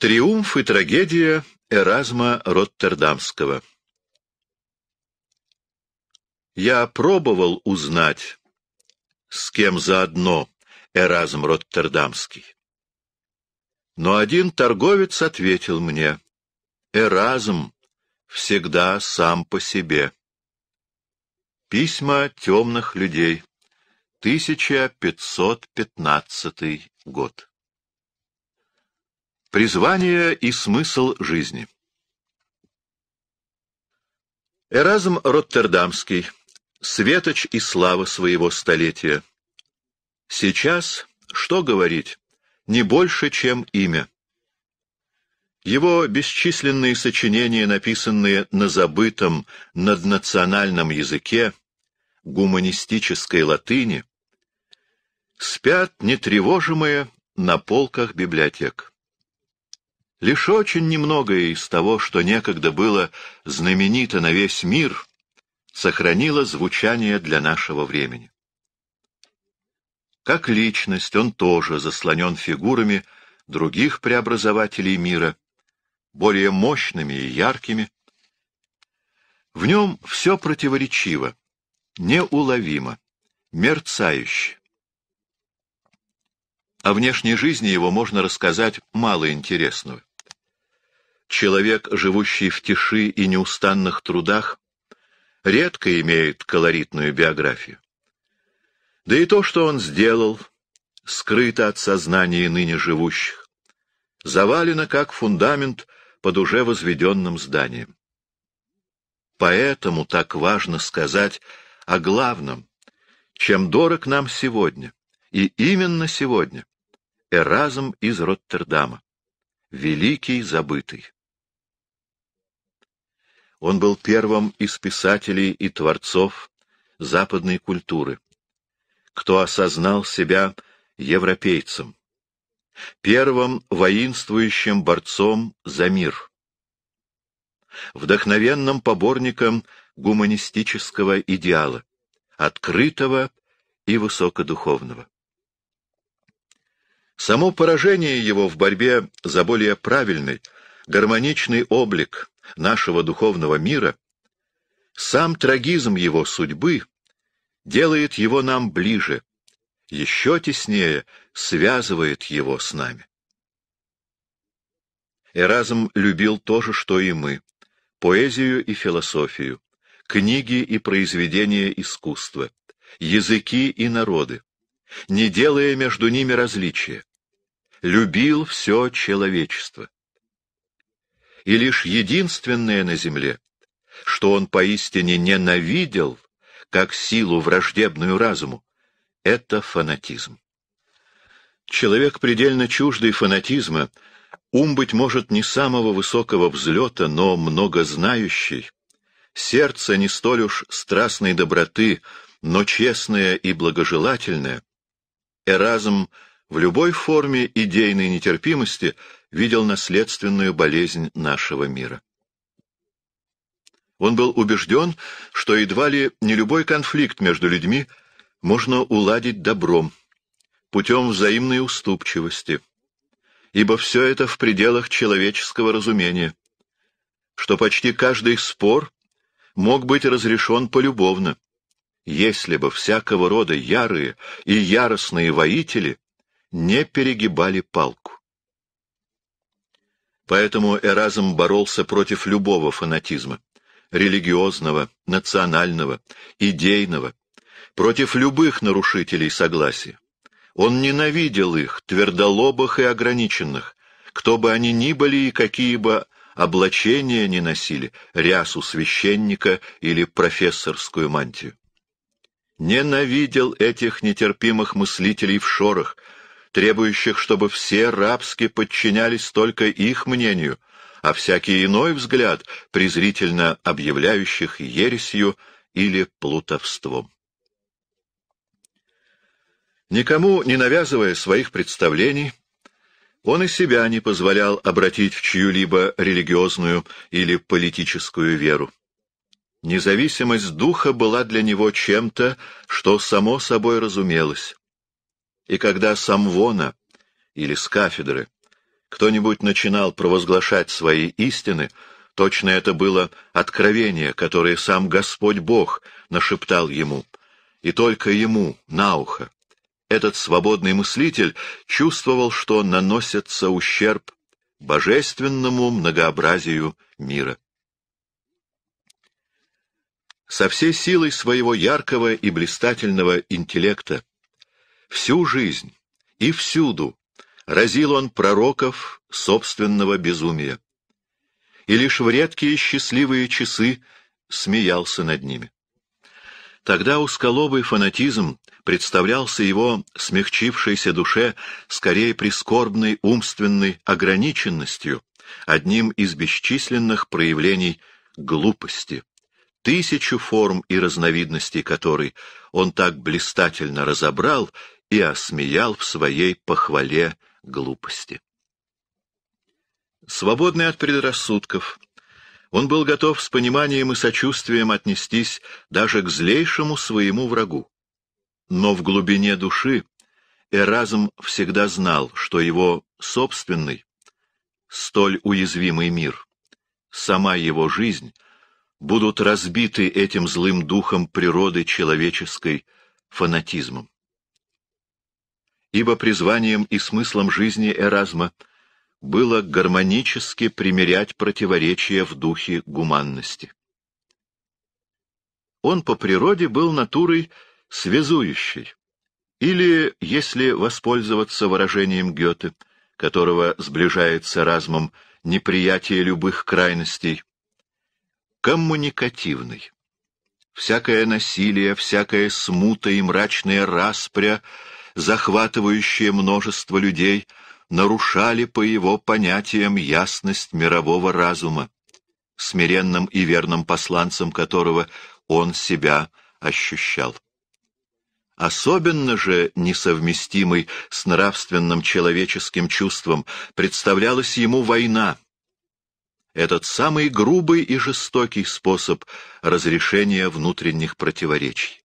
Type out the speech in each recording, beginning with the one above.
Триумф и трагедия Эразма Роттердамского Я пробовал узнать, с кем заодно Эразм Роттердамский. Но один торговец ответил мне, «Эразм всегда сам по себе». Письма темных людей, 1515 год. Призвание и смысл жизни Эразм Роттердамский, светоч и слава своего столетия. Сейчас, что говорить, не больше, чем имя. Его бесчисленные сочинения, написанные на забытом наднациональном языке, гуманистической латыни, спят нетревожимые на полках библиотек. Лишь очень немногое из того, что некогда было знаменито на весь мир, сохранило звучание для нашего времени. Как личность он тоже заслонен фигурами других преобразователей мира, более мощными и яркими. В нем все противоречиво, неуловимо, мерцающе. О внешней жизни его можно рассказать мало интересного человек, живущий в тиши и неустанных трудах, редко имеет колоритную биографию. Да и то, что он сделал, скрыто от сознания ныне живущих, завалено как фундамент под уже возведенным зданием. Поэтому так важно сказать о главном, чем дорог нам сегодня, и именно сегодня, Эразм из Роттердама, великий забытый. Он был первым из писателей и творцов западной культуры, кто осознал себя европейцем, первым воинствующим борцом за мир, вдохновенным поборником гуманистического идеала, открытого и высокодуховного. Само поражение его в борьбе за более правильный, гармоничный облик, нашего духовного мира, сам трагизм его судьбы делает его нам ближе, еще теснее связывает его с нами. Эразм любил то же, что и мы — поэзию и философию, книги и произведения искусства, языки и народы, не делая между ними различия. Любил все человечество и лишь единственное на земле, что он поистине ненавидел, как силу враждебную разуму, — это фанатизм. Человек предельно чуждый фанатизма, ум, быть может, не самого высокого взлета, но многознающий, сердце не столь уж страстной доброты, но честное и благожелательное, Эразм в любой форме идейной нетерпимости — видел наследственную болезнь нашего мира. Он был убежден, что едва ли не любой конфликт между людьми можно уладить добром, путем взаимной уступчивости, ибо все это в пределах человеческого разумения, что почти каждый спор мог быть разрешен полюбовно, если бы всякого рода ярые и яростные воители не перегибали палку. Поэтому Эразм боролся против любого фанатизма — религиозного, национального, идейного, против любых нарушителей согласия. Он ненавидел их, твердолобых и ограниченных, кто бы они ни были и какие бы облачения ни носили, рясу священника или профессорскую мантию. Ненавидел этих нетерпимых мыслителей в шорах, требующих, чтобы все рабски подчинялись только их мнению, а всякий иной взгляд, презрительно объявляющих ересью или плутовством. Никому не навязывая своих представлений, он и себя не позволял обратить в чью-либо религиозную или политическую веру. Независимость духа была для него чем-то, что само собой разумелось, и когда с Амвона или с кафедры кто-нибудь начинал провозглашать свои истины, точно это было откровение, которое сам Господь Бог нашептал ему, и только ему, на ухо. Этот свободный мыслитель чувствовал, что наносится ущерб божественному многообразию мира. Со всей силой своего яркого и блистательного интеллекта Всю жизнь и всюду разил он пророков собственного безумия. И лишь в редкие счастливые часы смеялся над ними. Тогда усколобый фанатизм представлялся его смягчившейся душе скорее прискорбной умственной ограниченностью, одним из бесчисленных проявлений глупости, тысячу форм и разновидностей которой он так блистательно разобрал и осмеял в своей похвале глупости. Свободный от предрассудков, он был готов с пониманием и сочувствием отнестись даже к злейшему своему врагу. Но в глубине души Эразм всегда знал, что его собственный, столь уязвимый мир, сама его жизнь, будут разбиты этим злым духом природы человеческой фанатизмом ибо призванием и смыслом жизни Эразма было гармонически примирять противоречия в духе гуманности. Он по природе был натурой связующей, или, если воспользоваться выражением Гёте, которого сближает с Эразмом неприятие любых крайностей, коммуникативной. Всякое насилие, всякая смута и мрачная распря — захватывающие множество людей, нарушали по его понятиям ясность мирового разума, смиренным и верным посланцем которого он себя ощущал. Особенно же несовместимой с нравственным человеческим чувством представлялась ему война. Этот самый грубый и жестокий способ разрешения внутренних противоречий.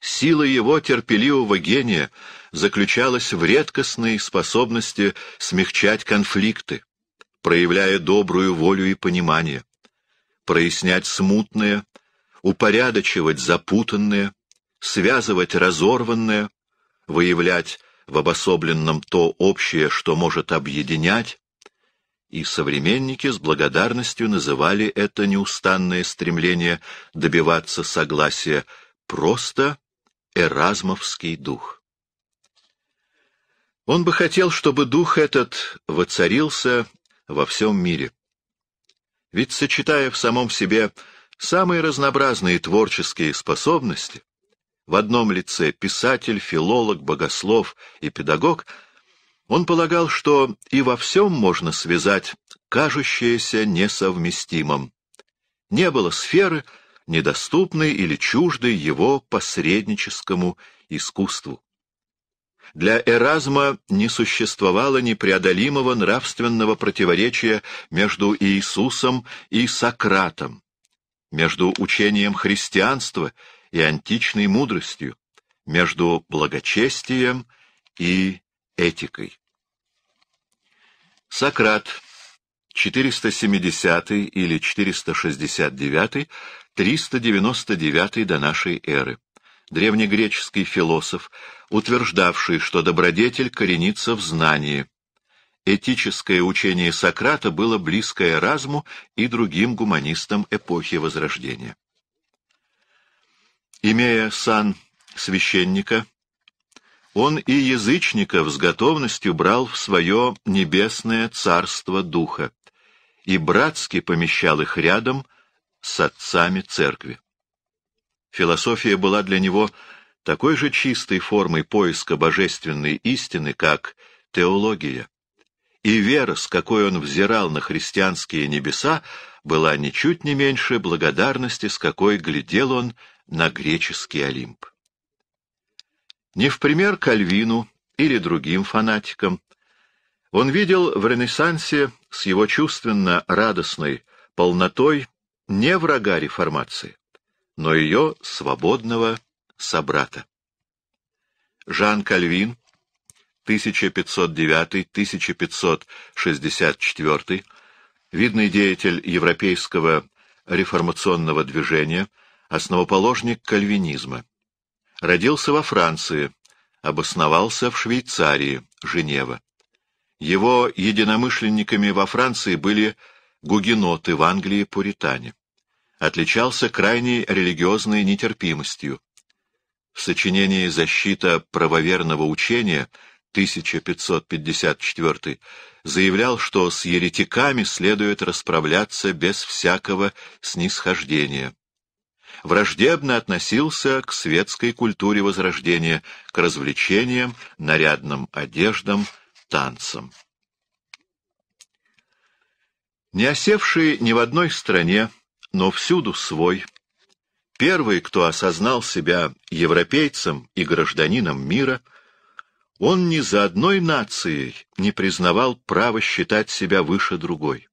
Сила его терпеливого гения заключалась в редкостной способности смягчать конфликты, проявляя добрую волю и понимание, прояснять смутное, упорядочивать запутанное, связывать разорванное, выявлять в обособленном то общее, что может объединять, и современники с благодарностью называли это неустанное стремление добиваться согласия просто эразмовский дух. Он бы хотел, чтобы дух этот воцарился во всем мире. Ведь, сочетая в самом себе самые разнообразные творческие способности, в одном лице писатель, филолог, богослов и педагог, он полагал, что и во всем можно связать кажущееся несовместимым. Не было сферы, недоступный или чуждый его посредническому искусству. Для Эразма не существовало непреодолимого нравственного противоречия между Иисусом и Сократом, между учением христианства и античной мудростью, между благочестием и этикой. Сократ, 470 или 469, 399 до нашей эры, древнегреческий философ, утверждавший, что добродетель коренится в знании. Этическое учение Сократа было близкое Эразму и другим гуманистам эпохи Возрождения. Имея сан священника, он и язычников с готовностью брал в свое небесное царство духа и братски помещал их рядом — с отцами церкви. Философия была для него такой же чистой формой поиска божественной истины, как теология. И вера, с какой он взирал на христианские небеса, была ничуть не меньше благодарности, с какой глядел он на греческий Олимп. Не в пример Кальвину или другим фанатикам, он видел в Ренессансе с его чувственно-радостной полнотой не врага реформации, но ее свободного собрата. Жан Кальвин, 1509-1564, видный деятель европейского реформационного движения, основоположник кальвинизма. Родился во Франции, обосновался в Швейцарии, Женева. Его единомышленниками во Франции были гугеноты в Англии пуритане отличался крайней религиозной нетерпимостью. В сочинении «Защита правоверного учения» 1554 заявлял, что с еретиками следует расправляться без всякого снисхождения. Враждебно относился к светской культуре Возрождения, к развлечениям, нарядным одеждам, танцам. Не осевший ни в одной стране, но всюду свой. Первый, кто осознал себя европейцем и гражданином мира, он ни за одной нацией не признавал права считать себя выше другой.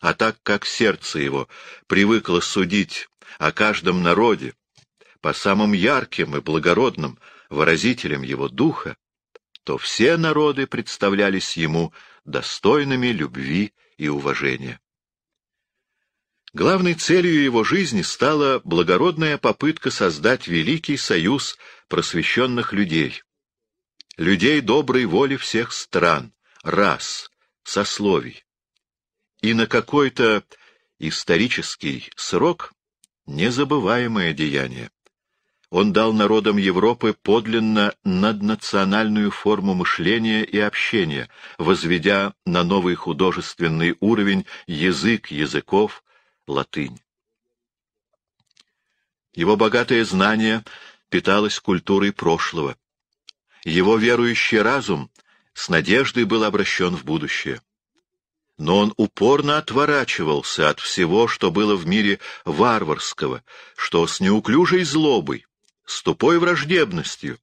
А так как сердце его привыкло судить о каждом народе по самым ярким и благородным выразителям его духа, то все народы представлялись ему достойными любви и уважения. Главной целью его жизни стала благородная попытка создать великий союз просвещенных людей, людей доброй воли всех стран, рас, сословий. И на какой-то исторический срок незабываемое деяние. Он дал народам Европы подлинно наднациональную форму мышления и общения, возведя на новый художественный уровень язык языков, латынь. Его богатое знание питалось культурой прошлого. Его верующий разум с надеждой был обращен в будущее. Но он упорно отворачивался от всего, что было в мире варварского, что с неуклюжей злобой, с тупой враждебностью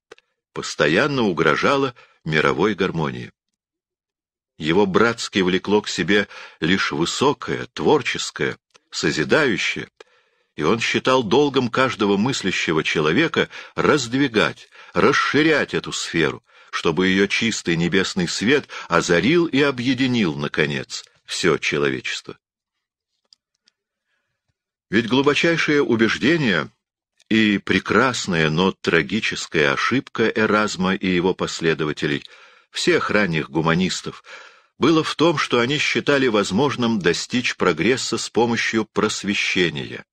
постоянно угрожало мировой гармонии. Его братски влекло к себе лишь высокое, творческое, созидающее, и он считал долгом каждого мыслящего человека раздвигать, расширять эту сферу, чтобы ее чистый небесный свет озарил и объединил, наконец, все человечество. Ведь глубочайшее убеждение и прекрасная, но трагическая ошибка Эразма и его последователей, всех ранних гуманистов — было в том, что они считали возможным достичь прогресса с помощью просвещения.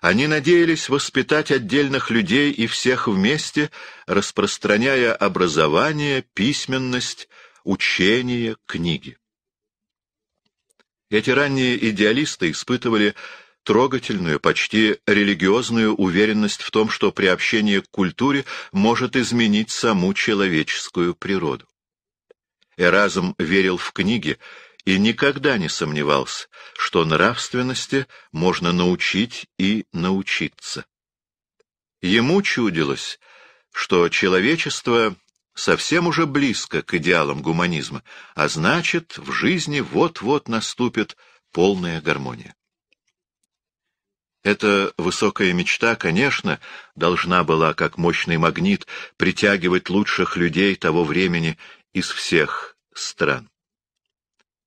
Они надеялись воспитать отдельных людей и всех вместе, распространяя образование, письменность, учение, книги. Эти ранние идеалисты испытывали трогательную, почти религиозную уверенность в том, что приобщение к культуре может изменить саму человеческую природу. Эразм верил в книги и никогда не сомневался, что нравственности можно научить и научиться. Ему чудилось, что человечество совсем уже близко к идеалам гуманизма, а значит, в жизни вот-вот наступит полная гармония. Эта высокая мечта, конечно, должна была, как мощный магнит, притягивать лучших людей того времени из всех стран.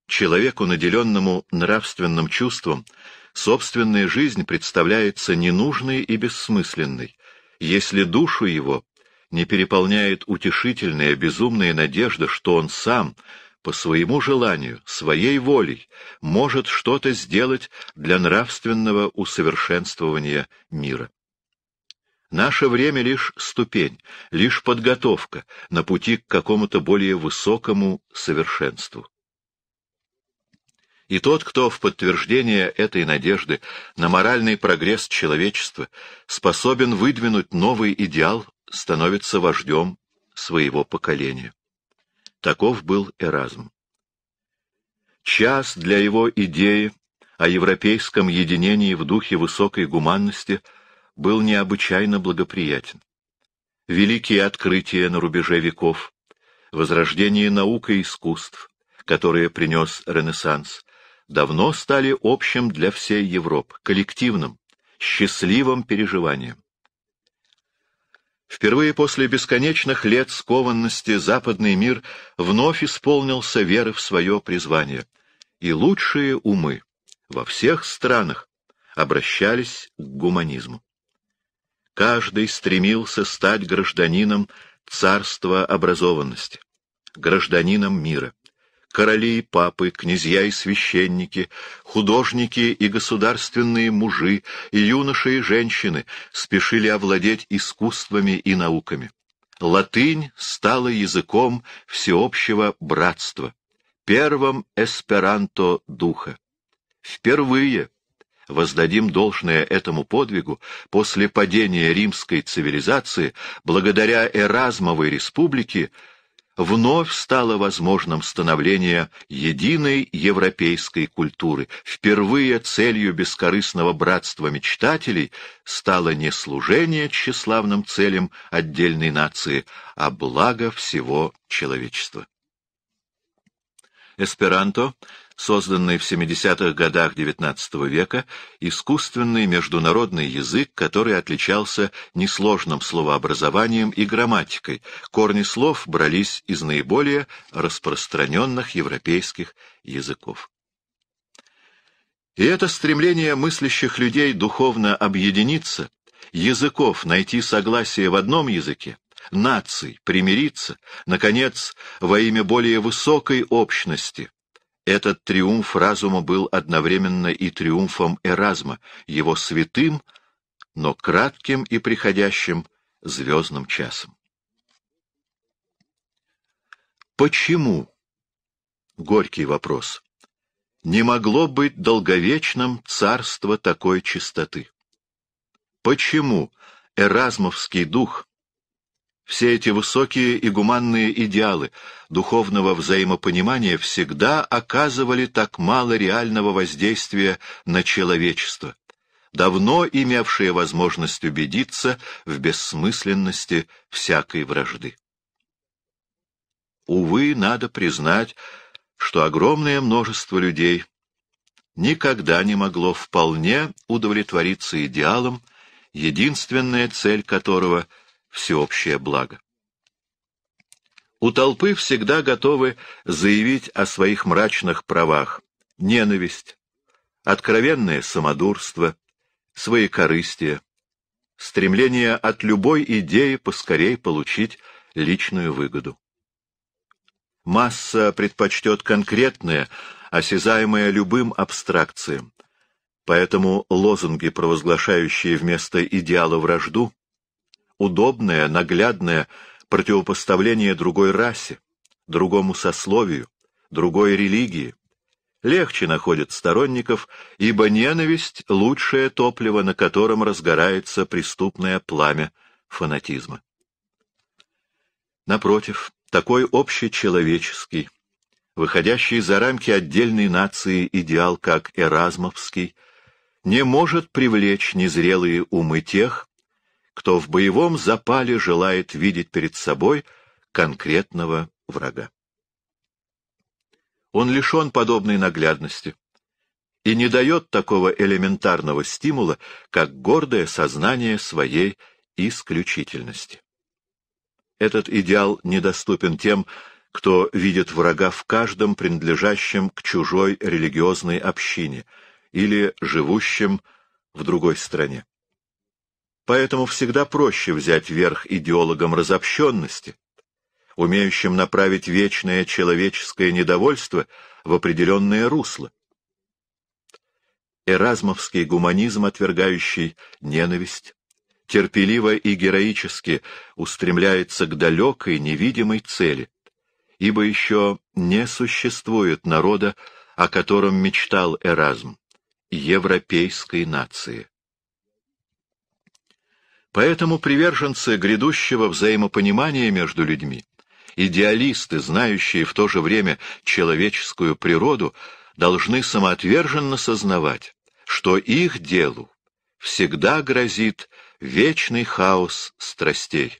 Человеку, наделенному нравственным чувством, собственная жизнь представляется ненужной и бессмысленной, если душу его не переполняет утешительная, безумная надежда, что он сам, по своему желанию, своей волей, может что-то сделать для нравственного усовершенствования мира. Наше время лишь ступень, лишь подготовка на пути к какому-то более высокому совершенству. И тот, кто в подтверждение этой надежды на моральный прогресс человечества способен выдвинуть новый идеал, становится вождем своего поколения. Таков был Эразм. Час для его идеи о европейском единении в духе высокой гуманности – был необычайно благоприятен. Великие открытия на рубеже веков, возрождение наук и искусств, которые принес Ренессанс, давно стали общим для всей Европы, коллективным, счастливым переживанием. Впервые после бесконечных лет скованности западный мир вновь исполнился веры в свое призвание, и лучшие умы во всех странах обращались к гуманизму. Каждый стремился стать гражданином царства образованности, гражданином мира. Короли и папы, князья и священники, художники и государственные мужи, и юноши и женщины спешили овладеть искусствами и науками. Латынь стала языком всеобщего братства, первым эсперанто духа. Впервые воздадим должное этому подвигу, после падения римской цивилизации, благодаря Эразмовой республике, вновь стало возможным становление единой европейской культуры. Впервые целью бескорыстного братства мечтателей стало не служение тщеславным целям отдельной нации, а благо всего человечества. Эсперанто созданный в 70-х годах XIX века, искусственный международный язык, который отличался несложным словообразованием и грамматикой. Корни слов брались из наиболее распространенных европейских языков. И это стремление мыслящих людей духовно объединиться, языков найти согласие в одном языке, наций примириться, наконец, во имя более высокой общности, этот триумф разума был одновременно и триумфом Эразма, его святым, но кратким и приходящим звездным часом. Почему? Горький вопрос. Не могло быть долговечным царство такой чистоты. Почему эразмовский дух, все эти высокие и гуманные идеалы духовного взаимопонимания всегда оказывали так мало реального воздействия на человечество, давно имевшее возможность убедиться в бессмысленности всякой вражды. Увы, надо признать, что огромное множество людей никогда не могло вполне удовлетвориться идеалом, единственная цель которого — всеобщее благо. У толпы всегда готовы заявить о своих мрачных правах, ненависть, откровенное самодурство, свои своекорыстие, стремление от любой идеи поскорей получить личную выгоду. Масса предпочтет конкретное, осязаемое любым абстракциям, поэтому лозунги, провозглашающие вместо идеала вражду, удобное, наглядное противопоставление другой расе, другому сословию, другой религии. Легче находят сторонников, ибо ненависть — лучшее топливо, на котором разгорается преступное пламя фанатизма. Напротив, такой общечеловеческий, выходящий за рамки отдельной нации идеал, как Эразмовский, не может привлечь незрелые умы тех, кто в боевом запале желает видеть перед собой конкретного врага. Он лишен подобной наглядности и не дает такого элементарного стимула, как гордое сознание своей исключительности. Этот идеал недоступен тем, кто видит врага в каждом принадлежащем к чужой религиозной общине или живущем в другой стране. Поэтому всегда проще взять верх идеологам разобщенности, умеющим направить вечное человеческое недовольство в определенное русло. Эразмовский гуманизм, отвергающий ненависть, терпеливо и героически устремляется к далекой невидимой цели, ибо еще не существует народа, о котором мечтал Эразм — европейской нации. Поэтому приверженцы грядущего взаимопонимания между людьми, идеалисты, знающие в то же время человеческую природу, должны самоотверженно сознавать, что их делу всегда грозит вечный хаос страстей,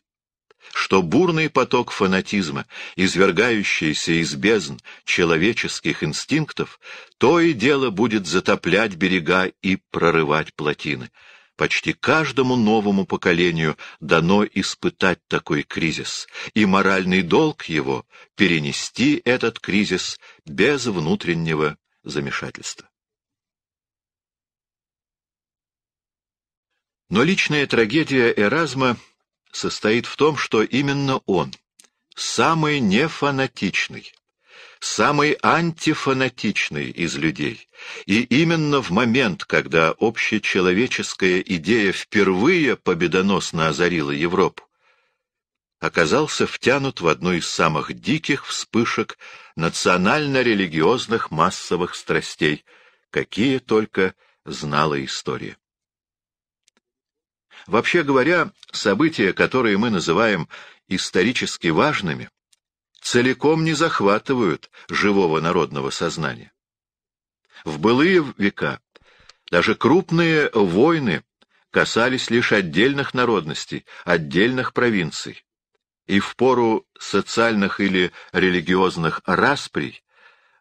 что бурный поток фанатизма, извергающийся из бездн человеческих инстинктов, то и дело будет затоплять берега и прорывать плотины — Почти каждому новому поколению дано испытать такой кризис, и моральный долг его — перенести этот кризис без внутреннего замешательства. Но личная трагедия Эразма состоит в том, что именно он, самый нефанатичный, самый антифанатичный из людей, и именно в момент, когда общечеловеческая идея впервые победоносно озарила Европу, оказался втянут в одну из самых диких вспышек национально-религиозных массовых страстей, какие только знала история. Вообще говоря, события, которые мы называем исторически важными, целиком не захватывают живого народного сознания. В былые века даже крупные войны касались лишь отдельных народностей, отдельных провинций. И в пору социальных или религиозных расприй,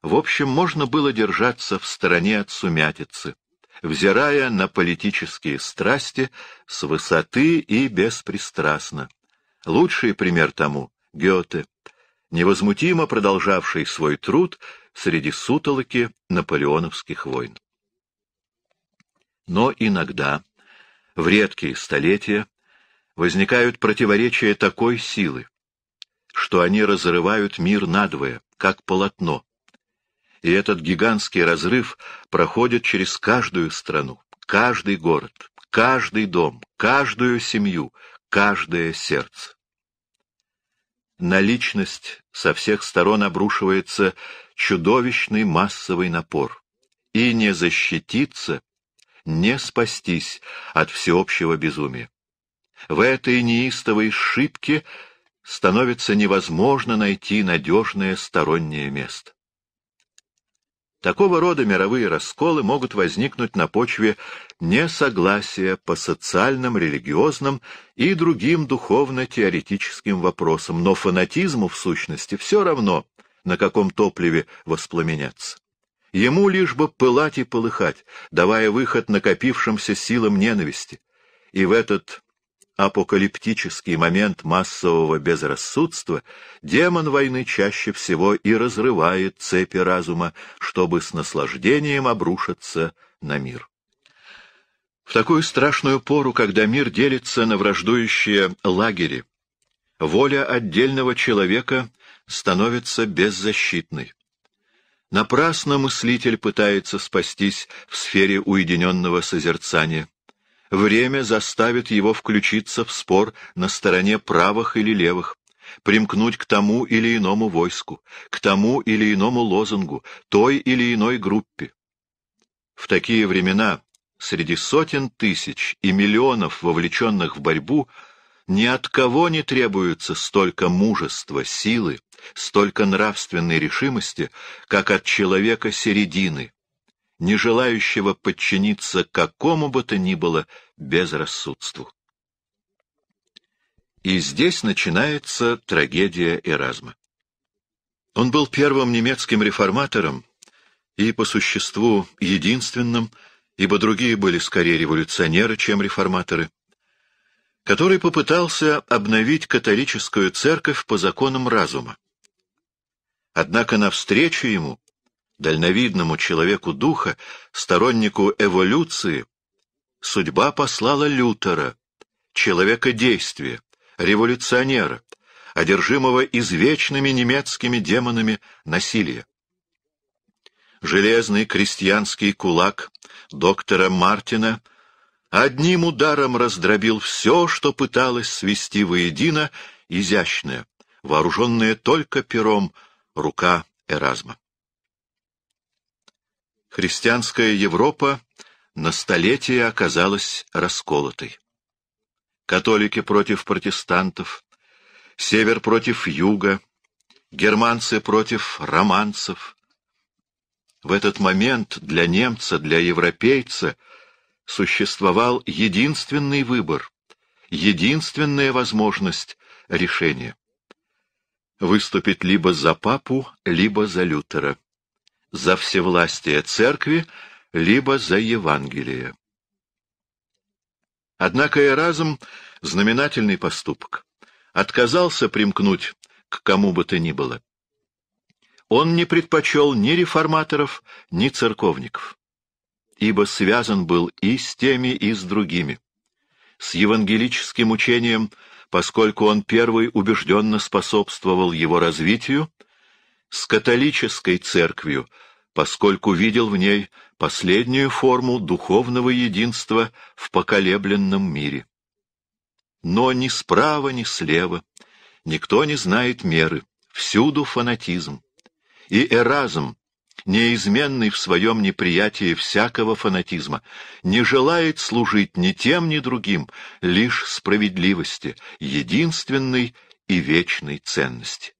в общем, можно было держаться в стороне от сумятицы, взирая на политические страсти с высоты и беспристрастно. Лучший пример тому — Гёте, невозмутимо продолжавший свой труд среди сутолоки наполеоновских войн. Но иногда, в редкие столетия, возникают противоречия такой силы, что они разрывают мир надвое, как полотно. И этот гигантский разрыв проходит через каждую страну, каждый город, каждый дом, каждую семью, каждое сердце на личность со всех сторон обрушивается чудовищный массовый напор. И не защититься, не спастись от всеобщего безумия. В этой неистовой шибке становится невозможно найти надежное стороннее место. Такого рода мировые расколы могут возникнуть на почве несогласия по социальным, религиозным и другим духовно-теоретическим вопросам, но фанатизму, в сущности, все равно, на каком топливе воспламеняться. Ему лишь бы пылать и полыхать, давая выход накопившимся силам ненависти. И в этот апокалиптический момент массового безрассудства, демон войны чаще всего и разрывает цепи разума, чтобы с наслаждением обрушиться на мир. В такую страшную пору, когда мир делится на враждующие лагери, воля отдельного человека становится беззащитной. Напрасно мыслитель пытается спастись в сфере уединенного созерцания. Время заставит его включиться в спор на стороне правых или левых, примкнуть к тому или иному войску, к тому или иному лозунгу, той или иной группе. В такие времена среди сотен тысяч и миллионов вовлеченных в борьбу ни от кого не требуется столько мужества, силы, столько нравственной решимости, как от человека середины, не желающего подчиниться какому бы то ни было безрассудству. И здесь начинается трагедия Эразма. Он был первым немецким реформатором и, по существу, единственным, ибо другие были скорее революционеры, чем реформаторы, который попытался обновить католическую церковь по законам разума. Однако навстречу ему Дальновидному человеку духа, стороннику эволюции, судьба послала Лютера, человека действия, революционера, одержимого извечными немецкими демонами насилия. Железный крестьянский кулак доктора Мартина одним ударом раздробил все, что пыталось свести воедино изящное, вооруженное только пером рука Эразма христианская Европа на столетие оказалась расколотой. Католики против протестантов, север против юга, германцы против романцев. В этот момент для немца, для европейца существовал единственный выбор, единственная возможность решения. Выступить либо за папу, либо за Лютера за всевластие церкви, либо за Евангелие. Однако и Эразм — знаменательный поступок. Отказался примкнуть к кому бы то ни было. Он не предпочел ни реформаторов, ни церковников, ибо связан был и с теми, и с другими. С евангелическим учением, поскольку он первый убежденно способствовал его развитию, с католической церковью, поскольку видел в ней последнюю форму духовного единства в поколебленном мире. Но ни справа, ни слева никто не знает меры, всюду фанатизм. И Эразм, неизменный в своем неприятии всякого фанатизма, не желает служить ни тем, ни другим, лишь справедливости, единственной и вечной ценности.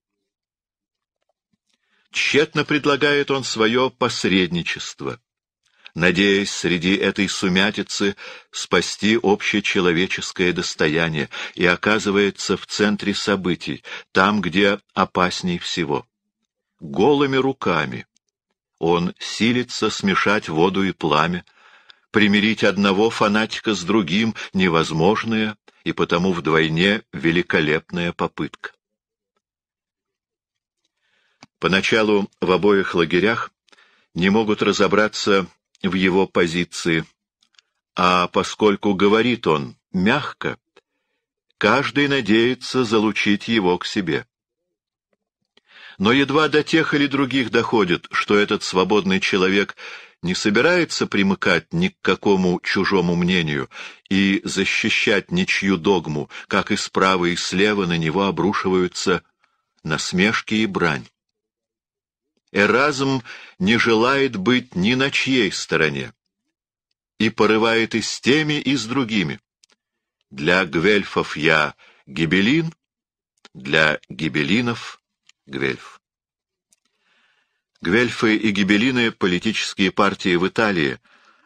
Тщетно предлагает он свое посредничество, надеясь среди этой сумятицы спасти общечеловеческое достояние, и оказывается в центре событий, там, где опасней всего. Голыми руками он силится смешать воду и пламя, примирить одного фанатика с другим невозможное и потому вдвойне великолепная попытка. Поначалу в обоих лагерях не могут разобраться в его позиции, а поскольку говорит он мягко, каждый надеется залучить его к себе. Но едва до тех или других доходит, что этот свободный человек не собирается примыкать ни к какому чужому мнению и защищать ничью догму, как и справа и слева на него обрушиваются насмешки и брань. Эразм не желает быть ни на чьей стороне и порывает и с теми, и с другими. Для гвельфов я гибелин, для гибелинов — гвельф. Гвельфы и гибелины — политические партии в Италии,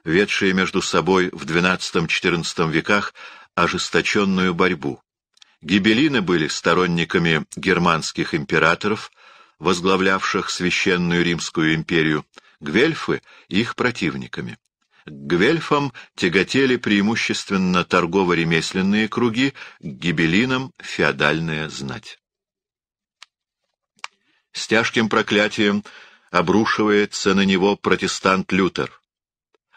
ведшие между собой в XII-XIV веках ожесточенную борьбу. Гибелины были сторонниками германских императоров, возглавлявших Священную Римскую империю, гвельфы — их противниками. К гвельфам тяготели преимущественно торгово-ремесленные круги, к гибелинам — феодальная знать. С тяжким проклятием обрушивается на него протестант Лютер,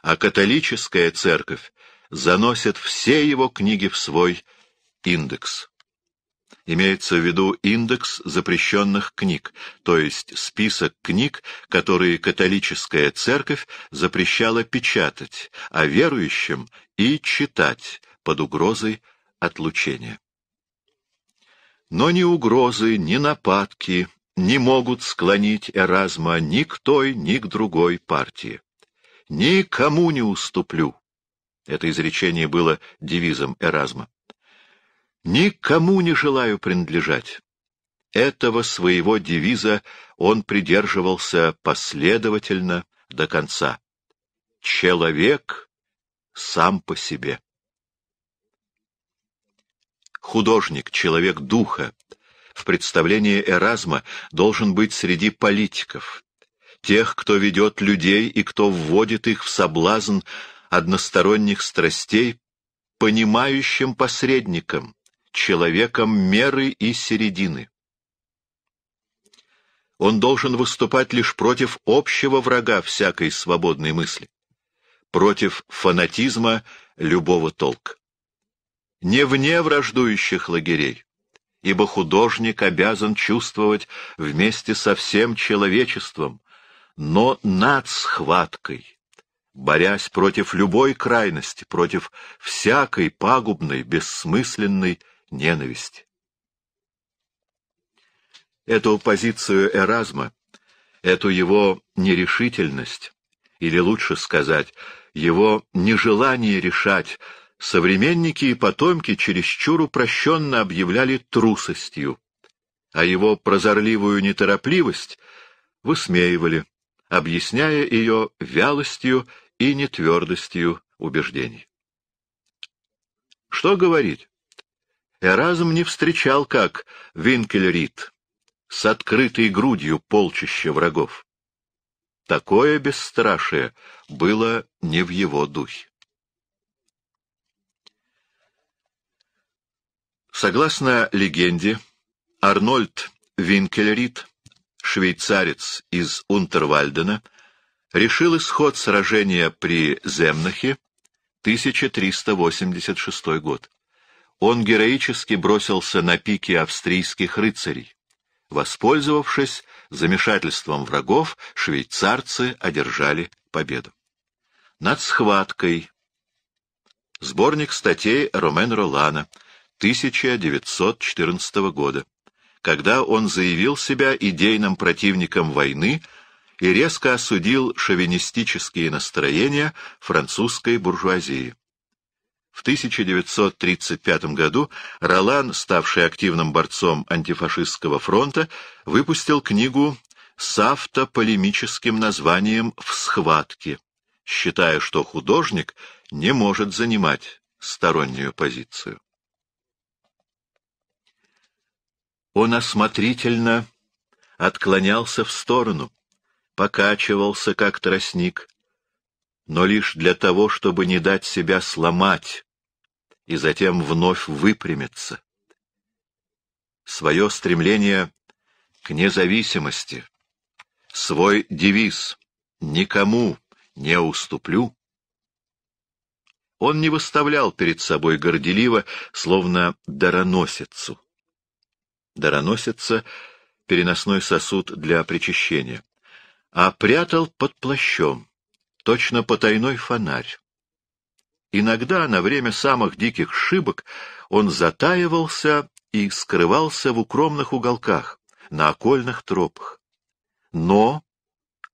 а католическая церковь заносит все его книги в свой индекс. Имеется в виду индекс запрещенных книг, то есть список книг, которые католическая церковь запрещала печатать, а верующим и читать под угрозой отлучения. Но ни угрозы, ни нападки не могут склонить Эразма ни к той, ни к другой партии. «Никому не уступлю», это изречение было девизом Эразма. Никому не желаю принадлежать. Этого своего девиза он придерживался последовательно до конца. Человек сам по себе. Художник, человек духа, в представлении Эразма должен быть среди политиков, тех, кто ведет людей и кто вводит их в соблазн односторонних страстей, понимающим посредником, человеком меры и середины. Он должен выступать лишь против общего врага всякой свободной мысли, против фанатизма любого толка. Не вне враждующих лагерей, ибо художник обязан чувствовать вместе со всем человечеством, но над схваткой, борясь против любой крайности, против всякой пагубной, бессмысленной ненависть. Эту позицию Эразма, эту его нерешительность, или лучше сказать, его нежелание решать, современники и потомки чересчур упрощенно объявляли трусостью, а его прозорливую неторопливость высмеивали, объясняя ее вялостью и нетвердостью убеждений. Что говорить? разом не встречал, как Винкельрид, с открытой грудью полчища врагов. Такое бесстрашие было не в его духе. Согласно легенде, Арнольд Винкельрид, швейцарец из Унтервальдена, решил исход сражения при Земнахе 1386 год он героически бросился на пике австрийских рыцарей. Воспользовавшись замешательством врагов, швейцарцы одержали победу. Над схваткой. Сборник статей Ромен Ролана 1914 года, когда он заявил себя идейным противником войны и резко осудил шовинистические настроения французской буржуазии. В 1935 году Ролан, ставший активным борцом антифашистского фронта, выпустил книгу с автополемическим названием «В схватке», считая, что художник не может занимать стороннюю позицию. Он осмотрительно отклонялся в сторону, покачивался, как тростник, но лишь для того, чтобы не дать себя сломать, и затем вновь выпрямиться. Свое стремление к независимости, свой девиз «никому не уступлю» он не выставлял перед собой горделиво, словно дароносицу. Дароносица — переносной сосуд для причащения, а прятал под плащом, точно потайной фонарь. Иногда, на время самых диких шибок, он затаивался и скрывался в укромных уголках, на окольных тропах. Но,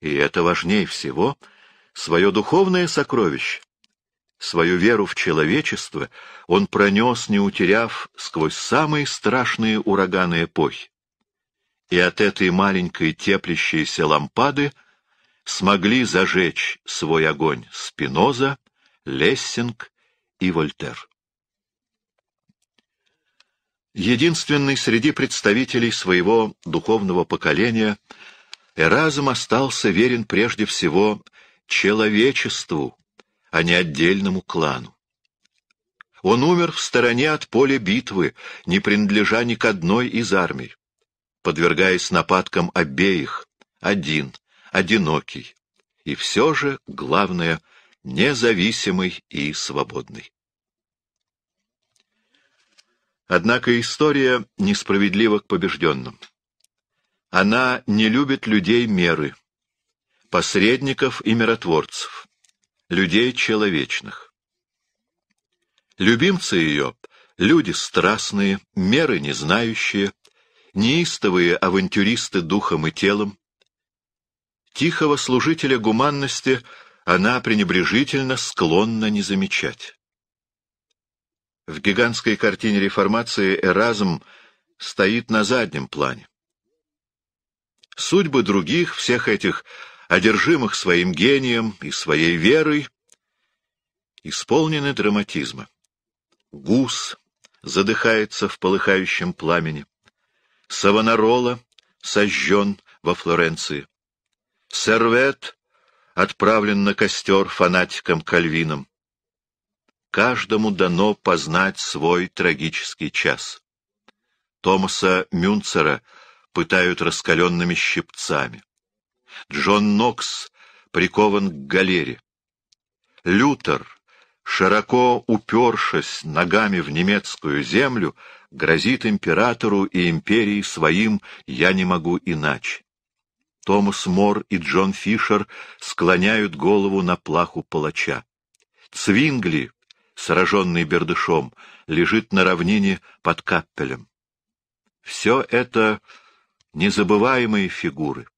и это важнее всего, свое духовное сокровище, свою веру в человечество он пронес, не утеряв, сквозь самые страшные ураганы эпохи. И от этой маленькой теплящейся лампады смогли зажечь свой огонь Спиноза, Лессинг и Вольтер. Единственный среди представителей своего духовного поколения, Эразм остался верен прежде всего человечеству, а не отдельному клану. Он умер в стороне от поля битвы, не принадлежа ни к одной из армий, подвергаясь нападкам обеих, один, одинокий. И все же, главное — независимый и свободный. Однако история несправедлива к побежденным. Она не любит людей меры, посредников и миротворцев, людей человечных. Любимцы ее — люди страстные, меры не знающие, неистовые авантюристы духом и телом. Тихого служителя гуманности — она пренебрежительно склонна не замечать. В гигантской картине реформации Эразм стоит на заднем плане. Судьбы других, всех этих одержимых своим гением и своей верой, исполнены драматизма. Гус задыхается в полыхающем пламени. Савонарола сожжен во Флоренции. Сервет отправлен на костер фанатиком Кальвином. Каждому дано познать свой трагический час. Томаса Мюнцера пытают раскаленными щипцами. Джон Нокс прикован к галере. Лютер, широко упершись ногами в немецкую землю, грозит императору и империи своим «я не могу иначе». Томас Мор и Джон Фишер склоняют голову на плаху палача. Цвингли, сраженный бердышом, лежит на равнине под каппелем. Все это незабываемые фигуры,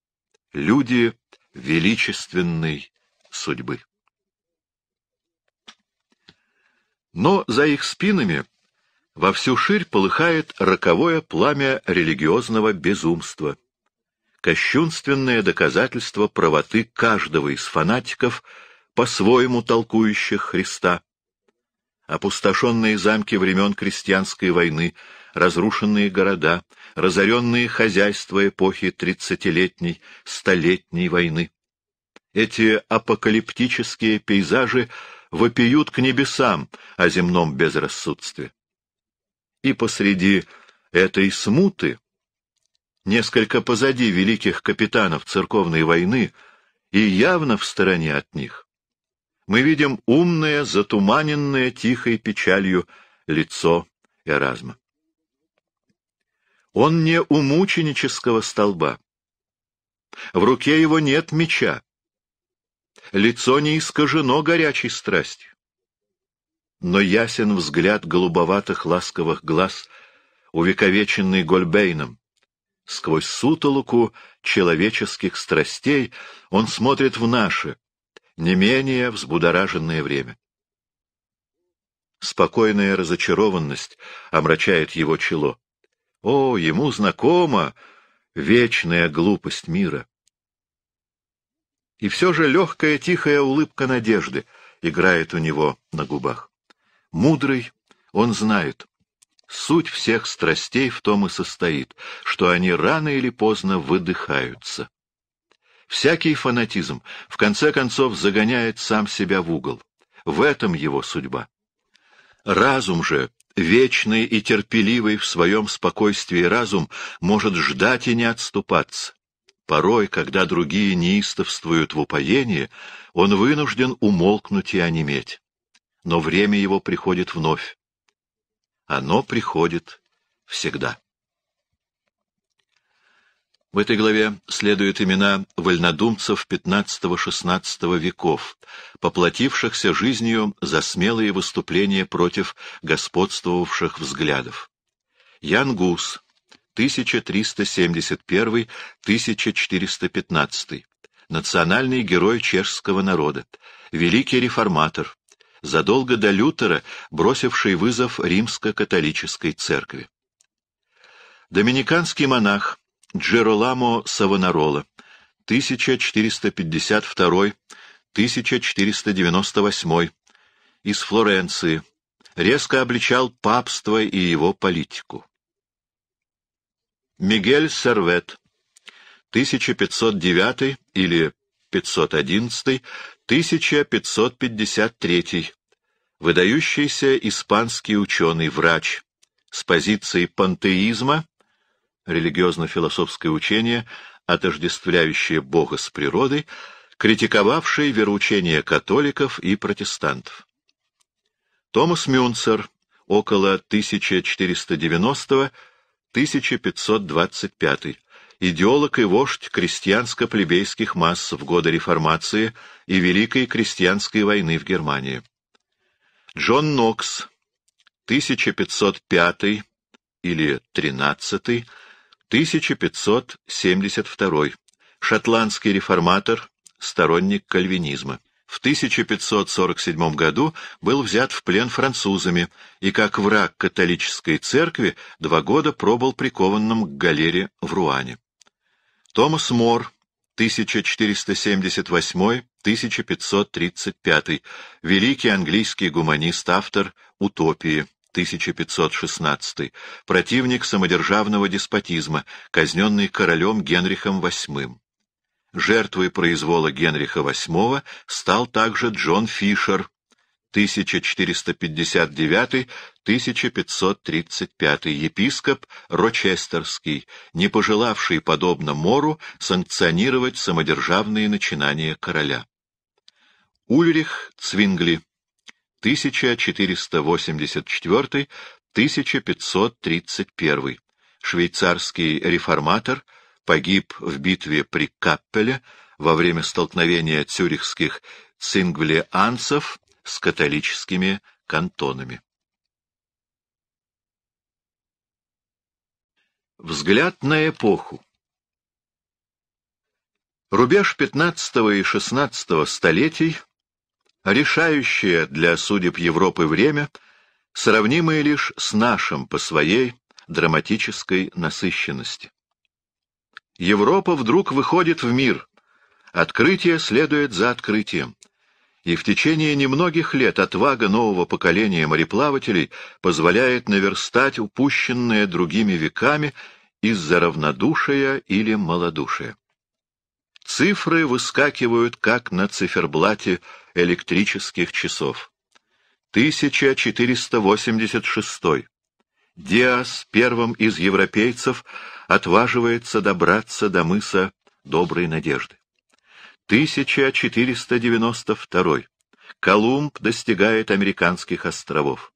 люди величественной судьбы. Но за их спинами во всю ширь полыхает роковое пламя религиозного безумства — кощунственное доказательство правоты каждого из фанатиков, по-своему толкующих Христа. Опустошенные замки времен крестьянской войны, разрушенные города, разоренные хозяйства эпохи тридцатилетней, столетней войны. Эти апокалиптические пейзажи вопиют к небесам о земном безрассудстве. И посреди этой смуты несколько позади великих капитанов церковной войны и явно в стороне от них. Мы видим умное, затуманенное тихой печалью лицо Эразма. Он не у мученического столба. В руке его нет меча. Лицо не искажено горячей страстью. Но ясен взгляд голубоватых ласковых глаз, увековеченный Гольбейном. Сквозь сутолоку человеческих страстей он смотрит в наше, не менее взбудораженное время. Спокойная разочарованность омрачает его чело. О, ему знакома вечная глупость мира. И все же легкая тихая улыбка надежды играет у него на губах. Мудрый, он знает, Суть всех страстей в том и состоит, что они рано или поздно выдыхаются. Всякий фанатизм в конце концов загоняет сам себя в угол. В этом его судьба. Разум же, вечный и терпеливый в своем спокойствии разум, может ждать и не отступаться. Порой, когда другие неистовствуют в упоении, он вынужден умолкнуть и онеметь. Но время его приходит вновь. Оно приходит всегда. В этой главе следуют имена вольнодумцев XV-XVI веков, поплатившихся жизнью за смелые выступления против господствовавших взглядов. Ян Гус, 1371-1415, национальный герой чешского народа, великий реформатор, задолго до Лютера, бросивший вызов римско-католической церкви. Доминиканский монах Джероламо Савонарола, 1452-1498, из Флоренции, резко обличал папство и его политику. Мигель Сервет, 1509 или 511 1553. Выдающийся испанский ученый-врач с позиции пантеизма, религиозно-философское учение, отождествляющее Бога с природой, критиковавший вероучение католиков и протестантов. Томас Мюнцер, около 1490-1525, идеолог и вождь крестьянско-плебейских масс в годы реформации и Великой крестьянской войны в Германии. Джон Нокс, 1505 или 13 1572 шотландский реформатор, сторонник кальвинизма. В 1547 году был взят в плен французами и, как враг католической церкви, два года пробыл прикованным к галере в Руане. Томас Мор, 1478-1535, великий английский гуманист, автор «Утопии», 1516, противник самодержавного деспотизма, казненный королем Генрихом VIII. Жертвой произвола Генриха VIII стал также Джон Фишер, 1459-1535, епископ Рочестерский, не пожелавший, подобно Мору, санкционировать самодержавные начинания короля. Ульрих Цвингли, 1484-1531, швейцарский реформатор, погиб в битве при Каппеле во время столкновения цюрихских цингвлианцев с католическими кантонами. Взгляд на эпоху Рубеж XV и XVI столетий, решающее для судеб Европы время, сравнимое лишь с нашим по своей драматической насыщенности. Европа вдруг выходит в мир. Открытие следует за открытием и в течение немногих лет отвага нового поколения мореплавателей позволяет наверстать упущенное другими веками из-за равнодушия или малодушия. Цифры выскакивают, как на циферблате электрических часов. 1486. Диас, первым из европейцев, отваживается добраться до мыса Доброй Надежды. 1492. Колумб достигает американских островов.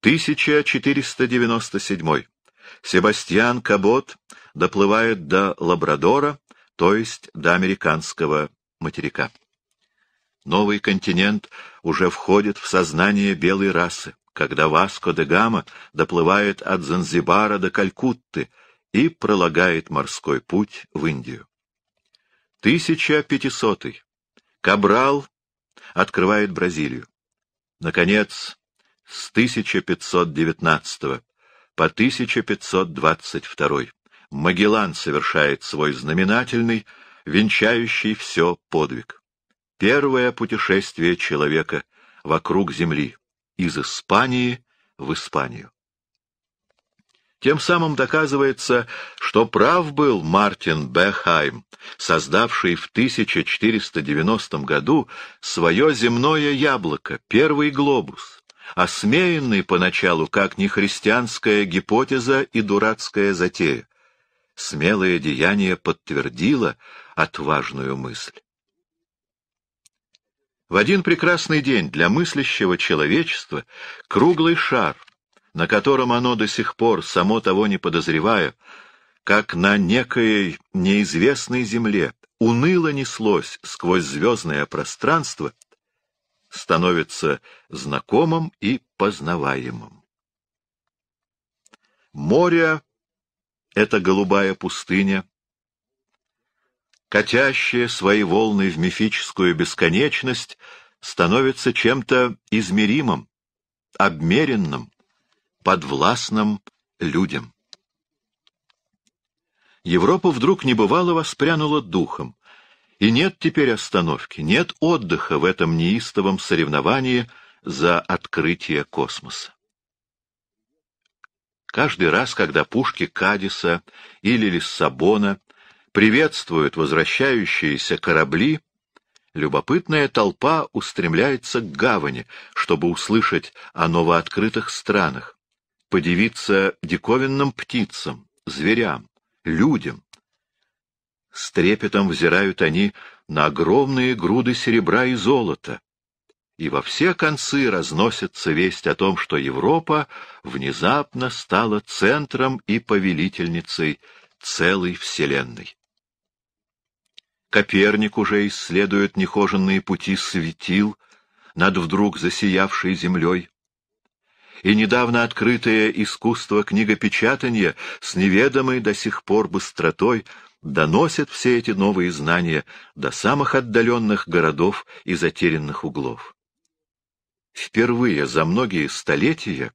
1497. Себастьян Кабот доплывает до Лабрадора, то есть до американского материка. Новый континент уже входит в сознание белой расы, когда Васко де Гама доплывает от Занзибара до Калькутты и пролагает морской путь в Индию. 1500. -й. Кабрал открывает Бразилию. Наконец, с 1519 по 1522 Магеллан совершает свой знаменательный, венчающий все подвиг. Первое путешествие человека вокруг Земли из Испании в Испанию. Тем самым доказывается, что прав был Мартин Бехайм, создавший в 1490 году свое земное яблоко, первый глобус, осмеянный поначалу как нехристианская гипотеза и дурацкая затея. Смелое деяние подтвердило отважную мысль. В один прекрасный день для мыслящего человечества круглый шар, на котором оно до сих пор, само того не подозревая, как на некой неизвестной земле, уныло неслось сквозь звездное пространство, становится знакомым и познаваемым. Море — это голубая пустыня, катящая свои волны в мифическую бесконечность, становится чем-то измеримым, обмеренным, подвластным людям. Европа вдруг небывало воспрянула духом, и нет теперь остановки, нет отдыха в этом неистовом соревновании за открытие космоса. Каждый раз, когда пушки Кадиса или Лиссабона приветствуют возвращающиеся корабли, любопытная толпа устремляется к гавани, чтобы услышать о новооткрытых странах подивиться диковинным птицам, зверям, людям. С трепетом взирают они на огромные груды серебра и золота. И во все концы разносится весть о том, что Европа внезапно стала центром и повелительницей целой Вселенной. Коперник уже исследует нехоженные пути светил над вдруг засиявшей землей и недавно открытое искусство книгопечатания с неведомой до сих пор быстротой доносят все эти новые знания до самых отдаленных городов и затерянных углов. Впервые за многие столетия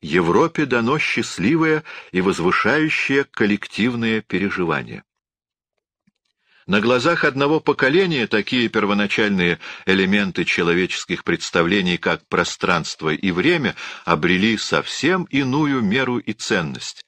Европе дано счастливое и возвышающее коллективное переживание. На глазах одного поколения такие первоначальные элементы человеческих представлений, как пространство и время, обрели совсем иную меру и ценность.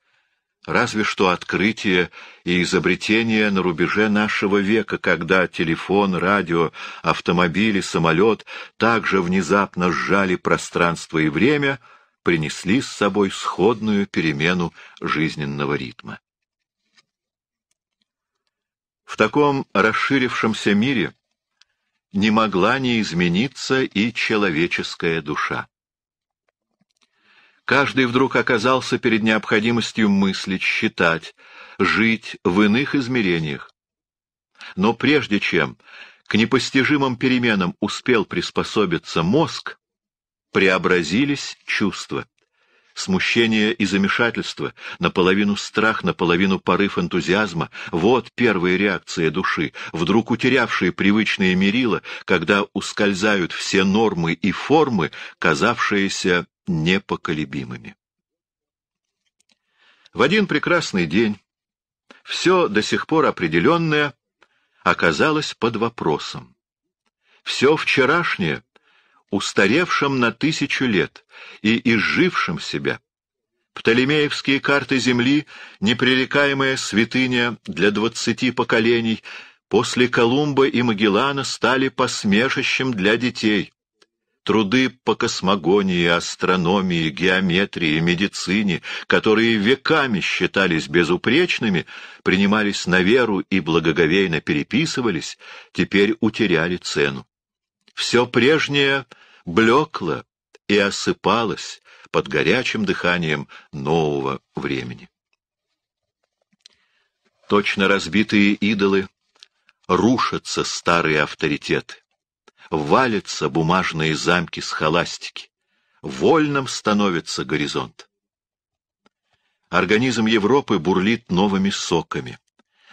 Разве что открытие и изобретение на рубеже нашего века, когда телефон, радио, автомобили, самолет также внезапно сжали пространство и время, принесли с собой сходную перемену жизненного ритма. В таком расширившемся мире не могла не измениться и человеческая душа. Каждый вдруг оказался перед необходимостью мыслить, считать, жить в иных измерениях. Но прежде чем к непостижимым переменам успел приспособиться мозг, преобразились чувства смущение и замешательство, наполовину страх, наполовину порыв энтузиазма. Вот первая реакция души, вдруг утерявшие привычные мерила, когда ускользают все нормы и формы, казавшиеся непоколебимыми. В один прекрасный день все до сих пор определенное оказалось под вопросом. Все вчерашнее Устаревшем на тысячу лет и изжившим себя. Птолемеевские карты земли, непререкаемая святыня для двадцати поколений, после Колумба и Магеллана стали посмешищем для детей. Труды по космогонии, астрономии, геометрии, медицине, которые веками считались безупречными, принимались на веру и благоговейно переписывались, теперь утеряли цену. Все прежнее блекло и осыпалось под горячим дыханием нового времени. Точно разбитые идолы рушатся старые авторитеты, валятся бумажные замки с холастики, вольным становится горизонт. Организм Европы бурлит новыми соками,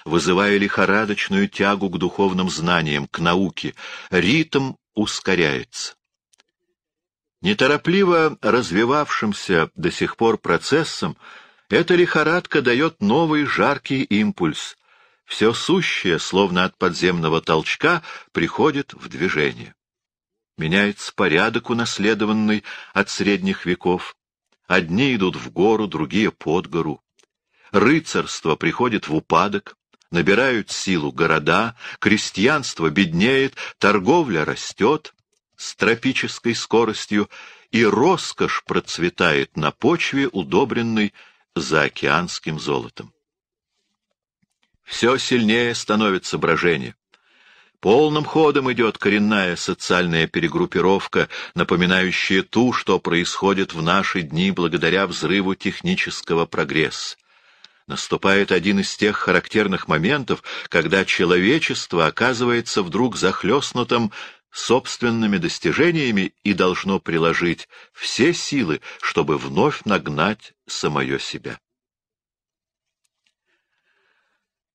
вызывая лихорадочную тягу к духовным знаниям, к науке. Ритм ускоряется. Неторопливо развивавшимся до сих пор процессом эта лихорадка дает новый жаркий импульс. Все сущее, словно от подземного толчка, приходит в движение. Меняется порядок, унаследованный от средних веков. Одни идут в гору, другие — под гору. Рыцарство приходит в упадок. Набирают силу города, крестьянство беднеет, торговля растет с тропической скоростью, и роскошь процветает на почве, удобренной заокеанским золотом. Все сильнее становится брожение. Полным ходом идет коренная социальная перегруппировка, напоминающая ту, что происходит в наши дни благодаря взрыву технического прогресса наступает один из тех характерных моментов, когда человечество оказывается вдруг захлестнутым собственными достижениями и должно приложить все силы, чтобы вновь нагнать самое себя.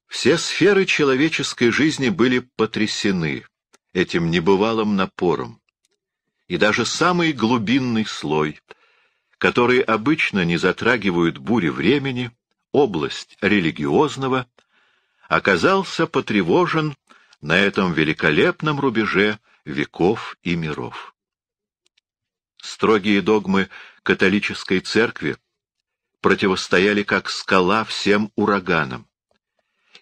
Все сферы человеческой жизни были потрясены этим небывалым напором, и даже самый глубинный слой, который обычно не затрагивают бури времени — область религиозного, оказался потревожен на этом великолепном рубеже веков и миров. Строгие догмы католической церкви противостояли как скала всем ураганам,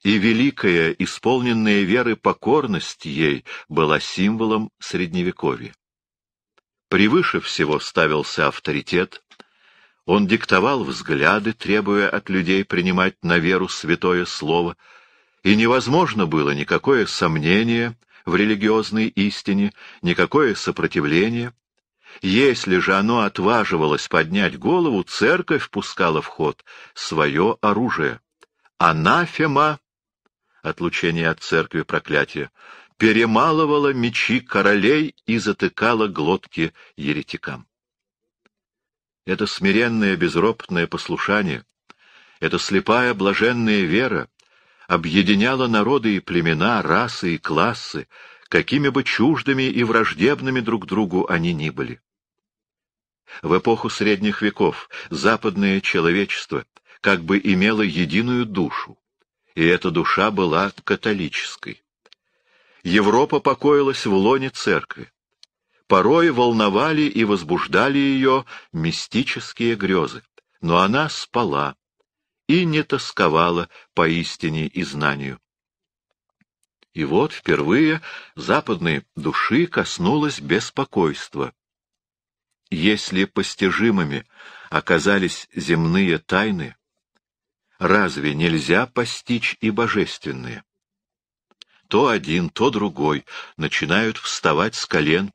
и великая, исполненная веры покорность ей была символом Средневековья. Превыше всего ставился авторитет – он диктовал взгляды, требуя от людей принимать на веру святое слово, и невозможно было никакое сомнение в религиозной истине, никакое сопротивление. Если же оно отваживалось поднять голову, церковь пускала в ход свое оружие. Анафема, отлучение от церкви проклятие, перемалывала мечи королей и затыкала глотки еретикам это смиренное безропотное послушание, это слепая блаженная вера объединяла народы и племена, расы и классы, какими бы чуждыми и враждебными друг другу они ни были. В эпоху средних веков западное человечество как бы имело единую душу, и эта душа была католической. Европа покоилась в лоне церкви. Порой волновали и возбуждали ее мистические грезы, но она спала и не тосковала по истине и знанию. И вот впервые западной души коснулось беспокойство. Если постижимыми оказались земные тайны, разве нельзя постичь и божественные? То один, то другой начинают вставать с колен,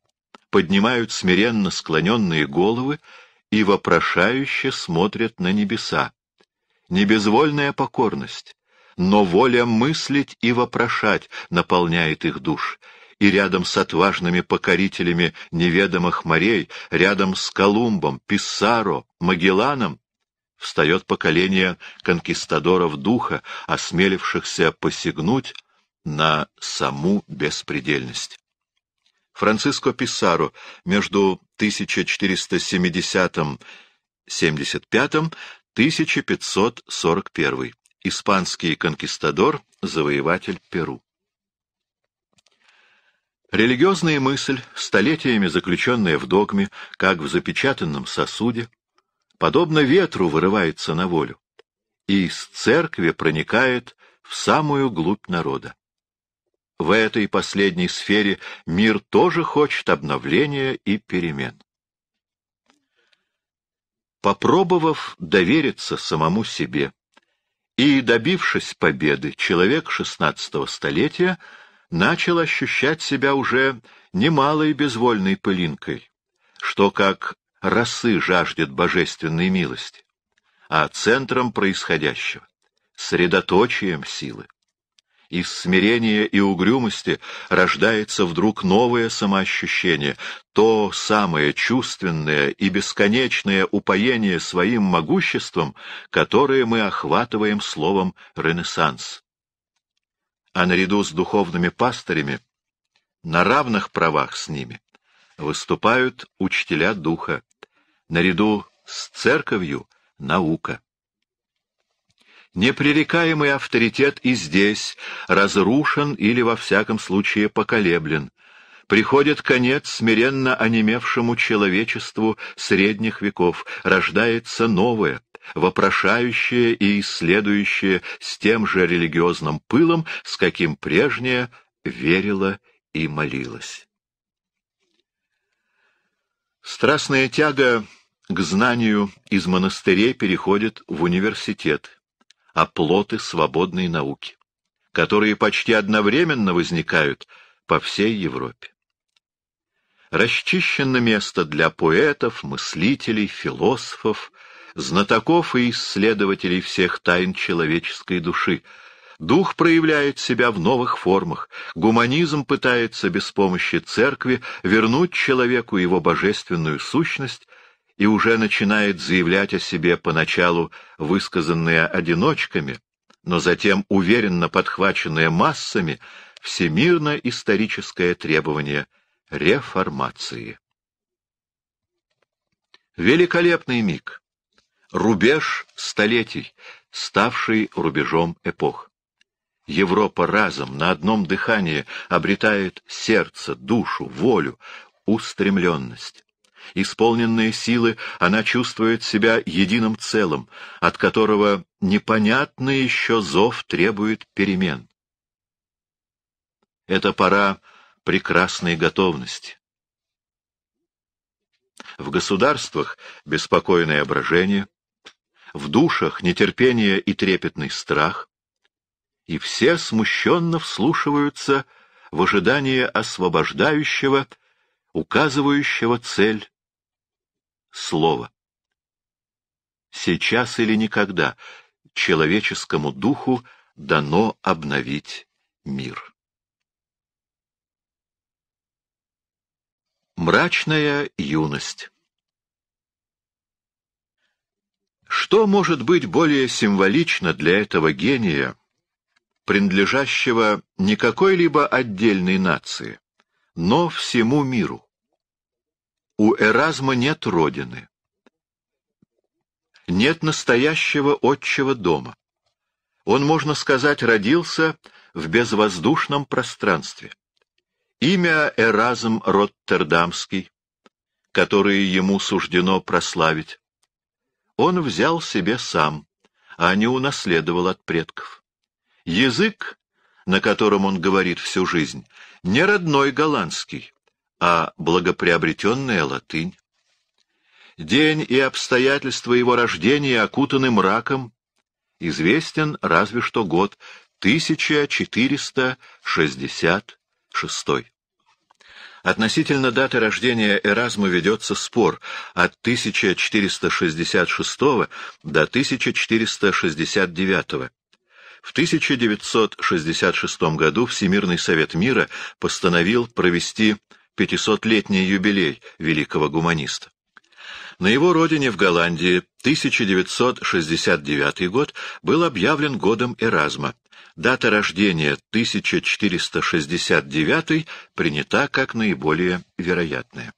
поднимают смиренно склоненные головы и вопрошающе смотрят на небеса. Небезвольная покорность, но воля мыслить и вопрошать наполняет их душ, и рядом с отважными покорителями неведомых морей, рядом с Колумбом, Писсаро, Магелланом, встает поколение конкистадоров духа, осмелившихся посягнуть на саму беспредельность. Франциско Писаро между 1470-75, 1541. Испанский конкистадор, завоеватель Перу. Религиозная мысль, столетиями заключенная в догме, как в запечатанном сосуде, подобно ветру вырывается на волю и из церкви проникает в самую глубь народа. В этой последней сфере мир тоже хочет обновления и перемен. Попробовав довериться самому себе и добившись победы, человек шестнадцатого столетия начал ощущать себя уже немалой безвольной пылинкой, что как росы жаждет божественной милости, а центром происходящего, средоточием силы. Из смирения и угрюмости рождается вдруг новое самоощущение, то самое чувственное и бесконечное упоение своим могуществом, которое мы охватываем словом «ренессанс». А наряду с духовными пастырями, на равных правах с ними, выступают учителя духа, наряду с церковью — наука. Непререкаемый авторитет и здесь разрушен или, во всяком случае, поколеблен. Приходит конец смиренно онемевшему человечеству средних веков, рождается новое, вопрошающее и исследующее с тем же религиозным пылом, с каким прежнее верило и молилась. Страстная тяга к знанию из монастырей переходит в университет оплоты свободной науки, которые почти одновременно возникают по всей Европе. Расчищено место для поэтов, мыслителей, философов, знатоков и исследователей всех тайн человеческой души. Дух проявляет себя в новых формах. Гуманизм пытается без помощи церкви вернуть человеку его божественную сущность и уже начинает заявлять о себе поначалу высказанные одиночками, но затем уверенно подхваченные массами, всемирно-историческое требование реформации. Великолепный миг, рубеж столетий, ставший рубежом эпох. Европа разом на одном дыхании обретает сердце, душу, волю, устремленность исполненные силы, она чувствует себя единым целым, от которого непонятный еще зов требует перемен. Это пора прекрасной готовности. В государствах беспокойное ображение, в душах нетерпение и трепетный страх, и все смущенно вслушиваются в ожидание освобождающего, указывающего цель слово. Сейчас или никогда человеческому духу дано обновить мир. Мрачная юность Что может быть более символично для этого гения, принадлежащего не какой-либо отдельной нации, но всему миру? У Эразма нет родины. Нет настоящего отчего дома. Он, можно сказать, родился в безвоздушном пространстве. Имя Эразм Роттердамский, которое ему суждено прославить, он взял себе сам, а не унаследовал от предков. Язык, на котором он говорит всю жизнь, не родной голландский, а благоприобретенная латынь. День и обстоятельства его рождения окутаны мраком, известен разве что год 1466. Относительно даты рождения Эразма ведется спор от 1466 до 1469. В 1966 году Всемирный Совет Мира постановил провести 500-летний юбилей великого гуманиста. На его родине, в Голландии, 1969 год был объявлен годом Эразма. Дата рождения 1469 принята как наиболее вероятная.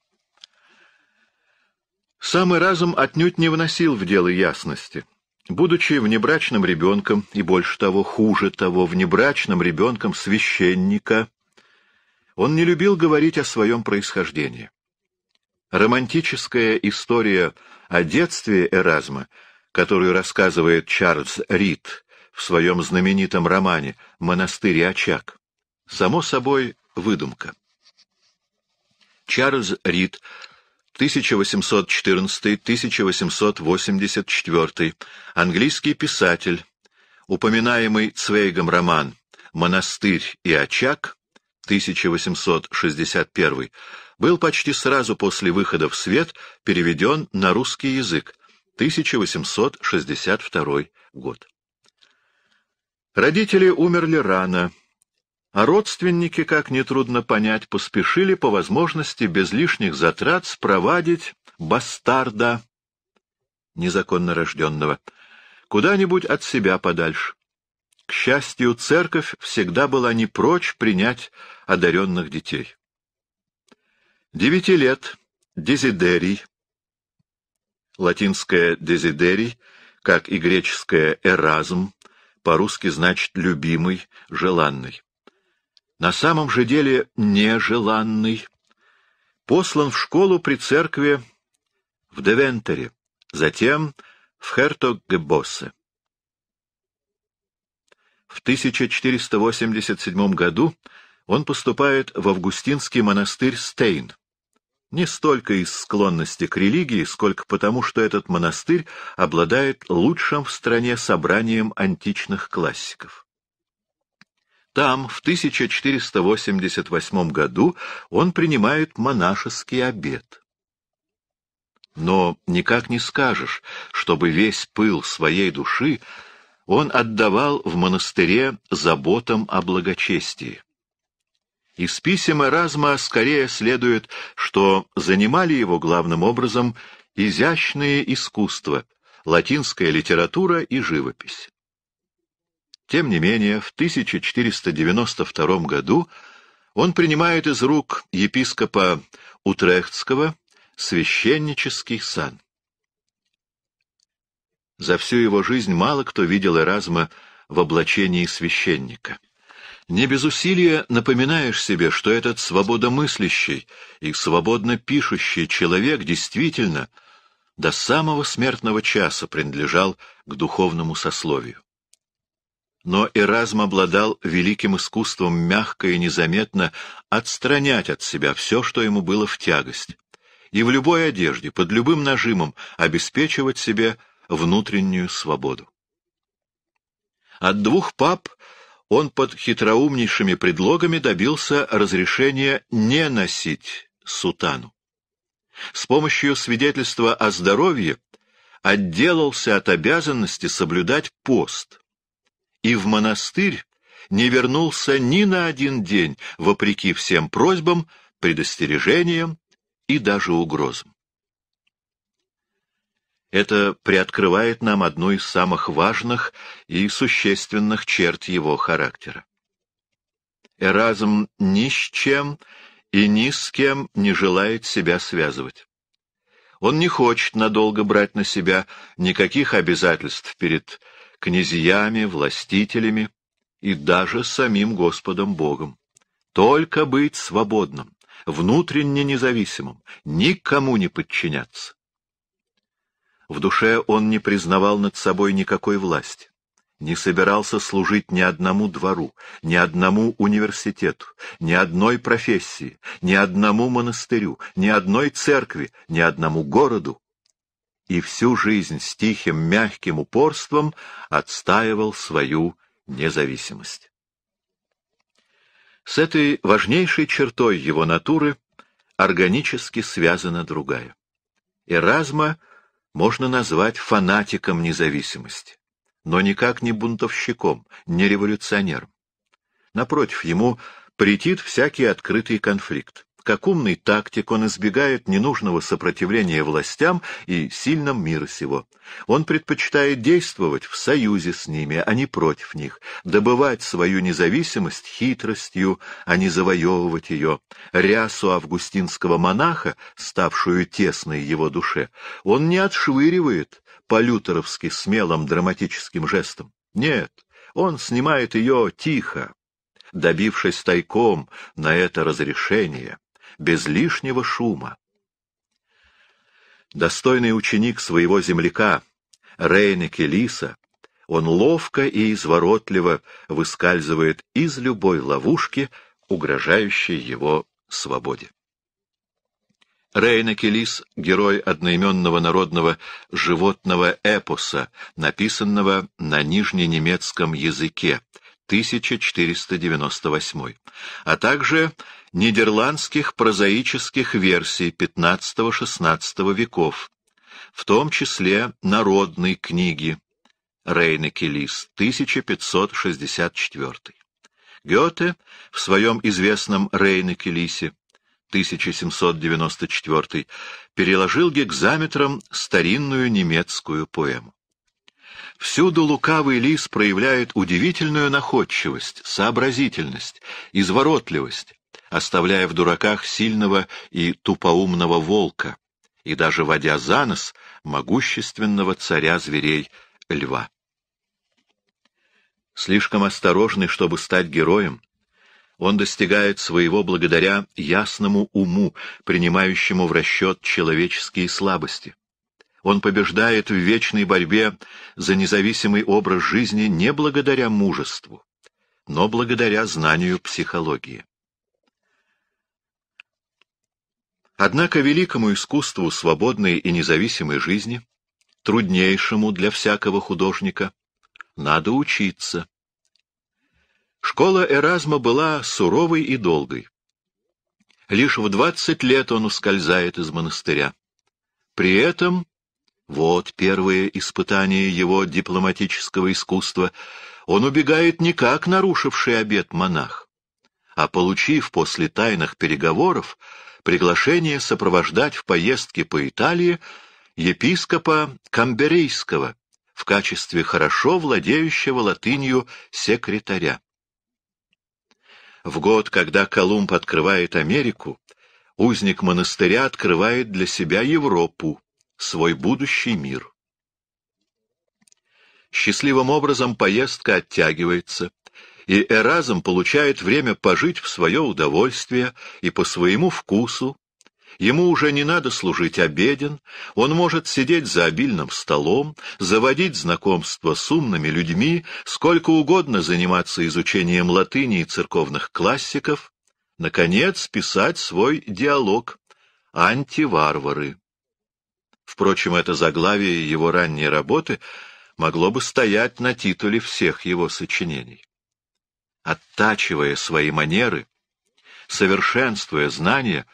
Сам Эразм отнюдь не вносил в дело ясности. Будучи внебрачным ребенком, и больше того, хуже того, внебрачным ребенком священника, он не любил говорить о своем происхождении. Романтическая история о детстве Эразма, которую рассказывает Чарльз Рид в своем знаменитом романе «Монастырь и очаг», само собой выдумка. Чарльз Рид 1814-1884, английский писатель, упоминаемый Цвейгом роман «Монастырь и очаг» 1861, был почти сразу после выхода в свет переведен на русский язык, 1862 год. Родители умерли рано, а родственники, как нетрудно понять, поспешили по возможности без лишних затрат спровадить бастарда, незаконно рожденного, куда-нибудь от себя подальше. К счастью, церковь всегда была не прочь принять одаренных детей. Девяти лет Дезидерий, латинское «дезидерий», как и греческое «эразм», по-русски значит «любимый», «желанный». На самом же деле «нежеланный», послан в школу при церкви в Девентере, затем в Хертогебоссе. В 1487 году он поступает в августинский монастырь Стейн, не столько из склонности к религии, сколько потому, что этот монастырь обладает лучшим в стране собранием античных классиков. Там, в 1488 году, он принимает монашеский обед. Но никак не скажешь, чтобы весь пыл своей души он отдавал в монастыре заботам о благочестии. Из писем Эразма скорее следует, что занимали его главным образом изящные искусства, латинская литература и живопись. Тем не менее, в 1492 году он принимает из рук епископа Утрехтского священнический сан. За всю его жизнь мало кто видел Эразма в облачении священника. Не без усилия напоминаешь себе, что этот свободомыслящий и свободно пишущий человек действительно до самого смертного часа принадлежал к духовному сословию. Но Эразм обладал великим искусством мягко и незаметно отстранять от себя все, что ему было в тягость, и в любой одежде, под любым нажимом обеспечивать себе внутреннюю свободу. От двух пап он под хитроумнейшими предлогами добился разрешения не носить сутану. С помощью свидетельства о здоровье отделался от обязанности соблюдать пост и в монастырь не вернулся ни на один день, вопреки всем просьбам, предостережениям и даже угрозам. Это приоткрывает нам одну из самых важных и существенных черт его характера. Эразм ни с чем и ни с кем не желает себя связывать. Он не хочет надолго брать на себя никаких обязательств перед князьями, властителями и даже самим Господом Богом. Только быть свободным, внутренне независимым, никому не подчиняться. В душе он не признавал над собой никакой власти, не собирался служить ни одному двору, ни одному университету, ни одной профессии, ни одному монастырю, ни одной церкви, ни одному городу. И всю жизнь с тихим, мягким упорством отстаивал свою независимость. С этой важнейшей чертой его натуры органически связана другая. Эразма можно назвать фанатиком независимости, но никак не бунтовщиком, не революционером. Напротив, ему претит всякий открытый конфликт как умный тактик он избегает ненужного сопротивления властям и сильном мира сего. Он предпочитает действовать в союзе с ними, а не против них, добывать свою независимость хитростью, а не завоевывать ее. Рясу августинского монаха, ставшую тесной его душе, он не отшвыривает по-лютеровски смелым драматическим жестом. Нет, он снимает ее тихо, добившись тайком на это разрешение без лишнего шума. Достойный ученик своего земляка, Рейнеке Лиса, он ловко и изворотливо выскальзывает из любой ловушки, угрожающей его свободе. Рейна Келис — герой одноименного народного животного эпоса, написанного на нижненемецком языке, 1498, а также нидерландских прозаических версий XV-XVI веков, в том числе народной книги Рейнеке 1564. Гёте в своем известном Рейнеке 1794 переложил гекзаметром старинную немецкую поэму. Всюду лукавый лис проявляет удивительную находчивость, сообразительность, изворотливость, оставляя в дураках сильного и тупоумного волка и даже водя за нос могущественного царя зверей льва. Слишком осторожный, чтобы стать героем, он достигает своего благодаря ясному уму, принимающему в расчет человеческие слабости. Он побеждает в вечной борьбе за независимый образ жизни не благодаря мужеству, но благодаря знанию психологии. Однако великому искусству свободной и независимой жизни, труднейшему для всякого художника, надо учиться. Школа Эразма была суровой и долгой. Лишь в двадцать лет он ускользает из монастыря. При этом, вот первое испытание его дипломатического искусства, он убегает не как нарушивший обет монах, а получив после тайных переговоров приглашение сопровождать в поездке по Италии епископа Камберейского в качестве хорошо владеющего латынью секретаря. В год, когда Колумб открывает Америку, узник монастыря открывает для себя Европу, свой будущий мир. Счастливым образом поездка оттягивается — и Эразм получает время пожить в свое удовольствие и по своему вкусу, Ему уже не надо служить обеден, он может сидеть за обильным столом, заводить знакомства с умными людьми, сколько угодно заниматься изучением латыни и церковных классиков, наконец, писать свой диалог «Антиварвары». Впрочем, это заглавие его ранней работы могло бы стоять на титуле всех его сочинений оттачивая свои манеры, совершенствуя знания,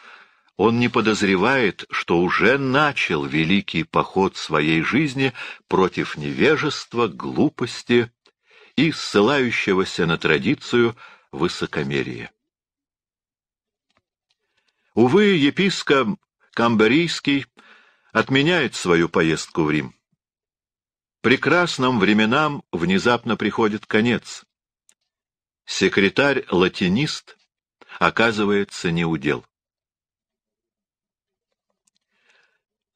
он не подозревает, что уже начал великий поход своей жизни против невежества, глупости и ссылающегося на традицию высокомерия. Увы, епископ Камбарийский отменяет свою поездку в Рим. Прекрасным временам внезапно приходит конец секретарь-латинист оказывается неудел.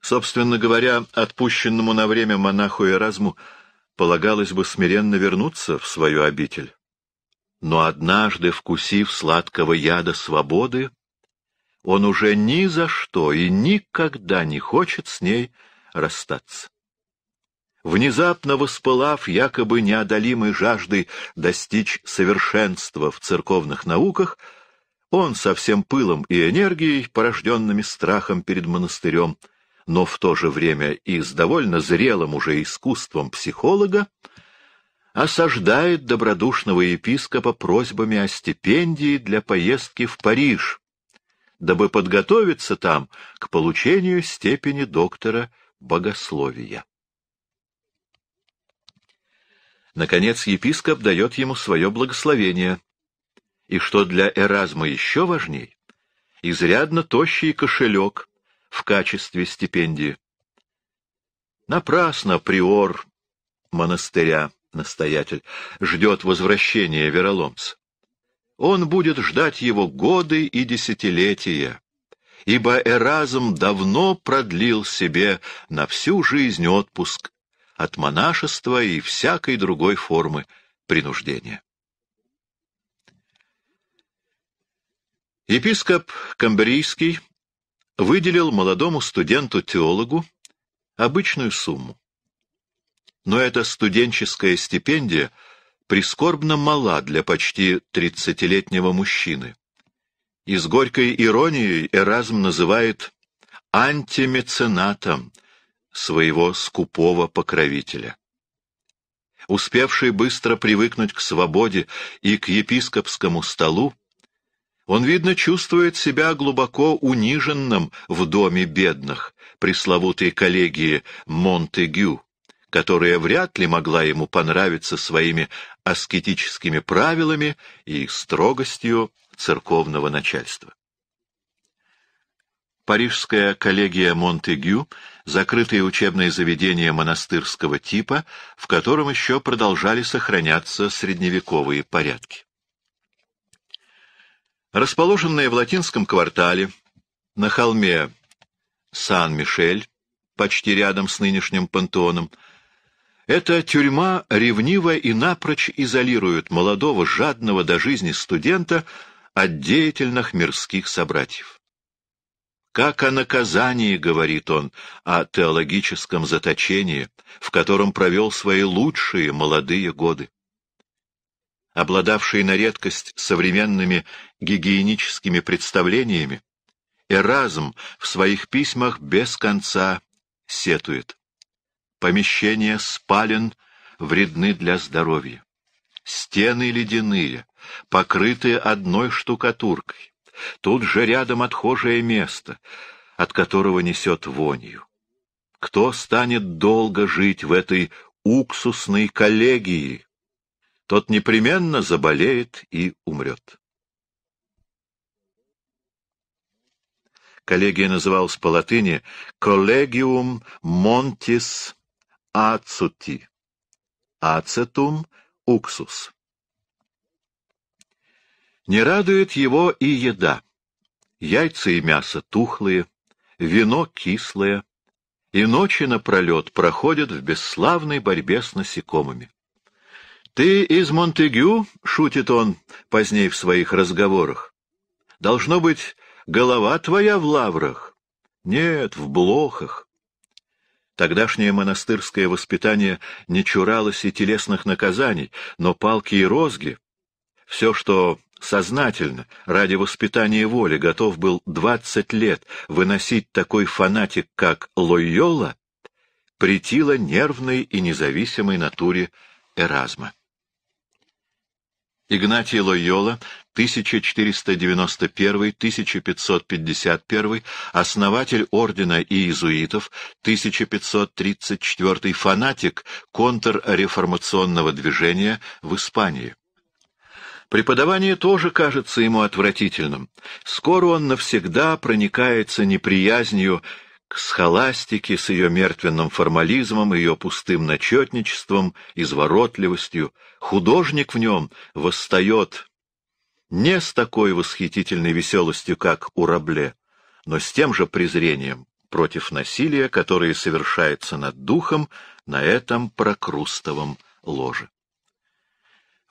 Собственно говоря, отпущенному на время монаху Эразму полагалось бы смиренно вернуться в свою обитель. Но однажды, вкусив сладкого яда свободы, он уже ни за что и никогда не хочет с ней расстаться. Внезапно воспылав якобы неодолимой жаждой достичь совершенства в церковных науках, он со всем пылом и энергией, порожденными страхом перед монастырем, но в то же время и с довольно зрелым уже искусством психолога, осаждает добродушного епископа просьбами о стипендии для поездки в Париж, дабы подготовиться там к получению степени доктора богословия. Наконец епископ дает ему свое благословение. И что для Эразма еще важней, изрядно тощий кошелек в качестве стипендии. Напрасно приор монастыря, настоятель, ждет возвращения вероломца. Он будет ждать его годы и десятилетия, ибо Эразм давно продлил себе на всю жизнь отпуск от монашества и всякой другой формы принуждения. Епископ Камберийский выделил молодому студенту-теологу обычную сумму. Но эта студенческая стипендия прискорбно мала для почти 30-летнего мужчины. И с горькой иронией Эразм называет антимеценатом, своего скупого покровителя. Успевший быстро привыкнуть к свободе и к епископскому столу, он, видно, чувствует себя глубоко униженным в доме бедных, пресловутой коллегии Монтегю, которая вряд ли могла ему понравиться своими аскетическими правилами и строгостью церковного начальства. Парижская коллегия Монтегю — закрытое учебное заведение монастырского типа, в котором еще продолжали сохраняться средневековые порядки. Расположенная в латинском квартале, на холме Сан-Мишель, почти рядом с нынешним пантеоном, эта тюрьма ревниво и напрочь изолирует молодого, жадного до жизни студента от деятельных мирских собратьев. Как о наказании, говорит он, о теологическом заточении, в котором провел свои лучшие молодые годы. Обладавший на редкость современными гигиеническими представлениями, Эразм в своих письмах без конца сетует. Помещения спален вредны для здоровья. Стены ледяные, покрыты одной штукатуркой. Тут же рядом отхожее место, от которого несет вонью. Кто станет долго жить в этой уксусной коллегии, тот непременно заболеет и умрет. Коллегия называлась по латыни «collegium montis aceti» ацетум — уксус. Не радует его и еда. Яйца и мясо тухлые, вино кислое, и ночи напролет проходят в бесславной борьбе с насекомыми. «Ты из Монтегю?» — шутит он позднее в своих разговорах. «Должно быть, голова твоя в лаврах?» «Нет, в блохах». Тогдашнее монастырское воспитание не чуралось и телесных наказаний, но палки и розги — все, что сознательно, ради воспитания воли, готов был двадцать лет выносить такой фанатик, как Лойола, претила нервной и независимой натуре Эразма. Игнатий Лойола, 1491-1551, основатель ордена иезуитов, 1534 фанатик контрреформационного движения в Испании. Преподавание тоже кажется ему отвратительным. Скоро он навсегда проникается неприязнью к схоластике с ее мертвенным формализмом, ее пустым начетничеством, изворотливостью. Художник в нем восстает не с такой восхитительной веселостью, как у Рабле, но с тем же презрением против насилия, которое совершается над духом на этом прокрустовом ложе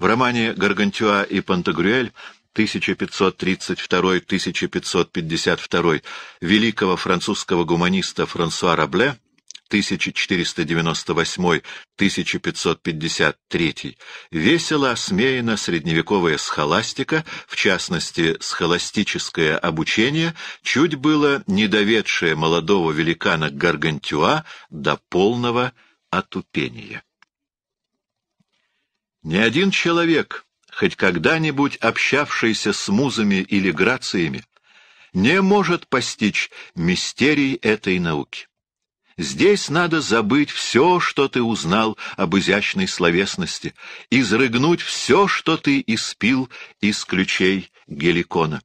романе «Гаргантюа и Пантагрюэль» 1532-1552 великого французского гуманиста Франсуа Рабле 1498-1553 весело осмеяна средневековая схоластика, в частности, схоластическое обучение, чуть было не доведшее молодого великана Гаргантюа до полного отупения. Ни один человек, хоть когда-нибудь общавшийся с музами или грациями, не может постичь мистерий этой науки. Здесь надо забыть все, что ты узнал об изящной словесности, изрыгнуть все, что ты испил из ключей геликона.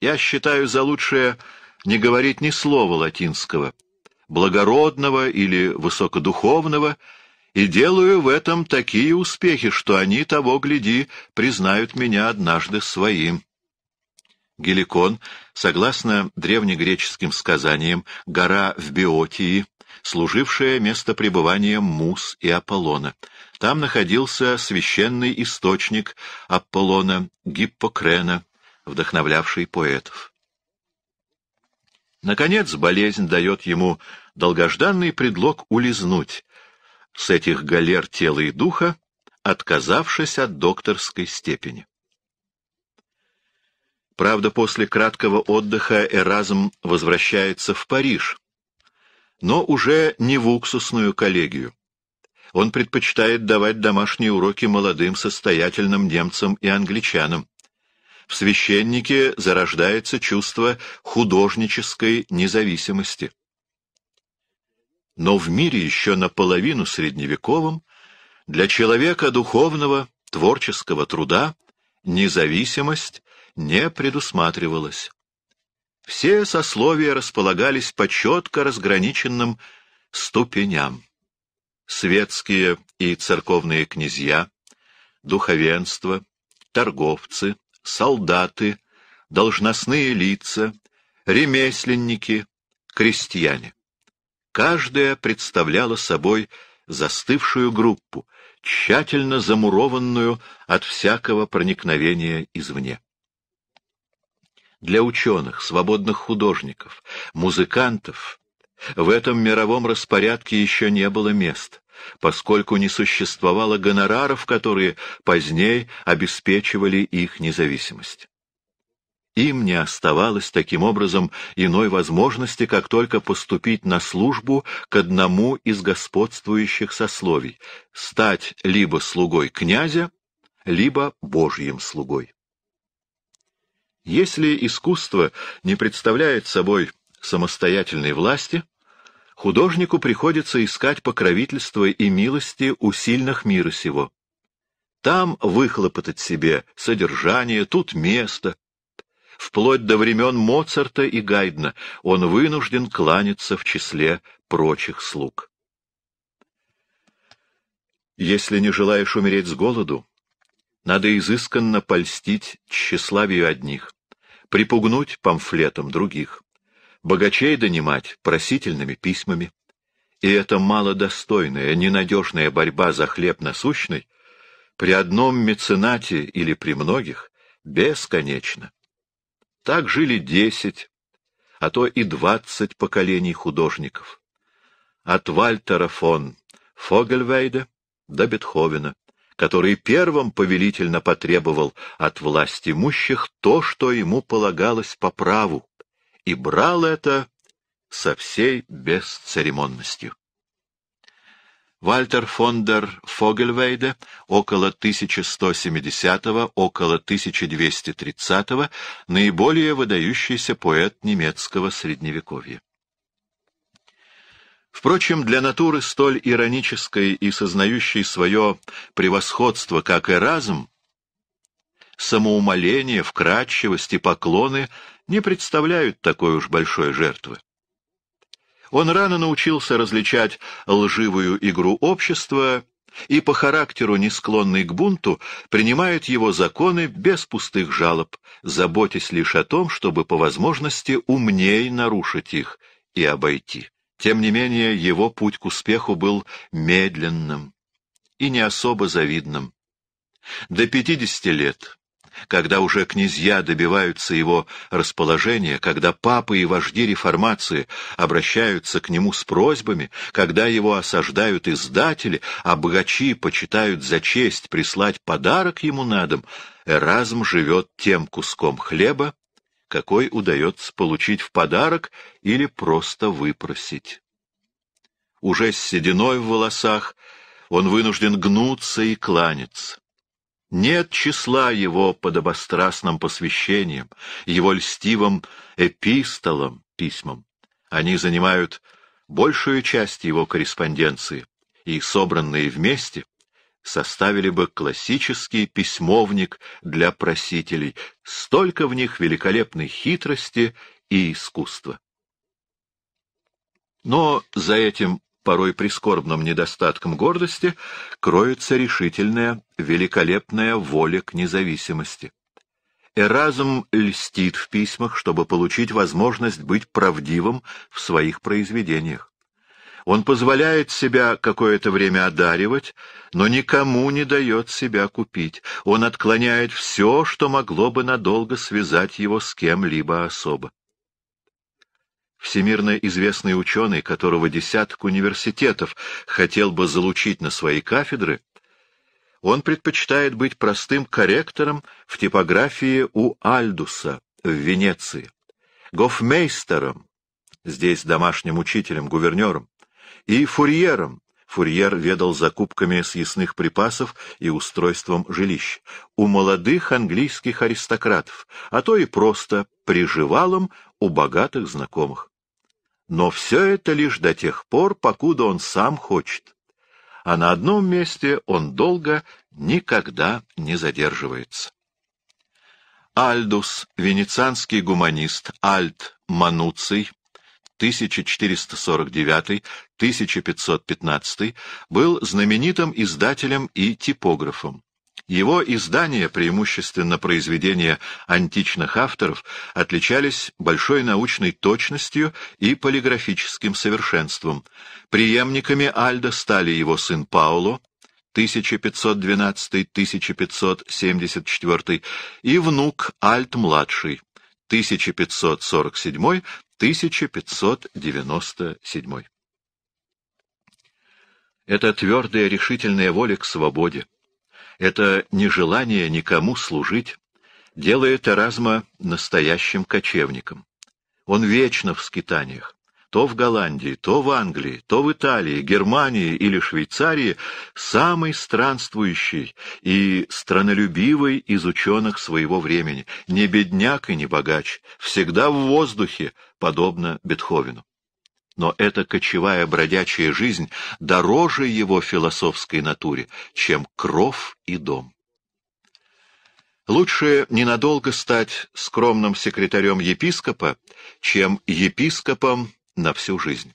Я считаю за лучшее не говорить ни слова латинского, благородного или высокодуховного — и делаю в этом такие успехи, что они, того гляди, признают меня однажды своим. Геликон, согласно древнегреческим сказаниям, гора в Биотии, служившая место пребывания Мус и Аполлона. Там находился священный источник Аполлона Гиппокрена, вдохновлявший поэтов. Наконец, болезнь дает ему долгожданный предлог улизнуть, с этих галер тела и духа, отказавшись от докторской степени. Правда, после краткого отдыха Эразм возвращается в Париж, но уже не в уксусную коллегию. Он предпочитает давать домашние уроки молодым состоятельным немцам и англичанам. В священнике зарождается чувство художнической независимости но в мире еще наполовину средневековом для человека духовного, творческого труда независимость не предусматривалась. Все сословия располагались по четко разграниченным ступеням. Светские и церковные князья, духовенство, торговцы, солдаты, должностные лица, ремесленники, крестьяне. Каждая представляла собой застывшую группу, тщательно замурованную от всякого проникновения извне. Для ученых, свободных художников, музыкантов в этом мировом распорядке еще не было мест, поскольку не существовало гонораров, которые позднее обеспечивали их независимость. Им не оставалось таким образом иной возможности, как только поступить на службу к одному из господствующих сословий, стать либо слугой князя, либо божьим слугой. Если искусство не представляет собой самостоятельной власти, художнику приходится искать покровительство и милости у сильных мира сего. Там выхлопотать себе содержание, тут место, Вплоть до времен Моцарта и Гайдна он вынужден кланяться в числе прочих слуг. Если не желаешь умереть с голоду, надо изысканно польстить тщеславию одних, припугнуть памфлетом других, богачей донимать просительными письмами. И эта малодостойная, ненадежная борьба за хлеб насущный при одном меценате или при многих бесконечна. Так жили десять, а то и двадцать поколений художников. От Вальтера фон Фогельвейда до Бетховена, который первым повелительно потребовал от власть имущих то, что ему полагалось по праву, и брал это со всей бесцеремонностью. Вальтер фондер Фогельвейде около 1170 около 1230 наиболее выдающийся поэт немецкого средневековья. Впрочем, для натуры столь иронической и сознающей свое превосходство, как Эразм, самоумоление, вкрадчивость и поклоны не представляют такой уж большой жертвы. Он рано научился различать лживую игру общества и по характеру, не склонный к бунту, принимает его законы без пустых жалоб, заботясь лишь о том, чтобы по возможности умней нарушить их и обойти. Тем не менее, его путь к успеху был медленным и не особо завидным. До пятидесяти лет когда уже князья добиваются его расположения, когда папы и вожди реформации обращаются к нему с просьбами, когда его осаждают издатели, а богачи почитают за честь прислать подарок ему на дом, Эразм живет тем куском хлеба, какой удается получить в подарок или просто выпросить. Уже с сединой в волосах он вынужден гнуться и кланяться. Нет числа его подобострастным посвящениям, его льстивым эпистолам, письмам. Они занимают большую часть его корреспонденции, и, собранные вместе, составили бы классический письмовник для просителей. Столько в них великолепной хитрости и искусства. Но за этим порой прискорбным недостатком гордости, кроется решительная, великолепная воля к независимости. Эразм льстит в письмах, чтобы получить возможность быть правдивым в своих произведениях. Он позволяет себя какое-то время одаривать, но никому не дает себя купить. Он отклоняет все, что могло бы надолго связать его с кем-либо особо всемирно известный ученый, которого десяток университетов хотел бы залучить на свои кафедры, он предпочитает быть простым корректором в типографии у Альдуса в Венеции, гофмейстером, здесь домашним учителем, гувернером, и фурьером, Фурьер ведал закупками съестных припасов и устройством жилищ у молодых английских аристократов, а то и просто приживалом у богатых знакомых. Но все это лишь до тех пор, покуда он сам хочет. А на одном месте он долго никогда не задерживается. Альдус, венецианский гуманист, Альт Мануций, 1449-1515, был знаменитым издателем и типографом. Его издания, преимущественно произведения античных авторов, отличались большой научной точностью и полиграфическим совершенством. Приемниками Альда стали его сын Пауло, 1512-1574, и внук Альт-младший, 1547-1597. Это твердая решительная воля к свободе, это нежелание никому служить делает Эразма настоящим кочевником. Он вечно в скитаниях. То в Голландии, то в Англии, то в Италии, Германии или Швейцарии самый странствующий и странолюбивый из ученых своего времени, не бедняк и не богач, всегда в воздухе, подобно Бетховену но эта кочевая бродячая жизнь дороже его философской натуре, чем кров и дом. Лучше ненадолго стать скромным секретарем епископа, чем епископом на всю жизнь.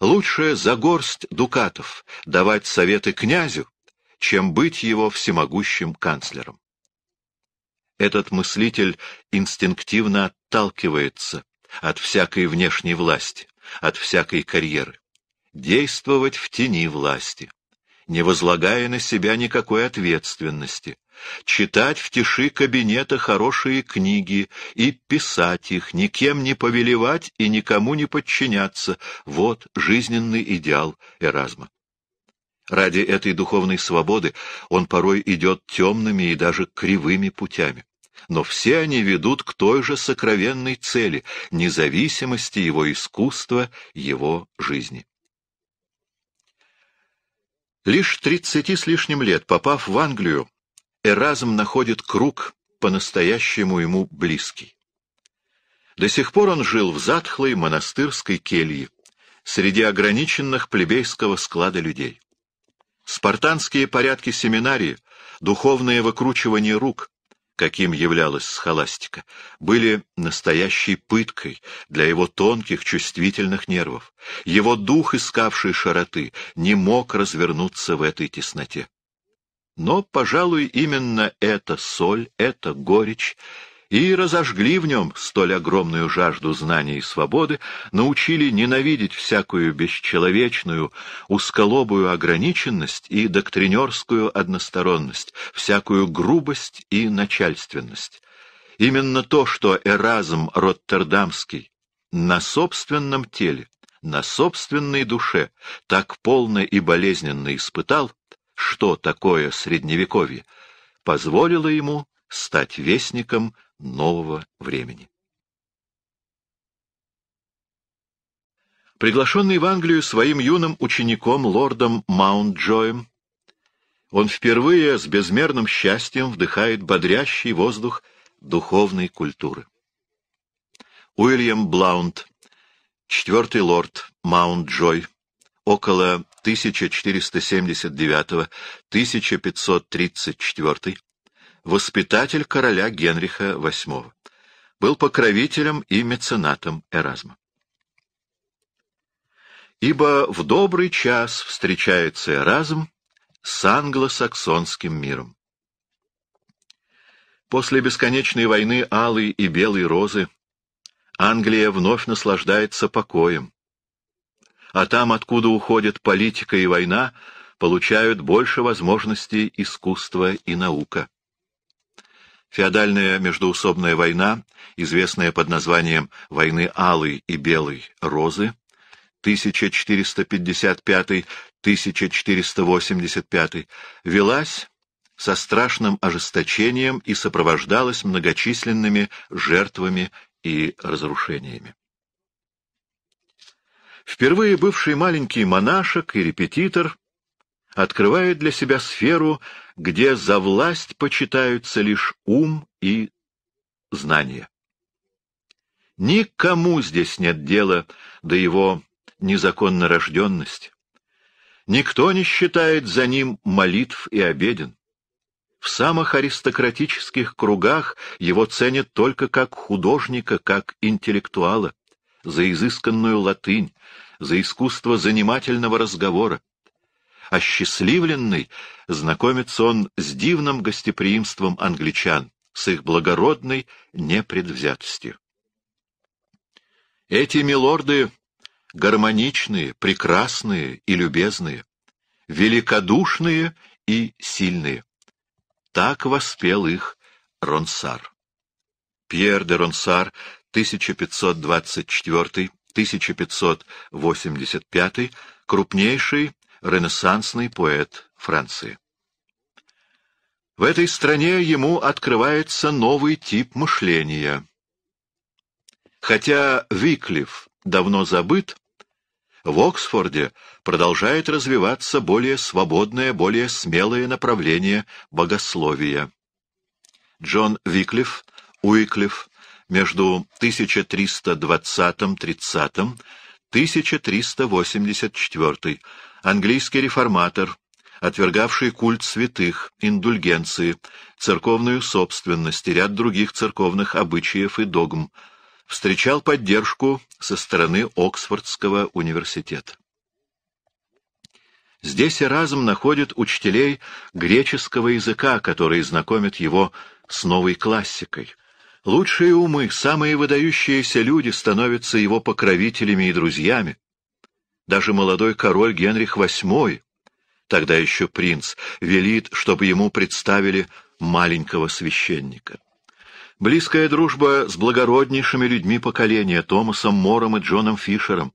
Лучше за горсть дукатов давать советы князю, чем быть его всемогущим канцлером. Этот мыслитель инстинктивно отталкивается от всякой внешней власти от всякой карьеры, действовать в тени власти, не возлагая на себя никакой ответственности, читать в тиши кабинета хорошие книги и писать их, никем не повелевать и никому не подчиняться. Вот жизненный идеал Эразма. Ради этой духовной свободы он порой идет темными и даже кривыми путями но все они ведут к той же сокровенной цели — независимости его искусства, его жизни. Лишь тридцати с лишним лет, попав в Англию, Эразм находит круг, по-настоящему ему близкий. До сих пор он жил в затхлой монастырской келье, среди ограниченных плебейского склада людей. Спартанские порядки семинарии, духовное выкручивание рук, каким являлась схоластика, были настоящей пыткой для его тонких чувствительных нервов. Его дух, искавший широты, не мог развернуться в этой тесноте. Но, пожалуй, именно эта соль, эта горечь и разожгли в нем столь огромную жажду знаний и свободы, научили ненавидеть всякую бесчеловечную, узколобую ограниченность и доктринерскую односторонность, всякую грубость и начальственность. Именно то, что Эразм Роттердамский на собственном теле, на собственной душе так полно и болезненно испытал, что такое средневековье, позволило ему стать вестником нового времени. Приглашенный в Англию своим юным учеником лордом Маунт-Джоем, он впервые с безмерным счастьем вдыхает бодрящий воздух духовной культуры. Уильям Блаунт, четвертый лорд Маунт-Джой, около 1479-1534, воспитатель короля Генриха VIII. Был покровителем и меценатом Эразма. Ибо в добрый час встречается Эразм с англосаксонским миром. После бесконечной войны алой и белой розы Англия вновь наслаждается покоем. А там, откуда уходят политика и война, получают больше возможностей искусства и наука. Феодальная междоусобная война, известная под названием «Войны Алой и Белой Розы», 1455-1485, велась со страшным ожесточением и сопровождалась многочисленными жертвами и разрушениями. Впервые бывший маленький монашек и репетитор открывает для себя сферу где за власть почитаются лишь ум и знание. Никому здесь нет дела до его незаконно рожденности. Никто не считает за ним молитв и обеден. В самых аристократических кругах его ценят только как художника, как интеллектуала, за изысканную латынь, за искусство занимательного разговора, Осчастливленный, знакомится он с дивным гостеприимством англичан, с их благородной непредвзятостью. Эти милорды гармоничные, прекрасные и любезные, великодушные и сильные. Так воспел их Ронсар. Пьер де Ронсар, 1524-1585, крупнейший ренессансный поэт Франции. В этой стране ему открывается новый тип мышления. Хотя Виклиф давно забыт, в Оксфорде продолжает развиваться более свободное, более смелое направление богословия. Джон Виклиф, Уиклиф, между 1320-30, 1384 английский реформатор, отвергавший культ святых, индульгенции, церковную собственность и ряд других церковных обычаев и догм, встречал поддержку со стороны Оксфордского университета. Здесь Эразм находит учителей греческого языка, которые знакомят его с новой классикой. Лучшие умы, самые выдающиеся люди становятся его покровителями и друзьями. Даже молодой король Генрих VIII, тогда еще принц, велит, чтобы ему представили маленького священника. Близкая дружба с благороднейшими людьми поколения Томасом Мором и Джоном Фишером,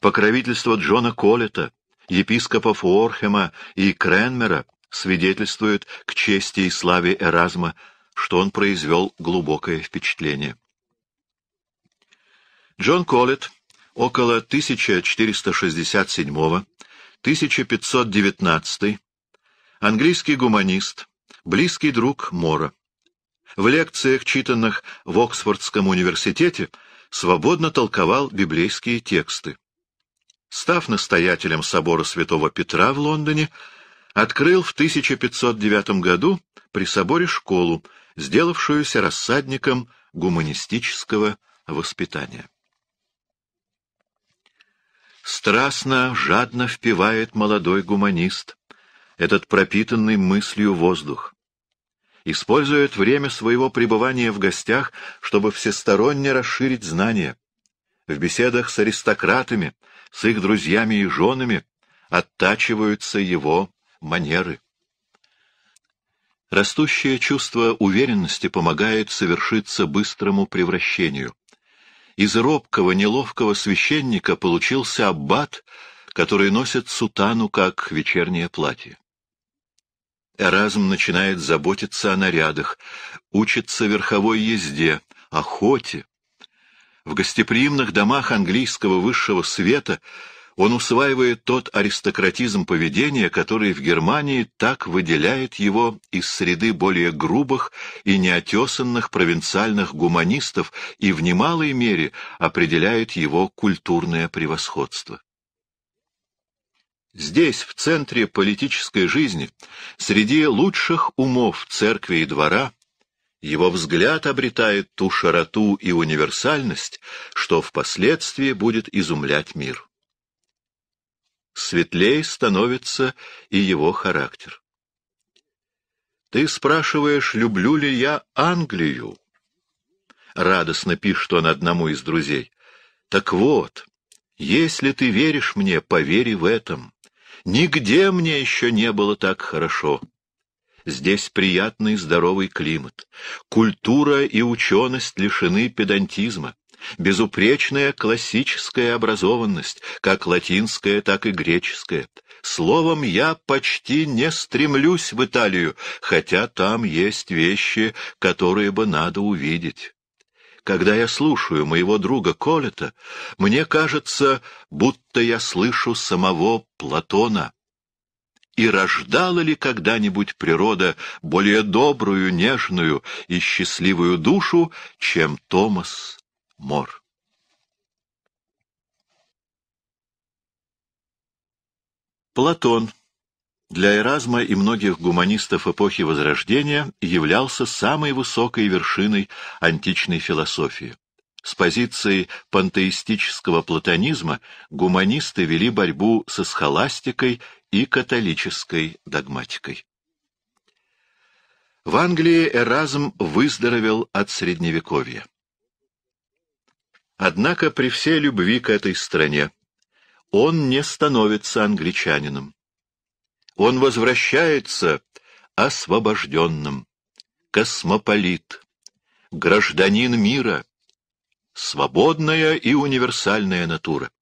покровительство Джона Коллета, епископов Уорхема и Кренмера свидетельствуют к чести и славе Эразма, что он произвел глубокое впечатление. Джон Коллетт около 1467-1519 английский гуманист, близкий друг Мора. В лекциях, читанных в Оксфордском университете, свободно толковал библейские тексты. Став настоятелем собора святого Петра в Лондоне, открыл в 1509 году при соборе школу, сделавшуюся рассадником гуманистического воспитания страстно, жадно впивает молодой гуманист этот пропитанный мыслью воздух. Использует время своего пребывания в гостях, чтобы всесторонне расширить знания. В беседах с аристократами, с их друзьями и женами оттачиваются его манеры. Растущее чувство уверенности помогает совершиться быстрому превращению. Из робкого, неловкого священника получился аббат, который носит сутану как вечернее платье. Эразм начинает заботиться о нарядах, учится верховой езде, охоте. В гостеприимных домах английского высшего света — он усваивает тот аристократизм поведения, который в Германии так выделяет его из среды более грубых и неотесанных провинциальных гуманистов и в немалой мере определяет его культурное превосходство. Здесь, в центре политической жизни, среди лучших умов церкви и двора – его взгляд обретает ту широту и универсальность, что впоследствии будет изумлять мир светлей становится и его характер. «Ты спрашиваешь, люблю ли я Англию?» Радостно пишет он одному из друзей. «Так вот, если ты веришь мне, повери в этом. Нигде мне еще не было так хорошо. Здесь приятный здоровый климат. Культура и ученость лишены педантизма безупречная классическая образованность, как латинская, так и греческая. Словом, я почти не стремлюсь в Италию, хотя там есть вещи, которые бы надо увидеть. Когда я слушаю моего друга Колета, мне кажется, будто я слышу самого Платона. И рождала ли когда-нибудь природа более добрую, нежную и счастливую душу, чем Томас мор. Платон для Эразма и многих гуманистов эпохи Возрождения являлся самой высокой вершиной античной философии. С позиции пантеистического платонизма гуманисты вели борьбу со схоластикой и католической догматикой. В Англии Эразм выздоровел от Средневековья. Однако при всей любви к этой стране он не становится англичанином. Он возвращается освобожденным, космополит, гражданин мира, свободная и универсальная натура.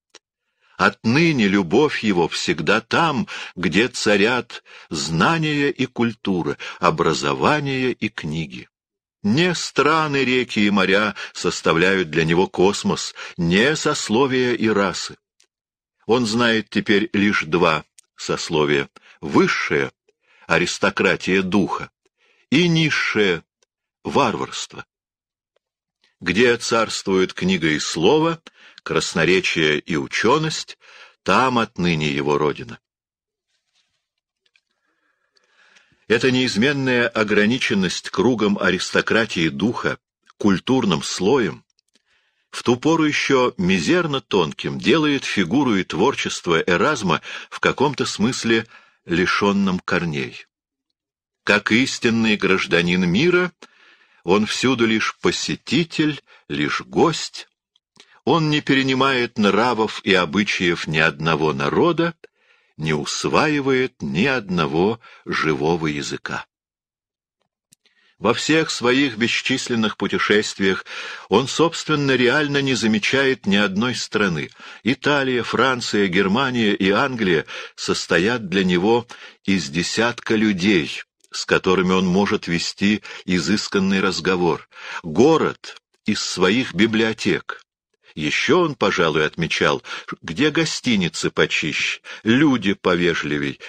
Отныне любовь его всегда там, где царят знания и культура, образование и книги. Не страны, реки и моря составляют для него космос, не сословия и расы. Он знает теперь лишь два сословия — высшее — аристократия духа, и низшее — варварство. Где царствует книга и слово, красноречие и ученость, там отныне его родина. Эта неизменная ограниченность кругом аристократии духа, культурным слоем, в ту пору еще мизерно тонким, делает фигуру и творчество Эразма в каком-то смысле лишенным корней. Как истинный гражданин мира, он всюду лишь посетитель, лишь гость, он не перенимает нравов и обычаев ни одного народа, не усваивает ни одного живого языка. Во всех своих бесчисленных путешествиях он, собственно, реально не замечает ни одной страны. Италия, Франция, Германия и Англия состоят для него из десятка людей, с которыми он может вести изысканный разговор. Город из своих библиотек, еще он, пожалуй, отмечал, где гостиницы почище, люди повежливей,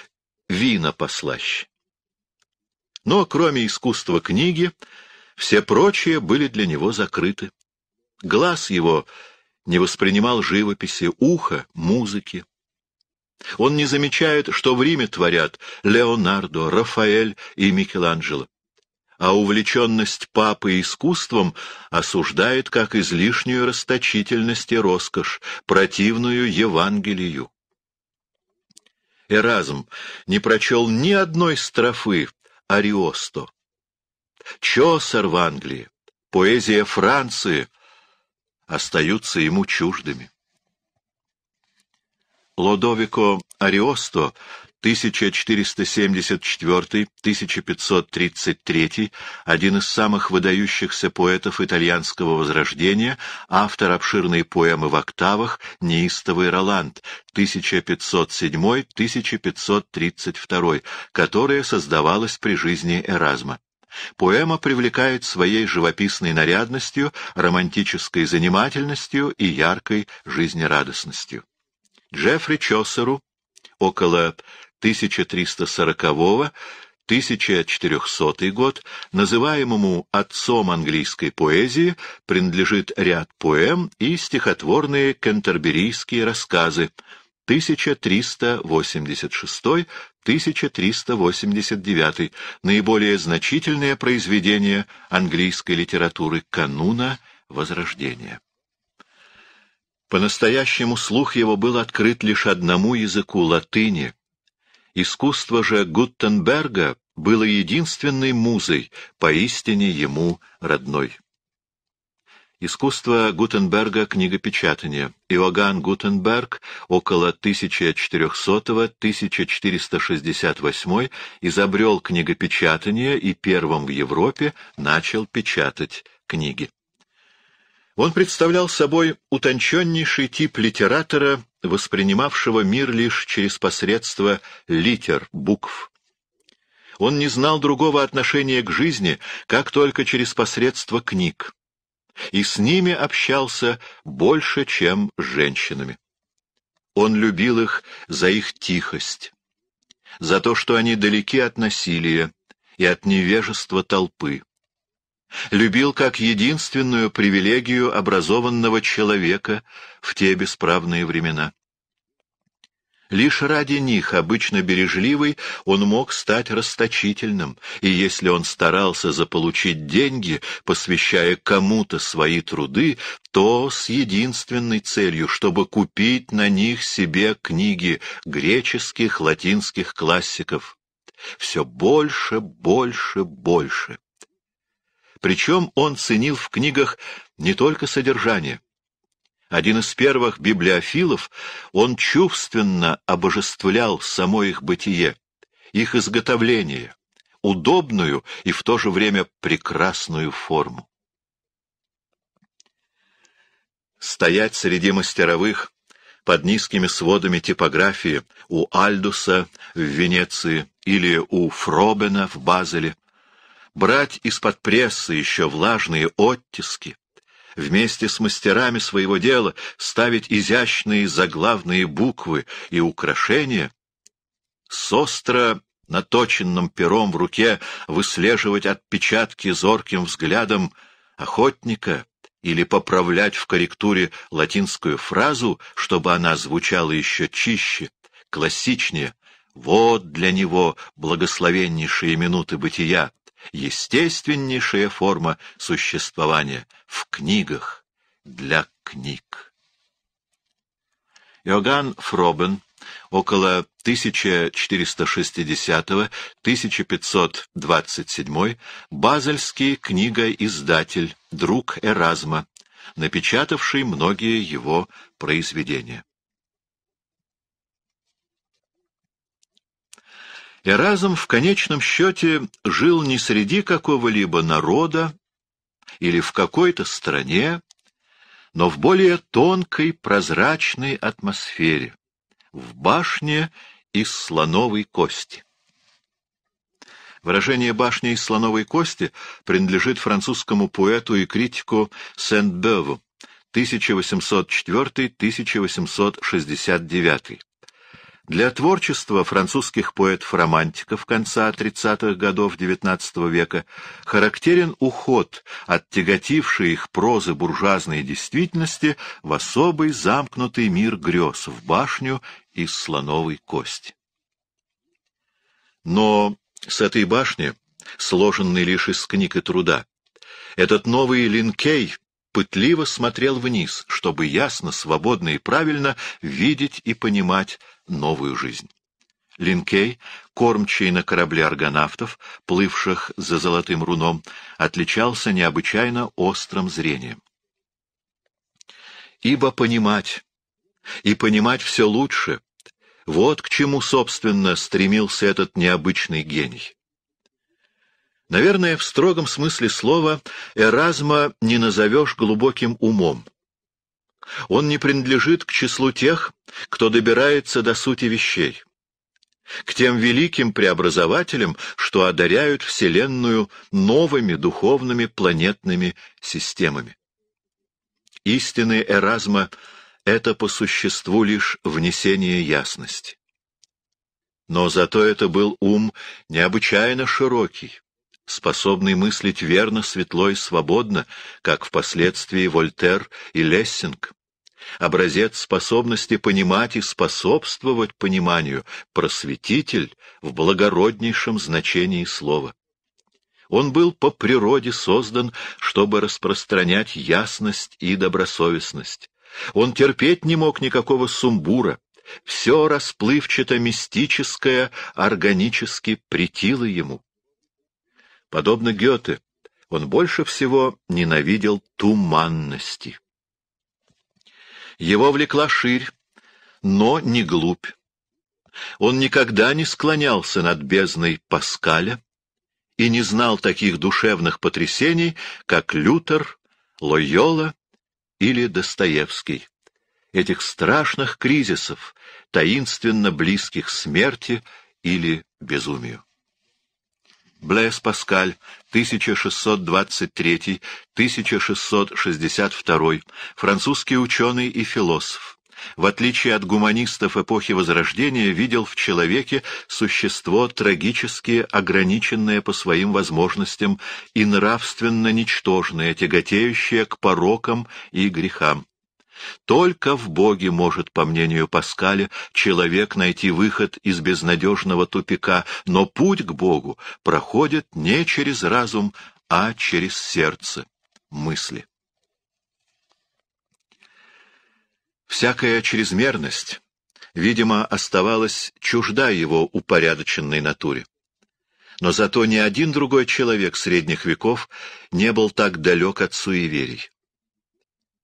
вина послаще. Но кроме искусства книги, все прочие были для него закрыты. Глаз его не воспринимал живописи, ухо — музыки. Он не замечает, что в Риме творят Леонардо, Рафаэль и Микеланджело а увлеченность папы искусством осуждают как излишнюю расточительность и роскошь, противную Евангелию. Эразм не прочел ни одной строфы Ариосто. Чосер в Англии, поэзия Франции остаются ему чуждыми. Лодовико Ариосто 1474-1533, один из самых выдающихся поэтов итальянского возрождения, автор обширной поэмы в октавах «Неистовый Роланд» 1507-1532, которая создавалась при жизни Эразма. Поэма привлекает своей живописной нарядностью, романтической занимательностью и яркой жизнерадостностью. Джеффри Чосеру около 1340-1400 год, называемому «отцом английской поэзии», принадлежит ряд поэм и стихотворные кентерберийские рассказы 1386-1389, наиболее значительное произведение английской литературы кануна Возрождения. По-настоящему слух его был открыт лишь одному языку — латыни, Искусство же Гутенберга было единственной музой, поистине ему родной. Искусство Гутенберга книгопечатания. Иоганн Гутенберг около 1400-1468 изобрел книгопечатание и первым в Европе начал печатать книги. Он представлял собой утонченнейший тип литератора, воспринимавшего мир лишь через посредство литер, букв. Он не знал другого отношения к жизни, как только через посредство книг. И с ними общался больше, чем с женщинами. Он любил их за их тихость, за то, что они далеки от насилия и от невежества толпы любил как единственную привилегию образованного человека в те бесправные времена. Лишь ради них, обычно бережливый, он мог стать расточительным, и если он старался заполучить деньги, посвящая кому-то свои труды, то с единственной целью, чтобы купить на них себе книги греческих, латинских классиков. Все больше, больше, больше. Причем он ценил в книгах не только содержание. Один из первых библиофилов, он чувственно обожествлял само их бытие, их изготовление, удобную и в то же время прекрасную форму. Стоять среди мастеровых под низкими сводами типографии у Альдуса в Венеции или у Фробена в Базеле — брать из-под прессы еще влажные оттиски, вместе с мастерами своего дела ставить изящные заглавные буквы и украшения, с остро наточенным пером в руке выслеживать отпечатки зорким взглядом охотника или поправлять в корректуре латинскую фразу, чтобы она звучала еще чище, классичнее. Вот для него благословеннейшие минуты бытия, естественнейшая форма существования в книгах для книг. Иоганн Фробен около 1460-1527 базельский книгоиздатель, друг Эразма, напечатавший многие его произведения. И Эразм в конечном счете жил не среди какого-либо народа или в какой-то стране, но в более тонкой прозрачной атмосфере, в башне из слоновой кости. Выражение «башня из слоновой кости» принадлежит французскому поэту и критику Сент-Беву 1804-1869. Для творчества французских поэтов-романтиков конца 30-х годов XIX века характерен уход от тяготившей их прозы буржуазной действительности в особый замкнутый мир грез, в башню из слоновой кости. Но с этой башни, сложенной лишь из книг и труда, этот новый линкей пытливо смотрел вниз, чтобы ясно, свободно и правильно видеть и понимать новую жизнь. Линкей, кормчий на корабле аргонавтов, плывших за золотым руном, отличался необычайно острым зрением. Ибо понимать, и понимать все лучше, вот к чему, собственно, стремился этот необычный гений. Наверное, в строгом смысле слова Эразма не назовешь глубоким умом — он не принадлежит к числу тех, кто добирается до сути вещей, к тем великим преобразователям, что одаряют Вселенную новыми духовными планетными системами. Истины Эразма — это по существу лишь внесение ясности. Но зато это был ум необычайно широкий, способный мыслить верно, светло и свободно, как впоследствии Вольтер и Лессинг образец способности понимать и способствовать пониманию, просветитель в благороднейшем значении слова. Он был по природе создан, чтобы распространять ясность и добросовестность. Он терпеть не мог никакого сумбура. Все расплывчато-мистическое органически претило ему. Подобно Гёте, он больше всего ненавидел туманности. Его влекла ширь, но не глубь. Он никогда не склонялся над бездной Паскаля и не знал таких душевных потрясений, как Лютер, Лойола или Достоевский, этих страшных кризисов, таинственно близких смерти или безумию. Блес Паскаль, 1623-1662, французский ученый и философ. В отличие от гуманистов эпохи Возрождения, видел в человеке существо трагически ограниченное по своим возможностям и нравственно ничтожное, тяготеющее к порокам и грехам. Только в Боге может, по мнению Паскаля, человек найти выход из безнадежного тупика, но путь к Богу проходит не через разум, а через сердце, мысли. Всякая чрезмерность, видимо, оставалась чужда его упорядоченной натуре. Но зато ни один другой человек средних веков не был так далек от суеверий.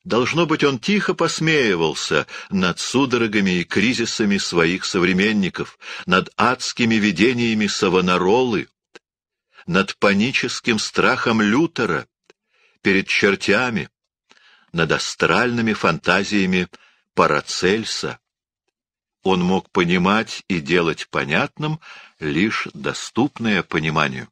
Должно быть, он тихо посмеивался над судорогами и кризисами своих современников, над адскими видениями Савонаролы, над паническим страхом Лютера перед чертями, над астральными фантазиями Парацельса. Он мог понимать и делать понятным лишь доступное пониманию.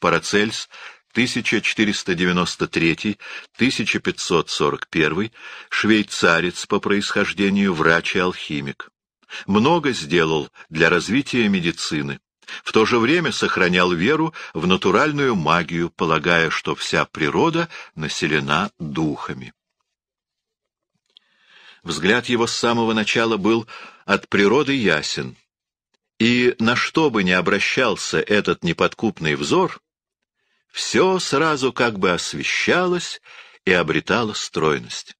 Парацельс 1493-1541, швейцарец по происхождению, врач и алхимик. Много сделал для развития медицины. В то же время сохранял веру в натуральную магию, полагая, что вся природа населена духами. Взгляд его с самого начала был от природы ясен. И на что бы ни обращался этот неподкупный взор, все сразу как бы освещалось и обретало стройность.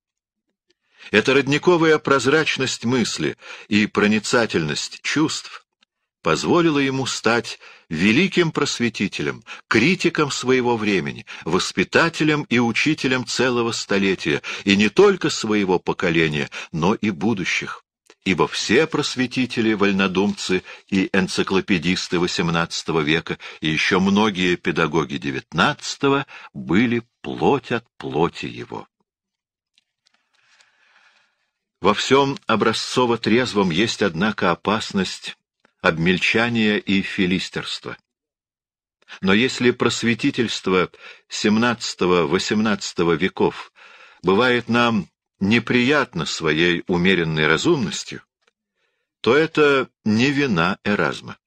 Эта родниковая прозрачность мысли и проницательность чувств позволила ему стать великим просветителем, критиком своего времени, воспитателем и учителем целого столетия, и не только своего поколения, но и будущих ибо все просветители, вольнодумцы и энциклопедисты XVIII века и еще многие педагоги XIX были плоть от плоти его. Во всем образцово-трезвом есть, однако, опасность обмельчания и филистерства. Но если просветительство XVII-XVIII веков бывает нам неприятно своей умеренной разумностью, то это не вина Эразма.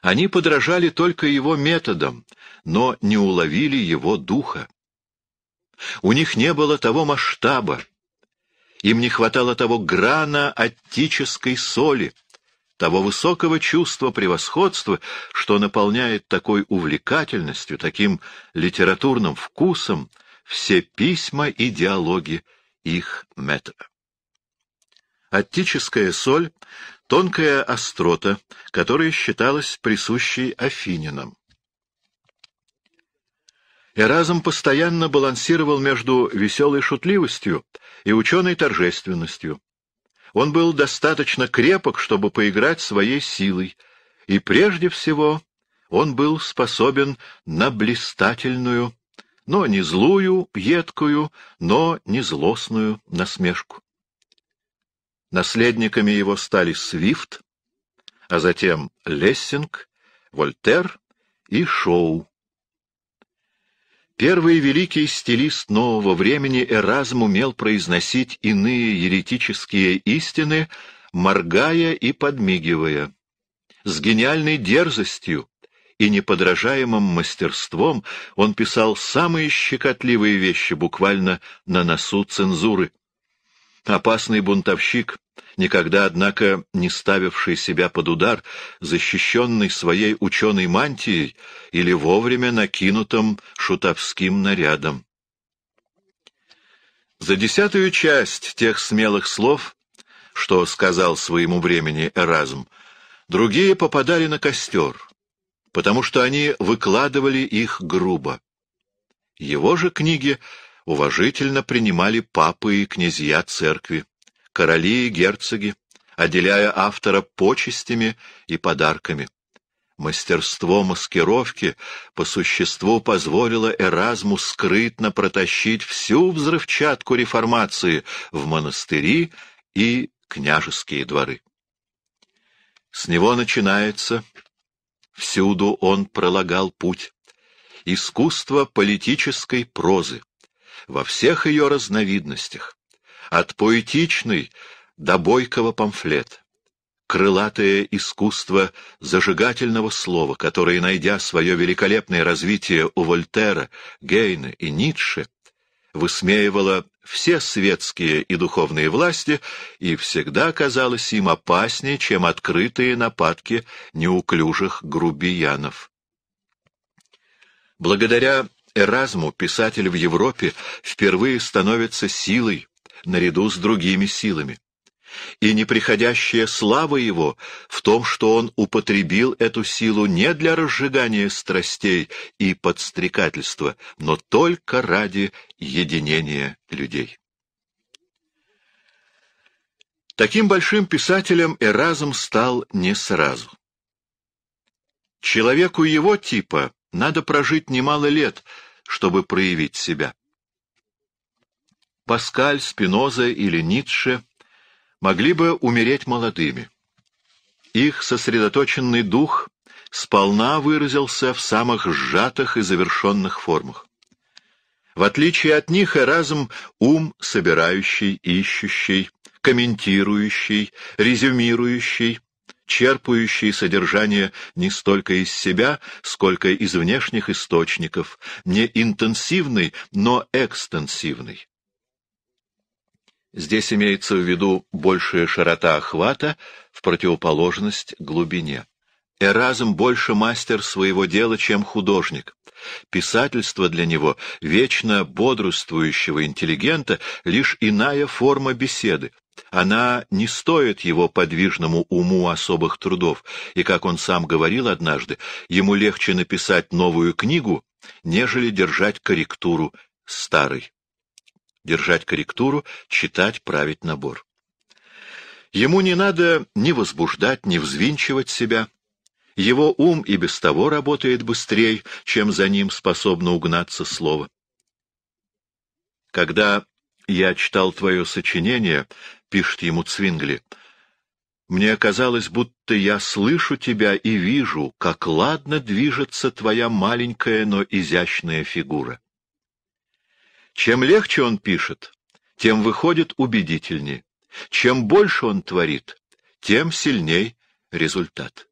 Они подражали только его методам, но не уловили его духа. У них не было того масштаба, им не хватало того грана оттической соли, того высокого чувства превосходства, что наполняет такой увлекательностью, таким литературным вкусом все письма и диалоги их метра. Аттическая соль — тонкая острота, которая считалась присущей афининам. Эразм постоянно балансировал между веселой шутливостью и ученой торжественностью. Он был достаточно крепок, чтобы поиграть своей силой, и прежде всего он был способен на блистательную но не злую, едкую, но не злостную насмешку. Наследниками его стали Свифт, а затем Лессинг, Вольтер и Шоу. Первый великий стилист нового времени Эразм умел произносить иные еретические истины, моргая и подмигивая, с гениальной дерзостью, и неподражаемым мастерством он писал самые щекотливые вещи буквально на носу цензуры. Опасный бунтовщик, никогда, однако, не ставивший себя под удар, защищенный своей ученой мантией или вовремя накинутым шутовским нарядом. За десятую часть тех смелых слов, что сказал своему времени Эразм, другие попадали на костер — потому что они выкладывали их грубо. Его же книги уважительно принимали папы и князья церкви, короли и герцоги, отделяя автора почестями и подарками. Мастерство маскировки по существу позволило Эразму скрытно протащить всю взрывчатку реформации в монастыри и княжеские дворы. С него начинается Всюду он пролагал путь. Искусство политической прозы во всех ее разновидностях, от поэтичной до бойкого памфлета крылатое искусство зажигательного слова, которое, найдя свое великолепное развитие у Вольтера, Гейна и Ницше, высмеивало все светские и духовные власти и всегда казалось им опаснее, чем открытые нападки неуклюжих грубиянов. Благодаря Эразму писатель в Европе впервые становится силой наряду с другими силами и неприходящая слава его в том, что он употребил эту силу не для разжигания страстей и подстрекательства, но только ради единения людей. Таким большим писателем Эразм стал не сразу. Человеку его типа надо прожить немало лет, чтобы проявить себя. Паскаль, Спиноза или Ницше — могли бы умереть молодыми. Их сосредоточенный дух сполна выразился в самых сжатых и завершенных формах. В отличие от них, и разум, ум, собирающий, ищущий, комментирующий, резюмирующий, черпающий содержание не столько из себя, сколько из внешних источников, не интенсивный, но экстенсивный. Здесь имеется в виду большая широта охвата в противоположность глубине. Эразм больше мастер своего дела, чем художник. Писательство для него, вечно бодрствующего интеллигента, лишь иная форма беседы. Она не стоит его подвижному уму особых трудов, и, как он сам говорил однажды, ему легче написать новую книгу, нежели держать корректуру старой держать корректуру, читать, править набор. Ему не надо ни возбуждать, ни взвинчивать себя. Его ум и без того работает быстрее, чем за ним способно угнаться слово. Когда я читал твое сочинение, пишет ему Цвингли, мне казалось, будто я слышу тебя и вижу, как ладно движется твоя маленькая, но изящная фигура. Чем легче он пишет, тем выходит убедительнее. Чем больше он творит, тем сильней результат.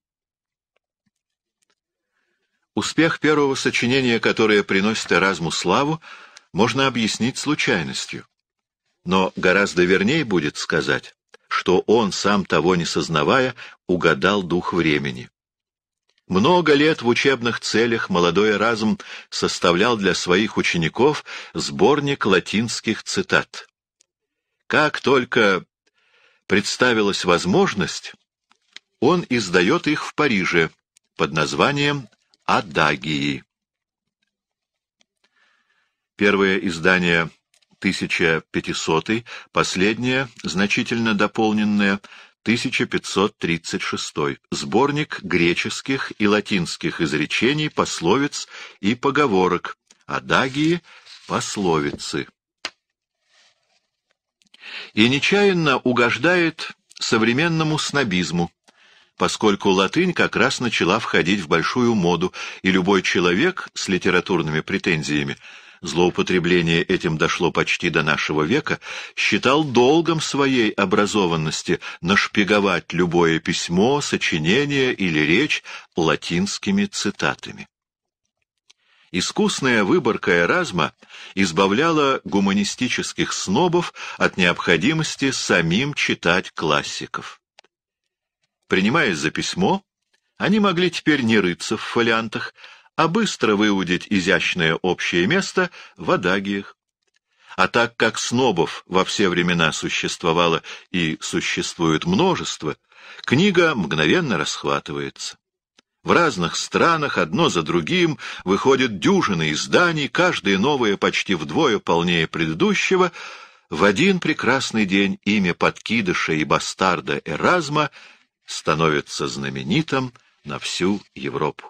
Успех первого сочинения, которое приносит Эразму славу, можно объяснить случайностью. Но гораздо вернее будет сказать, что он, сам того не сознавая, угадал дух времени. Много лет в учебных целях молодой Разум составлял для своих учеников сборник латинских цитат. Как только представилась возможность, он издает их в Париже под названием «Адагии». Первое издание 1500, последнее, значительно дополненное, 1536. Сборник греческих и латинских изречений, пословиц и поговорок. Адагии — пословицы. И нечаянно угождает современному снобизму, поскольку латынь как раз начала входить в большую моду, и любой человек с литературными претензиями — злоупотребление этим дошло почти до нашего века, считал долгом своей образованности нашпиговать любое письмо, сочинение или речь латинскими цитатами. Искусная выборка Эразма избавляла гуманистических снобов от необходимости самим читать классиков. Принимаясь за письмо, они могли теперь не рыться в фолиантах, а быстро выудить изящное общее место в адагиях. А так как снобов во все времена существовало и существует множество, книга мгновенно расхватывается. В разных странах одно за другим выходят дюжины изданий, каждое новое почти вдвое полнее предыдущего. В один прекрасный день имя подкидыша и бастарда Эразма становится знаменитым на всю Европу.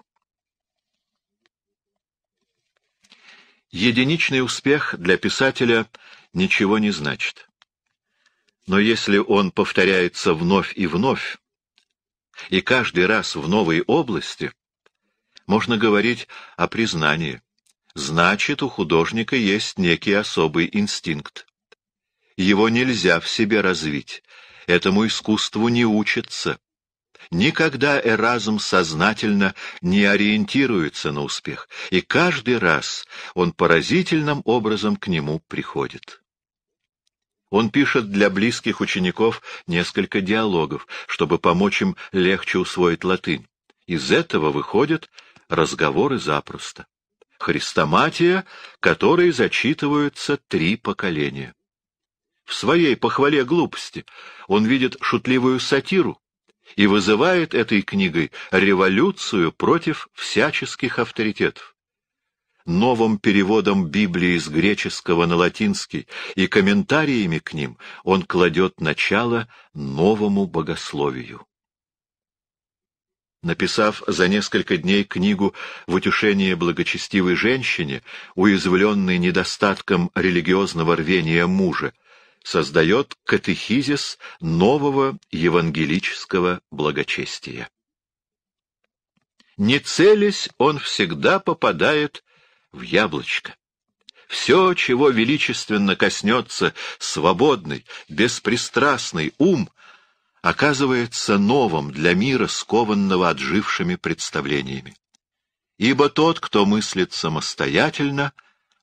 Единичный успех для писателя ничего не значит. Но если он повторяется вновь и вновь, и каждый раз в новой области, можно говорить о признании. Значит, у художника есть некий особый инстинкт. Его нельзя в себе развить, этому искусству не учится. Никогда Эразм сознательно не ориентируется на успех, и каждый раз он поразительным образом к нему приходит. Он пишет для близких учеников несколько диалогов, чтобы помочь им легче усвоить латынь. Из этого выходят разговоры запросто. Христоматия, которые зачитываются три поколения. В своей похвале глупости он видит шутливую сатиру, и вызывает этой книгой революцию против всяческих авторитетов. Новым переводом Библии с греческого на латинский и комментариями к ним он кладет начало новому богословию. Написав за несколько дней книгу «В утешение благочестивой женщине», уязвленной недостатком религиозного рвения мужа, создает катехизис нового евангелического благочестия. Не целясь, он всегда попадает в яблочко. Все, чего величественно коснется свободный, беспристрастный ум, оказывается новым для мира, скованного отжившими представлениями. Ибо тот, кто мыслит самостоятельно,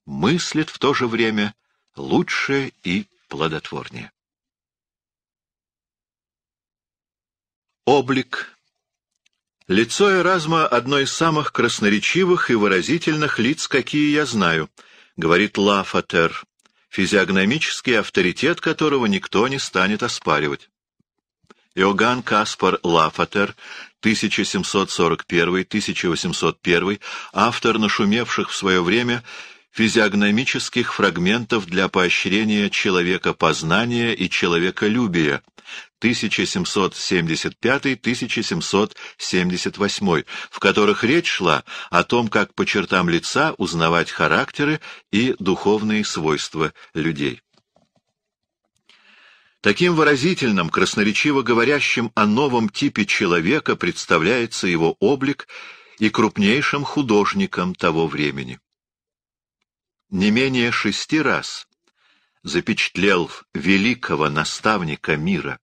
мыслит в то же время лучше и плодотворнее. Облик. Лицо Эразма — одно из самых красноречивых и выразительных лиц, какие я знаю, — говорит Лафатер, физиогномический авторитет которого никто не станет оспаривать. Иоганн Каспар Лафатер, 1741-1801, автор нашумевших в свое время физиогномических фрагментов для поощрения человека познания и человеколюбия 1775-1778, в которых речь шла о том, как по чертам лица узнавать характеры и духовные свойства людей. Таким выразительным, красноречиво говорящим о новом типе человека представляется его облик и крупнейшим художником того времени не менее шести раз запечатлел великого наставника мира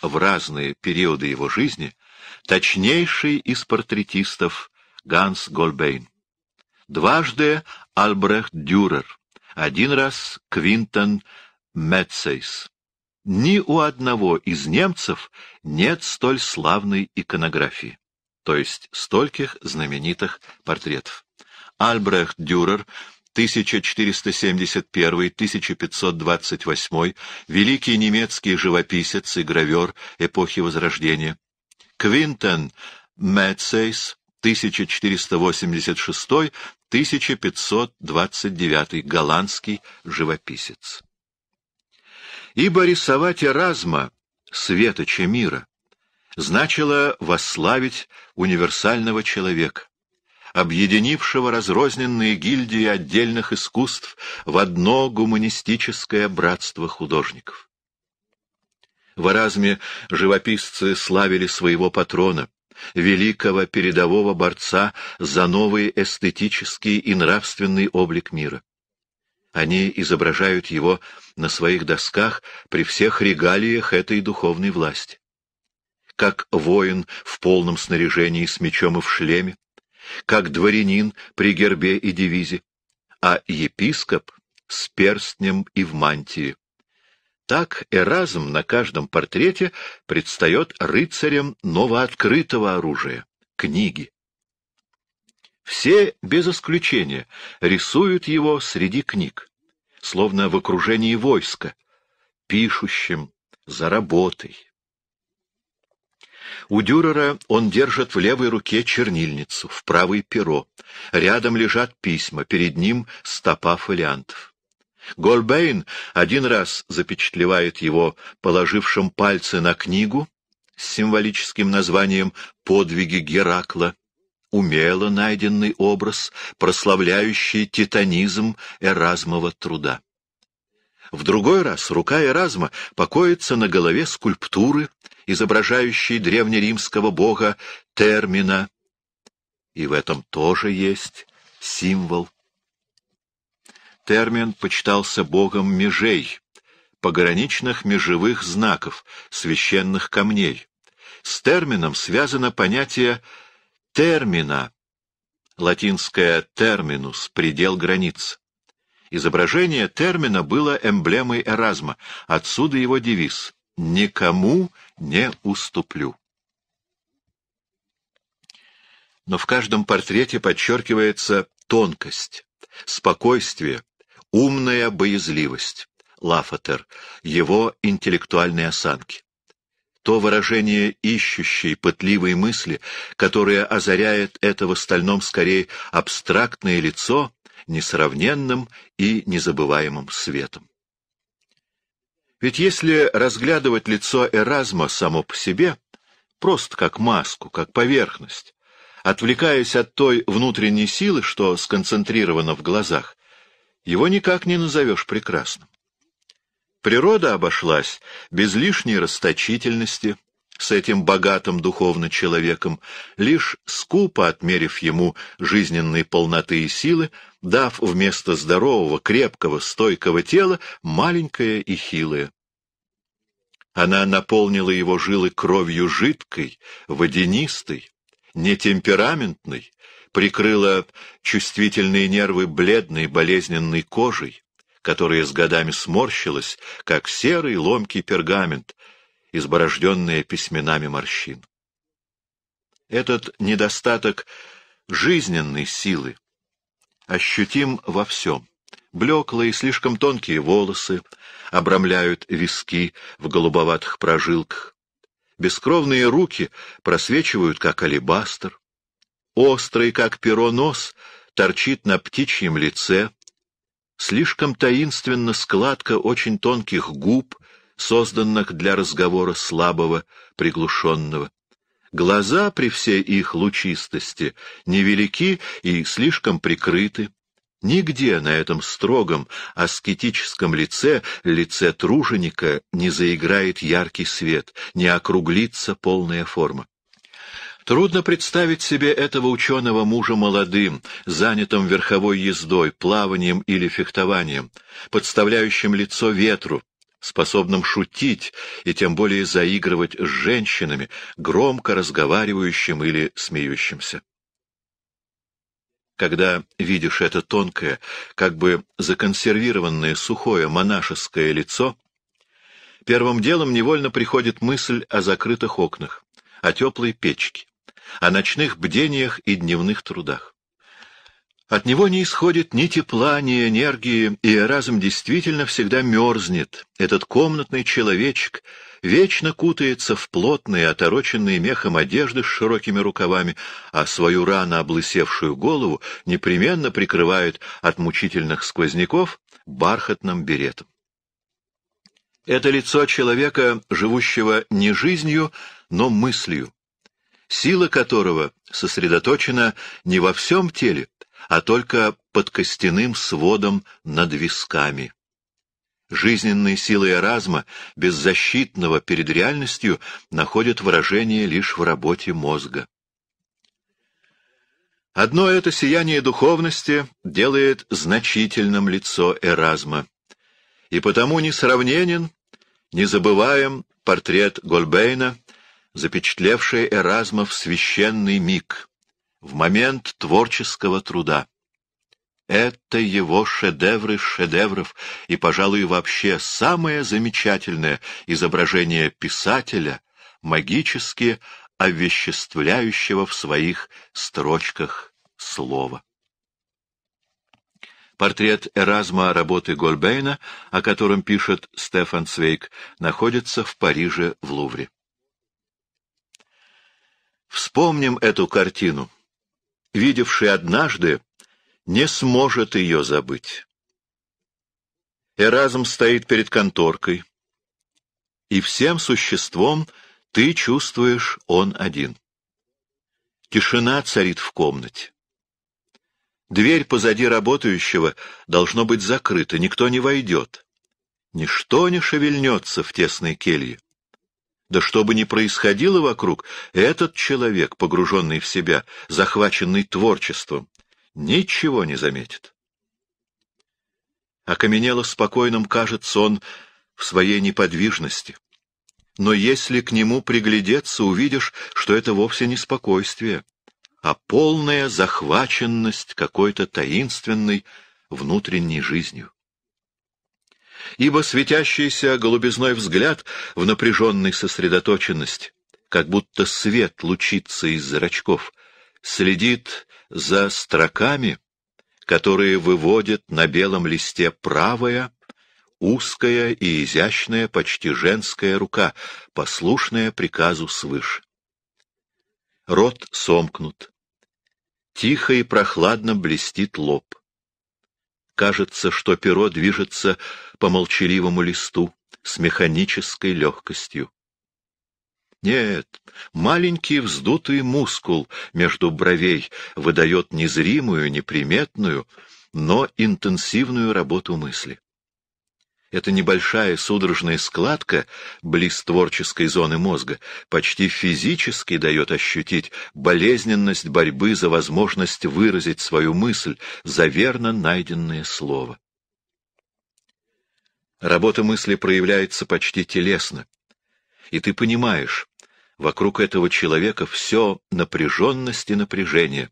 в разные периоды его жизни точнейший из портретистов Ганс Гольбейн. Дважды Альбрехт Дюрер, один раз Квинтон Метцейс. Ни у одного из немцев нет столь славной иконографии, то есть стольких знаменитых портретов. Альбрехт Дюрер 1471-1528, великий немецкий живописец и гравер эпохи Возрождения, Квинтен Мэтсейс, 1486-1529, голландский живописец. Ибо рисовать Эразма, светоча мира, значило восславить универсального человека, объединившего разрозненные гильдии отдельных искусств в одно гуманистическое братство художников. В Эразме живописцы славили своего патрона, великого передового борца за новый эстетический и нравственный облик мира. Они изображают его на своих досках при всех регалиях этой духовной власти. Как воин в полном снаряжении с мечом и в шлеме, как дворянин при гербе и девизе, а епископ с перстнем и в мантии. Так Эразм на каждом портрете предстает рыцарем новооткрытого оружия — книги. Все, без исключения, рисуют его среди книг, словно в окружении войска, пишущим, за работой. У Дюрера он держит в левой руке чернильницу, в правой — перо. Рядом лежат письма, перед ним стопа фолиантов. Гольбейн один раз запечатлевает его, положившим пальцы на книгу с символическим названием «Подвиги Геракла», умело найденный образ, прославляющий титанизм Эразмова труда. В другой раз рука Эразма покоится на голове скульптуры, изображающий древнеримского бога Термина. И в этом тоже есть символ. Термин почитался богом межей, пограничных межевых знаков, священных камней. С термином связано понятие термина, латинское терминус, предел границ. Изображение термина было эмблемой Эразма, отсюда его девиз «Никому не уступлю. Но в каждом портрете подчеркивается тонкость, спокойствие, умная боязливость Лафатер, его интеллектуальные осанки. То выражение ищущей, пытливой мысли, которое озаряет это в остальном скорее абстрактное лицо, несравненным и незабываемым светом. Ведь если разглядывать лицо Эразма само по себе, просто как маску, как поверхность, отвлекаясь от той внутренней силы, что сконцентрирована в глазах, его никак не назовешь прекрасным. Природа обошлась без лишней расточительности, с этим богатым духовно человеком, лишь скупо отмерив ему жизненной полноты и силы, дав вместо здорового, крепкого, стойкого тела маленькое и хилое. Она наполнила его жилы кровью жидкой, водянистой, нетемпераментной, прикрыла чувствительные нервы бледной болезненной кожей, которая с годами сморщилась, как серый ломкий пергамент, изборожденные письменами морщин. Этот недостаток жизненной силы ощутим во всем. Блеклые, слишком тонкие волосы обрамляют виски в голубоватых прожилках. Бескровные руки просвечивают, как алебастр. Острый, как перо, нос торчит на птичьем лице. Слишком таинственна складка очень тонких губ, созданных для разговора слабого, приглушенного. Глаза при всей их лучистости невелики и слишком прикрыты. Нигде на этом строгом, аскетическом лице, лице труженика, не заиграет яркий свет, не округлится полная форма. Трудно представить себе этого ученого мужа молодым, занятым верховой ездой, плаванием или фехтованием, подставляющим лицо ветру, способным шутить и тем более заигрывать с женщинами, громко разговаривающим или смеющимся. Когда видишь это тонкое, как бы законсервированное сухое монашеское лицо, первым делом невольно приходит мысль о закрытых окнах, о теплой печке, о ночных бдениях и дневных трудах. От него не исходит ни тепла, ни энергии, и разум действительно всегда мерзнет. Этот комнатный человечек вечно кутается в плотные, отороченные мехом одежды с широкими рукавами, а свою рано облысевшую голову непременно прикрывает от мучительных сквозняков бархатным беретом. Это лицо человека, живущего не жизнью, но мыслью, сила которого сосредоточена не во всем теле, а только под костяным сводом над висками. Жизненные силы эразма, беззащитного перед реальностью, находят выражение лишь в работе мозга. Одно это сияние духовности делает значительным лицо Эразма, и потому несравненен, незабываем портрет Гольбейна, запечатлевший Эразма в священный миг, в момент творческого труда. Это его шедевры шедевров и, пожалуй, вообще самое замечательное изображение писателя, магически овеществляющего в своих строчках слово. Портрет Эразма работы Гольбейна, о котором пишет Стефан Цвейк, находится в Париже в Лувре. Вспомним эту картину — видевший однажды, не сможет ее забыть. Эразм стоит перед конторкой, и всем существом ты чувствуешь он один. Тишина царит в комнате. Дверь позади работающего должно быть закрыта, никто не войдет. Ничто не шевельнется в тесной келье. Да что бы ни происходило вокруг, этот человек, погруженный в себя, захваченный творчеством, ничего не заметит. Окаменело спокойным кажется он в своей неподвижности. Но если к нему приглядеться, увидишь, что это вовсе не спокойствие, а полная захваченность какой-то таинственной внутренней жизнью ибо светящийся голубизной взгляд в напряженной сосредоточенности, как будто свет лучится из зрачков, следит за строками, которые выводит на белом листе правая, узкая и изящная, почти женская рука, послушная приказу свыше. Рот сомкнут. Тихо и прохладно блестит лоб. Кажется, что перо движется по молчаливому листу с механической легкостью. Нет, маленький вздутый мускул между бровей выдает незримую, неприметную, но интенсивную работу мысли. Эта небольшая судорожная складка близ творческой зоны мозга почти физически дает ощутить болезненность борьбы за возможность выразить свою мысль, за верно найденное слово. Работа мысли проявляется почти телесно. И ты понимаешь, вокруг этого человека все напряженность и напряжение,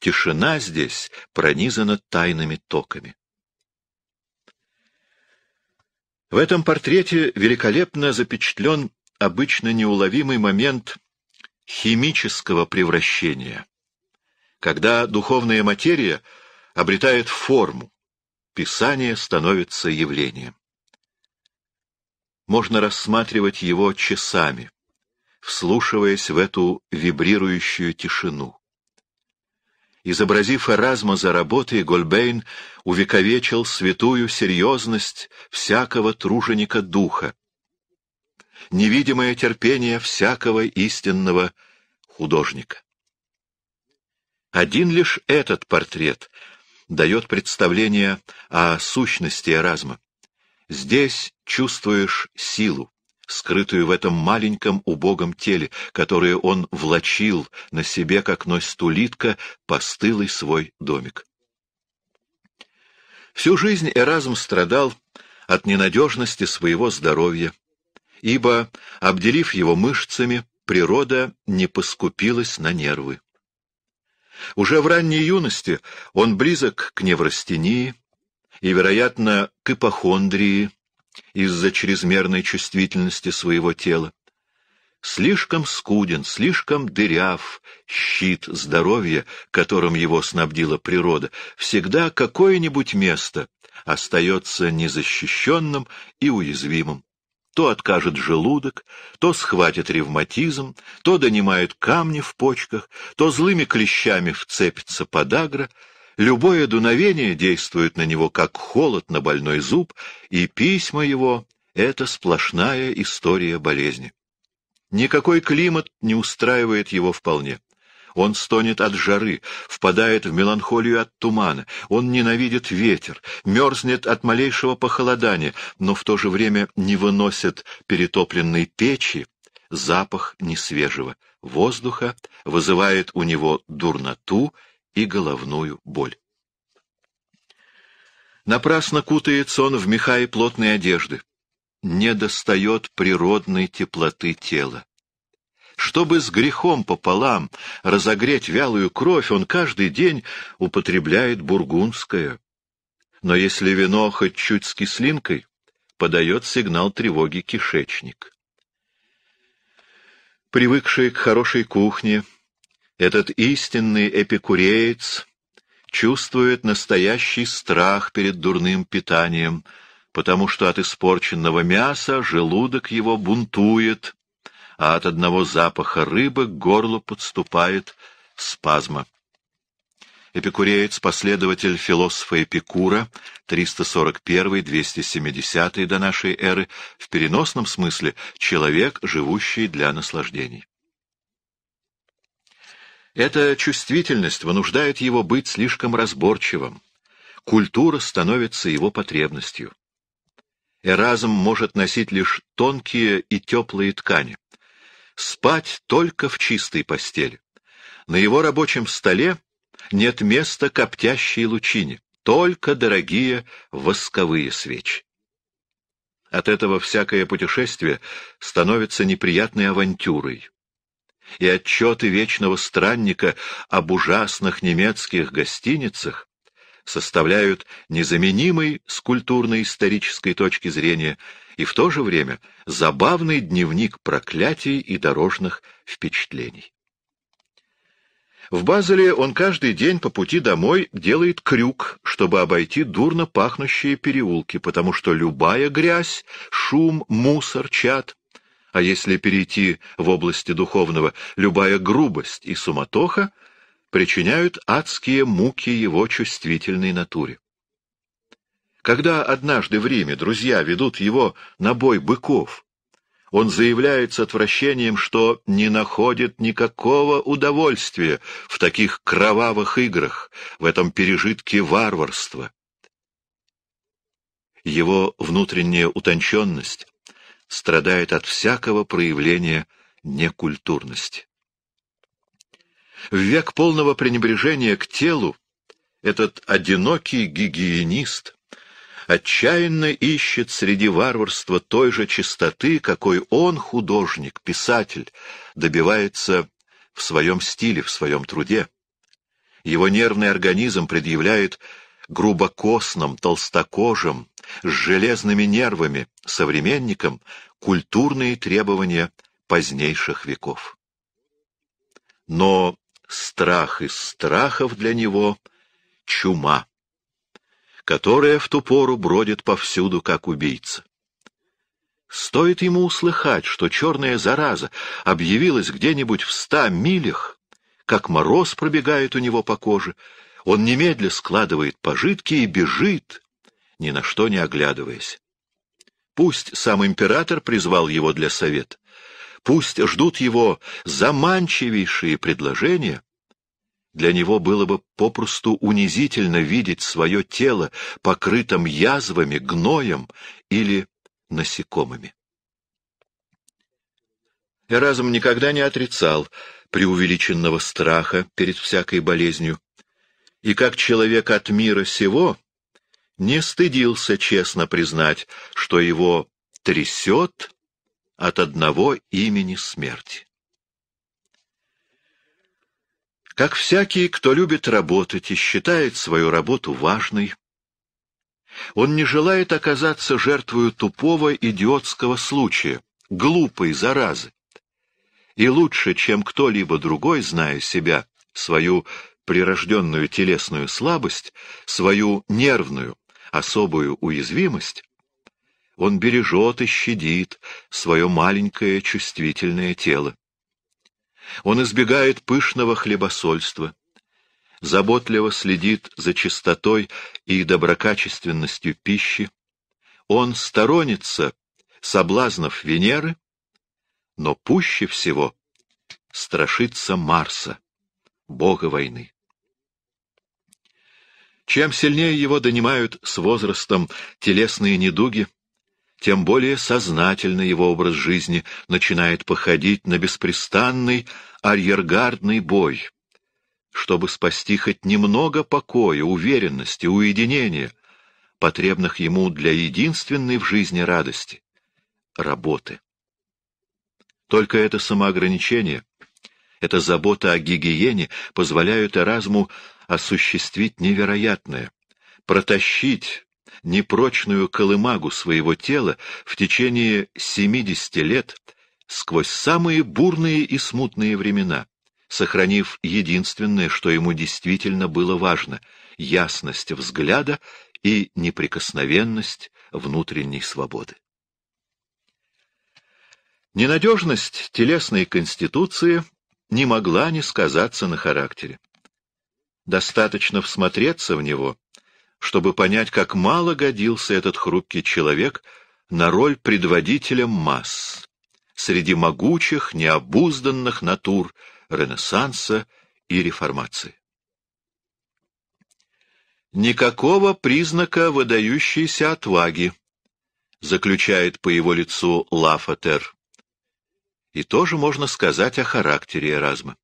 тишина здесь пронизана тайными токами. В этом портрете великолепно запечатлен обычно неуловимый момент химического превращения, когда духовная материя обретает форму, писание становится явлением. Можно рассматривать его часами, вслушиваясь в эту вибрирующую тишину. Изобразив Эразма за работой, Гольбейн увековечил святую серьезность всякого труженика духа, невидимое терпение всякого истинного художника. Один лишь этот портрет дает представление о сущности Эразма. Здесь чувствуешь силу, скрытую в этом маленьком убогом теле, которое он влачил на себе, как носит улитка, постылый свой домик. Всю жизнь Эразм страдал от ненадежности своего здоровья, ибо, обделив его мышцами, природа не поскупилась на нервы. Уже в ранней юности он близок к неврастении и, вероятно, к ипохондрии, из-за чрезмерной чувствительности своего тела. Слишком скуден, слишком дыряв щит здоровья, которым его снабдила природа, всегда какое-нибудь место остается незащищенным и уязвимым. То откажет желудок, то схватит ревматизм, то донимают камни в почках, то злыми клещами вцепится подагра — Любое дуновение действует на него, как холод на больной зуб, и письма его — это сплошная история болезни. Никакой климат не устраивает его вполне. Он стонет от жары, впадает в меланхолию от тумана, он ненавидит ветер, мерзнет от малейшего похолодания, но в то же время не выносит перетопленной печи запах несвежего воздуха, вызывает у него дурноту и головную боль. Напрасно кутается он в меха и плотные одежды. Не достает природной теплоты тела. Чтобы с грехом пополам разогреть вялую кровь, он каждый день употребляет бургундское. Но если вино хоть чуть с кислинкой, подает сигнал тревоги кишечник. Привыкший к хорошей кухне, этот истинный эпикуреец чувствует настоящий страх перед дурным питанием, потому что от испорченного мяса желудок его бунтует, а от одного запаха рыбы к горлу подступает спазма. Эпикуреец, последователь философа Эпикура, 341-270 до нашей эры, в переносном смысле человек, живущий для наслаждений. Эта чувствительность вынуждает его быть слишком разборчивым. Культура становится его потребностью. Эразм может носить лишь тонкие и теплые ткани. Спать только в чистой постели. На его рабочем столе нет места коптящей лучине, только дорогие восковые свечи. От этого всякое путешествие становится неприятной авантюрой и отчеты вечного странника об ужасных немецких гостиницах составляют незаменимый с культурно-исторической точки зрения и в то же время забавный дневник проклятий и дорожных впечатлений. В Базеле он каждый день по пути домой делает крюк, чтобы обойти дурно пахнущие переулки, потому что любая грязь, шум, мусор, чад а если перейти в области духовного, любая грубость и суматоха причиняют адские муки его чувствительной натуре. Когда однажды в Риме друзья ведут его на бой быков, он заявляет с отвращением, что не находит никакого удовольствия в таких кровавых играх, в этом пережитке варварства. Его внутренняя утонченность страдает от всякого проявления некультурности. В век полного пренебрежения к телу этот одинокий гигиенист отчаянно ищет среди варварства той же чистоты, какой он, художник, писатель, добивается в своем стиле, в своем труде. Его нервный организм предъявляет грубокосным, толстокожим, с железными нервами, современником, культурные требования позднейших веков. Но страх из страхов для него — чума, которая в ту пору бродит повсюду, как убийца. Стоит ему услыхать, что черная зараза объявилась где-нибудь в ста милях, как мороз пробегает у него по коже, он немедля складывает пожитки и бежит, ни на что не оглядываясь. Пусть сам император призвал его для совета, пусть ждут его заманчивейшие предложения. Для него было бы попросту унизительно видеть свое тело покрытым язвами, гноем или насекомыми. Эразм никогда не отрицал преувеличенного страха перед всякой болезнью, и как человек от мира сего не стыдился честно признать, что его трясет от одного имени смерти. Как всякий, кто любит работать и считает свою работу важной, он не желает оказаться жертвою тупого идиотского случая, глупой заразы. И лучше, чем кто-либо другой, зная себя, свою прирожденную телесную слабость, свою нервную, особую уязвимость, он бережет и щадит свое маленькое чувствительное тело. Он избегает пышного хлебосольства, заботливо следит за чистотой и доброкачественностью пищи, он сторонится соблазнов Венеры, но пуще всего страшится Марса, бога войны. Чем сильнее его донимают с возрастом телесные недуги, тем более сознательно его образ жизни начинает походить на беспрестанный арьергардный бой. Чтобы спасти хоть немного покоя, уверенности, уединения, потребных ему для единственной в жизни радости — работы. Только это самоограничение, эта забота о гигиене позволяют Эразму осуществить невероятное, протащить непрочную колымагу своего тела в течение 70 лет сквозь самые бурные и смутные времена, сохранив единственное, что ему действительно было важно — ясность взгляда и неприкосновенность внутренней свободы. Ненадежность телесной конституции не могла не сказаться на характере. Достаточно всмотреться в него, чтобы понять, как мало годился этот хрупкий человек на роль предводителя масс среди могучих, необузданных натур Ренессанса и Реформации. Никакого признака выдающейся отваги, заключает по его лицу Лафатер. И тоже можно сказать о характере Эразма.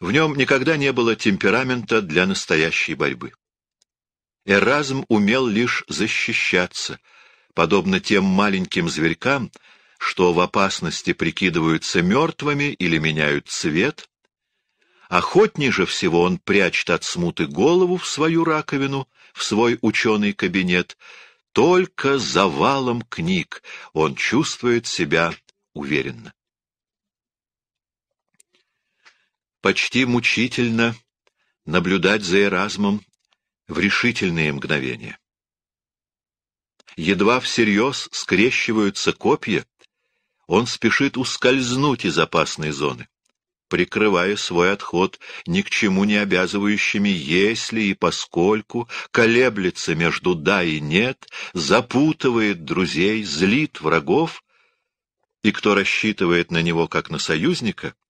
В нем никогда не было темперамента для настоящей борьбы. Эразм умел лишь защищаться, подобно тем маленьким зверькам, что в опасности прикидываются мертвыми или меняют цвет. Охотней же всего он прячет от смуты голову в свою раковину, в свой ученый кабинет. Только завалом книг он чувствует себя уверенно. почти мучительно наблюдать за Эразмом в решительные мгновения. Едва всерьез скрещиваются копья, он спешит ускользнуть из опасной зоны, прикрывая свой отход ни к чему не обязывающими «если» и «поскольку», колеблется между «да» и «нет», запутывает друзей, злит врагов, и кто рассчитывает на него как на союзника —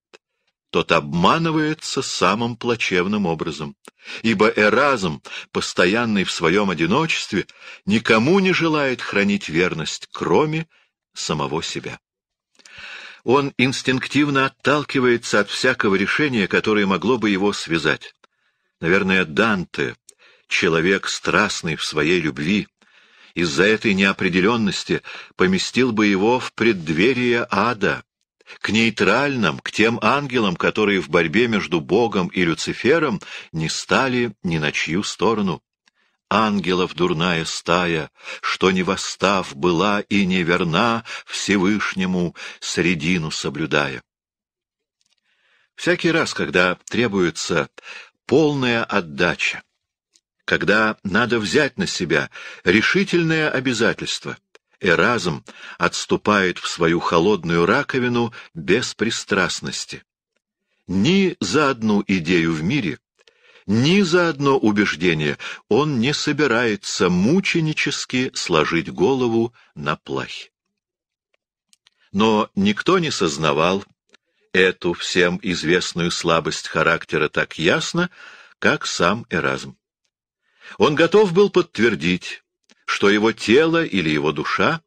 тот обманывается самым плачевным образом, ибо Эразм, постоянный в своем одиночестве, никому не желает хранить верность, кроме самого себя. Он инстинктивно отталкивается от всякого решения, которое могло бы его связать. Наверное, Данте, человек страстный в своей любви, из-за этой неопределенности поместил бы его в преддверие ада, к нейтральным, к тем ангелам, которые в борьбе между Богом и Люцифером не стали ни на чью сторону. Ангелов дурная стая, что не восстав была и не верна Всевышнему, средину соблюдая. Всякий раз, когда требуется полная отдача, когда надо взять на себя решительное обязательство — Эразм отступает в свою холодную раковину без пристрастности. Ни за одну идею в мире, ни за одно убеждение он не собирается мученически сложить голову на плахе. Но никто не сознавал эту всем известную слабость характера так ясно, как сам Эразм. Он готов был подтвердить, что его тело или его душа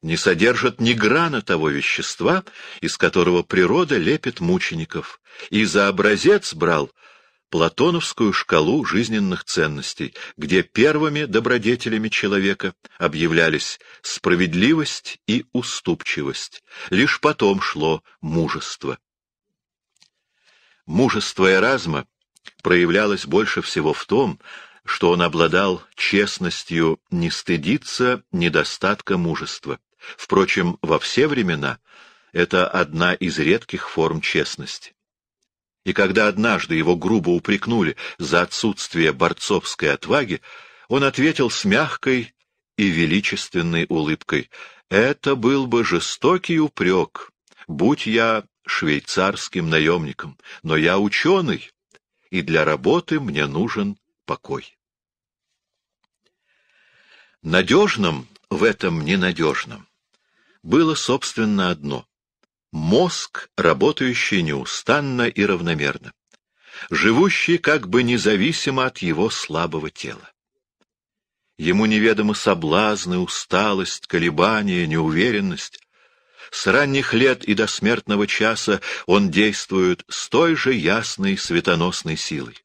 не содержат ни грана того вещества, из которого природа лепит мучеников, и за образец брал платоновскую шкалу жизненных ценностей, где первыми добродетелями человека объявлялись справедливость и уступчивость. Лишь потом шло мужество. Мужество Эразма проявлялось больше всего в том, что он обладал честностью не стыдиться недостатка мужества. Впрочем, во все времена это одна из редких форм честности. И когда однажды его грубо упрекнули за отсутствие борцовской отваги, он ответил с мягкой и величественной улыбкой. «Это был бы жестокий упрек, будь я швейцарским наемником, но я ученый, и для работы мне нужен покой». Надежным в этом ненадежном было, собственно, одно — мозг, работающий неустанно и равномерно, живущий как бы независимо от его слабого тела. Ему неведомы соблазны, усталость, колебания, неуверенность. С ранних лет и до смертного часа он действует с той же ясной светоносной силой.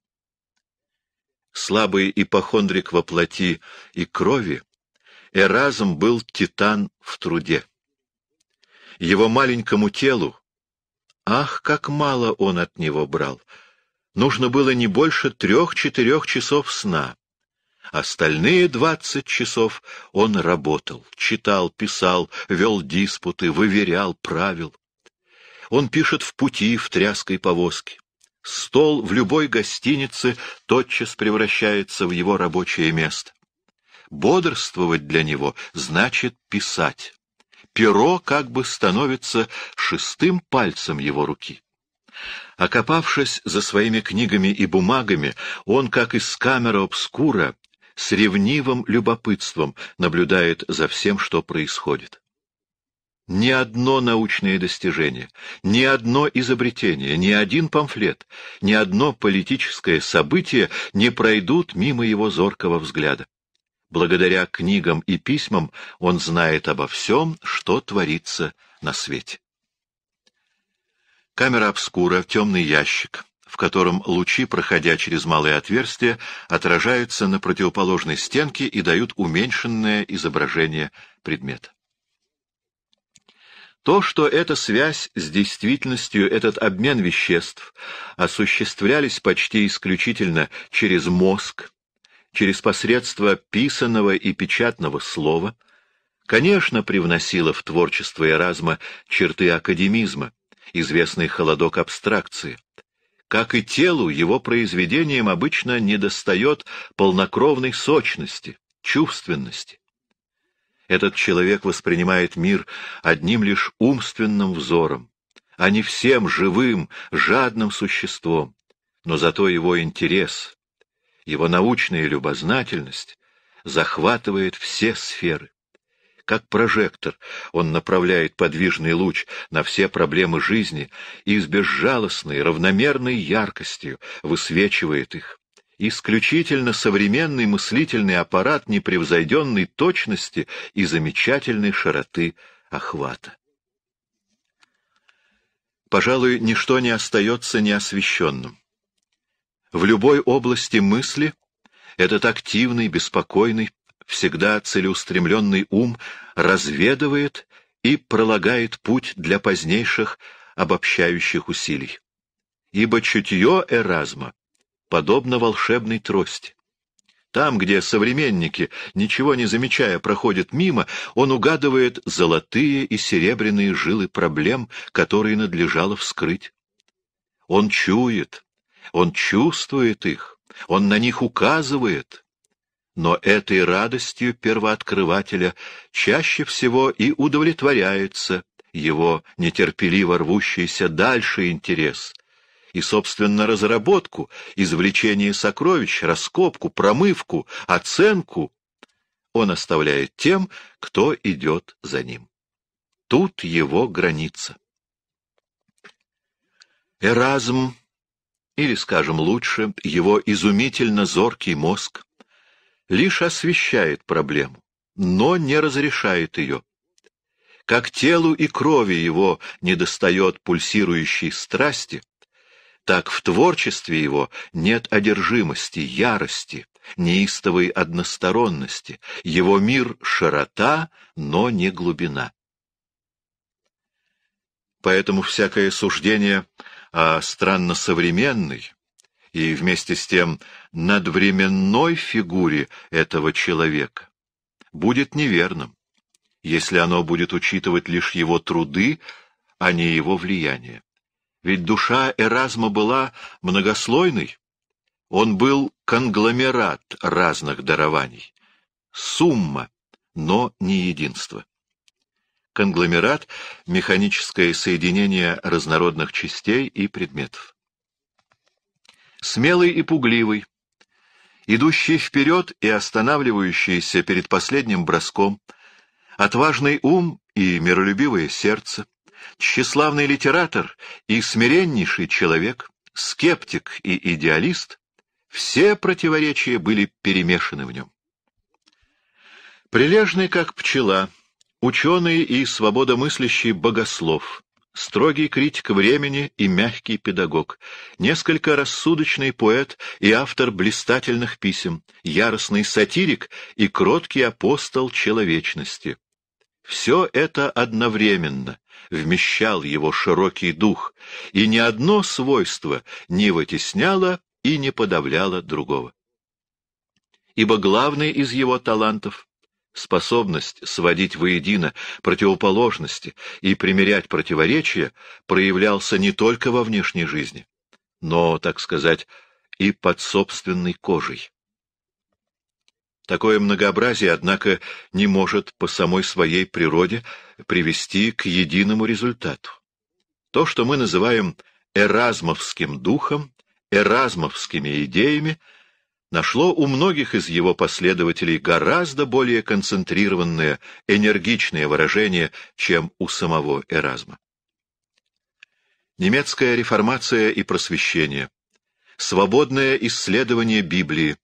Слабый ипохондрик во плоти и крови Эразм был титан в труде. Его маленькому телу, ах, как мало он от него брал, нужно было не больше трех-четырех часов сна. Остальные двадцать часов он работал, читал, писал, вел диспуты, выверял, правил. Он пишет в пути, в тряской повозке. Стол в любой гостинице тотчас превращается в его рабочее место. Бодрствовать для него значит писать. Перо как бы становится шестым пальцем его руки. Окопавшись за своими книгами и бумагами, он, как из камеры обскура, с ревнивым любопытством наблюдает за всем, что происходит. Ни одно научное достижение, ни одно изобретение, ни один памфлет, ни одно политическое событие не пройдут мимо его зоркого взгляда. Благодаря книгам и письмам он знает обо всем, что творится на свете. Камера обскура, темный ящик, в котором лучи, проходя через малые отверстия, отражаются на противоположной стенке и дают уменьшенное изображение предмета. То, что эта связь с действительностью, этот обмен веществ осуществлялись почти исключительно через мозг, через посредство писанного и печатного слова, конечно, привносила в творчество Эразма черты академизма, известный холодок абстракции. Как и телу, его произведениям обычно недостает полнокровной сочности, чувственности. Этот человек воспринимает мир одним лишь умственным взором, а не всем живым, жадным существом. Но зато его интерес, его научная любознательность захватывает все сферы. Как прожектор он направляет подвижный луч на все проблемы жизни и с безжалостной, равномерной яркостью высвечивает их. Исключительно современный мыслительный аппарат непревзойденной точности и замечательной широты охвата. Пожалуй, ничто не остается неосвещенным. В любой области мысли этот активный, беспокойный, всегда целеустремленный ум разведывает и пролагает путь для позднейших обобщающих усилий. Ибо чутье Эразма подобно волшебной трости. Там, где современники, ничего не замечая, проходят мимо, он угадывает золотые и серебряные жилы проблем, которые надлежало вскрыть. Он чует, он чувствует их, он на них указывает. Но этой радостью первооткрывателя чаще всего и удовлетворяется его нетерпеливо рвущийся дальше интерес и, собственно, разработку, извлечение сокровищ, раскопку, промывку, оценку он оставляет тем, кто идет за ним. Тут его граница. Эразм или, скажем лучше, его изумительно зоркий мозг, лишь освещает проблему, но не разрешает ее. Как телу и крови его недостает пульсирующей страсти, так в творчестве его нет одержимости, ярости, неистовой односторонности, его мир — широта, но не глубина. Поэтому всякое суждение а странно современной и вместе с тем надвременной фигуре этого человека, будет неверным, если оно будет учитывать лишь его труды, а не его влияние. Ведь душа Эразма была многослойной. Он был конгломерат разных дарований, сумма, но не единство. Конгломерат — механическое соединение разнородных частей и предметов. Смелый и пугливый, идущий вперед и останавливающийся перед последним броском, отважный ум и миролюбивое сердце, тщеславный литератор и смиреннейший человек, скептик и идеалист, все противоречия были перемешаны в нем. Прилежный, как пчела, — Ученый и свободомыслящий богослов, строгий критик времени и мягкий педагог, несколько рассудочный поэт и автор блистательных писем, яростный сатирик и кроткий апостол человечности. Все это одновременно вмещал его широкий дух, и ни одно свойство не вытесняло и не подавляло другого. Ибо главный из его талантов Способность сводить воедино противоположности и примирять противоречия проявлялся не только во внешней жизни, но, так сказать, и под собственной кожей. Такое многообразие, однако, не может по самой своей природе привести к единому результату. То, что мы называем эразмовским духом, эразмовскими идеями — нашло у многих из его последователей гораздо более концентрированное, энергичное выражение, чем у самого Эразма. Немецкая реформация и просвещение, свободное исследование Библии,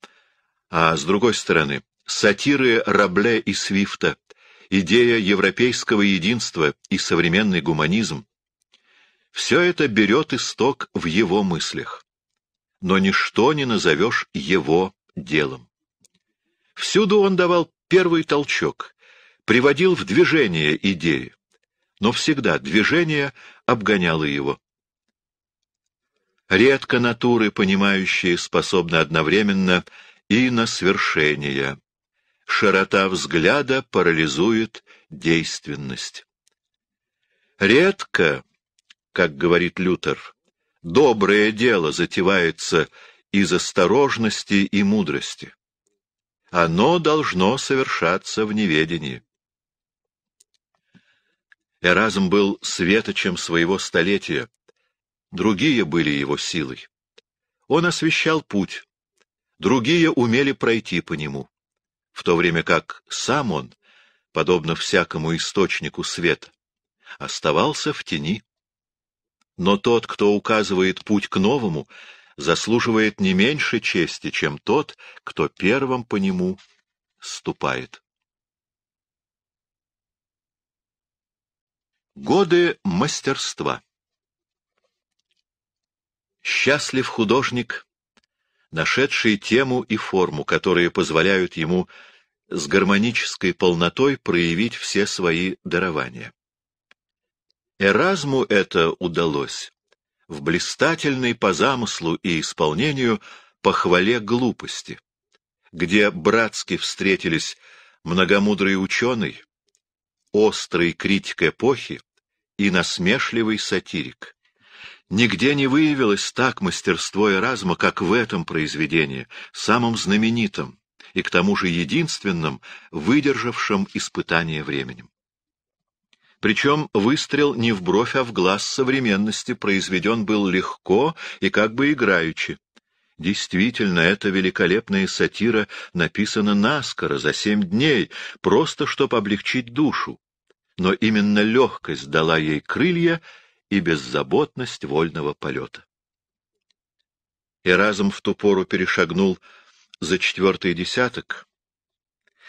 а с другой стороны, сатиры Рабле и Свифта, идея европейского единства и современный гуманизм — все это берет исток в его мыслях но ничто не назовешь его делом. Всюду он давал первый толчок, приводил в движение идеи, но всегда движение обгоняло его. Редко натуры, понимающие, способны одновременно и на свершение. Широта взгляда парализует действенность. Редко, как говорит Лютер, доброе дело затевается из осторожности и мудрости. Оно должно совершаться в неведении. Эразм был светочем своего столетия, другие были его силой. Он освещал путь, другие умели пройти по нему, в то время как сам он, подобно всякому источнику света, оставался в тени. Но тот, кто указывает путь к новому, заслуживает не меньше чести, чем тот, кто первым по нему ступает. Годы мастерства Счастлив художник, нашедший тему и форму, которые позволяют ему с гармонической полнотой проявить все свои дарования. Эразму это удалось в блистательной по замыслу и исполнению похвале глупости, где братски встретились многомудрый ученый, острый критик эпохи и насмешливый сатирик. Нигде не выявилось так мастерство Эразма, как в этом произведении, самом знаменитом и к тому же единственном, выдержавшем испытание временем. Причем выстрел не в бровь, а в глаз современности произведен был легко и как бы играючи. Действительно, эта великолепная сатира написана наскоро, за семь дней, просто чтобы облегчить душу. Но именно легкость дала ей крылья и беззаботность вольного полета. И разом в ту пору перешагнул за четвертый десяток,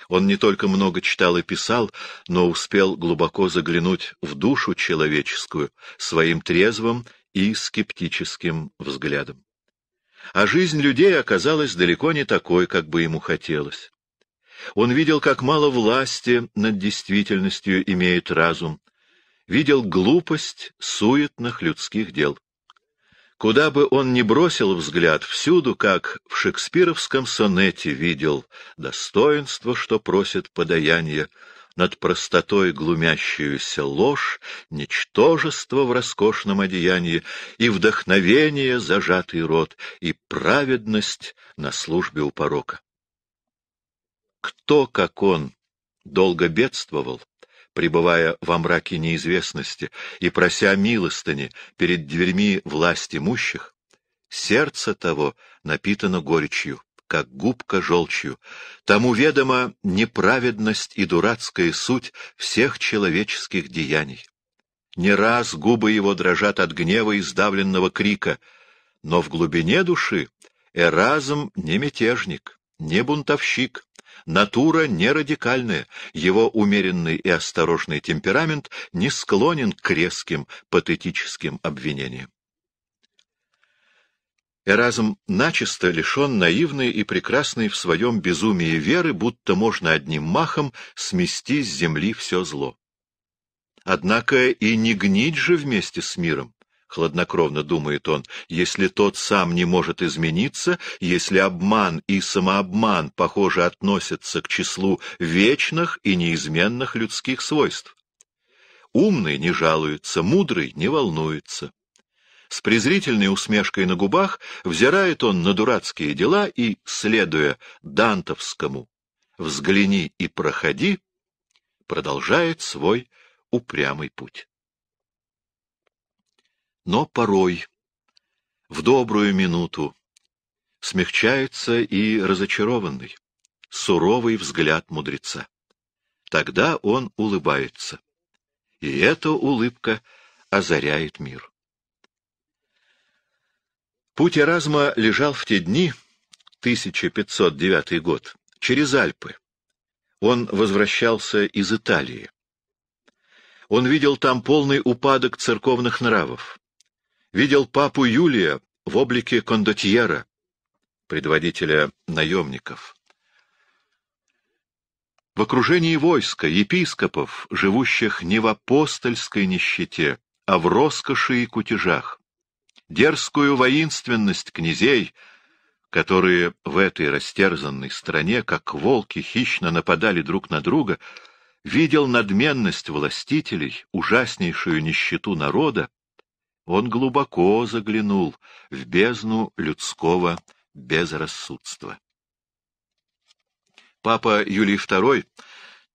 он не только много читал и писал, но успел глубоко заглянуть в душу человеческую своим трезвым и скептическим взглядом. А жизнь людей оказалась далеко не такой, как бы ему хотелось. Он видел, как мало власти над действительностью имеет разум, видел глупость суетных людских дел. Куда бы он ни бросил взгляд, всюду, как в шекспировском сонете, видел достоинство, что просит подаяние, над простотой глумящуюся ложь, ничтожество в роскошном одеянии, и вдохновение зажатый рот, и праведность на службе у порока. Кто, как он, долго бедствовал, пребывая во мраке неизвестности и прося милостыни перед дверьми власть имущих, сердце того напитано горечью, как губка желчью. Тому ведома неправедность и дурацкая суть всех человеческих деяний. Не раз губы его дрожат от гнева и сдавленного крика, но в глубине души Эразм не мятежник, не бунтовщик, натура не радикальная, его умеренный и осторожный темперамент не склонен к резким патетическим обвинениям. Эразм начисто лишен наивной и прекрасной в своем безумии веры, будто можно одним махом смести с земли все зло. Однако и не гнить же вместе с миром. — хладнокровно думает он, — если тот сам не может измениться, если обман и самообман, похоже, относятся к числу вечных и неизменных людских свойств. Умный не жалуется, мудрый не волнуется. С презрительной усмешкой на губах взирает он на дурацкие дела и, следуя дантовскому «взгляни и проходи», продолжает свой упрямый путь но порой, в добрую минуту, смягчается и разочарованный, суровый взгляд мудреца. Тогда он улыбается. И эта улыбка озаряет мир. Путь Эразма лежал в те дни, 1509 год, через Альпы. Он возвращался из Италии. Он видел там полный упадок церковных нравов, видел папу Юлия в облике кондотьера, предводителя наемников. В окружении войска, епископов, живущих не в апостольской нищете, а в роскоши и кутежах, дерзкую воинственность князей, которые в этой растерзанной стране, как волки, хищно нападали друг на друга, видел надменность властителей, ужаснейшую нищету народа, он глубоко заглянул в бездну людского безрассудства. Папа Юлий II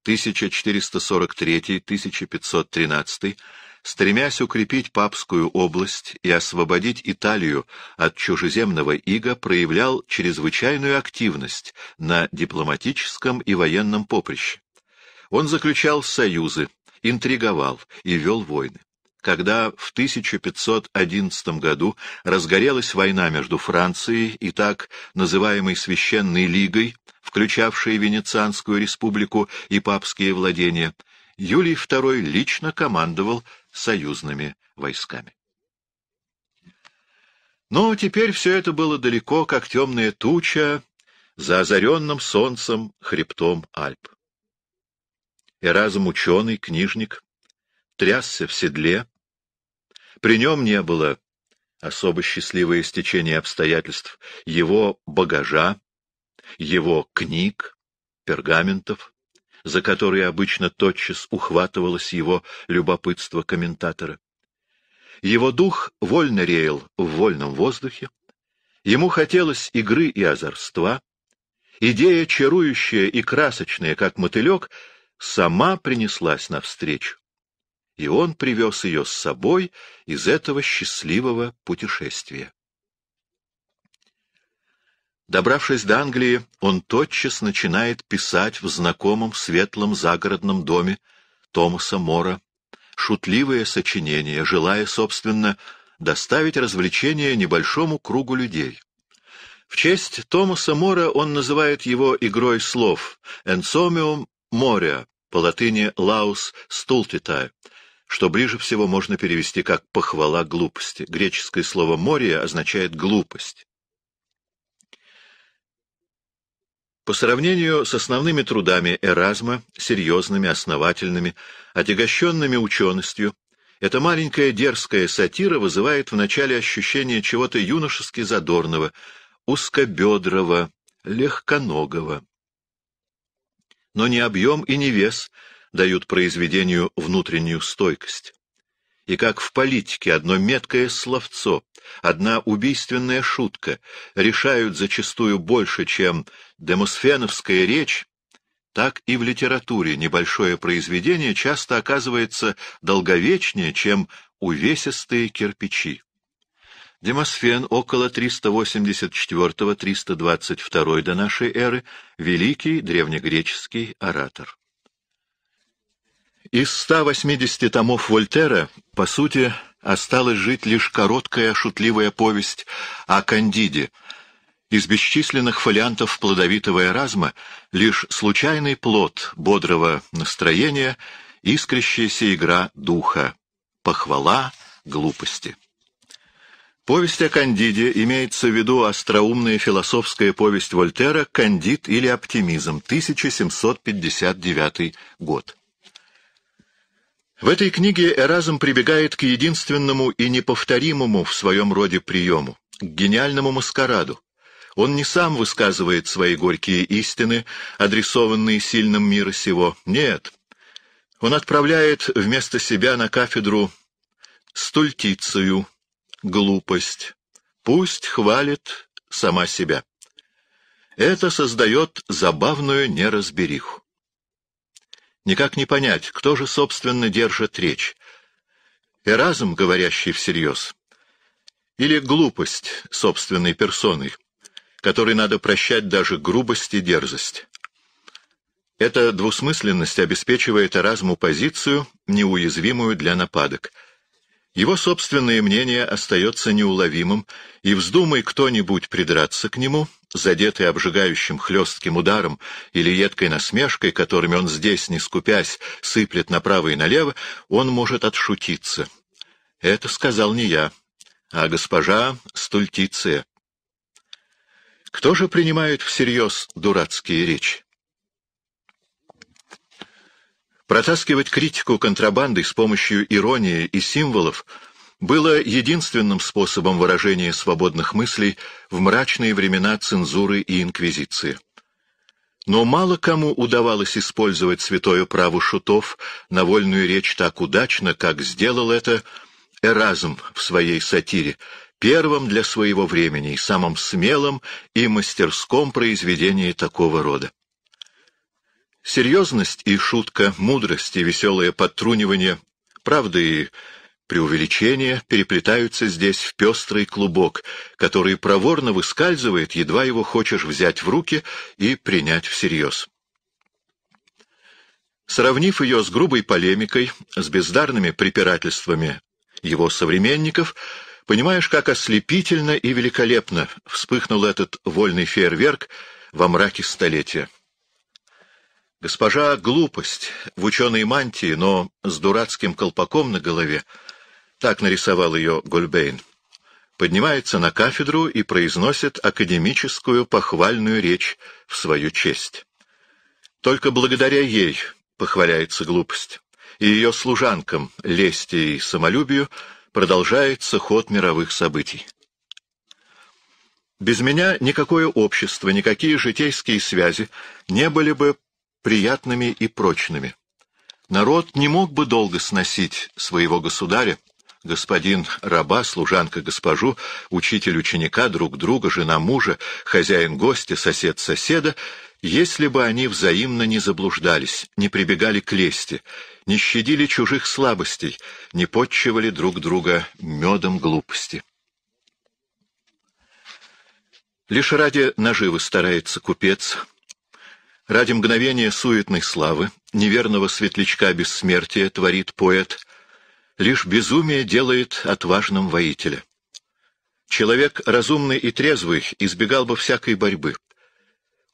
1443-1513, стремясь укрепить папскую область и освободить Италию от чужеземного ига, проявлял чрезвычайную активность на дипломатическом и военном поприще. Он заключал союзы, интриговал и вел войны когда в 1511 году разгорелась война между Францией и так называемой Священной Лигой, включавшей Венецианскую республику и папские владения, Юлий II лично командовал союзными войсками. Но теперь все это было далеко, как темная туча за озаренным солнцем хребтом Альп. Эразм ученый, книжник, трясся в седле, при нем не было особо счастливое стечение обстоятельств, его багажа, его книг, пергаментов, за которые обычно тотчас ухватывалось его любопытство комментатора. Его дух вольно реял в вольном воздухе, ему хотелось игры и озорства, идея, чарующая и красочная, как мотылек, сама принеслась навстречу и он привез ее с собой из этого счастливого путешествия. Добравшись до Англии, он тотчас начинает писать в знакомом светлом загородном доме Томаса Мора шутливое сочинение, желая, собственно, доставить развлечение небольшому кругу людей. В честь Томаса Мора он называет его игрой слов «энсомиум моря», по латыни «лаус стултитай что ближе всего можно перевести как «похвала глупости». Греческое слово «море» означает «глупость». По сравнению с основными трудами Эразма, серьезными, основательными, отягощенными ученостью, эта маленькая дерзкая сатира вызывает вначале ощущение чего-то юношески задорного, узкобедрого, легконогого. Но ни объем и ни вес дают произведению внутреннюю стойкость. И как в политике одно меткое словцо, одна убийственная шутка решают зачастую больше, чем демосфеновская речь, так и в литературе небольшое произведение часто оказывается долговечнее, чем увесистые кирпичи. Демосфен около 384-322 до нашей эры, великий древнегреческий оратор. Из 180 томов Вольтера, по сути, осталась жить лишь короткая шутливая повесть о Кандиде. Из бесчисленных фолиантов плодовитого Эразма лишь случайный плод бодрого настроения, искрящаяся игра духа, похвала глупости. Повесть о Кандиде имеется в виду остроумная философская повесть Вольтера «Кандид или оптимизм» 1759 год. В этой книге Эразм прибегает к единственному и неповторимому в своем роде приему, к гениальному маскараду. Он не сам высказывает свои горькие истины, адресованные сильным мира сего. Нет. Он отправляет вместо себя на кафедру стультицию, глупость. Пусть хвалит сама себя. Это создает забавную неразбериху. Никак не понять, кто же, собственно, держит речь. И разум говорящий всерьез, или глупость собственной персоной, которой надо прощать даже грубость и дерзость. Эта двусмысленность обеспечивает разуму позицию, неуязвимую для нападок — его собственное мнение остается неуловимым, и вздумай кто-нибудь придраться к нему, задетый обжигающим хлестким ударом или едкой насмешкой, которыми он здесь, не скупясь, сыплет направо и налево, он может отшутиться. Это сказал не я, а госпожа Стультиция. Кто же принимает всерьез дурацкие речи? Протаскивать критику контрабанды с помощью иронии и символов было единственным способом выражения свободных мыслей в мрачные времена цензуры и инквизиции. Но мало кому удавалось использовать святое право шутов на вольную речь так удачно, как сделал это Эразм в своей сатире, первым для своего времени и самым смелым и мастерском произведении такого рода. Серьезность и шутка, мудрость и веселое подтрунивание, правда и преувеличение переплетаются здесь в пестрый клубок, который проворно выскальзывает, едва его хочешь взять в руки и принять всерьез. Сравнив ее с грубой полемикой, с бездарными препирательствами его современников, понимаешь, как ослепительно и великолепно вспыхнул этот вольный фейерверк во мраке столетия. Госпожа Глупость в ученой мантии, но с дурацким колпаком на голове, так нарисовал ее Гольбейн, поднимается на кафедру и произносит академическую похвальную речь в свою честь. Только благодаря ей похваляется глупость, и ее служанкам, лести и самолюбию продолжается ход мировых событий. Без меня никакое общество, никакие житейские связи не были бы приятными и прочными. Народ не мог бы долго сносить своего государя, господин раба, служанка госпожу, учитель ученика, друг друга, жена мужа, хозяин гостя, сосед соседа, если бы они взаимно не заблуждались, не прибегали к лести, не щадили чужих слабостей, не подчивали друг друга медом глупости. Лишь ради наживы старается купец, Ради мгновения суетной славы, неверного светлячка бессмертия творит поэт, лишь безумие делает отважным воителя. Человек разумный и трезвый избегал бы всякой борьбы.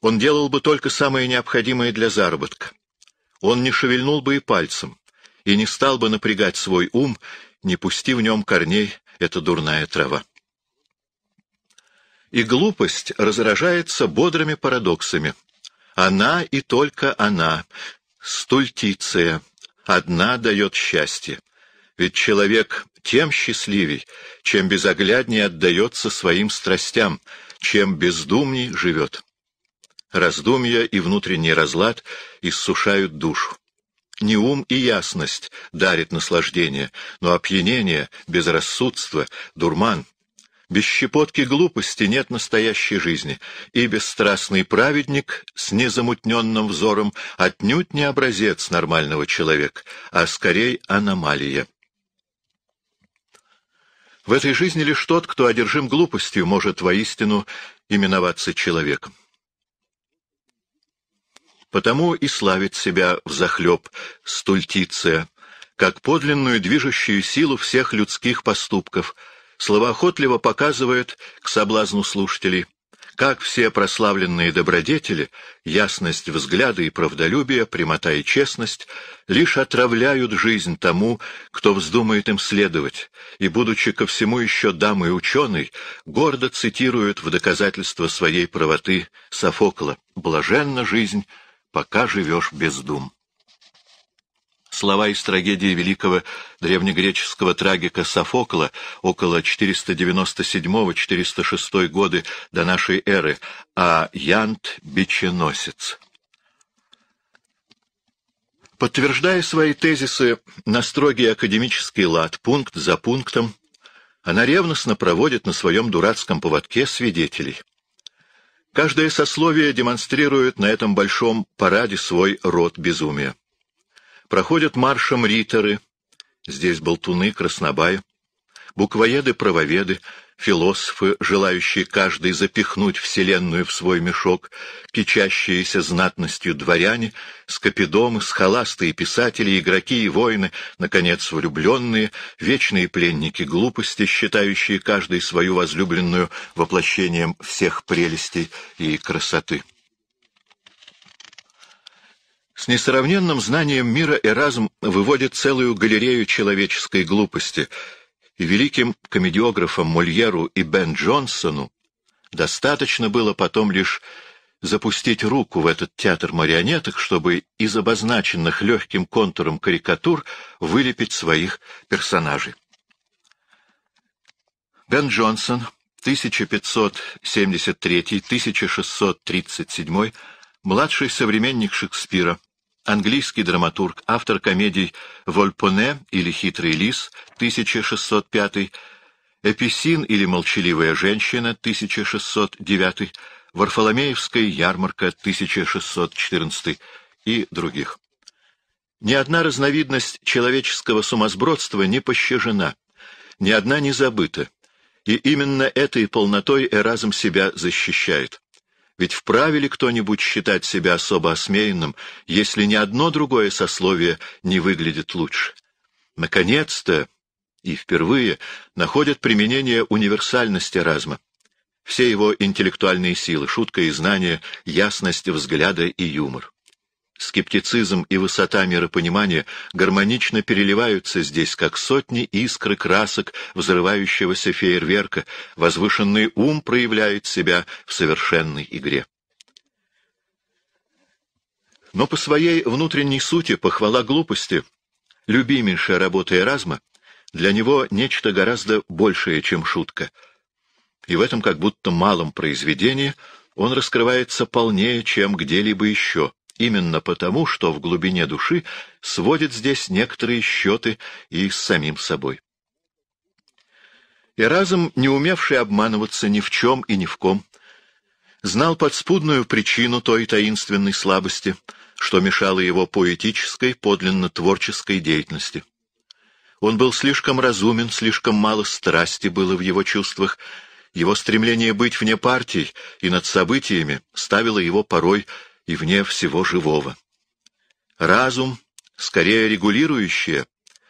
Он делал бы только самое необходимое для заработка. Он не шевельнул бы и пальцем, и не стал бы напрягать свой ум, не пусти в нем корней эта дурная трава. И глупость разражается бодрыми парадоксами — она и только она, стультиция, одна дает счастье. Ведь человек тем счастливей, чем безогляднее отдается своим страстям, чем бездумней живет. Раздумья и внутренний разлад иссушают душу. Не ум и ясность дарит наслаждение, но опьянение, безрассудство, дурман — без щепотки глупости нет настоящей жизни, и бесстрастный праведник с незамутненным взором отнюдь не образец нормального человека, а скорее аномалия. В этой жизни лишь тот, кто одержим глупостью, может воистину именоваться человеком. Потому и славит себя взахлеб стультиция, как подлинную движущую силу всех людских поступков — словоохотливо показывает к соблазну слушателей, как все прославленные добродетели, ясность взгляда и правдолюбие, прямота и честность, лишь отравляют жизнь тому, кто вздумает им следовать, и, будучи ко всему еще дамой ученой, гордо цитируют в доказательство своей правоты Софокла «Блаженна жизнь, пока живешь без дум» слова из трагедии великого древнегреческого трагика Софокла около 497-406 годы до нашей эры, а Янт — биченосец. Подтверждая свои тезисы на строгий академический лад, пункт за пунктом, она ревностно проводит на своем дурацком поводке свидетелей. Каждое сословие демонстрирует на этом большом параде свой род безумия. Проходят маршем риторы. Здесь болтуны, краснобаи, буквоеды-правоведы, философы, желающие каждый запихнуть вселенную в свой мешок, кичащиеся знатностью дворяне, скопидомы, схоластые писатели, игроки и воины, наконец, влюбленные, вечные пленники глупости, считающие каждый свою возлюбленную воплощением всех прелестей и красоты. С несравненным знанием мира Эразм выводит целую галерею человеческой глупости, и великим комедиографам Мольеру и Бен Джонсону достаточно было потом лишь запустить руку в этот театр марионеток, чтобы из обозначенных легким контуром карикатур вылепить своих персонажей. Бен Джонсон, 1573-1637, младший современник Шекспира, английский драматург, автор комедий «Вольпоне» или «Хитрый лис» 1605, «Эписин» или «Молчаливая женщина» 1609, «Варфоломеевская ярмарка» 1614 и других. Ни одна разновидность человеческого сумасбродства не пощажена, ни одна не забыта, и именно этой полнотой Эразм себя защищает. Ведь вправе ли кто-нибудь считать себя особо осмеянным, если ни одно другое сословие не выглядит лучше? Наконец-то и впервые находят применение универсальности разума. Все его интеллектуальные силы, шутка и знания, ясность взгляда и юмор скептицизм и высота миропонимания гармонично переливаются здесь, как сотни искры красок взрывающегося фейерверка, возвышенный ум проявляет себя в совершенной игре. Но по своей внутренней сути похвала глупости, любимейшая работа Эразма, для него нечто гораздо большее, чем шутка. И в этом как будто малом произведении он раскрывается полнее, чем где-либо еще — именно потому, что в глубине души сводит здесь некоторые счеты и с самим собой. И разом, не умевший обманываться ни в чем и ни в ком, знал подспудную причину той таинственной слабости, что мешало его поэтической, подлинно творческой деятельности. Он был слишком разумен, слишком мало страсти было в его чувствах, его стремление быть вне партий и над событиями ставило его порой и вне всего живого. Разум — скорее регулирующая,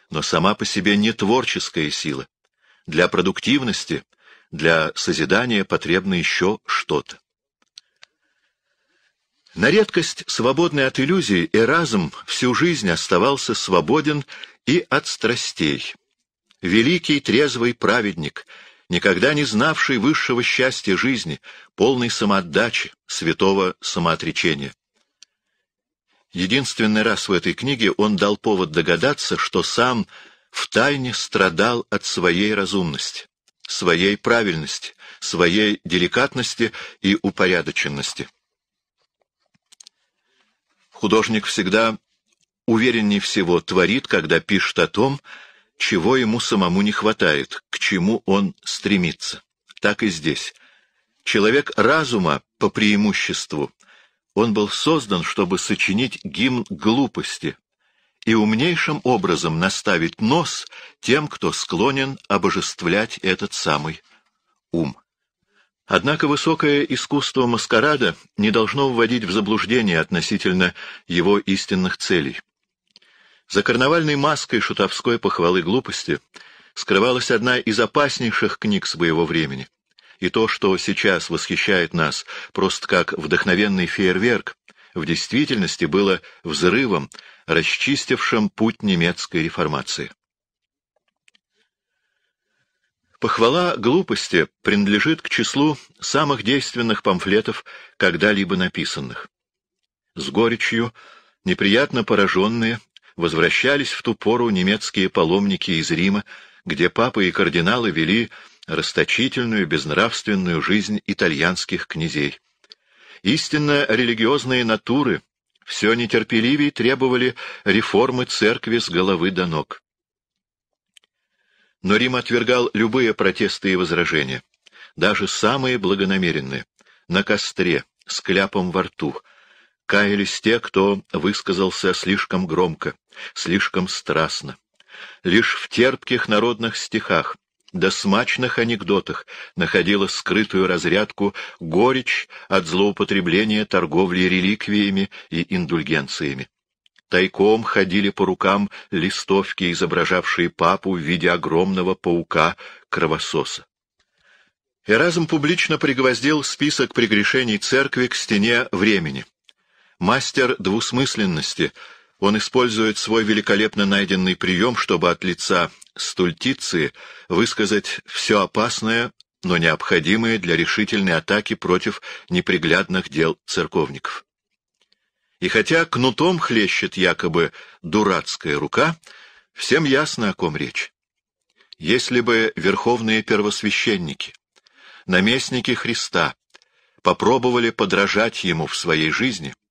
но сама по себе не творческая сила. Для продуктивности, для созидания потребно еще что-то. На редкость свободный от иллюзий и разум всю жизнь оставался свободен и от страстей. Великий трезвый праведник — никогда не знавший высшего счастья жизни, полной самоотдачи, святого самоотречения. Единственный раз в этой книге он дал повод догадаться, что сам втайне страдал от своей разумности, своей правильности, своей деликатности и упорядоченности. Художник всегда увереннее всего творит, когда пишет о том, чего ему самому не хватает, к чему он стремится. Так и здесь. Человек разума по преимуществу. Он был создан, чтобы сочинить гимн глупости и умнейшим образом наставить нос тем, кто склонен обожествлять этот самый ум. Однако высокое искусство маскарада не должно вводить в заблуждение относительно его истинных целей. За карнавальной маской шутовской похвалы глупости скрывалась одна из опаснейших книг своего времени. И то, что сейчас восхищает нас просто как вдохновенный фейерверк, в действительности было взрывом, расчистившим путь немецкой реформации. Похвала глупости принадлежит к числу самых действенных памфлетов, когда-либо написанных. С горечью, неприятно пораженные, возвращались в ту пору немецкие паломники из Рима, где папы и кардиналы вели расточительную, безнравственную жизнь итальянских князей. Истинно религиозные натуры все нетерпеливее требовали реформы церкви с головы до ног. Но Рим отвергал любые протесты и возражения, даже самые благонамеренные, на костре, с кляпом во рту — Каялись те, кто высказался слишком громко, слишком страстно. Лишь в терпких народных стихах да смачных анекдотах находила скрытую разрядку горечь от злоупотребления торговли реликвиями и индульгенциями. Тайком ходили по рукам листовки, изображавшие папу в виде огромного паука-кровососа. И разом публично пригвоздил список прегрешений церкви к стене времени. Мастер двусмысленности. Он использует свой великолепно найденный прием, чтобы от лица стультиции высказать все опасное, но необходимое для решительной атаки против неприглядных дел церковников. И хотя кнутом хлещет якобы дурацкая рука, всем ясно, о ком речь. Если бы верховные первосвященники, наместники Христа, попробовали подражать ему в своей жизни —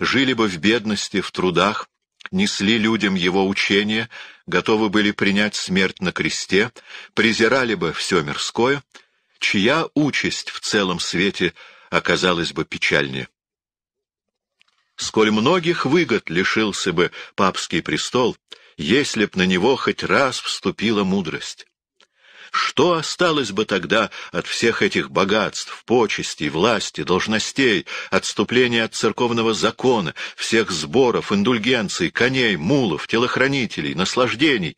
жили бы в бедности, в трудах, несли людям его учение, готовы были принять смерть на кресте, презирали бы все мирское, чья участь в целом свете оказалась бы печальнее. Сколь многих выгод лишился бы папский престол, если б на него хоть раз вступила мудрость. Что осталось бы тогда от всех этих богатств, почестей, власти, должностей, отступления от церковного закона, всех сборов, индульгенций, коней, мулов, телохранителей, наслаждений?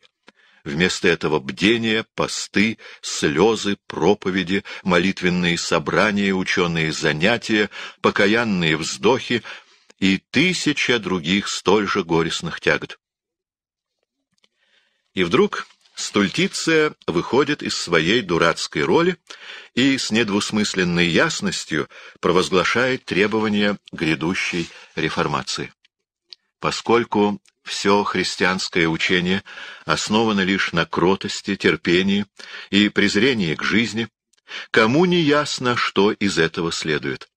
Вместо этого бдения, посты, слезы, проповеди, молитвенные собрания, ученые занятия, покаянные вздохи и тысяча других столь же горестных тягот. И вдруг Стультиция выходит из своей дурацкой роли и с недвусмысленной ясностью провозглашает требования грядущей реформации. Поскольку все христианское учение основано лишь на кротости, терпении и презрении к жизни, кому не ясно, что из этого следует.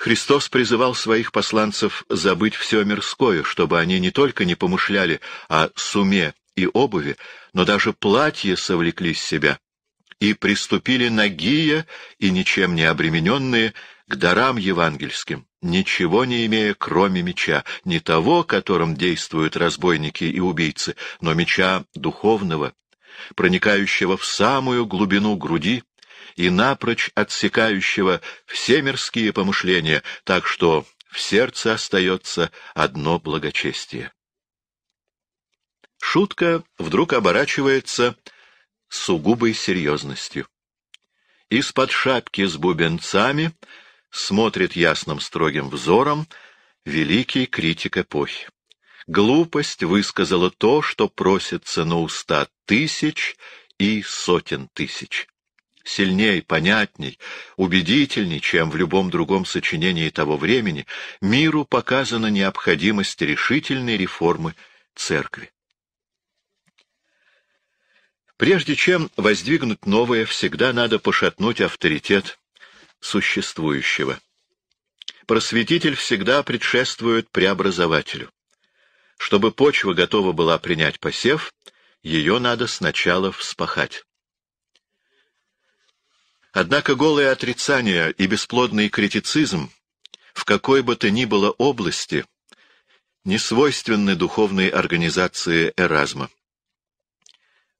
Христос призывал своих посланцев забыть все мирское, чтобы они не только не помышляли о суме и обуви, но даже платье совлекли с себя и приступили нагие и ничем не обремененные к дарам евангельским, ничего не имея, кроме меча, не того, которым действуют разбойники и убийцы, но меча духовного, проникающего в самую глубину груди, и напрочь отсекающего все мирские помышления, так что в сердце остается одно благочестие. Шутка вдруг оборачивается сугубой серьезностью. Из-под шапки с бубенцами смотрит ясным строгим взором великий критик эпохи. Глупость высказала то, что просится на уста тысяч и сотен тысяч сильней, понятней, убедительней, чем в любом другом сочинении того времени, миру показана необходимость решительной реформы церкви. Прежде чем воздвигнуть новое, всегда надо пошатнуть авторитет существующего. Просветитель всегда предшествует преобразователю. Чтобы почва готова была принять посев, ее надо сначала вспахать. Однако голое отрицание и бесплодный критицизм в какой бы то ни было области не свойственны духовной организации Эразма.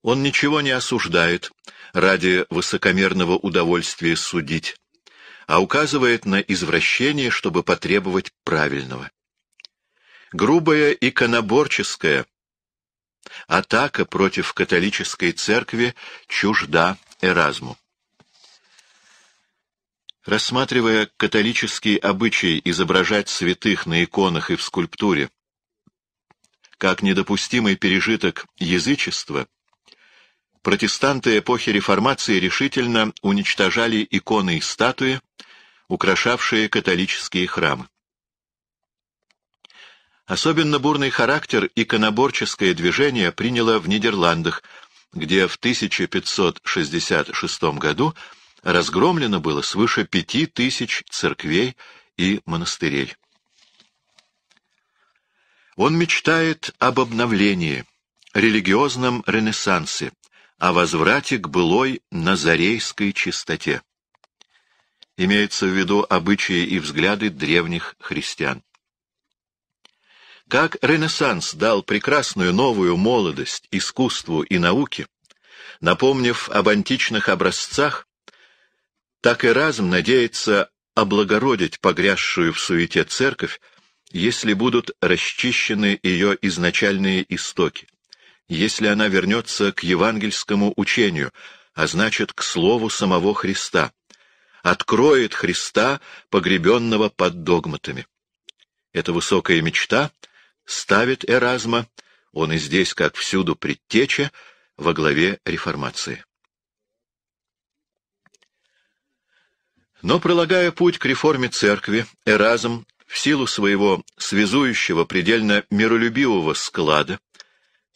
Он ничего не осуждает ради высокомерного удовольствия судить, а указывает на извращение, чтобы потребовать правильного. Грубое иконоборческое атака против католической церкви чужда Эразму рассматривая католические обычаи изображать святых на иконах и в скульптуре как недопустимый пережиток язычества, протестанты эпохи Реформации решительно уничтожали иконы и статуи, украшавшие католические храмы. Особенно бурный характер иконоборческое движение приняло в Нидерландах, где в 1566 году разгромлено было свыше пяти тысяч церквей и монастырей. Он мечтает об обновлении, религиозном ренессансе, о возврате к былой назарейской чистоте. Имеются в виду обычаи и взгляды древних христиан. Как Ренессанс дал прекрасную новую молодость искусству и науке, напомнив об античных образцах, так и разум надеется облагородить погрязшую в суете церковь, если будут расчищены ее изначальные истоки, если она вернется к евангельскому учению, а значит, к слову самого Христа, откроет Христа, погребенного под догматами. Эта высокая мечта ставит Эразма, он и здесь, как всюду, предтеча, во главе реформации. Но, пролагая путь к реформе церкви, Эразм, в силу своего связующего, предельно миролюбивого склада,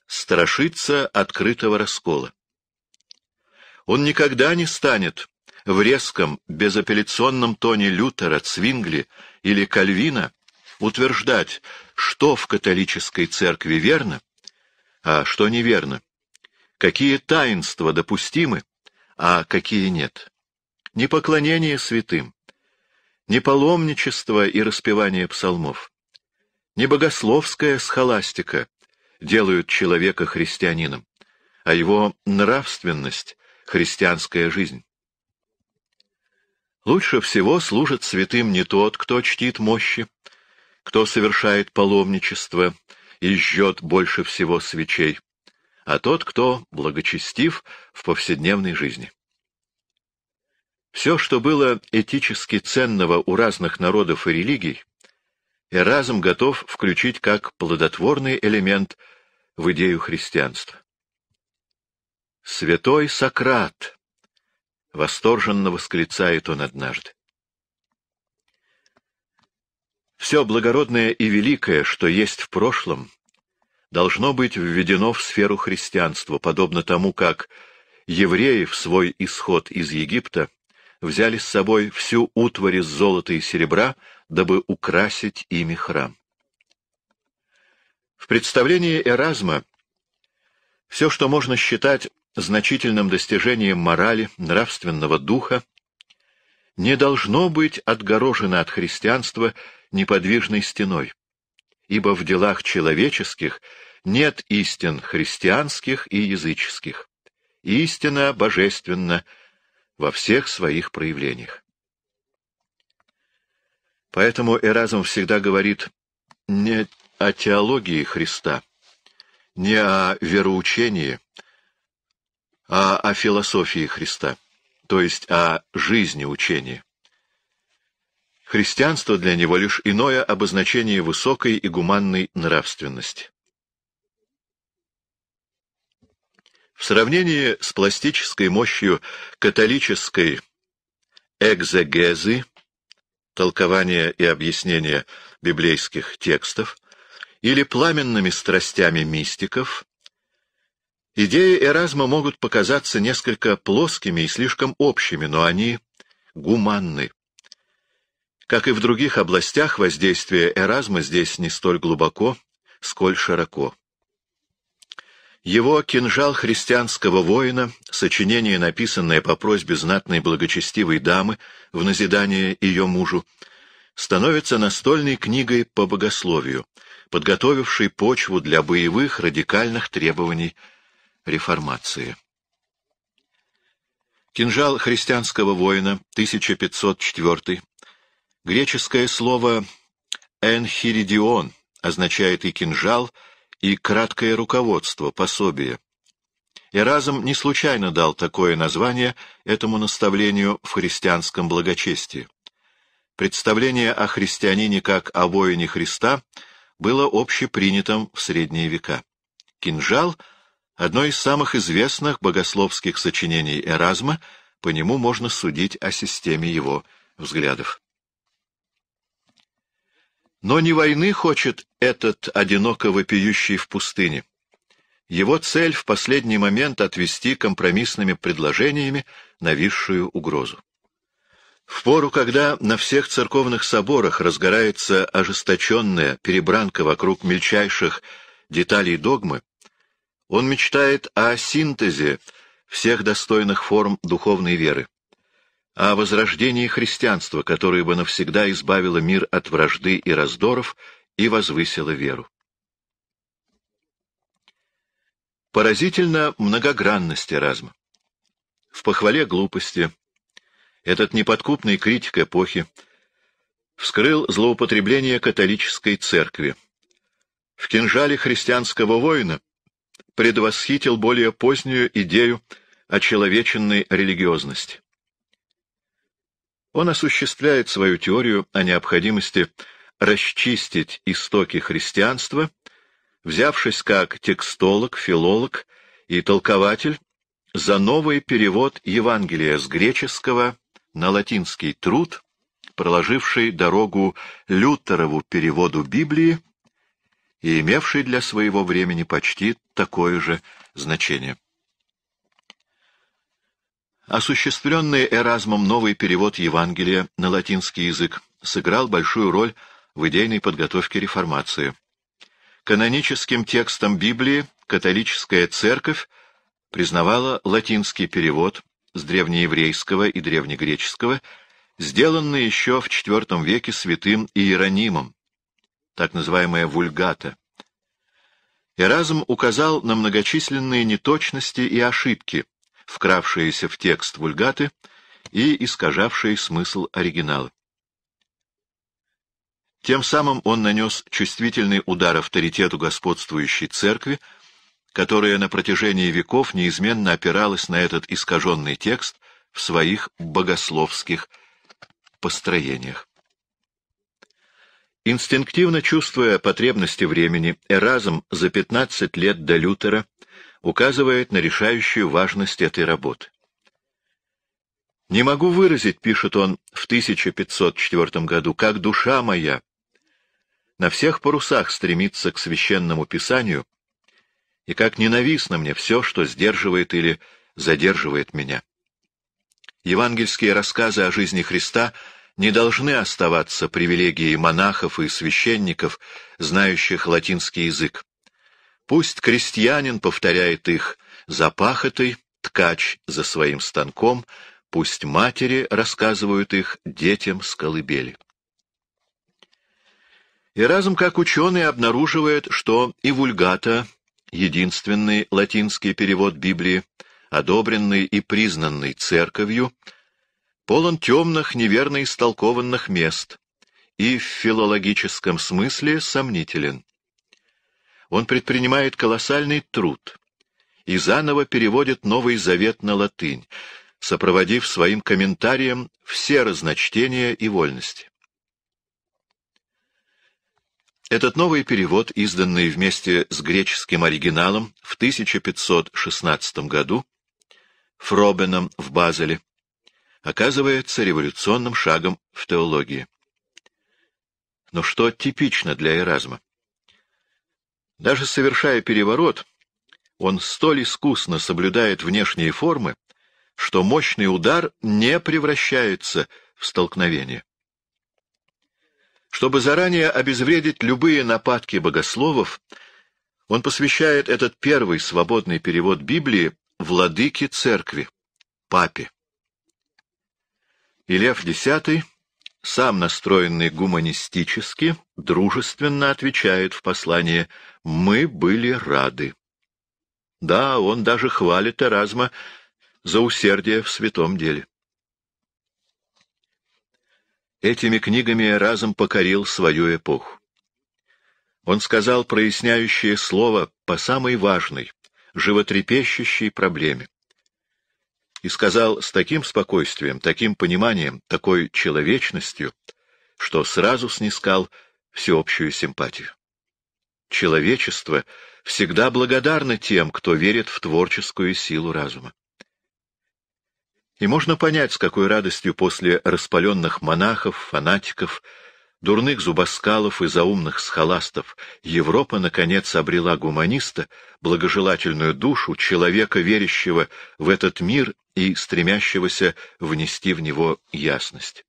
страшится открытого раскола. Он никогда не станет в резком, безапелляционном тоне Лютера, Цвингли или Кальвина утверждать, что в католической церкви верно, а что неверно, какие таинства допустимы, а какие нет не поклонение святым, не паломничество и распевание псалмов, не богословская схоластика делают человека христианином, а его нравственность — христианская жизнь. Лучше всего служит святым не тот, кто чтит мощи, кто совершает паломничество и жжет больше всего свечей, а тот, кто благочестив в повседневной жизни. Все, что было этически ценного у разных народов и религий, Эразм готов включить как плодотворный элемент в идею христианства. «Святой Сократ!» — восторженно восклицает он однажды. Все благородное и великое, что есть в прошлом, должно быть введено в сферу христианства, подобно тому, как евреи в свой исход из Египта взяли с собой всю утварь из золота и серебра, дабы украсить ими храм. В представлении Эразма все, что можно считать значительным достижением морали, нравственного духа, не должно быть отгорожено от христианства неподвижной стеной, ибо в делах человеческих нет истин христианских и языческих. Истина божественна, во всех своих проявлениях. Поэтому Эразм всегда говорит не о теологии Христа, не о вероучении, а о философии Христа, то есть о жизни учения. Христианство для него лишь иное обозначение высокой и гуманной нравственности. В сравнении с пластической мощью католической экзегезы, толкования и объяснения библейских текстов, или пламенными страстями мистиков, идеи Эразма могут показаться несколько плоскими и слишком общими, но они гуманны. Как и в других областях, воздействие Эразма здесь не столь глубоко, сколь широко. Его «Кинжал христианского воина», сочинение, написанное по просьбе знатной благочестивой дамы в назидание ее мужу, становится настольной книгой по богословию, подготовившей почву для боевых радикальных требований реформации. «Кинжал христианского воина», 1504, греческое слово «энхиридион» означает и «кинжал», и краткое руководство, пособие. И разом не случайно дал такое название этому наставлению в христианском благочестии. Представление о христианине как о воине Христа было общепринятым в средние века. «Кинжал» — одно из самых известных богословских сочинений Эразма, по нему можно судить о системе его взглядов. Но не войны хочет этот одиноко вопиющий в пустыне. Его цель в последний момент отвести компромиссными предложениями нависшую угрозу. В пору, когда на всех церковных соборах разгорается ожесточенная перебранка вокруг мельчайших деталей догмы, он мечтает о синтезе всех достойных форм духовной веры о возрождении христианства, которое бы навсегда избавило мир от вражды и раздоров и возвысило веру. Поразительно многогранность разма. В похвале глупости этот неподкупный критик эпохи вскрыл злоупотребление католической церкви. В кинжале христианского воина предвосхитил более позднюю идею о человеченной религиозности. Он осуществляет свою теорию о необходимости расчистить истоки христианства, взявшись как текстолог, филолог и толкователь за новый перевод Евангелия с греческого на латинский труд, проложивший дорогу Лютерову переводу Библии и имевший для своего времени почти такое же значение. Осуществленный Эразмом новый перевод Евангелия на латинский язык сыграл большую роль в идейной подготовке реформации. Каноническим текстом Библии католическая церковь признавала латинский перевод с древнееврейского и древнегреческого, сделанный еще в IV веке святым Иеронимом, так называемая вульгата. Эразм указал на многочисленные неточности и ошибки, вкравшиеся в текст вульгаты и искажавшие смысл оригинала. Тем самым он нанес чувствительный удар авторитету господствующей церкви, которая на протяжении веков неизменно опиралась на этот искаженный текст в своих богословских построениях. Инстинктивно чувствуя потребности времени, Эразм за 15 лет до Лютера указывает на решающую важность этой работы. «Не могу выразить, — пишет он в 1504 году, — как душа моя на всех парусах стремится к священному писанию и как ненавистно мне все, что сдерживает или задерживает меня. Евангельские рассказы о жизни Христа не должны оставаться привилегией монахов и священников, знающих латинский язык. Пусть крестьянин повторяет их за пахотой, ткач за своим станком, пусть матери рассказывают их детям с колыбели. И разом как ученый обнаруживает, что и вульгата, единственный латинский перевод Библии, одобренный и признанный церковью, полон темных, неверно истолкованных мест и в филологическом смысле сомнителен он предпринимает колоссальный труд и заново переводит Новый Завет на латынь, сопроводив своим комментарием все разночтения и вольности. Этот новый перевод, изданный вместе с греческим оригиналом в 1516 году Фробеном в Базеле, оказывается революционным шагом в теологии. Но что типично для Эразма? Даже совершая переворот, он столь искусно соблюдает внешние формы, что мощный удар не превращается в столкновение. Чтобы заранее обезвредить любые нападки богословов, он посвящает этот первый свободный перевод Библии владыке церкви, папе. И Лев X сам настроенный гуманистически, дружественно отвечает в послании «Мы были рады». Да, он даже хвалит Эразма за усердие в святом деле. Этими книгами Эразм покорил свою эпоху. Он сказал проясняющее слово по самой важной, животрепещущей проблеме и сказал с таким спокойствием, таким пониманием, такой человечностью, что сразу снискал всеобщую симпатию. Человечество всегда благодарно тем, кто верит в творческую силу разума. И можно понять, с какой радостью после распаленных монахов, фанатиков, дурных зубоскалов и заумных схоластов, Европа, наконец, обрела гуманиста, благожелательную душу, человека, верящего в этот мир и стремящегося внести в него ясность.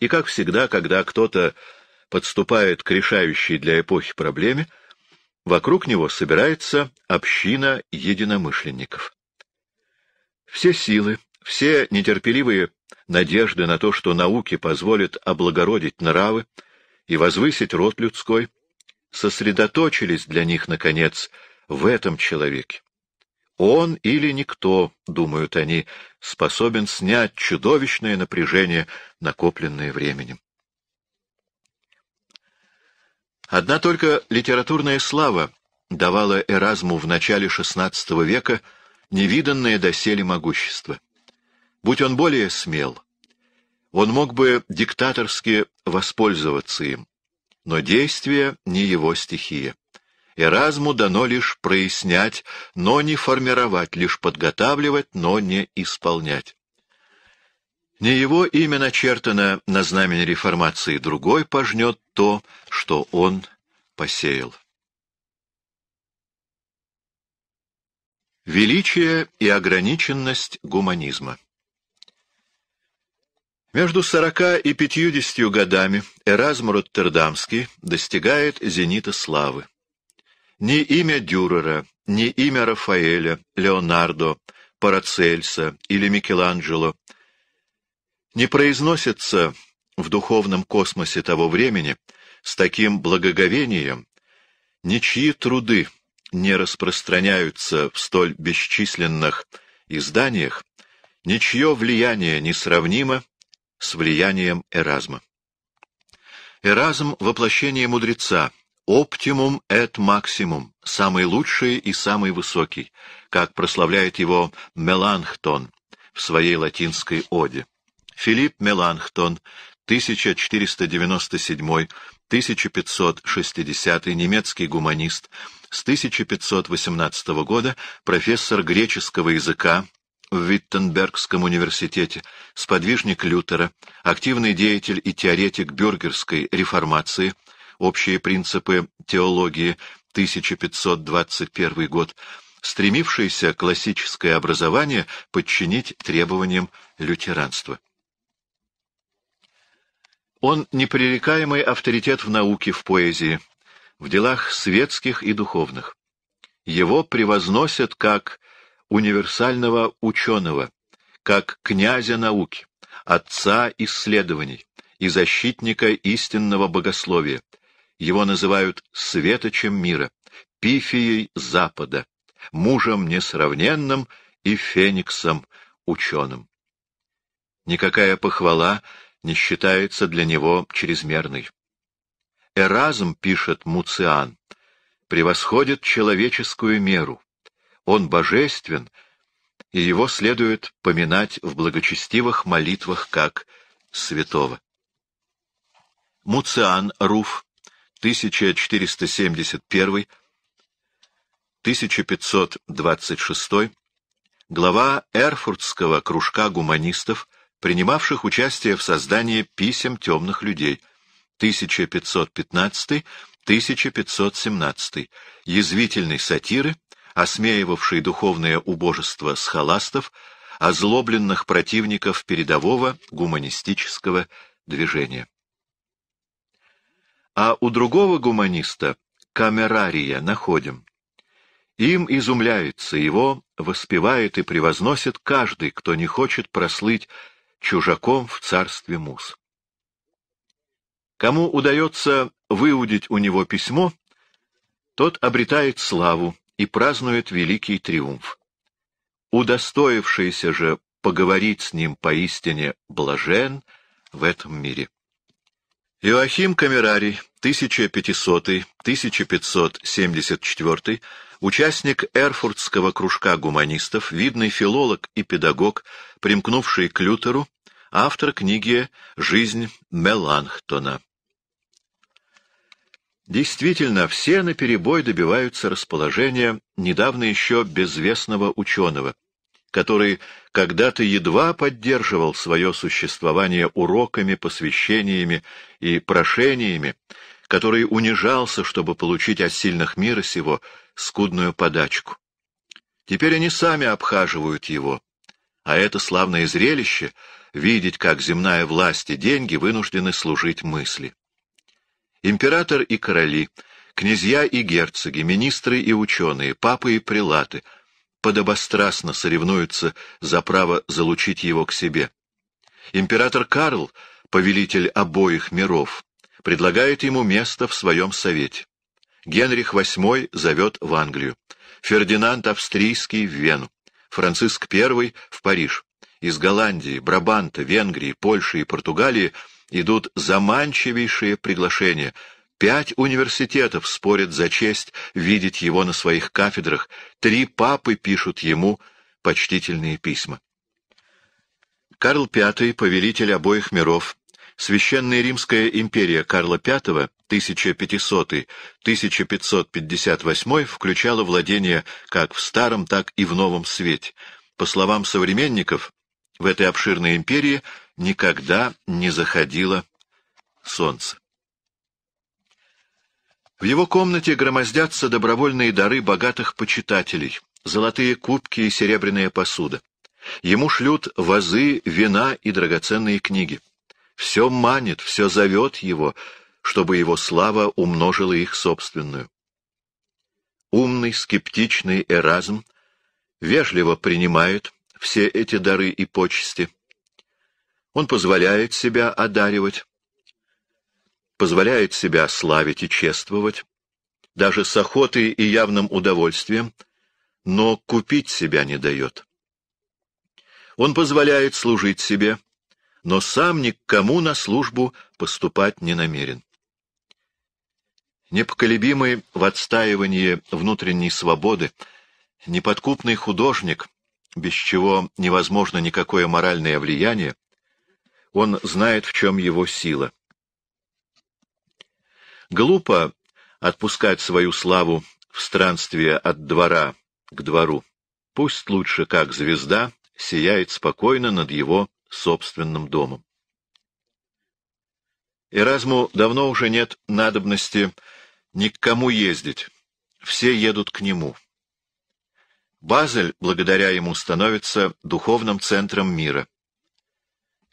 И, как всегда, когда кто-то подступает к решающей для эпохи проблеме, вокруг него собирается община единомышленников. Все силы, все нетерпеливые надежды на то, что науки позволят облагородить нравы и возвысить род людской, сосредоточились для них, наконец, в этом человеке. Он или никто, думают они, способен снять чудовищное напряжение, накопленное временем. Одна только литературная слава давала Эразму в начале XVI века невиданное доселе могущество. Будь он более смел, он мог бы диктаторски воспользоваться им, но действие не его стихия. Эразму дано лишь прояснять, но не формировать, лишь подготавливать, но не исполнять. Не его имя начертано на знамени реформации, другой пожнет то, что он посеял. Величие и ограниченность гуманизма между сорока и пятьюдесятью годами Эразм Роттердамский достигает зенита славы. Ни имя Дюрера, ни имя Рафаэля, Леонардо, Парацельса или Микеланджело не произносятся в духовном космосе того времени с таким благоговением, ничьи труды не распространяются в столь бесчисленных изданиях, ничье влияние несравнимо с влиянием Эразма. Эразм — воплощение мудреца, оптимум et максимум, самый лучший и самый высокий, как прославляет его Меланхтон в своей латинской оде. Филипп Меланхтон, 1497-1560, немецкий гуманист, с 1518 года профессор греческого языка в Виттенбергском университете, сподвижник Лютера, активный деятель и теоретик бюргерской реформации, общие принципы теологии, 1521 год, стремившийся классическое образование подчинить требованиям лютеранства. Он непререкаемый авторитет в науке, в поэзии, в делах светских и духовных. Его превозносят как универсального ученого, как князя науки, отца исследований и защитника истинного богословия. Его называют светочем мира, пифией Запада, мужем несравненным и фениксом ученым. Никакая похвала не считается для него чрезмерной. Эразм, пишет Муциан, превосходит человеческую меру он божествен, и его следует поминать в благочестивых молитвах как святого. Муциан Руф, 1471, 1526 глава Эрфуртского кружка гуманистов, принимавших участие в создании писем темных людей, 1515-1517, язвительной сатиры, осмеивавший духовное убожество схоластов, озлобленных противников передового гуманистического движения. А у другого гуманиста, Камерария, находим. Им изумляется, его воспевает и превозносит каждый, кто не хочет прослыть чужаком в царстве мус. Кому удается выудить у него письмо, тот обретает славу, и празднует великий триумф. Удостоившийся же поговорить с ним поистине блажен в этом мире. Иоахим Камерарий, 1500-1574, участник Эрфуртского кружка гуманистов, видный филолог и педагог, примкнувший к Лютеру, автор книги «Жизнь Меланхтона». Действительно, все наперебой добиваются расположения недавно еще безвестного ученого, который когда-то едва поддерживал свое существование уроками, посвящениями и прошениями, который унижался, чтобы получить от сильных мира сего скудную подачку. Теперь они сами обхаживают его, а это славное зрелище — видеть, как земная власть и деньги вынуждены служить мысли. Император и короли, князья и герцоги, министры и ученые, папы и прилаты подобострастно соревнуются за право залучить его к себе. Император Карл, повелитель обоих миров, предлагает ему место в своем совете. Генрих VIII зовет в Англию. Фердинанд Австрийский в Вену. Франциск I в Париж. Из Голландии, Брабанта, Венгрии, Польши и Португалии – идут заманчивейшие приглашения. Пять университетов спорят за честь видеть его на своих кафедрах, три папы пишут ему почтительные письма. Карл V, повелитель обоих миров, Священная Римская империя Карла V 1500-1558 включала владения как в старом, так и в новом свете. По словам современников, в этой обширной империи – никогда не заходило солнце. В его комнате громоздятся добровольные дары богатых почитателей, золотые кубки и серебряная посуда. Ему шлют вазы, вина и драгоценные книги. Все манит, все зовет его, чтобы его слава умножила их собственную. Умный, скептичный Эразм вежливо принимает все эти дары и почести, он позволяет себя одаривать, позволяет себя славить и чествовать, даже с охотой и явным удовольствием, но купить себя не дает. Он позволяет служить себе, но сам ни к кому на службу поступать не намерен. Непоколебимый в отстаивании внутренней свободы, неподкупный художник, без чего невозможно никакое моральное влияние, он знает, в чем его сила. Глупо отпускать свою славу в странстве от двора к двору. Пусть лучше, как звезда, сияет спокойно над его собственным домом. Эразму давно уже нет надобности ни к кому ездить. Все едут к нему. Базель, благодаря ему, становится духовным центром мира.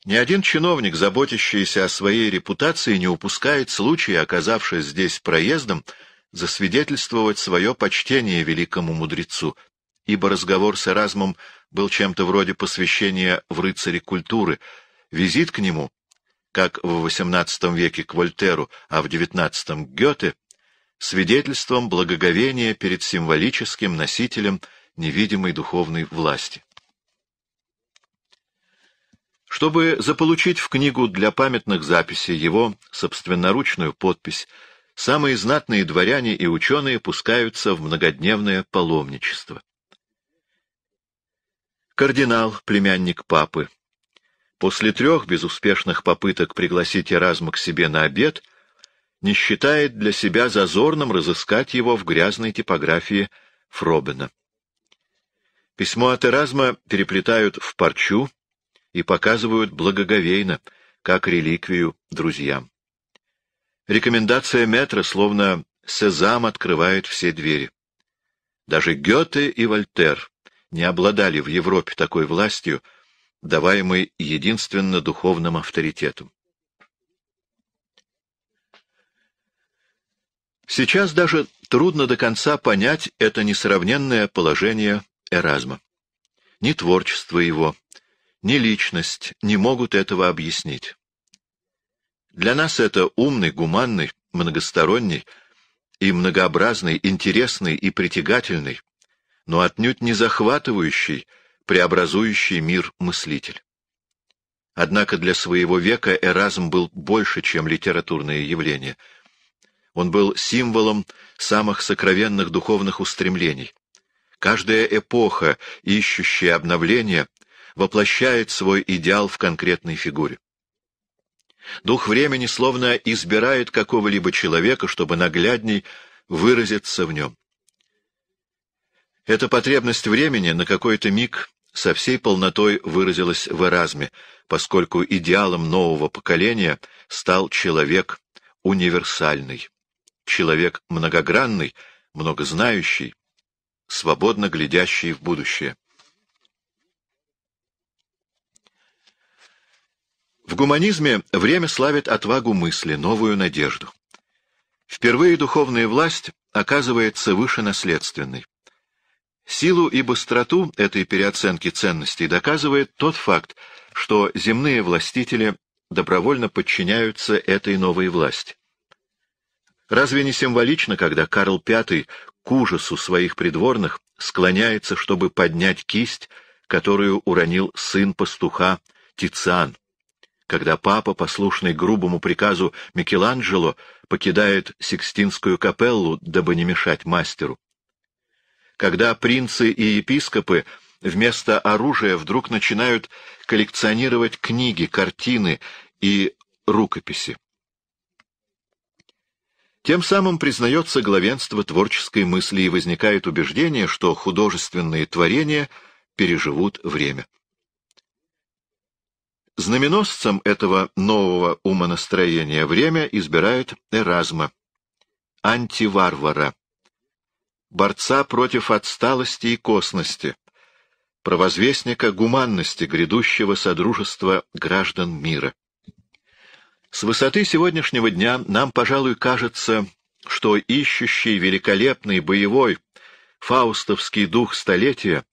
Ни один чиновник, заботящийся о своей репутации, не упускает случая, оказавшись здесь проездом, засвидетельствовать свое почтение великому мудрецу, ибо разговор с Эразмом был чем-то вроде посвящения в рыцаре культуры, визит к нему, как в XVIII веке к Вольтеру, а в XIX — к Гёте, свидетельством благоговения перед символическим носителем невидимой духовной власти. Чтобы заполучить в книгу для памятных записей его собственноручную подпись, самые знатные дворяне и ученые пускаются в многодневное паломничество. Кардинал, племянник папы. После трех безуспешных попыток пригласить Эразма к себе на обед, не считает для себя зазорным разыскать его в грязной типографии Фробена. Письмо от Эразма переплетают в парчу, и показывают благоговейно, как реликвию друзьям. Рекомендация метра словно сезам открывает все двери. Даже Гёте и Вольтер не обладали в Европе такой властью, даваемой единственно духовным авторитетом. Сейчас даже трудно до конца понять это несравненное положение Эразма. Ни творчество его, ни личность не могут этого объяснить. Для нас это умный, гуманный, многосторонний и многообразный, интересный и притягательный, но отнюдь не захватывающий, преобразующий мир мыслитель. Однако для своего века Эразм был больше, чем литературное явление. Он был символом самых сокровенных духовных устремлений. Каждая эпоха, ищущая обновления воплощает свой идеал в конкретной фигуре. Дух времени словно избирает какого-либо человека, чтобы наглядней выразиться в нем. Эта потребность времени на какой-то миг со всей полнотой выразилась в Эразме, поскольку идеалом нового поколения стал человек универсальный, человек многогранный, многознающий, свободно глядящий в будущее. В гуманизме время славит отвагу мысли, новую надежду. Впервые духовная власть оказывается выше наследственной. Силу и быстроту этой переоценки ценностей доказывает тот факт, что земные властители добровольно подчиняются этой новой власти. Разве не символично, когда Карл V к ужасу своих придворных склоняется, чтобы поднять кисть, которую уронил сын пастуха Тициан? когда папа, послушный грубому приказу Микеланджело, покидает Сикстинскую капеллу, дабы не мешать мастеру. Когда принцы и епископы вместо оружия вдруг начинают коллекционировать книги, картины и рукописи. Тем самым признается главенство творческой мысли и возникает убеждение, что художественные творения переживут время. Знаменосцем этого нового умонастроения время избирают Эразма, антиварвара, борца против отсталости и косности, провозвестника гуманности грядущего содружества граждан мира. С высоты сегодняшнего дня нам, пожалуй, кажется, что ищущий великолепный боевой фаустовский дух столетия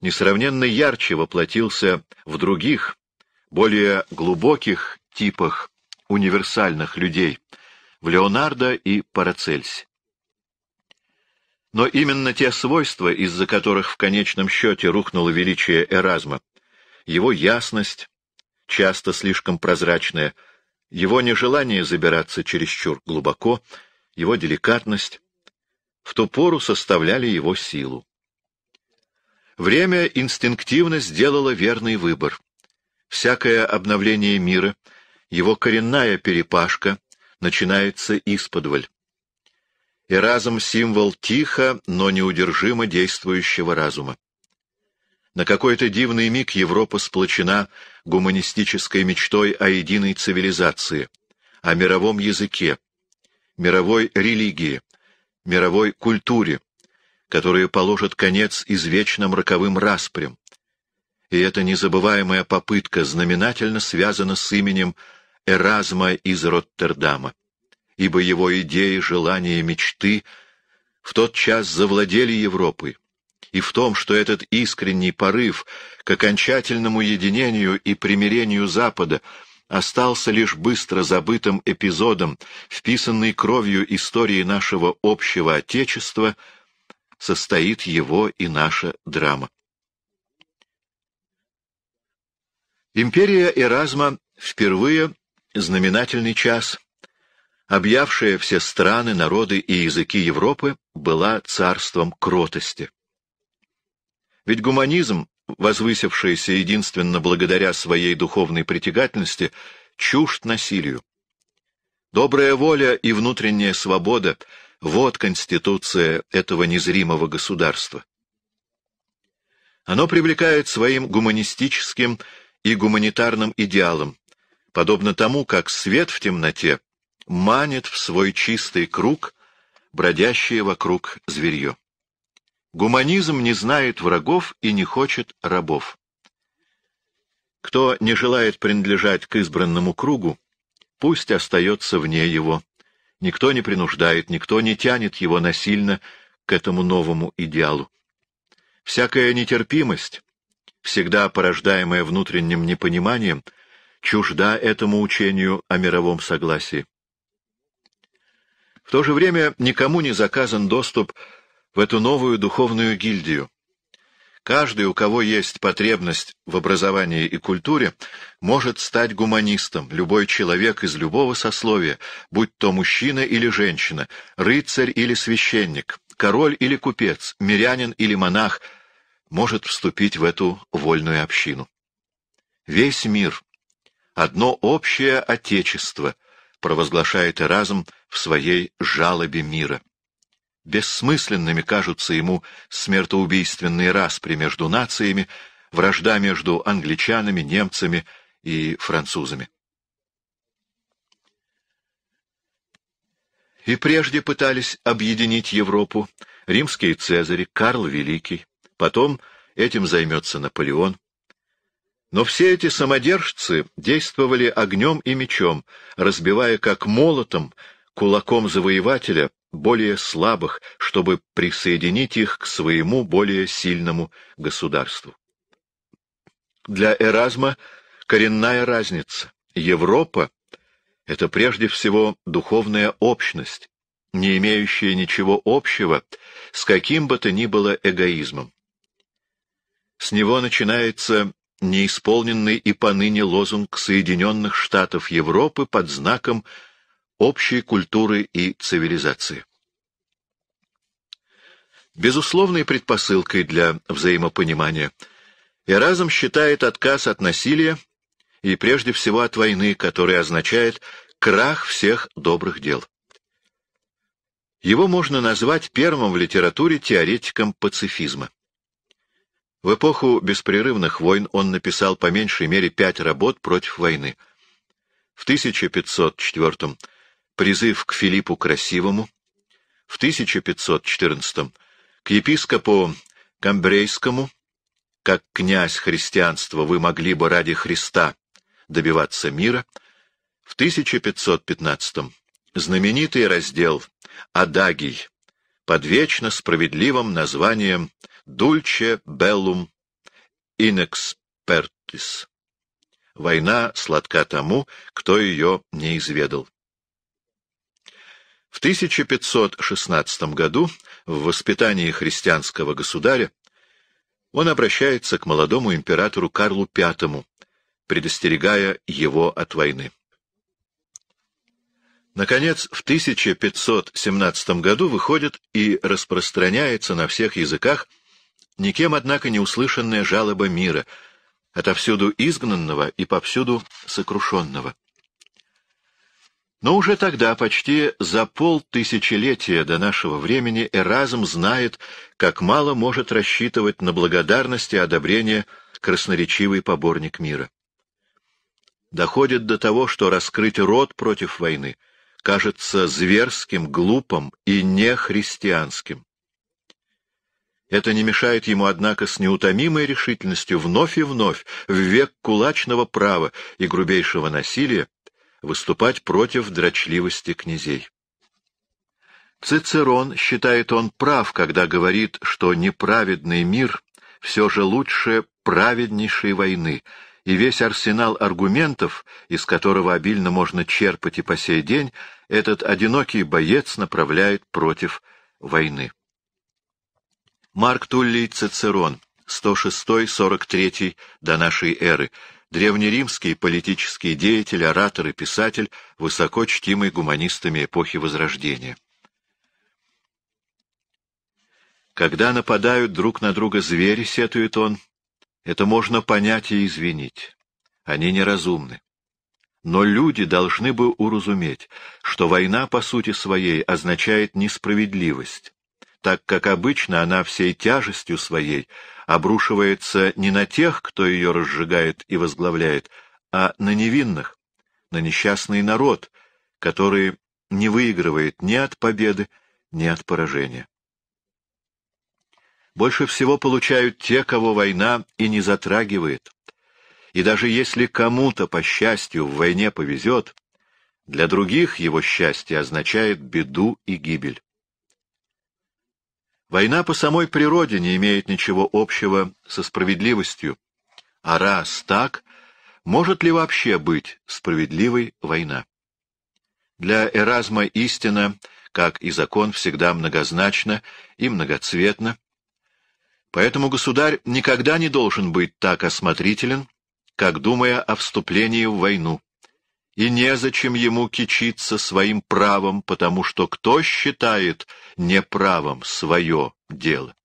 несравненно ярче воплотился в других, более глубоких типах универсальных людей в Леонардо и Парацельсе. Но именно те свойства, из-за которых в конечном счете рухнуло величие Эразма, его ясность, часто слишком прозрачная, его нежелание забираться чересчур глубоко, его деликатность, в ту пору составляли его силу. Время инстинктивно сделало верный выбор. Всякое обновление мира, его коренная перепашка, начинается исподволь. И разум — символ тихо, но неудержимо действующего разума. На какой-то дивный миг Европа сплочена гуманистической мечтой о единой цивилизации, о мировом языке, мировой религии, мировой культуре, которые положат конец извечным роковым распрям, и эта незабываемая попытка знаменательно связана с именем Эразма из Роттердама, ибо его идеи, желания, мечты в тот час завладели Европой, и в том, что этот искренний порыв к окончательному единению и примирению Запада остался лишь быстро забытым эпизодом, вписанный кровью истории нашего общего Отечества, состоит его и наша драма. Империя Эразма впервые знаменательный час, объявшая все страны, народы и языки Европы, была царством кротости. Ведь гуманизм, возвысившийся единственно благодаря своей духовной притягательности, чужд насилию. Добрая воля и внутренняя свобода — вот конституция этого незримого государства. Оно привлекает своим гуманистическим, и гуманитарным идеалам, подобно тому, как свет в темноте манит в свой чистый круг бродящее вокруг зверье. Гуманизм не знает врагов и не хочет рабов. Кто не желает принадлежать к избранному кругу, пусть остается вне его. Никто не принуждает, никто не тянет его насильно к этому новому идеалу. Всякая нетерпимость, всегда порождаемая внутренним непониманием, чужда этому учению о мировом согласии. В то же время никому не заказан доступ в эту новую духовную гильдию. Каждый, у кого есть потребность в образовании и культуре, может стать гуманистом, любой человек из любого сословия, будь то мужчина или женщина, рыцарь или священник, король или купец, мирянин или монах – может вступить в эту вольную общину. Весь мир, одно общее отечество, провозглашает разум в своей жалобе мира. Бессмысленными кажутся ему смертоубийственные распри между нациями, вражда между англичанами, немцами и французами. И прежде пытались объединить Европу римские цезари, Карл Великий. Потом этим займется Наполеон. Но все эти самодержцы действовали огнем и мечом, разбивая как молотом, кулаком завоевателя, более слабых, чтобы присоединить их к своему более сильному государству. Для Эразма коренная разница. Европа — это прежде всего духовная общность, не имеющая ничего общего с каким бы то ни было эгоизмом. С него начинается неисполненный и поныне лозунг Соединенных Штатов Европы под знаком общей культуры и цивилизации. Безусловной предпосылкой для взаимопонимания Эразм считает отказ от насилия и прежде всего от войны, которая означает крах всех добрых дел. Его можно назвать первым в литературе теоретиком пацифизма. В эпоху беспрерывных войн он написал по меньшей мере пять работ против войны. В 1504 призыв к Филиппу Красивому, в 1514 к епископу Камбрейскому, как князь христианства вы могли бы ради Христа добиваться мира, в 1515 знаменитый раздел «Адагий» под вечно справедливым названием Дульче беллум инэкспертис. Война сладка тому, кто ее не изведал. В 1516 году в воспитании христианского государя он обращается к молодому императору Карлу V, предостерегая его от войны. Наконец, в 1517 году выходит и распространяется на всех языках Никем, однако, не услышанная жалоба мира, отовсюду изгнанного и повсюду сокрушенного. Но уже тогда, почти за полтысячелетия до нашего времени, Эразм знает, как мало может рассчитывать на благодарность и одобрение красноречивый поборник мира. Доходит до того, что раскрыть рот против войны кажется зверским, глупым и нехристианским. Это не мешает ему, однако, с неутомимой решительностью вновь и вновь, в век кулачного права и грубейшего насилия, выступать против дрочливости князей. Цицерон считает он прав, когда говорит, что неправедный мир все же лучше праведнейшей войны, и весь арсенал аргументов, из которого обильно можно черпать и по сей день, этот одинокий боец направляет против войны. Марк Туллий Цицерон, 106-43 до нашей эры, древнеримский политический деятель, оратор и писатель, высоко чтимый гуманистами эпохи Возрождения. Когда нападают друг на друга звери, сетует он, это можно понять и извинить. Они неразумны. Но люди должны бы уразуметь, что война по сути своей означает несправедливость, так как обычно она всей тяжестью своей обрушивается не на тех, кто ее разжигает и возглавляет, а на невинных, на несчастный народ, который не выигрывает ни от победы, ни от поражения. Больше всего получают те, кого война и не затрагивает. И даже если кому-то, по счастью, в войне повезет, для других его счастье означает беду и гибель. Война по самой природе не имеет ничего общего со справедливостью. А раз так, может ли вообще быть справедливой война? Для Эразма истина, как и закон, всегда многозначна и многоцветна, Поэтому государь никогда не должен быть так осмотрителен, как думая о вступлении в войну и незачем ему кичиться своим правом, потому что кто считает неправом свое дело?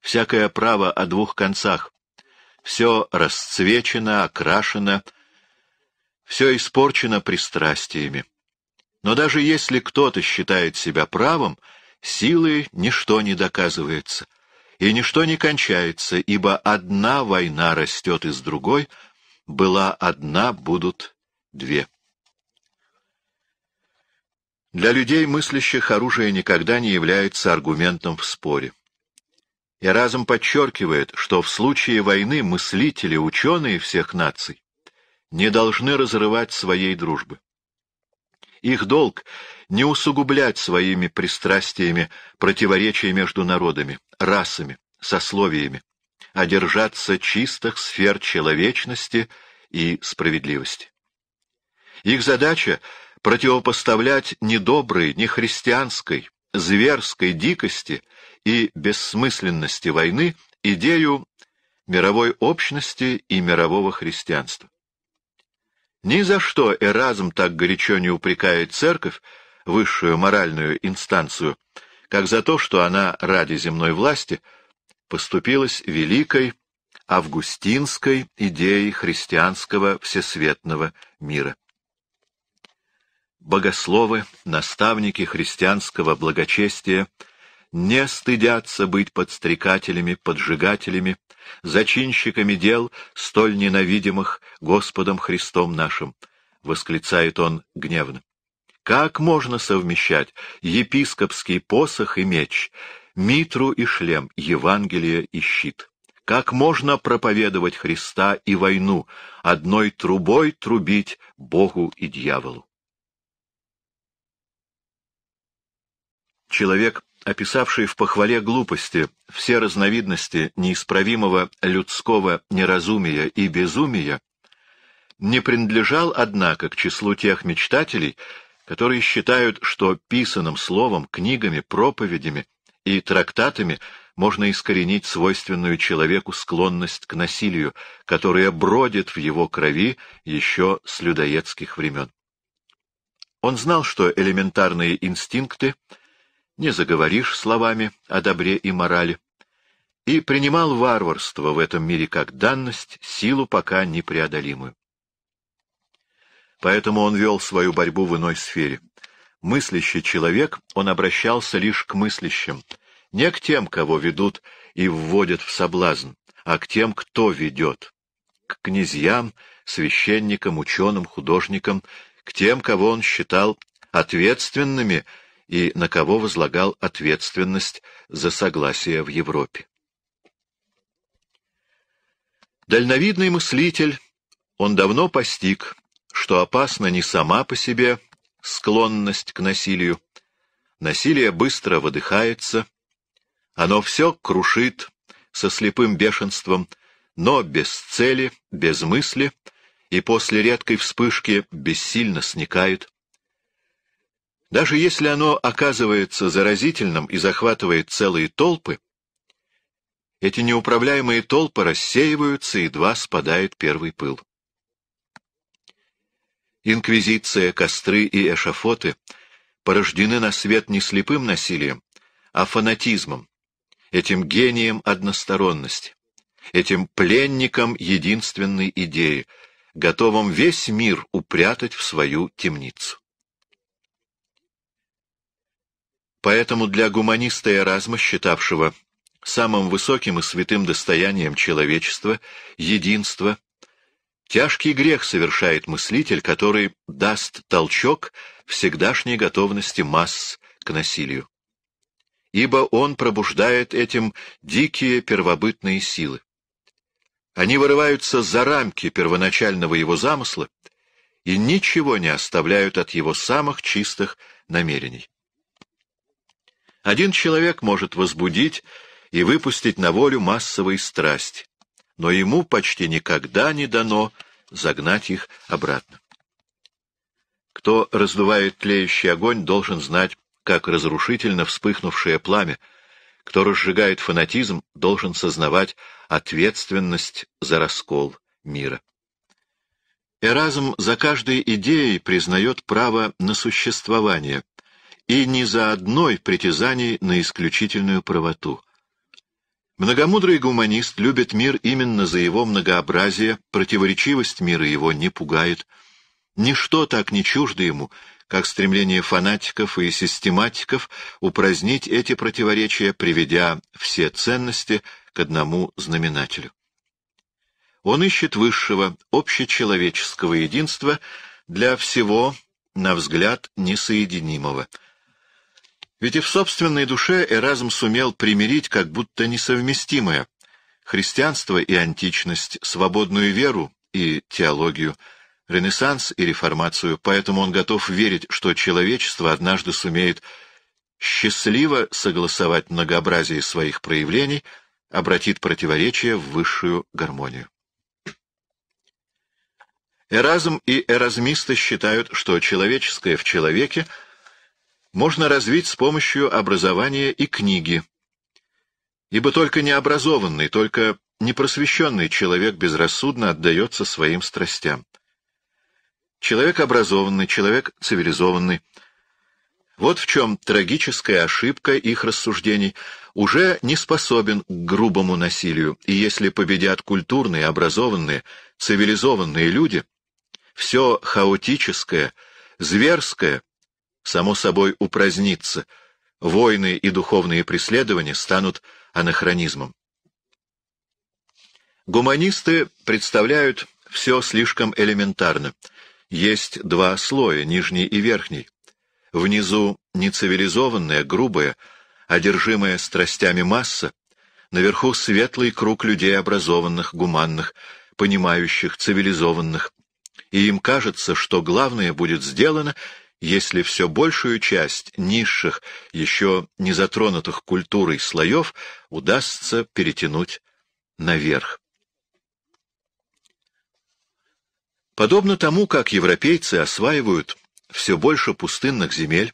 Всякое право о двух концах. Все расцвечено, окрашено, все испорчено пристрастиями. Но даже если кто-то считает себя правым, силы ничто не доказывается, и ничто не кончается, ибо одна война растет из другой — была одна, будут две. Для людей, мыслящих, оружие никогда не является аргументом в споре. И разом подчеркивает, что в случае войны мыслители, ученые всех наций, не должны разрывать своей дружбы. Их долг — не усугублять своими пристрастиями противоречия между народами, расами, сословиями, одержаться чистых сфер человечности и справедливости. Их задача — противопоставлять недоброй, нехристианской, зверской дикости и бессмысленности войны идею мировой общности и мирового христианства. Ни за что Эразм так горячо не упрекает церковь, высшую моральную инстанцию, как за то, что она ради земной власти — поступилась великой августинской идеей христианского всесветного мира. Богословы, наставники христианского благочестия не стыдятся быть подстрекателями, поджигателями, зачинщиками дел, столь ненавидимых Господом Христом нашим, — восклицает он гневно. Как можно совмещать епископский посох и меч, Митру и шлем, Евангелие и щит. Как можно проповедовать Христа и войну, одной трубой трубить Богу и дьяволу? Человек, описавший в похвале глупости все разновидности неисправимого людского неразумия и безумия, не принадлежал, однако, к числу тех мечтателей, которые считают, что писанным словом, книгами, проповедями и трактатами можно искоренить свойственную человеку склонность к насилию, которая бродит в его крови еще с людоедских времен. Он знал, что элементарные инстинкты не заговоришь словами о добре и морали, и принимал варварство в этом мире как данность, силу пока непреодолимую. Поэтому он вел свою борьбу в иной сфере — мыслящий человек, он обращался лишь к мыслящим, не к тем, кого ведут и вводят в соблазн, а к тем, кто ведет, к князьям, священникам, ученым, художникам, к тем, кого он считал ответственными и на кого возлагал ответственность за согласие в Европе. Дальновидный мыслитель, он давно постиг, что опасна не сама по себе склонность к насилию. Насилие быстро выдыхается, оно все крушит со слепым бешенством, но без цели, без мысли, и после редкой вспышки бессильно сникает. Даже если оно оказывается заразительным и захватывает целые толпы, эти неуправляемые толпы рассеиваются, едва спадает первый пыл. Инквизиция, костры и эшафоты порождены на свет не слепым насилием, а фанатизмом, этим гением односторонности, этим пленником единственной идеи, готовым весь мир упрятать в свою темницу. Поэтому для гуманиста Эразма, считавшего самым высоким и святым достоянием человечества единство, Тяжкий грех совершает мыслитель, который даст толчок всегдашней готовности масс к насилию. Ибо он пробуждает этим дикие первобытные силы. Они вырываются за рамки первоначального его замысла и ничего не оставляют от его самых чистых намерений. Один человек может возбудить и выпустить на волю массовые страсти, но ему почти никогда не дано загнать их обратно. Кто раздувает тлеющий огонь, должен знать, как разрушительно вспыхнувшее пламя. Кто разжигает фанатизм, должен сознавать ответственность за раскол мира. Эразм за каждой идеей признает право на существование, и не за одной притязаний на исключительную правоту. Многомудрый гуманист любит мир именно за его многообразие, противоречивость мира его не пугает. Ничто так не чуждо ему, как стремление фанатиков и систематиков упразднить эти противоречия, приведя все ценности к одному знаменателю. Он ищет высшего, общечеловеческого единства для всего, на взгляд, несоединимого — ведь и в собственной душе Эразм сумел примирить как будто несовместимое — христианство и античность, свободную веру и теологию, ренессанс и реформацию, поэтому он готов верить, что человечество однажды сумеет счастливо согласовать многообразие своих проявлений, обратит противоречие в высшую гармонию. Эразм и эразмисты считают, что человеческое в человеке — можно развить с помощью образования и книги. Ибо только необразованный, только непросвещенный человек безрассудно отдается своим страстям. Человек образованный, человек цивилизованный. Вот в чем трагическая ошибка их рассуждений. Уже не способен к грубому насилию, и если победят культурные, образованные, цивилизованные люди, все хаотическое, зверское само собой упразднится, войны и духовные преследования станут анахронизмом. Гуманисты представляют все слишком элементарно. Есть два слоя, нижний и верхний. Внизу нецивилизованная, грубая, одержимая страстями масса, наверху светлый круг людей образованных, гуманных, понимающих, цивилизованных. И им кажется, что главное будет сделано, если все большую часть низших, еще не затронутых культурой слоев удастся перетянуть наверх. Подобно тому, как европейцы осваивают все больше пустынных земель,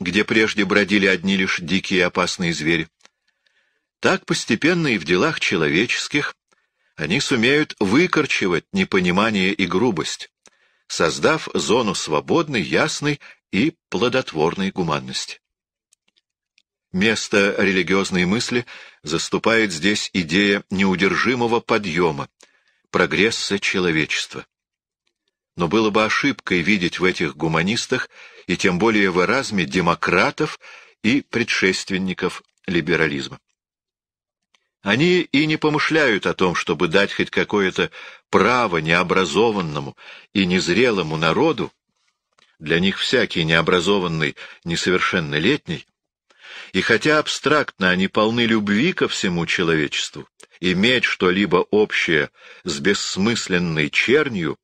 где прежде бродили одни лишь дикие и опасные звери, так постепенно и в делах человеческих они сумеют выкорчевать непонимание и грубость, создав зону свободной, ясной и плодотворной гуманности. Место религиозной мысли заступает здесь идея неудержимого подъема, прогресса человечества. Но было бы ошибкой видеть в этих гуманистах и тем более в Эразме демократов и предшественников либерализма. Они и не помышляют о том, чтобы дать хоть какое-то право необразованному и незрелому народу, для них всякий необразованный несовершеннолетний, и хотя абстрактно они полны любви ко всему человечеству, иметь что-либо общее с бессмысленной чернью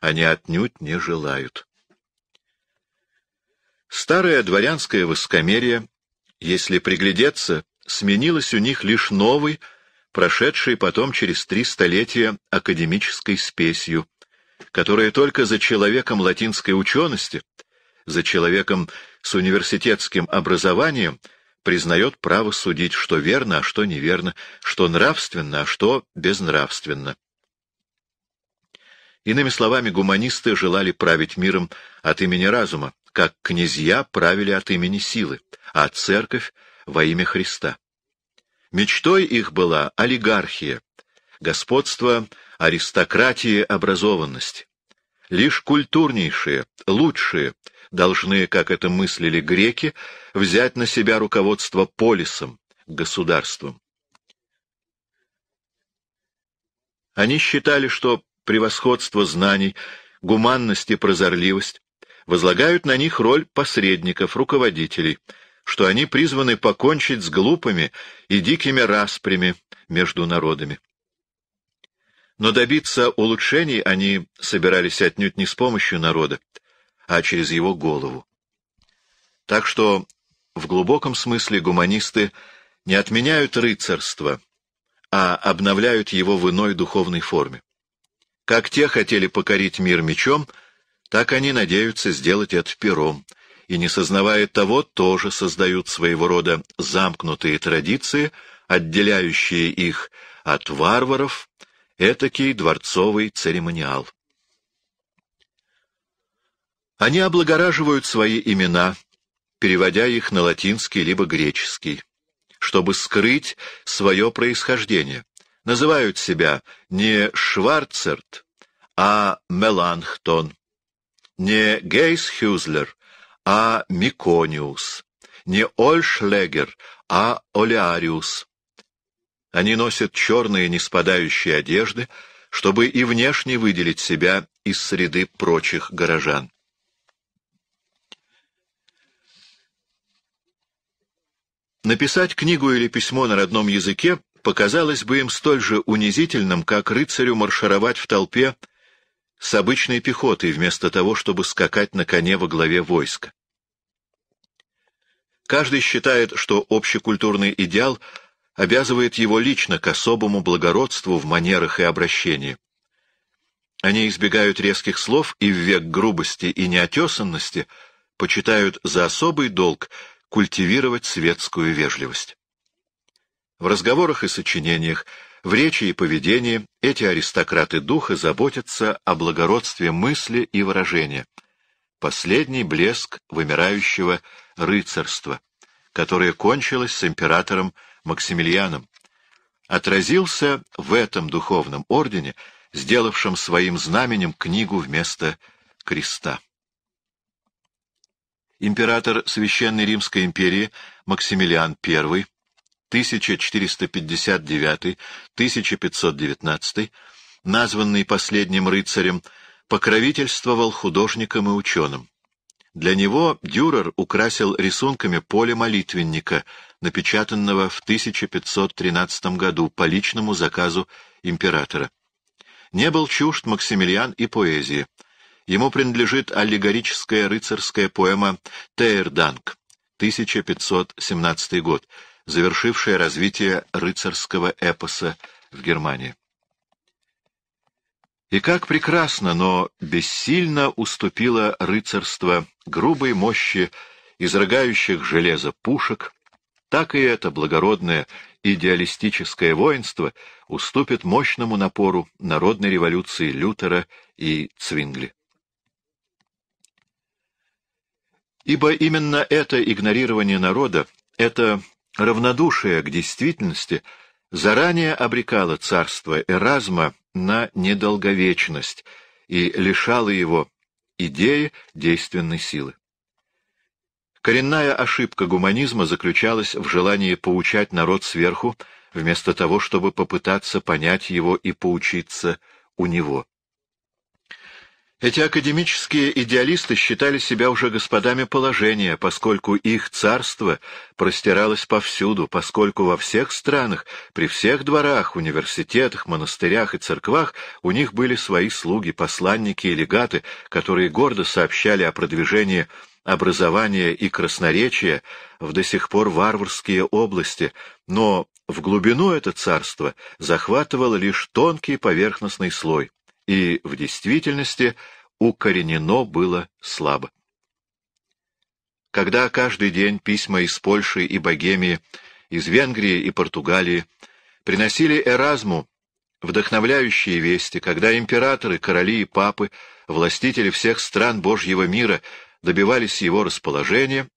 они отнюдь не желают. Старое дворянское воскомерие, если приглядеться, сменилось у них лишь новой, прошедшей потом через три столетия академической спесью, которая только за человеком латинской учености, за человеком с университетским образованием признает право судить, что верно, а что неверно, что нравственно, а что безнравственно. Иными словами, гуманисты желали править миром от имени разума, как князья правили от имени силы, а церковь — во имя Христа. Мечтой их была олигархия, господство аристократии образованности. Лишь культурнейшие, лучшие должны, как это мыслили греки, взять на себя руководство полисом, государством. Они считали, что превосходство знаний, гуманность и прозорливость возлагают на них роль посредников, руководителей, что они призваны покончить с глупыми и дикими распрями между народами. Но добиться улучшений они собирались отнюдь не с помощью народа, а через его голову. Так что в глубоком смысле гуманисты не отменяют рыцарство, а обновляют его в иной духовной форме. Как те хотели покорить мир мечом, так они надеются сделать это пером, и, не сознавая того, тоже создают своего рода замкнутые традиции, отделяющие их от варваров, этакий дворцовый церемониал. Они облагораживают свои имена, переводя их на латинский либо греческий, чтобы скрыть свое происхождение. Называют себя не Шварцерт, а Меланхтон, не Гейсхюзлер, а Микониус, не Ольшлегер, а Олеариус. Они носят черные, не спадающие одежды, чтобы и внешне выделить себя из среды прочих горожан. Написать книгу или письмо на родном языке показалось бы им столь же унизительным, как рыцарю маршировать в толпе с обычной пехотой, вместо того, чтобы скакать на коне во главе войска. Каждый считает, что общекультурный идеал обязывает его лично к особому благородству в манерах и обращении. Они избегают резких слов и в век грубости и неотесанности почитают за особый долг культивировать светскую вежливость. В разговорах и сочинениях, в речи и поведении эти аристократы духа заботятся о благородстве мысли и выражения – последний блеск вымирающего рыцарства, которое кончилось с императором Максимилианом, отразился в этом духовном ордене, сделавшем своим знаменем книгу вместо креста. Император Священной Римской империи Максимилиан I 1459-1519, названный последним рыцарем покровительствовал художникам и ученым. Для него Дюрер украсил рисунками поле молитвенника, напечатанного в 1513 году по личному заказу императора. Не был чужд Максимилиан и поэзии. Ему принадлежит аллегорическая рыцарская поэма «Тейрданг» 1517 год, завершившая развитие рыцарского эпоса в Германии. И как прекрасно, но бессильно уступило рыцарство грубой мощи изрыгающих железо пушек, так и это благородное идеалистическое воинство уступит мощному напору народной революции Лютера и Цвингли. Ибо именно это игнорирование народа, это равнодушие к действительности заранее обрекало царство Эразма на недолговечность и лишало его идеи действенной силы. Коренная ошибка гуманизма заключалась в желании поучать народ сверху, вместо того, чтобы попытаться понять его и поучиться у него. Эти академические идеалисты считали себя уже господами положения, поскольку их царство простиралось повсюду, поскольку во всех странах, при всех дворах, университетах, монастырях и церквах у них были свои слуги, посланники и легаты, которые гордо сообщали о продвижении образования и красноречия в до сих пор варварские области, но в глубину это царство захватывало лишь тонкий поверхностный слой и в действительности укоренено было слабо. Когда каждый день письма из Польши и Богемии, из Венгрии и Португалии приносили Эразму вдохновляющие вести, когда императоры, короли и папы, властители всех стран Божьего мира добивались его расположения,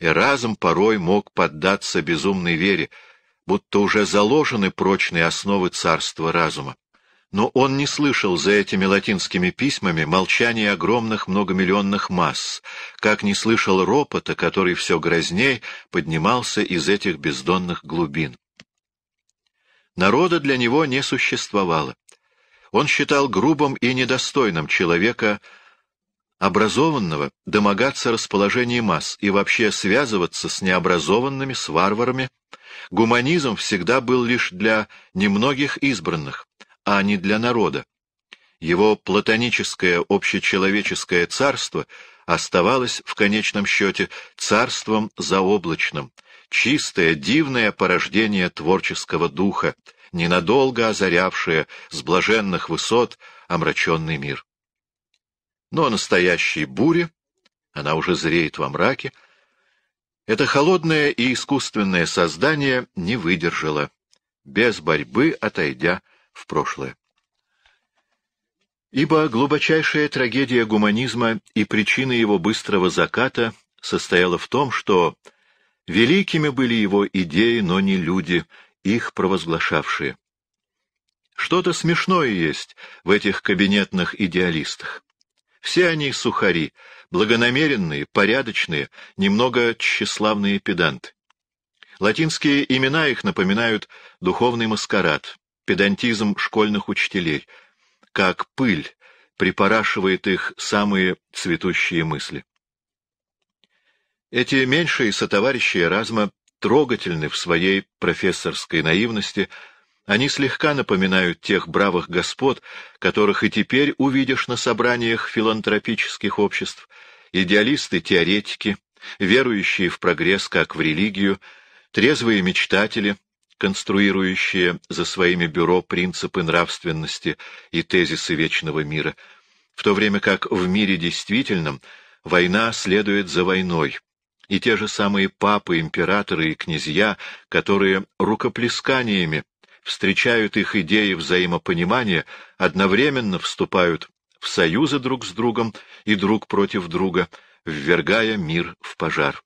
Эразм порой мог поддаться безумной вере, будто уже заложены прочные основы царства разума но он не слышал за этими латинскими письмами молчания огромных многомиллионных масс, как не слышал ропота, который все грозней поднимался из этих бездонных глубин. Народа для него не существовало. Он считал грубым и недостойным человека, образованного, домогаться расположения масс и вообще связываться с необразованными, с варварами. Гуманизм всегда был лишь для немногих избранных а не для народа. Его платоническое общечеловеческое царство оставалось в конечном счете царством заоблачным, чистое, дивное порождение творческого духа, ненадолго озарявшее с блаженных высот омраченный мир. Но настоящей буре, она уже зреет во мраке, это холодное и искусственное создание не выдержало, без борьбы отойдя в прошлое. Ибо глубочайшая трагедия гуманизма и причина его быстрого заката состояла в том, что великими были его идеи, но не люди, их провозглашавшие. Что-то смешное есть в этих кабинетных идеалистах. Все они сухари, благонамеренные, порядочные, немного тщеславные педанты. Латинские имена их напоминают духовный маскарад педантизм школьных учителей, как пыль припорашивает их самые цветущие мысли. Эти меньшие сотоварищи Эразма трогательны в своей профессорской наивности, они слегка напоминают тех бравых господ, которых и теперь увидишь на собраниях филантропических обществ, идеалисты-теоретики, верующие в прогресс как в религию, трезвые мечтатели, конструирующие за своими бюро принципы нравственности и тезисы вечного мира, в то время как в мире действительном война следует за войной, и те же самые папы, императоры и князья, которые рукоплесканиями встречают их идеи взаимопонимания, одновременно вступают в союзы друг с другом и друг против друга, ввергая мир в пожар.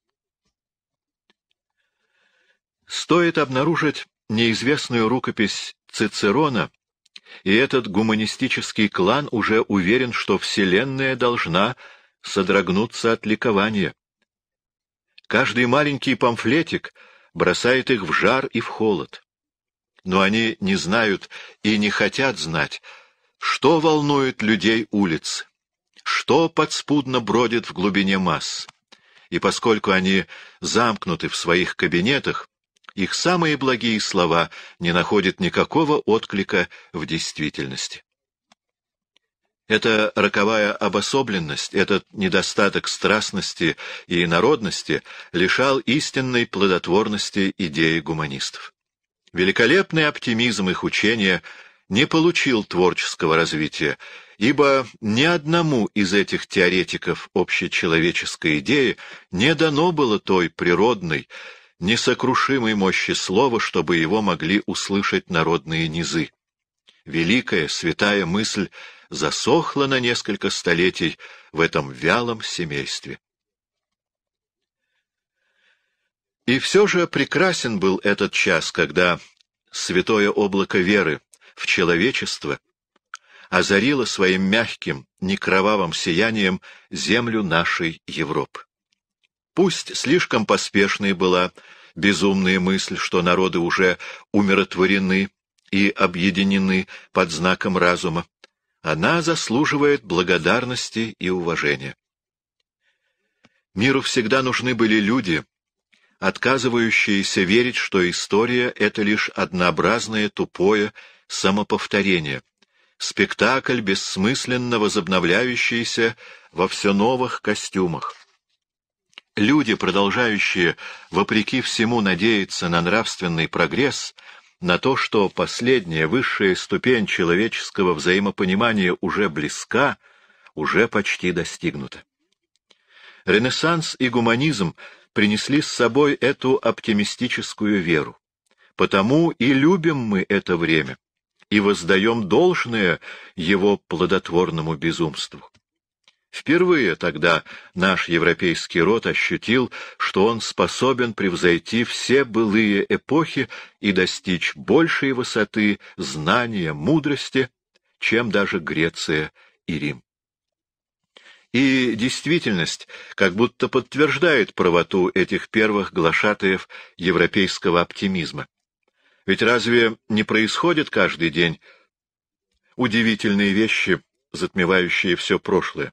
Стоит обнаружить неизвестную рукопись Цицерона, и этот гуманистический клан уже уверен, что Вселенная должна содрогнуться от ликования. Каждый маленький памфлетик бросает их в жар и в холод. Но они не знают и не хотят знать, что волнует людей улиц, что подспудно бродит в глубине масс. И поскольку они замкнуты в своих кабинетах, их самые благие слова не находят никакого отклика в действительности. Эта роковая обособленность, этот недостаток страстности и народности лишал истинной плодотворности идеи гуманистов. Великолепный оптимизм их учения не получил творческого развития, ибо ни одному из этих теоретиков общечеловеческой идеи не дано было той природной, несокрушимой мощи слова, чтобы его могли услышать народные низы. Великая, святая мысль засохла на несколько столетий в этом вялом семействе. И все же прекрасен был этот час, когда святое облако веры в человечество озарило своим мягким, некровавым сиянием землю нашей Европы. Пусть слишком поспешной была безумная мысль, что народы уже умиротворены и объединены под знаком разума, она заслуживает благодарности и уважения. Миру всегда нужны были люди, отказывающиеся верить, что история — это лишь однообразное тупое самоповторение, спектакль, бессмысленно возобновляющийся во все новых костюмах. Люди, продолжающие, вопреки всему, надеяться на нравственный прогресс, на то, что последняя высшая ступень человеческого взаимопонимания уже близка, уже почти достигнута. Ренессанс и гуманизм принесли с собой эту оптимистическую веру. Потому и любим мы это время, и воздаем должное его плодотворному безумству. Впервые тогда наш европейский род ощутил, что он способен превзойти все былые эпохи и достичь большей высоты знания, мудрости, чем даже Греция и Рим. И действительность как будто подтверждает правоту этих первых глашатаев европейского оптимизма. Ведь разве не происходит каждый день удивительные вещи, затмевающие все прошлое?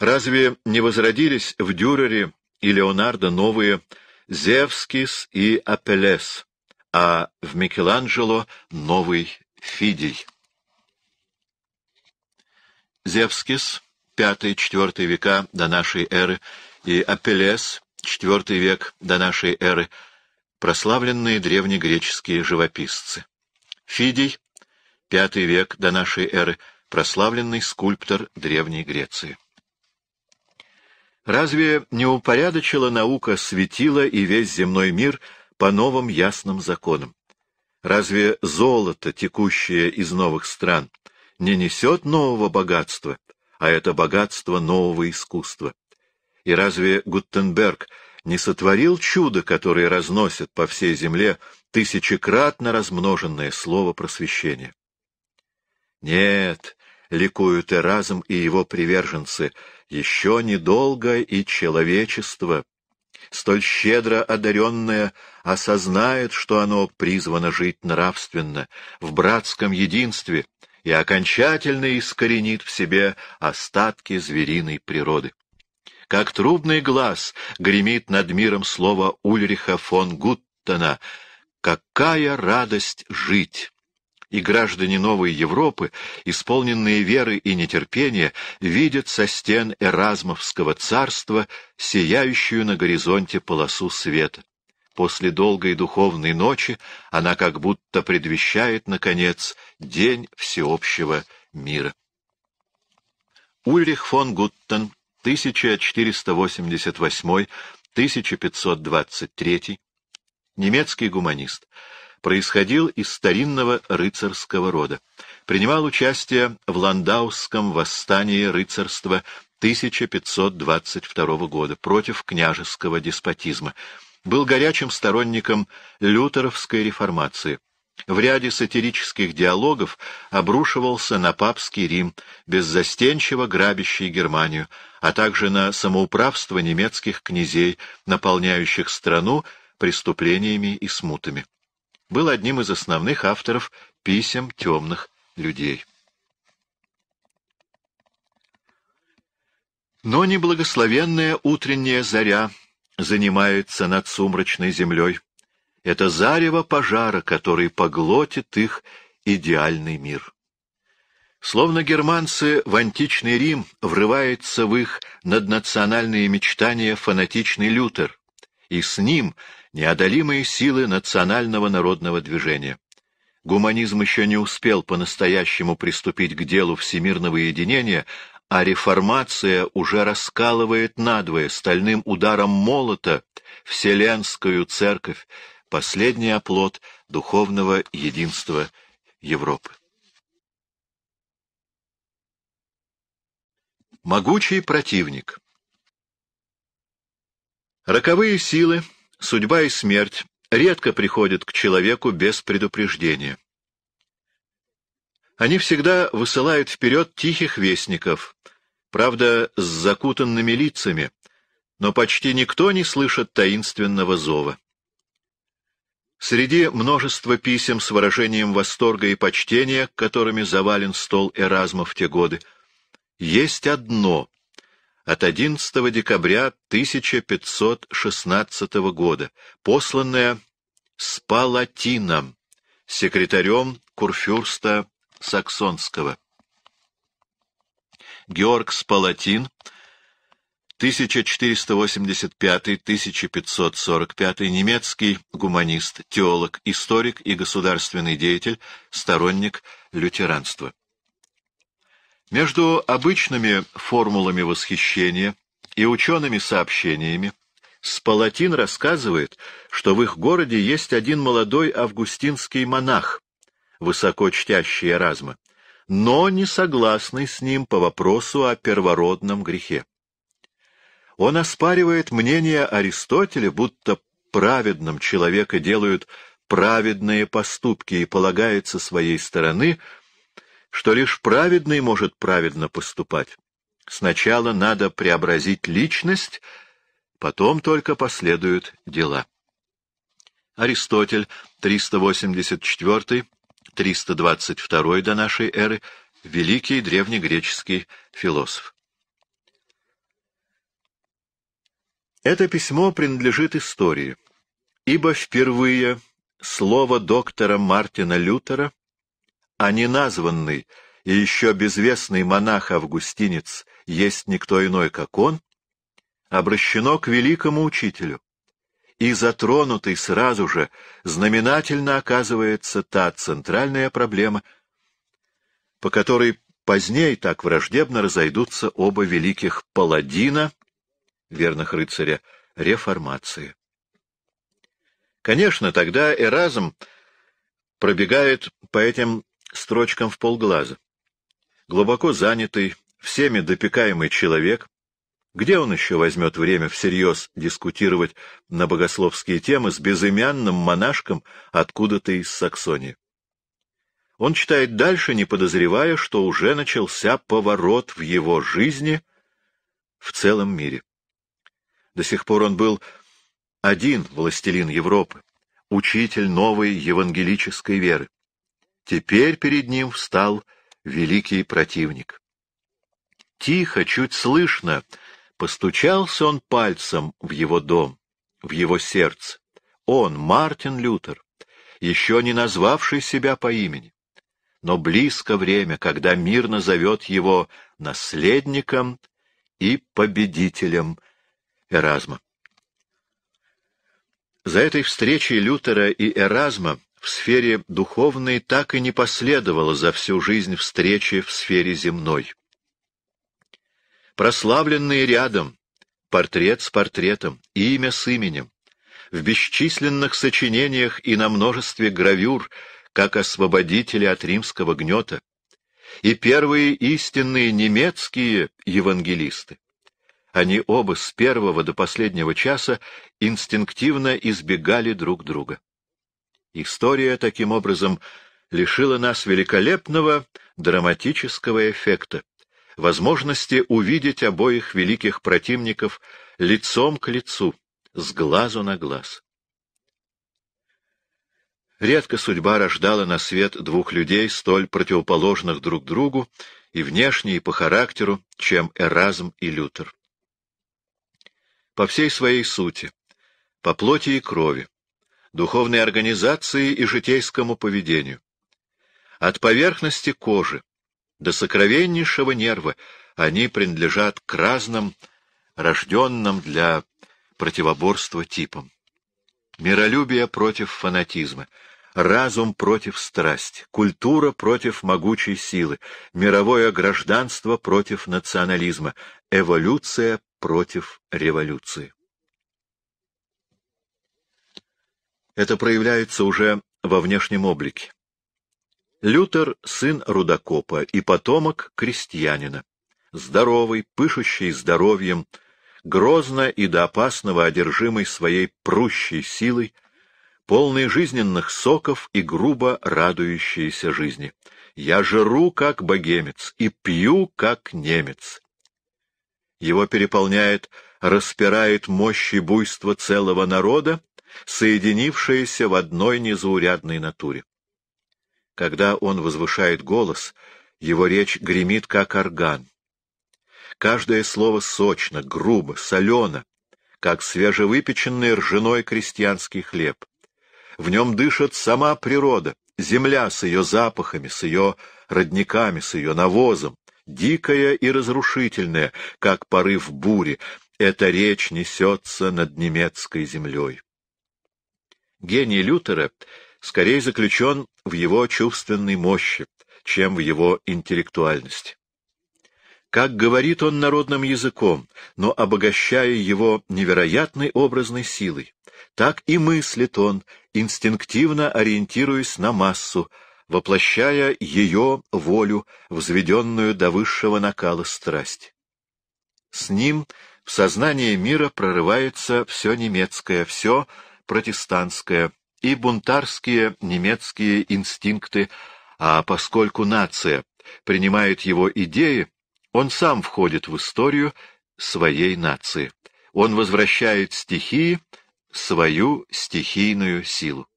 Разве не возродились в Дюрере и Леонардо новые Зевскис и Апеллес, а в Микеланджело новый Фидий? Зевскис, V-IV века до нашей эры, и Апеллес, IV век до нашей эры, прославленные древнегреческие живописцы. Фидий, V век до нашей эры, прославленный скульптор Древней Греции. Разве не упорядочила наука светила и весь земной мир по новым ясным законам? Разве золото, текущее из новых стран, не несет нового богатства, а это богатство нового искусства? И разве Гутенберг не сотворил чудо, которое разносит по всей земле тысячекратно размноженное слово просвещения? Нет, ликуют и разум и его приверженцы — еще недолго и человечество, столь щедро одаренное, осознает, что оно призвано жить нравственно, в братском единстве, и окончательно искоренит в себе остатки звериной природы. Как трубный глаз гремит над миром слово Ульриха фон Гуттена «Какая радость жить!» и граждане Новой Европы, исполненные веры и нетерпения, видят со стен Эразмовского царства сияющую на горизонте полосу света. После долгой духовной ночи она как будто предвещает, наконец, день всеобщего мира. Ульрих фон Гуттен, 1488-1523, немецкий гуманист, происходил из старинного рыцарского рода. Принимал участие в Ландаусском восстании рыцарства 1522 года против княжеского деспотизма. Был горячим сторонником лютеровской реформации. В ряде сатирических диалогов обрушивался на папский Рим, беззастенчиво грабящий Германию, а также на самоуправство немецких князей, наполняющих страну преступлениями и смутами был одним из основных авторов писем темных людей. Но неблагословенная утренняя заря занимается над сумрачной землей. Это зарево пожара, который поглотит их идеальный мир. Словно германцы в античный Рим врывается в их наднациональные мечтания фанатичный Лютер, и с ним — неодолимые силы национального народного движения. Гуманизм еще не успел по-настоящему приступить к делу всемирного единения, а реформация уже раскалывает надвое стальным ударом молота Вселенскую Церковь, последний оплот духовного единства Европы. Могучий противник Роковые силы Судьба и смерть редко приходят к человеку без предупреждения. Они всегда высылают вперед тихих вестников, правда, с закутанными лицами, но почти никто не слышит таинственного зова. Среди множества писем с выражением восторга и почтения, которыми завален стол Эразма в те годы, есть одно, от 11 декабря 1516 года, посланная с Палатином, секретарем Курфюрста Саксонского. Георг Спалатин, 1485-1545, немецкий гуманист, теолог, историк и государственный деятель, сторонник лютеранства. Между обычными формулами восхищения и учеными сообщениями Спалатин рассказывает, что в их городе есть один молодой августинский монах, высоко чтящий Эразма, но не согласный с ним по вопросу о первородном грехе. Он оспаривает мнение Аристотеля, будто праведным человека делают праведные поступки и полагается своей стороны – что лишь праведный может праведно поступать. Сначала надо преобразить личность, потом только последуют дела. Аристотель, 384-322 до нашей эры, великий древнегреческий философ. Это письмо принадлежит истории, ибо впервые слово доктора Мартина Лютера а неназванный и еще безвестный монах-августинец есть никто иной, как он, обращено к великому учителю. И затронутой сразу же знаменательно оказывается та центральная проблема, по которой позднее так враждебно разойдутся оба великих паладина, верных рыцаря, реформации. Конечно, тогда Эразм пробегает по этим строчкам в полглаза. Глубоко занятый, всеми допекаемый человек, где он еще возьмет время всерьез дискутировать на богословские темы с безымянным монашком откуда-то из Саксонии? Он читает дальше, не подозревая, что уже начался поворот в его жизни в целом мире. До сих пор он был один властелин Европы, учитель новой евангелической веры. Теперь перед ним встал великий противник. Тихо, чуть слышно, постучался он пальцем в его дом, в его сердце. Он, Мартин Лютер, еще не назвавший себя по имени. Но близко время, когда мир назовет его наследником и победителем Эразма. За этой встречей Лютера и Эразма в сфере духовной так и не последовало за всю жизнь встречи в сфере земной. Прославленные рядом, портрет с портретом, имя с именем, в бесчисленных сочинениях и на множестве гравюр, как освободители от римского гнета, и первые истинные немецкие евангелисты. Они оба с первого до последнего часа инстинктивно избегали друг друга. История, таким образом, лишила нас великолепного драматического эффекта, возможности увидеть обоих великих противников лицом к лицу, с глазу на глаз. Редко судьба рождала на свет двух людей, столь противоположных друг другу и внешне, и по характеру, чем Эразм и Лютер. По всей своей сути, по плоти и крови, духовной организации и житейскому поведению. От поверхности кожи до сокровеннейшего нерва они принадлежат к разным, рожденным для противоборства типам. Миролюбие против фанатизма, разум против страсть, культура против могучей силы, мировое гражданство против национализма, эволюция против революции. Это проявляется уже во внешнем облике. Лютер — сын рудокопа и потомок крестьянина. Здоровый, пышущий здоровьем, грозно и до опасного одержимый своей прущей силой, полный жизненных соков и грубо радующийся жизни. Я жру, как богемец, и пью, как немец. Его переполняет, распирает мощи буйства целого народа, соединившиеся в одной незаурядной натуре. Когда он возвышает голос, его речь гремит как орган. Каждое слово сочно, грубо, солено, как свежевыпеченный ржаной крестьянский хлеб. В нем дышит сама природа, земля с ее запахами, с ее родниками, с ее навозом, дикая и разрушительная, как порыв бури, эта речь несется над немецкой землей. Гений Лютера скорее заключен в его чувственной мощи, чем в его интеллектуальности. Как говорит он народным языком, но обогащая его невероятной образной силой, так и мыслит он, инстинктивно ориентируясь на массу, воплощая ее волю, взведенную до высшего накала страсть. С ним в сознание мира прорывается все немецкое, все — протестантское и бунтарские немецкие инстинкты, а поскольку нация принимает его идеи, он сам входит в историю своей нации. Он возвращает стихии свою стихийную силу.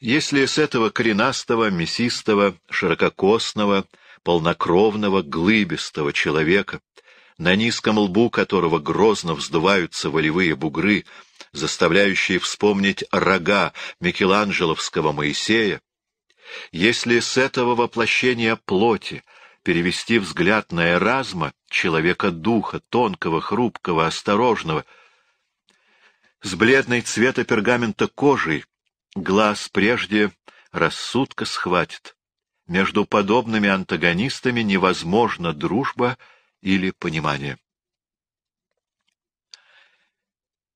Если с этого коренастого, мясистого, ширококосного, полнокровного, глыбистого человека — на низком лбу которого грозно вздуваются волевые бугры, заставляющие вспомнить рога Микеланджеловского Моисея, если с этого воплощения плоти перевести взгляд на Эразма, человека духа, тонкого, хрупкого, осторожного, с бледной цвета пергамента кожей, глаз прежде рассудка схватит. Между подобными антагонистами невозможна дружба — или понимания.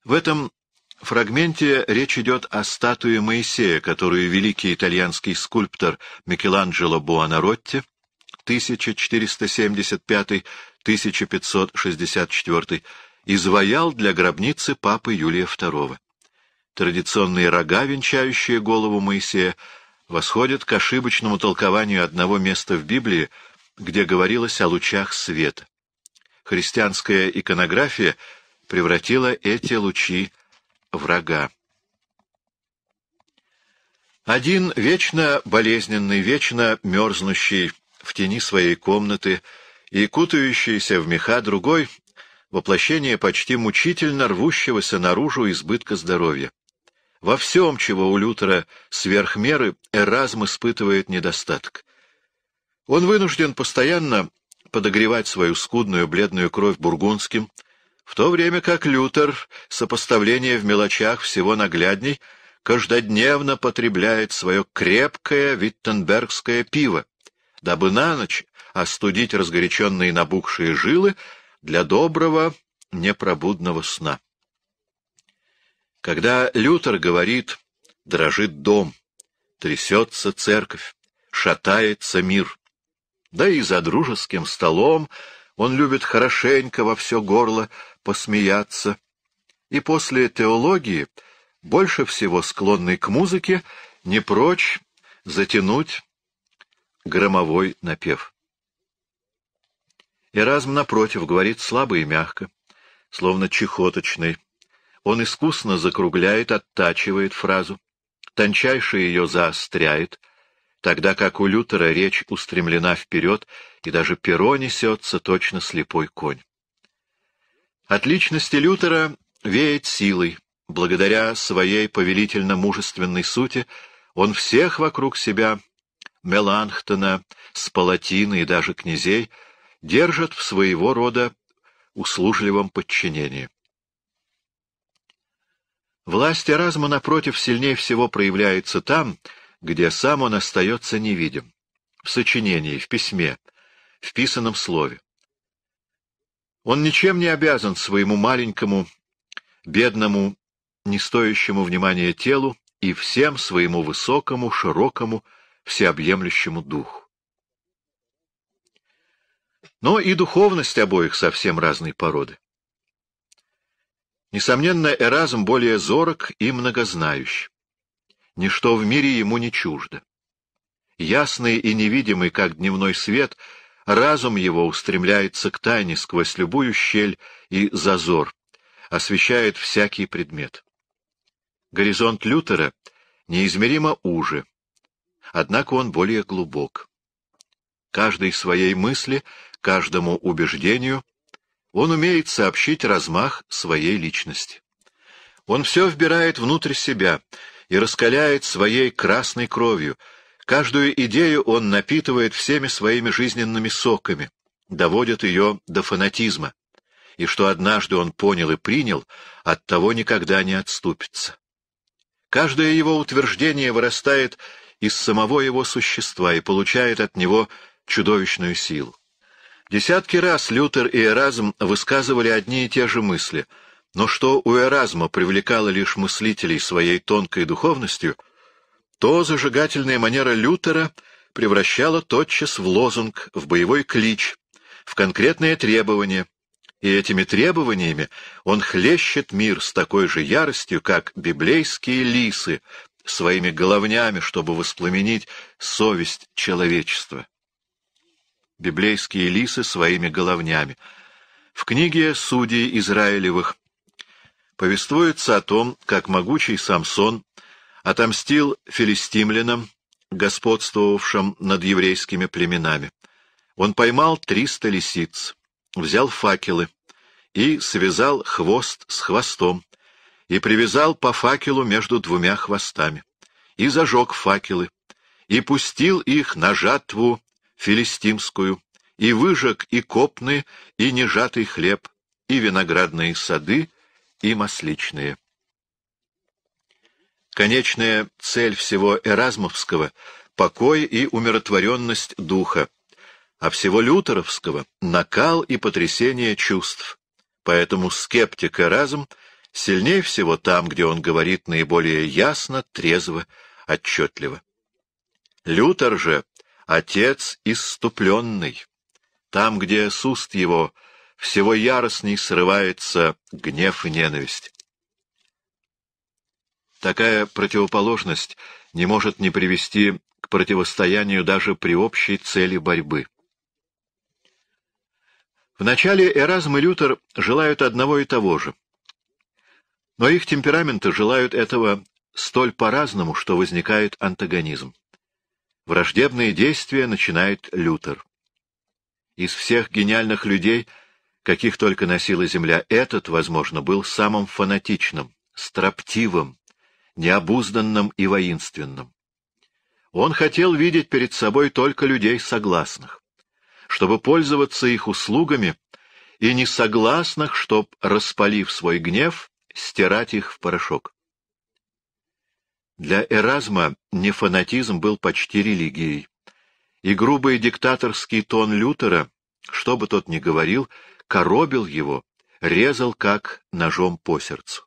В этом фрагменте речь идет о статуе Моисея, которую великий итальянский скульптор Микеланджело Буонаротти 1475-1564 изваял для гробницы папы Юлия II. Традиционные рога, венчающие голову Моисея, восходят к ошибочному толкованию одного места в Библии, где говорилось о лучах света христианская иконография превратила эти лучи в рога. Один вечно болезненный, вечно мерзнущий в тени своей комнаты и кутающийся в меха другой — воплощение почти мучительно рвущегося наружу избытка здоровья. Во всем, чего у Лютера сверх меры, Эразм испытывает недостаток. Он вынужден постоянно подогревать свою скудную бледную кровь бургундским, в то время как Лютер, сопоставление в мелочах всего наглядней, каждодневно потребляет свое крепкое виттенбергское пиво, дабы на ночь остудить разгоряченные набухшие жилы для доброго непробудного сна. Когда Лютер говорит, дрожит дом, трясется церковь, шатается мир, да и за дружеским столом он любит хорошенько во все горло посмеяться. И после теологии, больше всего склонный к музыке, не прочь затянуть громовой напев. И Эразм, напротив, говорит слабо и мягко, словно чехоточный. Он искусно закругляет, оттачивает фразу, тончайше ее заостряет, тогда как у Лютера речь устремлена вперед, и даже перо несется точно слепой конь. От личности Лютера веет силой. Благодаря своей повелительно-мужественной сути он всех вокруг себя, Меланхтона, Спалатина и даже князей, держит в своего рода услужливом подчинении. Власть Эразма, напротив, сильнее всего проявляется там, где где сам он остается невидим, в сочинении, в письме, в писанном слове. Он ничем не обязан своему маленькому, бедному, не стоящему внимания телу и всем своему высокому, широкому, всеобъемлющему духу. Но и духовность обоих совсем разной породы. Несомненно, Эразм более зорок и многознающий. Ничто в мире ему не чуждо. Ясный и невидимый, как дневной свет, разум его устремляется к тайне сквозь любую щель и зазор, освещает всякий предмет. Горизонт Лютера неизмеримо уже, однако он более глубок. Каждой своей мысли, каждому убеждению он умеет сообщить размах своей личности. Он все вбирает внутрь себя — и раскаляет своей красной кровью. Каждую идею он напитывает всеми своими жизненными соками, доводит ее до фанатизма. И что однажды он понял и принял, от того никогда не отступится. Каждое его утверждение вырастает из самого его существа и получает от него чудовищную силу. Десятки раз Лютер и Эразм высказывали одни и те же мысли — но что у Эразма привлекало лишь мыслителей своей тонкой духовностью, то зажигательная манера Лютера превращала тотчас в лозунг, в боевой клич, в конкретные требования, и этими требованиями он хлещет мир с такой же яростью, как библейские лисы своими головнями, чтобы воспламенить совесть человечества. Библейские лисы своими головнями. В книге судьи Израилевых» повествуется о том, как могучий Самсон отомстил филистимлянам, господствовавшим над еврейскими племенами. Он поймал триста лисиц, взял факелы и связал хвост с хвостом, и привязал по факелу между двумя хвостами, и зажег факелы, и пустил их на жатву филистимскую, и выжег и копны, и нежатый хлеб, и виноградные сады, и масличные. Конечная цель всего Эразмовского — покой и умиротворенность духа, а всего Лютеровского — накал и потрясение чувств. Поэтому скептик Эразм сильнее всего там, где он говорит наиболее ясно, трезво, отчетливо. Лютер же — отец иступленный. Там, где с уст его — всего яростней срывается гнев и ненависть. Такая противоположность не может не привести к противостоянию даже при общей цели борьбы. Вначале Эразм и Лютер желают одного и того же. Но их темпераменты желают этого столь по-разному, что возникает антагонизм. Враждебные действия начинает Лютер. Из всех гениальных людей — каких только носила земля, этот, возможно, был самым фанатичным, строптивым, необузданным и воинственным. Он хотел видеть перед собой только людей согласных, чтобы пользоваться их услугами, и несогласных, чтоб, распалив свой гнев, стирать их в порошок. Для Эразма нефанатизм был почти религией, и грубый диктаторский тон Лютера, что бы тот ни говорил, коробил его, резал как ножом по сердцу.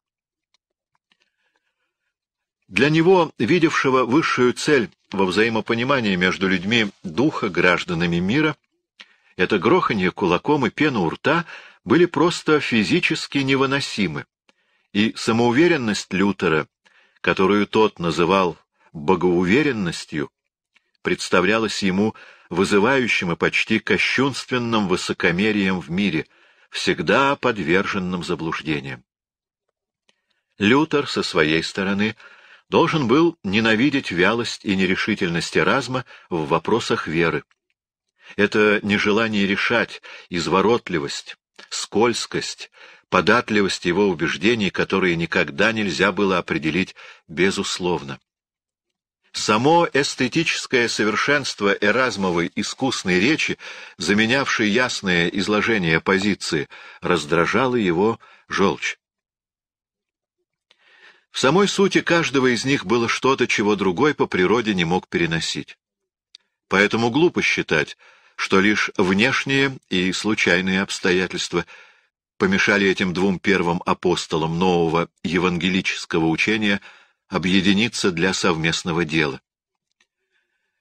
Для него, видевшего высшую цель во взаимопонимании между людьми духа, гражданами мира, это гроханье кулаком и пена у рта были просто физически невыносимы, и самоуверенность Лютера, которую тот называл богоуверенностью, представлялась ему вызывающим и почти кощунственным высокомерием в мире, всегда подверженным заблуждениям. Лютер, со своей стороны, должен был ненавидеть вялость и нерешительность Эразма в вопросах веры. Это нежелание решать, изворотливость, скользкость, податливость его убеждений, которые никогда нельзя было определить безусловно. Само эстетическое совершенство Эразмовой искусной речи, заменявшей ясное изложение позиции, раздражало его желчь. В самой сути каждого из них было что-то, чего другой по природе не мог переносить. Поэтому глупо считать, что лишь внешние и случайные обстоятельства помешали этим двум первым апостолам нового евангелического учения – объединиться для совместного дела.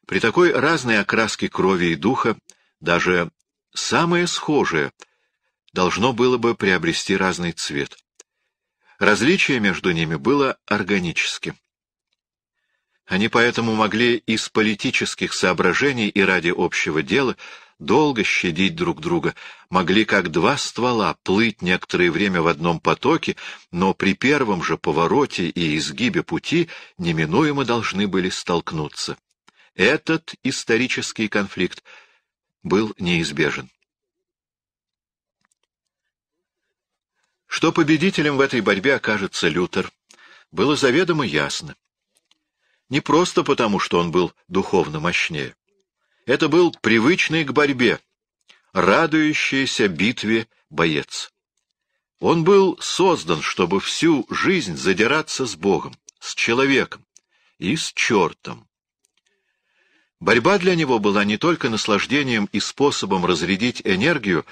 При такой разной окраске крови и духа даже самое схожее должно было бы приобрести разный цвет. Различие между ними было органическим. Они поэтому могли из политических соображений и ради общего дела долго щадить друг друга, могли как два ствола плыть некоторое время в одном потоке, но при первом же повороте и изгибе пути неминуемо должны были столкнуться. Этот исторический конфликт был неизбежен. Что победителем в этой борьбе окажется Лютер, было заведомо ясно. Не просто потому, что он был духовно мощнее. Это был привычный к борьбе, радующийся битве боец. Он был создан, чтобы всю жизнь задираться с Богом, с человеком и с чертом. Борьба для него была не только наслаждением и способом разрядить энергию,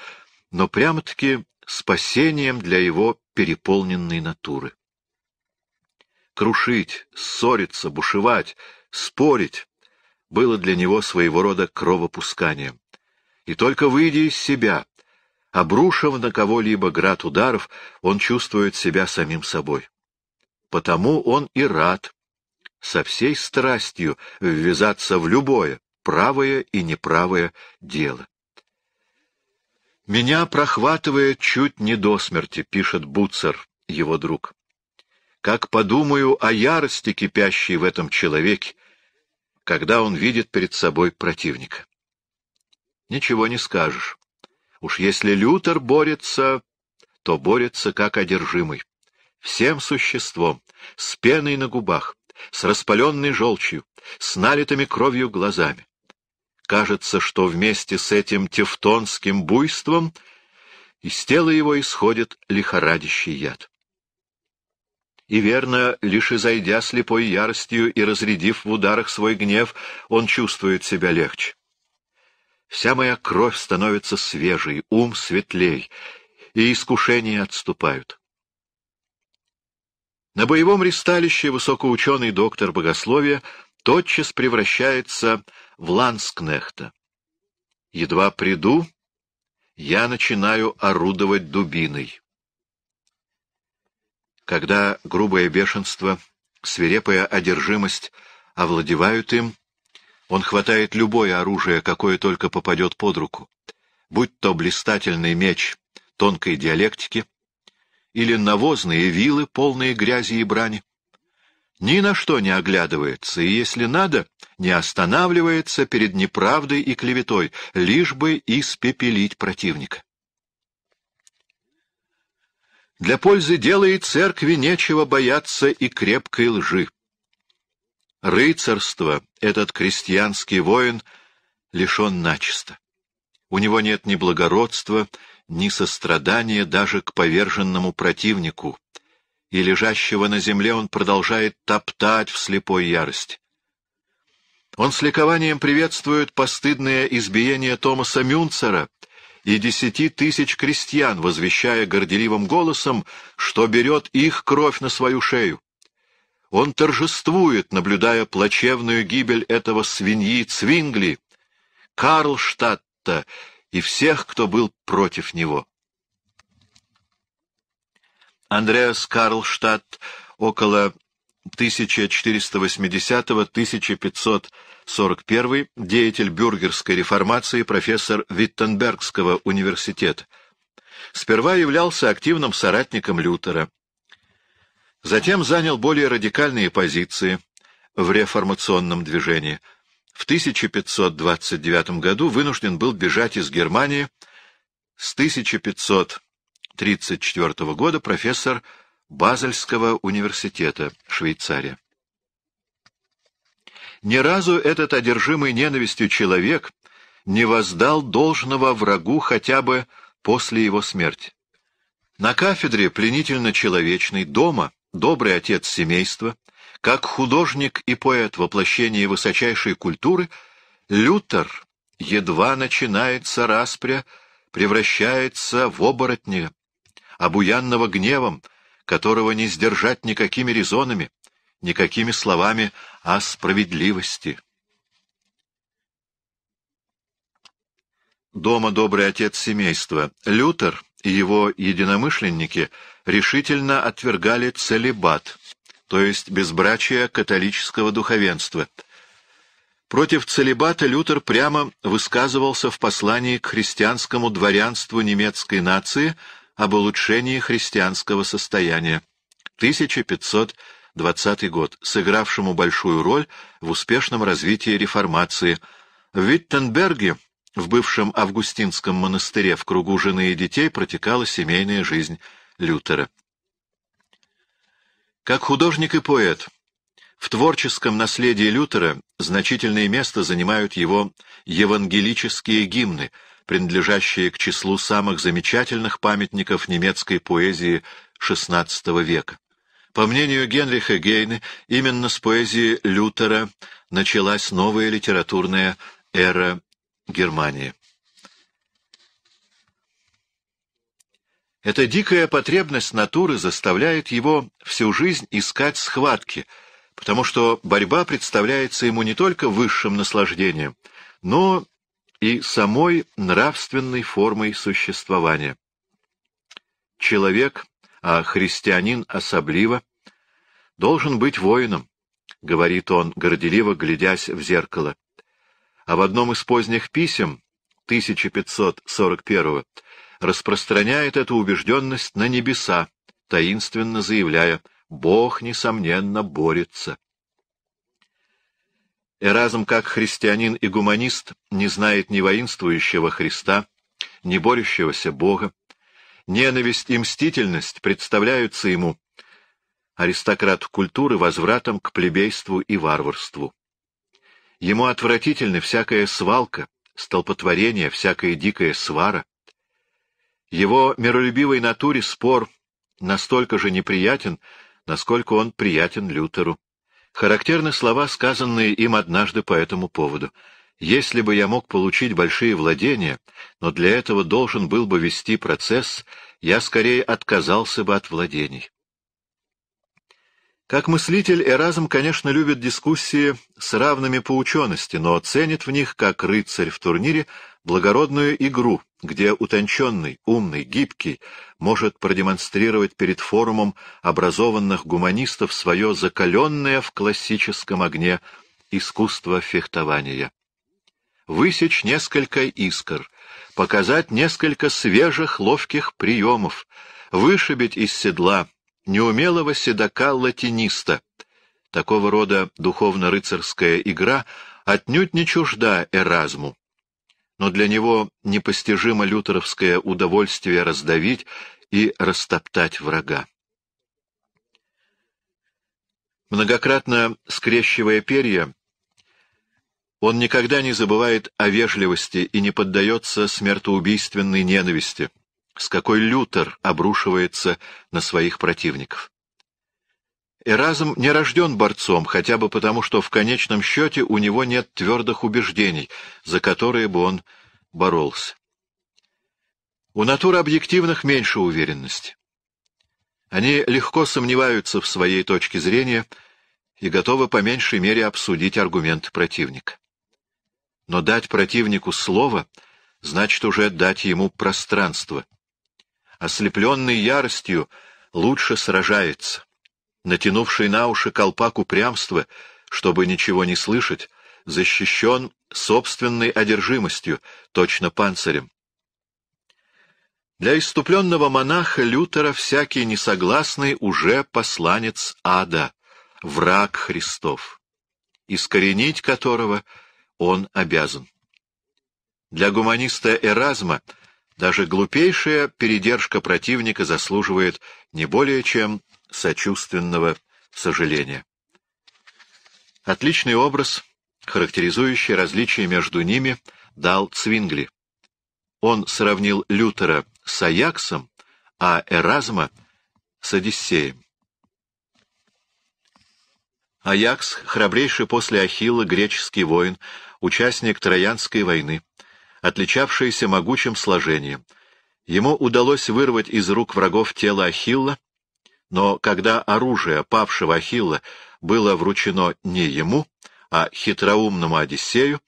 но прямо-таки спасением для его переполненной натуры. Крушить, ссориться, бушевать, спорить было для него своего рода кровопусканием. И только выйдя из себя, обрушив на кого-либо град ударов, он чувствует себя самим собой. Потому он и рад со всей страстью ввязаться в любое, правое и неправое дело. «Меня прохватывает чуть не до смерти», — пишет Буцер, его друг. «Как подумаю о ярости, кипящей в этом человеке, когда он видит перед собой противника. Ничего не скажешь. Уж если Лютер борется, то борется как одержимый. Всем существом, с пеной на губах, с распаленной желчью, с налитыми кровью глазами. Кажется, что вместе с этим тевтонским буйством из тела его исходит лихорадящий яд и верно, лишь изойдя слепой яростью и разрядив в ударах свой гнев, он чувствует себя легче. Вся моя кровь становится свежей, ум светлей, и искушения отступают. На боевом ристалище высокоученый доктор богословия тотчас превращается в ланскнехта. Едва приду, я начинаю орудовать дубиной. Когда грубое бешенство, свирепая одержимость овладевают им, он хватает любое оружие, какое только попадет под руку, будь то блистательный меч тонкой диалектики или навозные вилы, полные грязи и брани. Ни на что не оглядывается, и, если надо, не останавливается перед неправдой и клеветой, лишь бы испепелить противника. Для пользы дела и церкви нечего бояться и крепкой лжи. Рыцарство этот крестьянский воин лишен начисто. У него нет ни благородства, ни сострадания даже к поверженному противнику, и лежащего на земле он продолжает топтать в слепой ярости. Он с ликованием приветствует постыдное избиение Томаса Мюнцера — и десяти тысяч крестьян, возвещая горделивым голосом, что берет их кровь на свою шею. Он торжествует, наблюдая плачевную гибель этого свиньи Цвингли, Карлштадта и всех, кто был против него. Андреас Карлштадт около 1480-1541, деятель бюргерской реформации, профессор Виттенбергского университета. Сперва являлся активным соратником Лютера. Затем занял более радикальные позиции в реформационном движении. В 1529 году вынужден был бежать из Германии. С 1534 года профессор Базельского университета, Швейцария. Ни разу этот одержимый ненавистью человек не воздал должного врагу хотя бы после его смерти. На кафедре пленительно человечный дома добрый отец семейства, как художник и поэт воплощения высочайшей культуры, Лютер едва начинается распря, превращается в оборотня, обуянного гневом, которого не сдержать никакими резонами, никакими словами о а справедливости. Дома добрый отец семейства. Лютер и его единомышленники решительно отвергали целебат, то есть безбрачие католического духовенства. Против целебата Лютер прямо высказывался в послании к христианскому дворянству немецкой нации – об улучшении христианского состояния, 1520 год, сыгравшему большую роль в успешном развитии реформации. В Виттенберге, в бывшем августинском монастыре в кругу жены и детей, протекала семейная жизнь Лютера. Как художник и поэт, в творческом наследии Лютера значительное место занимают его евангелические гимны — принадлежащие к числу самых замечательных памятников немецкой поэзии XVI века. По мнению Генриха Гейне, именно с поэзии Лютера началась новая литературная эра Германии. Эта дикая потребность натуры заставляет его всю жизнь искать схватки, потому что борьба представляется ему не только высшим наслаждением, но и самой нравственной формой существования. Человек, а христианин особливо, должен быть воином, говорит он, горделиво глядясь в зеркало. А в одном из поздних писем 1541 распространяет эту убежденность на небеса, таинственно заявляя «Бог, несомненно, борется». Эразм, как христианин и гуманист, не знает ни воинствующего Христа, ни борющегося Бога. Ненависть и мстительность представляются ему, аристократ культуры, возвратом к плебейству и варварству. Ему отвратительны всякая свалка, столпотворение, всякая дикая свара. Его миролюбивой натуре спор настолько же неприятен, насколько он приятен Лютеру. Характерны слова, сказанные им однажды по этому поводу. «Если бы я мог получить большие владения, но для этого должен был бы вести процесс, я скорее отказался бы от владений». Как мыслитель, Эразм, конечно, любит дискуссии с равными по учености, но ценит в них, как рыцарь в турнире, благородную игру, где утонченный, умный, гибкий может продемонстрировать перед форумом образованных гуманистов свое закаленное в классическом огне искусство фехтования. Высечь несколько искр, показать несколько свежих ловких приемов, вышибить из седла неумелого седока-латиниста. Такого рода духовно-рыцарская игра отнюдь не чужда Эразму но для него непостижимо лютеровское удовольствие раздавить и растоптать врага. Многократно скрещивая перья, он никогда не забывает о вежливости и не поддается смертоубийственной ненависти, с какой Лютер обрушивается на своих противников. Эразм не рожден борцом, хотя бы потому, что в конечном счете у него нет твердых убеждений, за которые бы он боролся. У натур объективных меньше уверенности. Они легко сомневаются в своей точке зрения и готовы по меньшей мере обсудить аргументы противника. Но дать противнику слово значит уже дать ему пространство. Ослепленный яростью лучше сражается натянувший на уши колпак упрямства, чтобы ничего не слышать, защищен собственной одержимостью, точно панцирем. Для иступленного монаха Лютера всякий несогласный уже посланец ада, враг Христов, искоренить которого он обязан. Для гуманиста Эразма даже глупейшая передержка противника заслуживает не более чем сочувственного сожаления. Отличный образ, характеризующий различия между ними, дал Цвингли. Он сравнил Лютера с Аяксом, а Эразма с Одиссеем. Аякс, храбрейший после Ахилла греческий воин, участник Троянской войны, отличавшийся могучим сложением. Ему удалось вырвать из рук врагов тело Ахилла, но когда оружие павшего Ахилла было вручено не ему, а хитроумному Одиссею,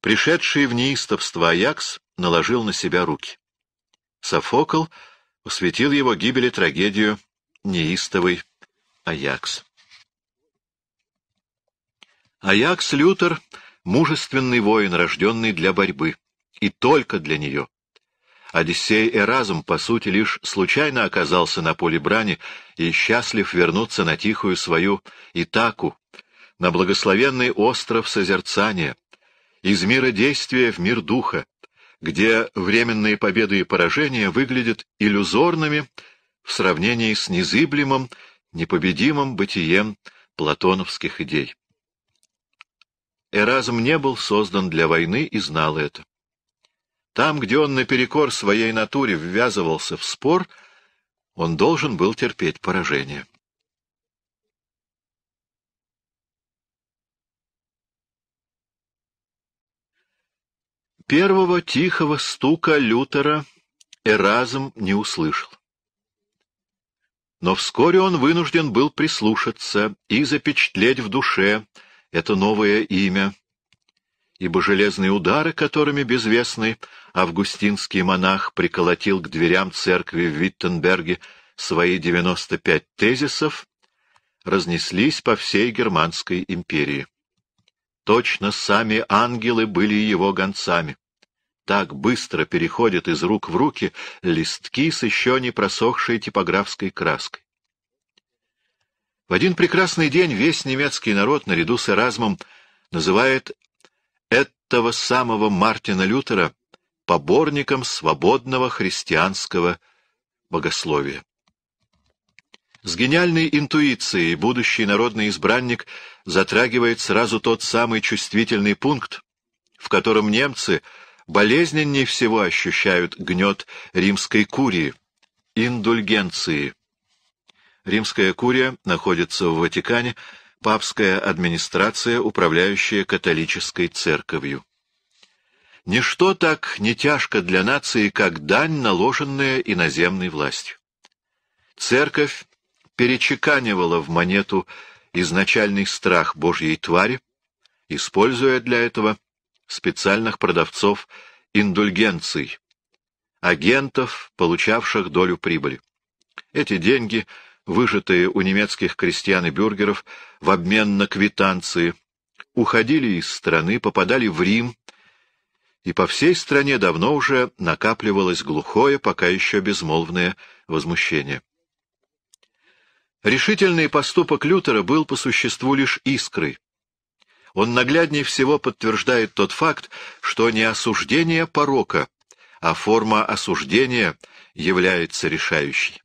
пришедший в неистовство Аякс наложил на себя руки. Софокл посвятил его гибели трагедию «Неистовый Аякс». Аякс Лютер — мужественный воин, рожденный для борьбы, и только для нее. Одиссей Эразм по сути, лишь случайно оказался на поле брани и счастлив вернуться на тихую свою Итаку, на благословенный остров созерцания, из мира действия в мир духа, где временные победы и поражения выглядят иллюзорными в сравнении с незыблемым, непобедимым бытием платоновских идей. Эразм не был создан для войны и знал это. Там, где он наперекор своей натуре ввязывался в спор, он должен был терпеть поражение. Первого тихого стука Лютера Эразм не услышал. Но вскоре он вынужден был прислушаться и запечатлеть в душе это новое имя, ибо железные удары, которыми безвестный августинский монах приколотил к дверям церкви в Виттенберге свои 95 тезисов, разнеслись по всей Германской империи. Точно сами ангелы были его гонцами. Так быстро переходят из рук в руки листки с еще не просохшей типографской краской. В один прекрасный день весь немецкий народ наряду с Эразмом называет того самого Мартина Лютера поборником свободного христианского богословия. С гениальной интуицией будущий народный избранник затрагивает сразу тот самый чувствительный пункт, в котором немцы болезненнее всего ощущают гнет римской курии, индульгенции. Римская курия находится в Ватикане, папская администрация, управляющая католической церковью. Ничто так не тяжко для нации, как дань, наложенная иноземной властью. Церковь перечеканивала в монету изначальный страх Божьей твари, используя для этого специальных продавцов индульгенций, агентов, получавших долю прибыли. Эти деньги — выжатые у немецких крестьян и бюргеров в обмен на квитанции, уходили из страны, попадали в Рим, и по всей стране давно уже накапливалось глухое, пока еще безмолвное возмущение. Решительный поступок Лютера был по существу лишь искрой. Он нагляднее всего подтверждает тот факт, что не осуждение порока, а форма осуждения является решающей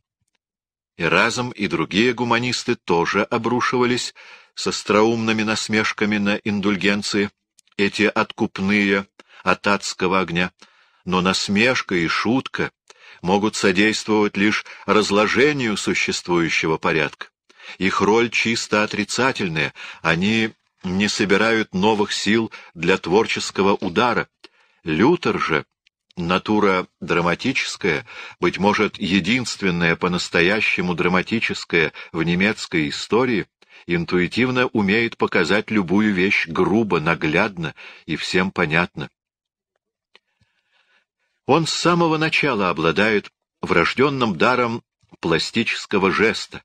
и разом и другие гуманисты тоже обрушивались с остроумными насмешками на индульгенции, эти откупные от адского огня. Но насмешка и шутка могут содействовать лишь разложению существующего порядка. Их роль чисто отрицательная, они не собирают новых сил для творческого удара. Лютер же Натура драматическая, быть может, единственная по-настоящему драматическая в немецкой истории, интуитивно умеет показать любую вещь грубо, наглядно и всем понятно. Он с самого начала обладает врожденным даром пластического жеста,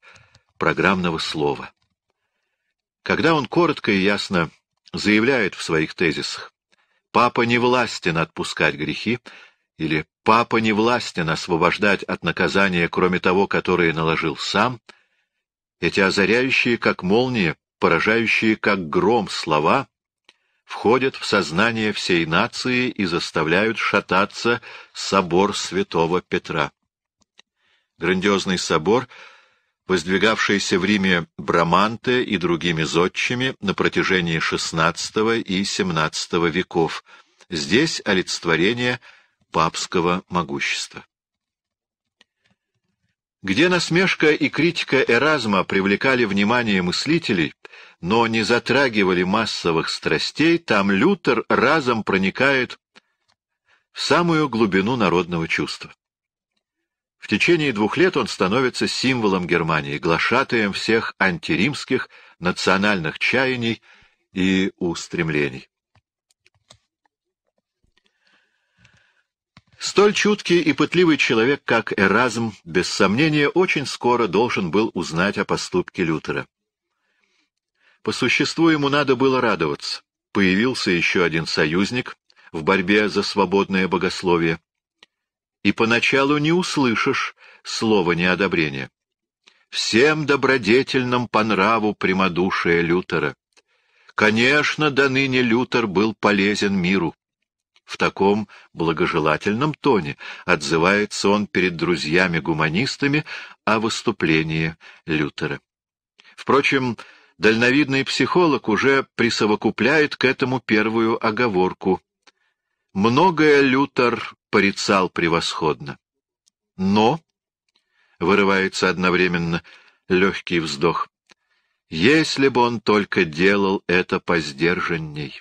программного слова. Когда он коротко и ясно заявляет в своих тезисах Папа не властен отпускать грехи, или Папа не властен освобождать от наказания, кроме того, которое наложил сам, эти озаряющие, как молния, поражающие, как гром, слова входят в сознание всей нации и заставляют шататься собор святого Петра. Грандиозный собор — воздвигавшиеся в Риме Браманте и другими зодчими на протяжении XVI и XVII веков. Здесь олицетворение папского могущества. Где насмешка и критика Эразма привлекали внимание мыслителей, но не затрагивали массовых страстей, там Лютер разом проникает в самую глубину народного чувства. В течение двух лет он становится символом Германии, глашатаем всех антиримских национальных чаяний и устремлений. Столь чуткий и пытливый человек, как Эразм, без сомнения, очень скоро должен был узнать о поступке Лютера. По существу ему надо было радоваться. Появился еще один союзник в борьбе за свободное богословие и поначалу не услышишь слова неодобрения. Всем добродетельным по нраву прямодушие Лютера. Конечно, до ныне Лютер был полезен миру. В таком благожелательном тоне отзывается он перед друзьями-гуманистами о выступлении Лютера. Впрочем, дальновидный психолог уже присовокупляет к этому первую оговорку. Многое Лютер порицал превосходно. Но, — вырывается одновременно легкий вздох, — если бы он только делал это поздержанней.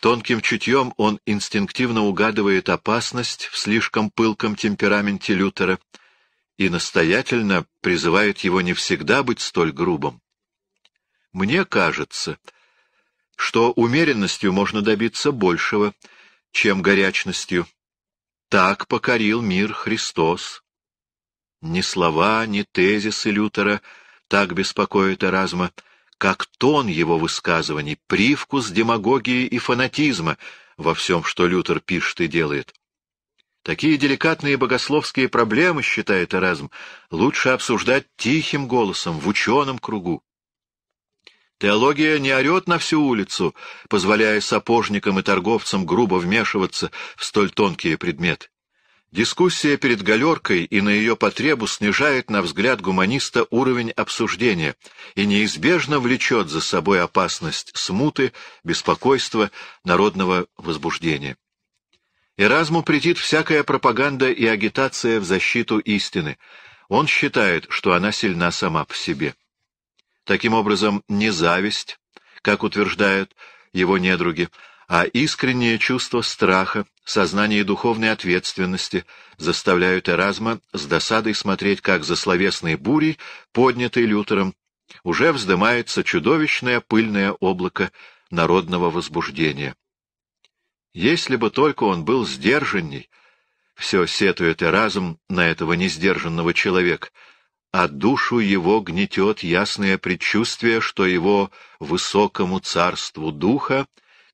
Тонким чутьем он инстинктивно угадывает опасность в слишком пылком темпераменте Лютера и настоятельно призывает его не всегда быть столь грубым. Мне кажется, что умеренностью можно добиться большего — чем горячностью. Так покорил мир Христос. Ни слова, ни тезисы Лютера так беспокоят Эразма, как тон его высказываний, привкус демагогии и фанатизма во всем, что Лютер пишет и делает. Такие деликатные богословские проблемы, считает Эразм, лучше обсуждать тихим голосом, в ученом кругу. Теология не орет на всю улицу, позволяя сапожникам и торговцам грубо вмешиваться в столь тонкие предметы. Дискуссия перед галеркой и на ее потребу снижает, на взгляд гуманиста, уровень обсуждения и неизбежно влечет за собой опасность смуты, беспокойства, народного возбуждения. И разму претит всякая пропаганда и агитация в защиту истины. Он считает, что она сильна сама по себе. Таким образом, не зависть, как утверждают его недруги, а искреннее чувство страха, сознание духовной ответственности заставляют Эразма с досадой смотреть, как за словесной бурей, поднятой Лютером, уже вздымается чудовищное пыльное облако народного возбуждения. Если бы только он был сдержанней, все сетует Эразм на этого несдержанного человека — а душу его гнетет ясное предчувствие, что его высокому царству духа,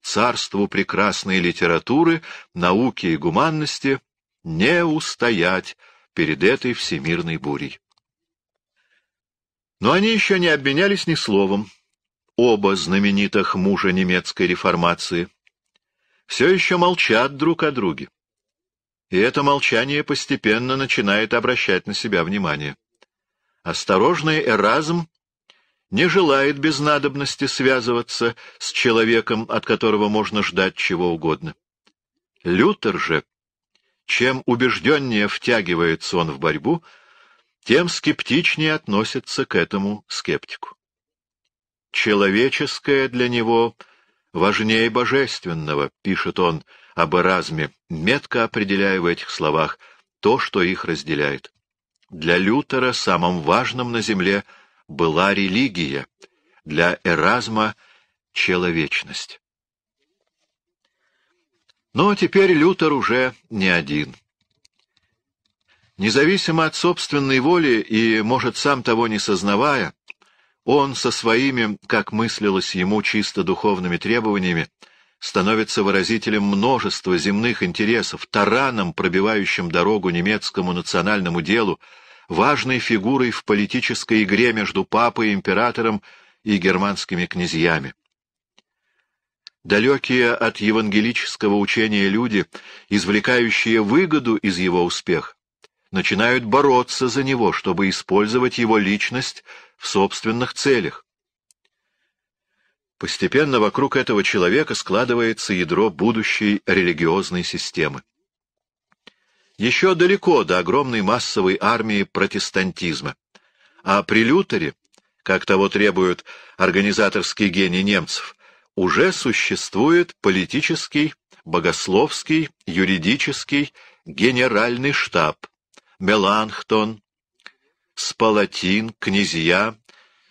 царству прекрасной литературы, науки и гуманности не устоять перед этой всемирной бурей. Но они еще не обменялись ни словом, оба знаменитых мужа немецкой реформации. Все еще молчат друг о друге. И это молчание постепенно начинает обращать на себя внимание. Осторожный Эразм не желает без надобности связываться с человеком, от которого можно ждать чего угодно. Лютер же, чем убежденнее втягивается он в борьбу, тем скептичнее относится к этому скептику. «Человеческое для него важнее божественного», — пишет он об Эразме, метко определяя в этих словах то, что их разделяет. Для Лютера самым важным на земле была религия, для Эразма — человечность. Но теперь Лютер уже не один. Независимо от собственной воли и, может, сам того не сознавая, он со своими, как мыслилось ему, чисто духовными требованиями становится выразителем множества земных интересов, тараном, пробивающим дорогу немецкому национальному делу, важной фигурой в политической игре между папой, императором и германскими князьями. Далекие от евангелического учения люди, извлекающие выгоду из его успеха, начинают бороться за него, чтобы использовать его личность в собственных целях. Постепенно вокруг этого человека складывается ядро будущей религиозной системы. Еще далеко до огромной массовой армии протестантизма. А при Лютере, как того требуют организаторский гений немцев, уже существует политический, богословский, юридический, генеральный штаб, Меланхтон, Спалатин, князья,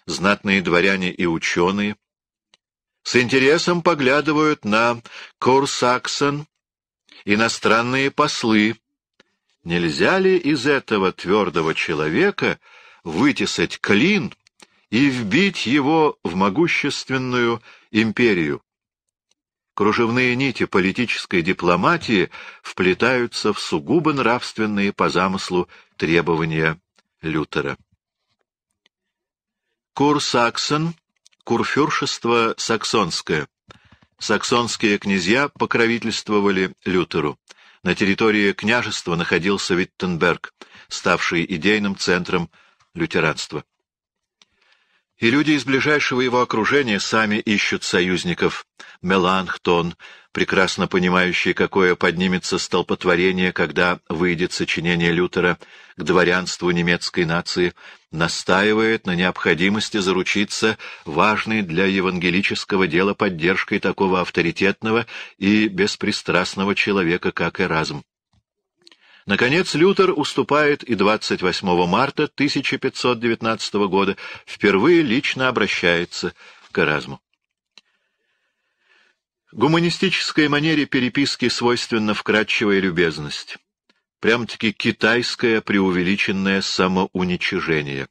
знатные дворяне и ученые — с интересом поглядывают на Корсаксон иностранные послы. Нельзя ли из этого твердого человека вытесать клин и вбить его в могущественную империю? Кружевные нити политической дипломатии вплетаются в сугубо нравственные по замыслу требования Лютера. Курсаксон курфюршество саксонское. Саксонские князья покровительствовали Лютеру. На территории княжества находился Виттенберг, ставший идейным центром лютеранства. И люди из ближайшего его окружения сами ищут союзников. Меланхтон, прекрасно понимающий, какое поднимется столпотворение, когда выйдет сочинение Лютера к дворянству немецкой нации, настаивает на необходимости заручиться важной для евангелического дела поддержкой такого авторитетного и беспристрастного человека, как Эразм. Наконец, Лютер уступает и 28 марта 1519 года впервые лично обращается к Эразму. Гуманистической манере переписки свойственна вкрадчивая любезность. Прям-таки китайское преувеличенное самоуничижение.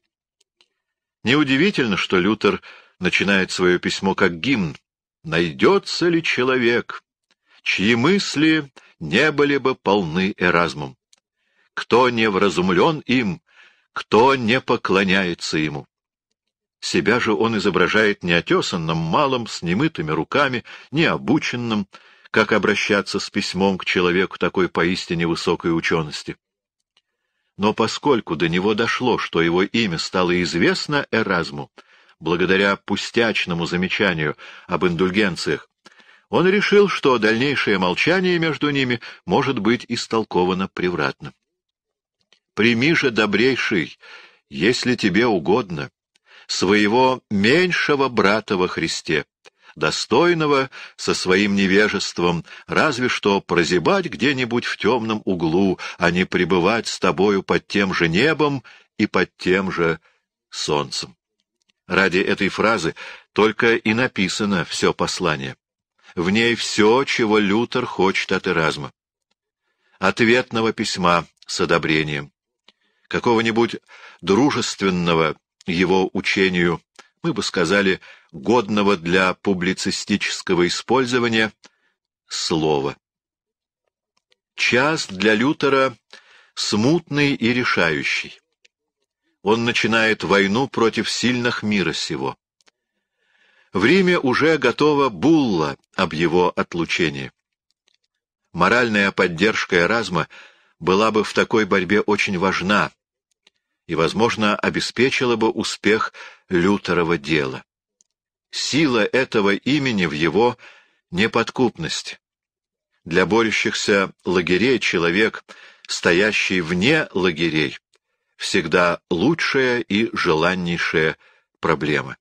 Неудивительно, что Лютер начинает свое письмо как гимн «Найдется ли человек, чьи мысли не были бы полны эразмом?» кто не вразумлен им, кто не поклоняется ему. Себя же он изображает неотесанным, малым, с немытыми руками, необученным, как обращаться с письмом к человеку такой поистине высокой учености. Но поскольку до него дошло, что его имя стало известно Эразму, благодаря пустячному замечанию об индульгенциях, он решил, что дальнейшее молчание между ними может быть истолковано превратно. Прими же, добрейший, если тебе угодно, своего меньшего брата во Христе, достойного со своим невежеством, разве что прозябать где-нибудь в темном углу, а не пребывать с тобою под тем же небом и под тем же солнцем. Ради этой фразы только и написано все послание. В ней все, чего Лютер хочет от Эразма. Ответного письма с одобрением какого-нибудь дружественного его учению, мы бы сказали, годного для публицистического использования слова. Час для Лютера смутный и решающий. Он начинает войну против сильных мира сего. В Риме уже готова булла об его отлучении. Моральная поддержка Эразма была бы в такой борьбе очень важна, и, возможно, обеспечила бы успех Лютерова дела. Сила этого имени в его неподкупность Для борющихся лагерей человек, стоящий вне лагерей, всегда лучшая и желаннейшая проблема.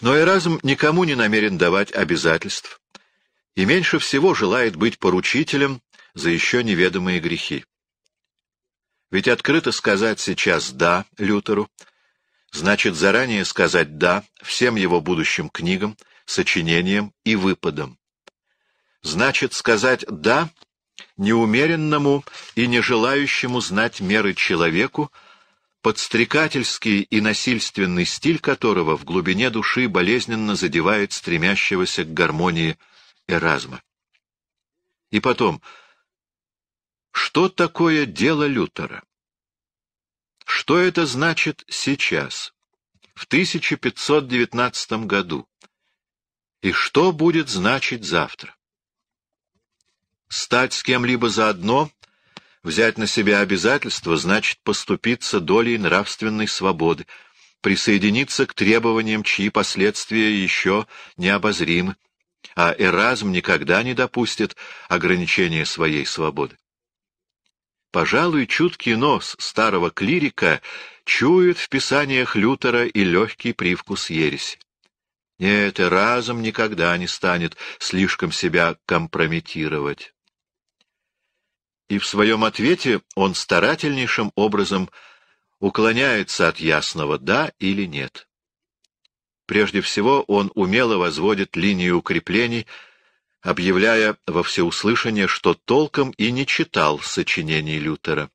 Но и разум никому не намерен давать обязательств и меньше всего желает быть поручителем за еще неведомые грехи. Ведь открыто сказать сейчас «да» Лютеру, значит заранее сказать «да» всем его будущим книгам, сочинениям и выпадам. Значит сказать «да» неумеренному и нежелающему знать меры человеку, подстрекательский и насильственный стиль которого в глубине души болезненно задевает стремящегося к гармонии Эразма. И потом, что такое дело Лютера? Что это значит сейчас, в 1519 году? И что будет значить завтра? Стать с кем-либо заодно, взять на себя обязательства, значит поступиться долей нравственной свободы, присоединиться к требованиям, чьи последствия еще необозримы, а Эразм никогда не допустит ограничения своей свободы. Пожалуй, чуткий нос старого клирика чует в писаниях Лютера и легкий привкус ереси. Нет, и разом никогда не станет слишком себя компрометировать. И в своем ответе он старательнейшим образом уклоняется от ясного «да» или «нет». Прежде всего, он умело возводит линию укреплений — объявляя во всеуслышание, что толком и не читал сочинений Лютера.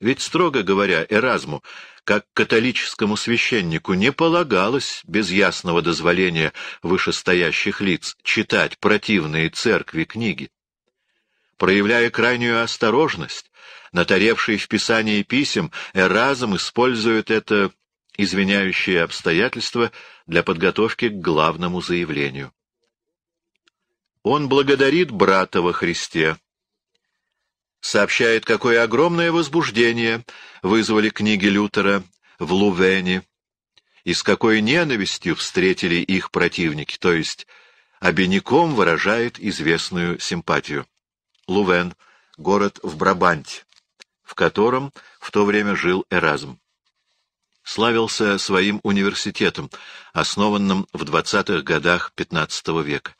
Ведь, строго говоря, Эразму, как католическому священнику, не полагалось без ясного дозволения вышестоящих лиц читать противные церкви книги. Проявляя крайнюю осторожность, натаревший в писании писем, Эразм использует это извиняющее обстоятельство для подготовки к главному заявлению. Он благодарит брата во Христе. Сообщает, какое огромное возбуждение вызвали книги Лютера в Лувене, и с какой ненавистью встретили их противники, то есть обиняком выражает известную симпатию. Лувен — город в Брабанте, в котором в то время жил Эразм. Славился своим университетом, основанным в 20-х годах XV века.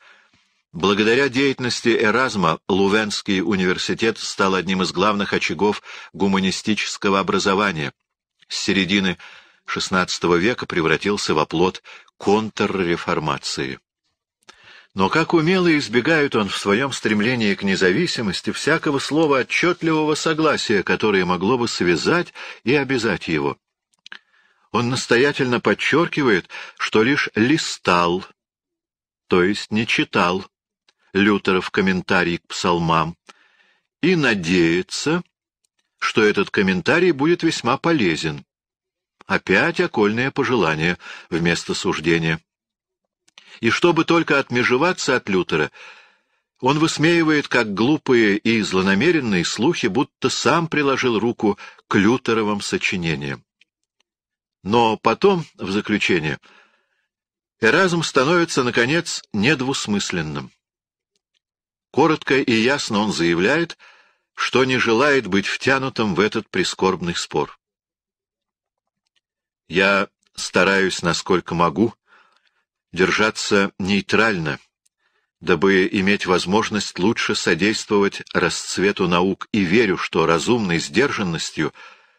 Благодаря деятельности Эразма Лувенский университет стал одним из главных очагов гуманистического образования. С середины XVI века превратился в оплот контрреформации. Но как умело избегает он в своем стремлении к независимости всякого слова отчетливого согласия, которое могло бы связать и обязать его. Он настоятельно подчеркивает, что лишь листал, то есть не читал, Лютера в комментарии к псалмам, и надеется, что этот комментарий будет весьма полезен. Опять окольное пожелание вместо суждения. И чтобы только отмежеваться от Лютера, он высмеивает как глупые и злонамеренные слухи, будто сам приложил руку к лютеровым сочинениям. Но потом, в заключение, Эразм становится, наконец, недвусмысленным. Коротко и ясно он заявляет, что не желает быть втянутым в этот прискорбный спор. Я стараюсь, насколько могу, держаться нейтрально, дабы иметь возможность лучше содействовать расцвету наук, и верю, что разумной сдержанностью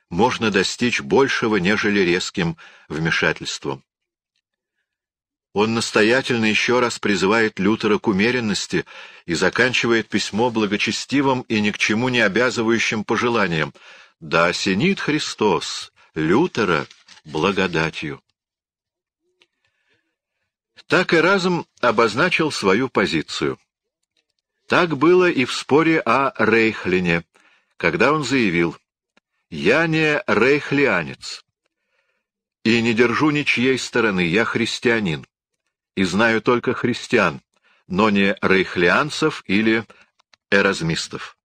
можно достичь большего, нежели резким вмешательством. Он настоятельно еще раз призывает Лютера к умеренности и заканчивает письмо благочестивым и ни к чему не обязывающим пожеланием «Да осенит Христос Лютера благодатью». Так и разом обозначил свою позицию. Так было и в споре о Рейхлине, когда он заявил «Я не рейхлианец» и не держу ничьей стороны, я христианин и знаю только христиан, но не рейхлианцев или эразмистов.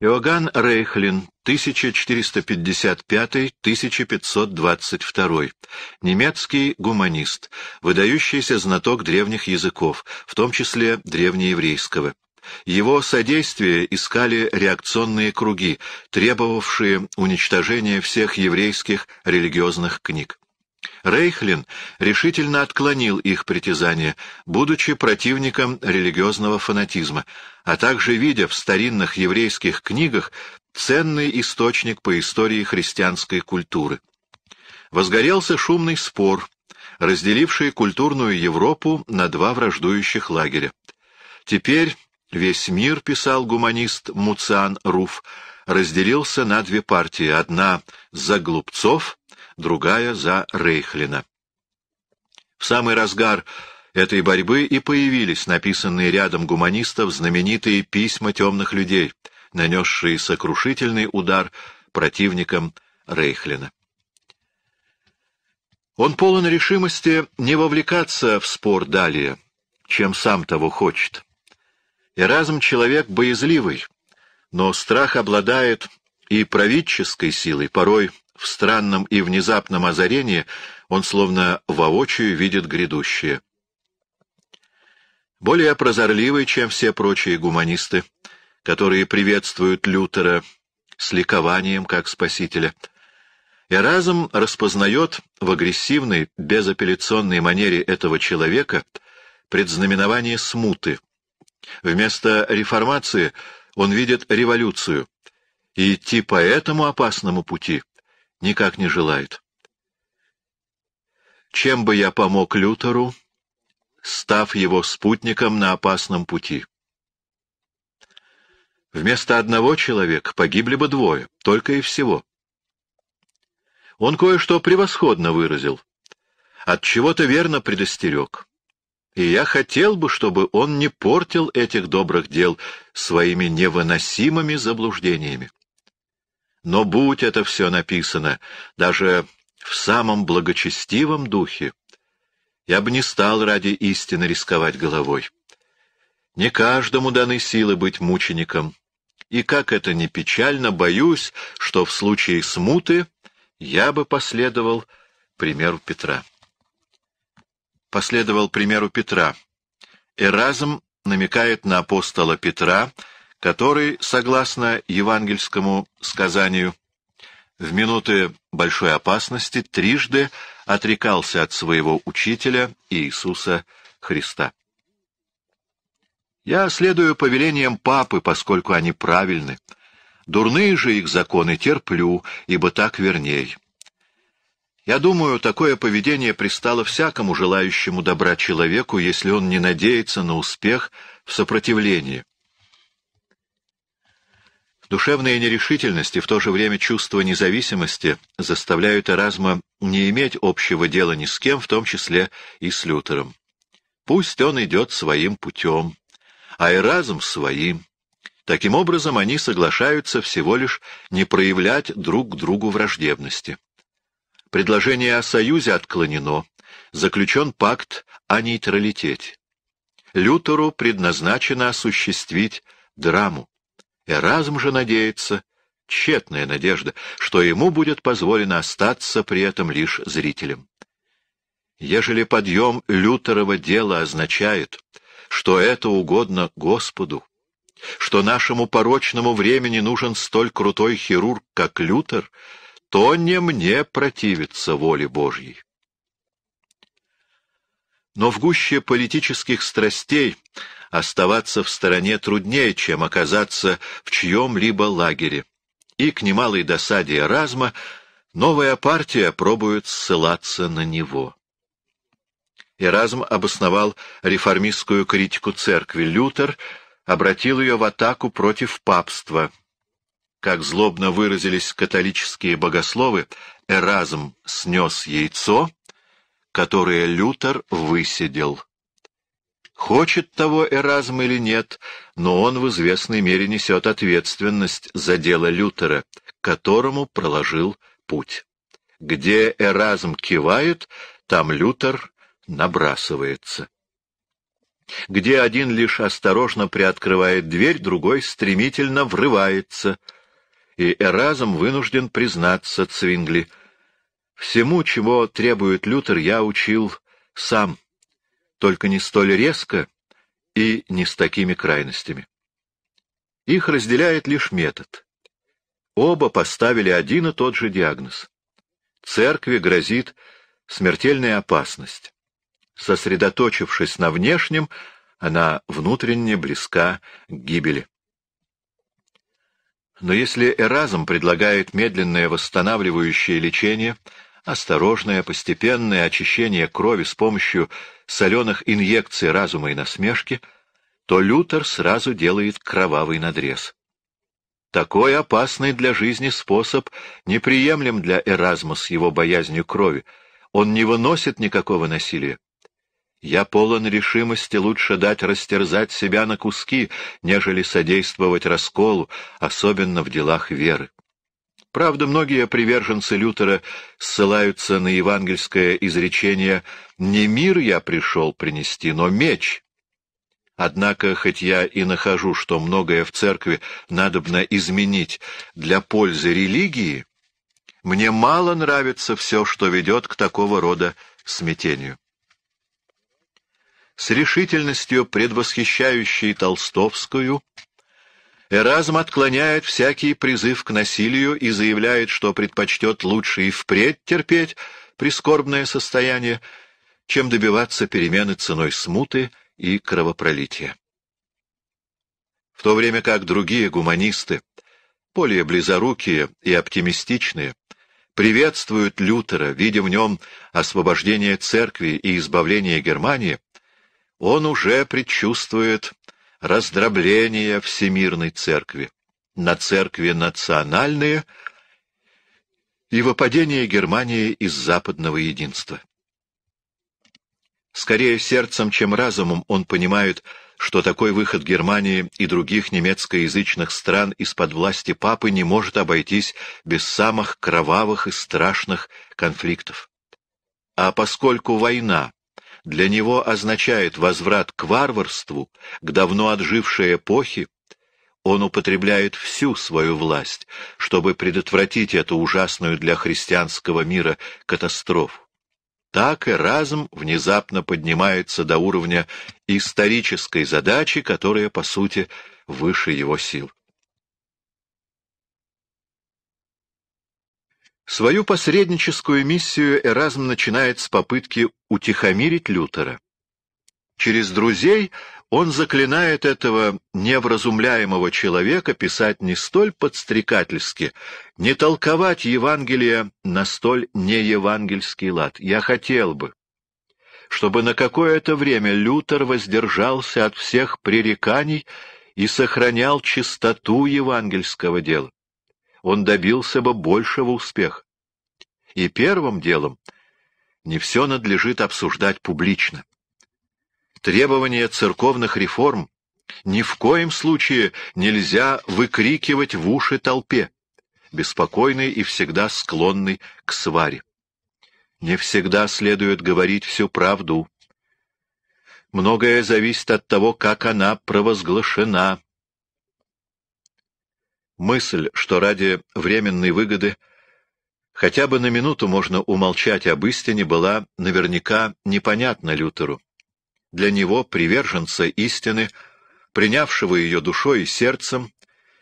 Иоганн Рейхлин, 1455-1522, немецкий гуманист, выдающийся знаток древних языков, в том числе древнееврейского. Его содействие искали реакционные круги, требовавшие уничтожения всех еврейских религиозных книг. Рейхлин решительно отклонил их притязания, будучи противником религиозного фанатизма, а также видя в старинных еврейских книгах ценный источник по истории христианской культуры. Возгорелся шумный спор, разделивший культурную Европу на два враждующих лагеря. Теперь весь мир, писал гуманист Муциан Руф, разделился на две партии, одна за глупцов, другая за Рейхлина. В самый разгар этой борьбы и появились написанные рядом гуманистов знаменитые письма темных людей, нанесшие сокрушительный удар противникам Рейхлина. Он полон решимости не вовлекаться в спор далее, чем сам того хочет. И разум человек боязливый, но страх обладает и правительской силой, порой в странном и внезапном озарении он словно воочию видит грядущее. Более прозорливый, чем все прочие гуманисты, которые приветствуют Лютера с ликованием как спасителя, разом распознает в агрессивной, безапелляционной манере этого человека предзнаменование смуты. Вместо реформации он видит революцию, и идти по этому опасному пути никак не желает. Чем бы я помог Лютеру, став его спутником на опасном пути? Вместо одного человека погибли бы двое, только и всего. Он кое-что превосходно выразил, от чего-то верно предостерег. И я хотел бы, чтобы он не портил этих добрых дел своими невыносимыми заблуждениями. Но будь это все написано, даже в самом благочестивом духе, я бы не стал ради истины рисковать головой. Не каждому даны силы быть мучеником, и, как это ни печально, боюсь, что в случае смуты я бы последовал примеру Петра. Последовал примеру Петра. Эразм намекает на апостола Петра, который, согласно евангельскому сказанию, в минуты большой опасности трижды отрекался от своего учителя Иисуса Христа. Я следую повелениям папы, поскольку они правильны. Дурные же их законы терплю, ибо так верней. Я думаю, такое поведение пристало всякому желающему добра человеку, если он не надеется на успех в сопротивлении, Душевная нерешительность и в то же время чувство независимости заставляют Эразма не иметь общего дела ни с кем, в том числе и с Лютером. Пусть он идет своим путем, а Эразм — своим. Таким образом, они соглашаются всего лишь не проявлять друг к другу враждебности. Предложение о союзе отклонено, заключен пакт о нейтралитете. Лютеру предназначено осуществить драму. И Эразм же надеется, тщетная надежда, что ему будет позволено остаться при этом лишь зрителем. Ежели подъем Лютерова дела означает, что это угодно Господу, что нашему порочному времени нужен столь крутой хирург, как Лютер, то не мне противится воле Божьей. Но в гуще политических страстей оставаться в стороне труднее, чем оказаться в чьем-либо лагере. И к немалой досаде Эразма новая партия пробует ссылаться на него. Эразм обосновал реформистскую критику церкви. Лютер обратил ее в атаку против папства. Как злобно выразились католические богословы, Эразм снес яйцо, которое Лютер высидел. Хочет того Эразм или нет, но он в известной мере несет ответственность за дело Лютера, которому проложил путь. Где Эразм кивает, там Лютер набрасывается. Где один лишь осторожно приоткрывает дверь, другой стремительно врывается. И Эразм вынужден признаться Цвингли. Всему, чего требует Лютер, я учил сам только не столь резко и не с такими крайностями. Их разделяет лишь метод. Оба поставили один и тот же диагноз. Церкви грозит смертельная опасность. Сосредоточившись на внешнем, она внутренне близка к гибели. Но если Эразм предлагает медленное восстанавливающее лечение — Осторожное, постепенное очищение крови с помощью соленых инъекций разума и насмешки, то Лютер сразу делает кровавый надрез. Такой опасный для жизни способ неприемлем для Эразма с его боязнью крови. Он не выносит никакого насилия. Я полон решимости лучше дать растерзать себя на куски, нежели содействовать расколу, особенно в делах веры. Правда, многие приверженцы Лютера ссылаются на евангельское изречение «Не мир я пришел принести, но меч». Однако, хоть я и нахожу, что многое в церкви надобно изменить для пользы религии, мне мало нравится все, что ведет к такого рода смятению. С решительностью, предвосхищающей Толстовскую, Эразм отклоняет всякий призыв к насилию и заявляет, что предпочтет лучше и впредь терпеть прискорбное состояние, чем добиваться перемены ценой смуты и кровопролития. В то время как другие гуманисты, более близорукие и оптимистичные, приветствуют Лютера, видя в нем освобождение церкви и избавление Германии, он уже предчувствует раздробление Всемирной Церкви на церкви национальные и выпадение Германии из западного единства. Скорее сердцем, чем разумом он понимает, что такой выход Германии и других немецкоязычных стран из-под власти папы не может обойтись без самых кровавых и страшных конфликтов. А поскольку война для него означает возврат к варварству, к давно отжившей эпохе, он употребляет всю свою власть, чтобы предотвратить эту ужасную для христианского мира катастрофу. Так и разум внезапно поднимается до уровня исторической задачи, которая, по сути, выше его сил. Свою посредническую миссию Эразм начинает с попытки утихомирить Лютера. Через друзей он заклинает этого невразумляемого человека писать не столь подстрекательски, не толковать Евангелие на столь неевангельский лад. «Я хотел бы», чтобы на какое-то время Лютер воздержался от всех пререканий и сохранял чистоту евангельского дела он добился бы большего успеха. И первым делом не все надлежит обсуждать публично. Требования церковных реформ ни в коем случае нельзя выкрикивать в уши толпе, беспокойной и всегда склонной к сваре. Не всегда следует говорить всю правду. Многое зависит от того, как она провозглашена, Мысль, что ради временной выгоды хотя бы на минуту можно умолчать об истине, была наверняка непонятна Лютеру. Для него, приверженца истины, принявшего ее душой и сердцем,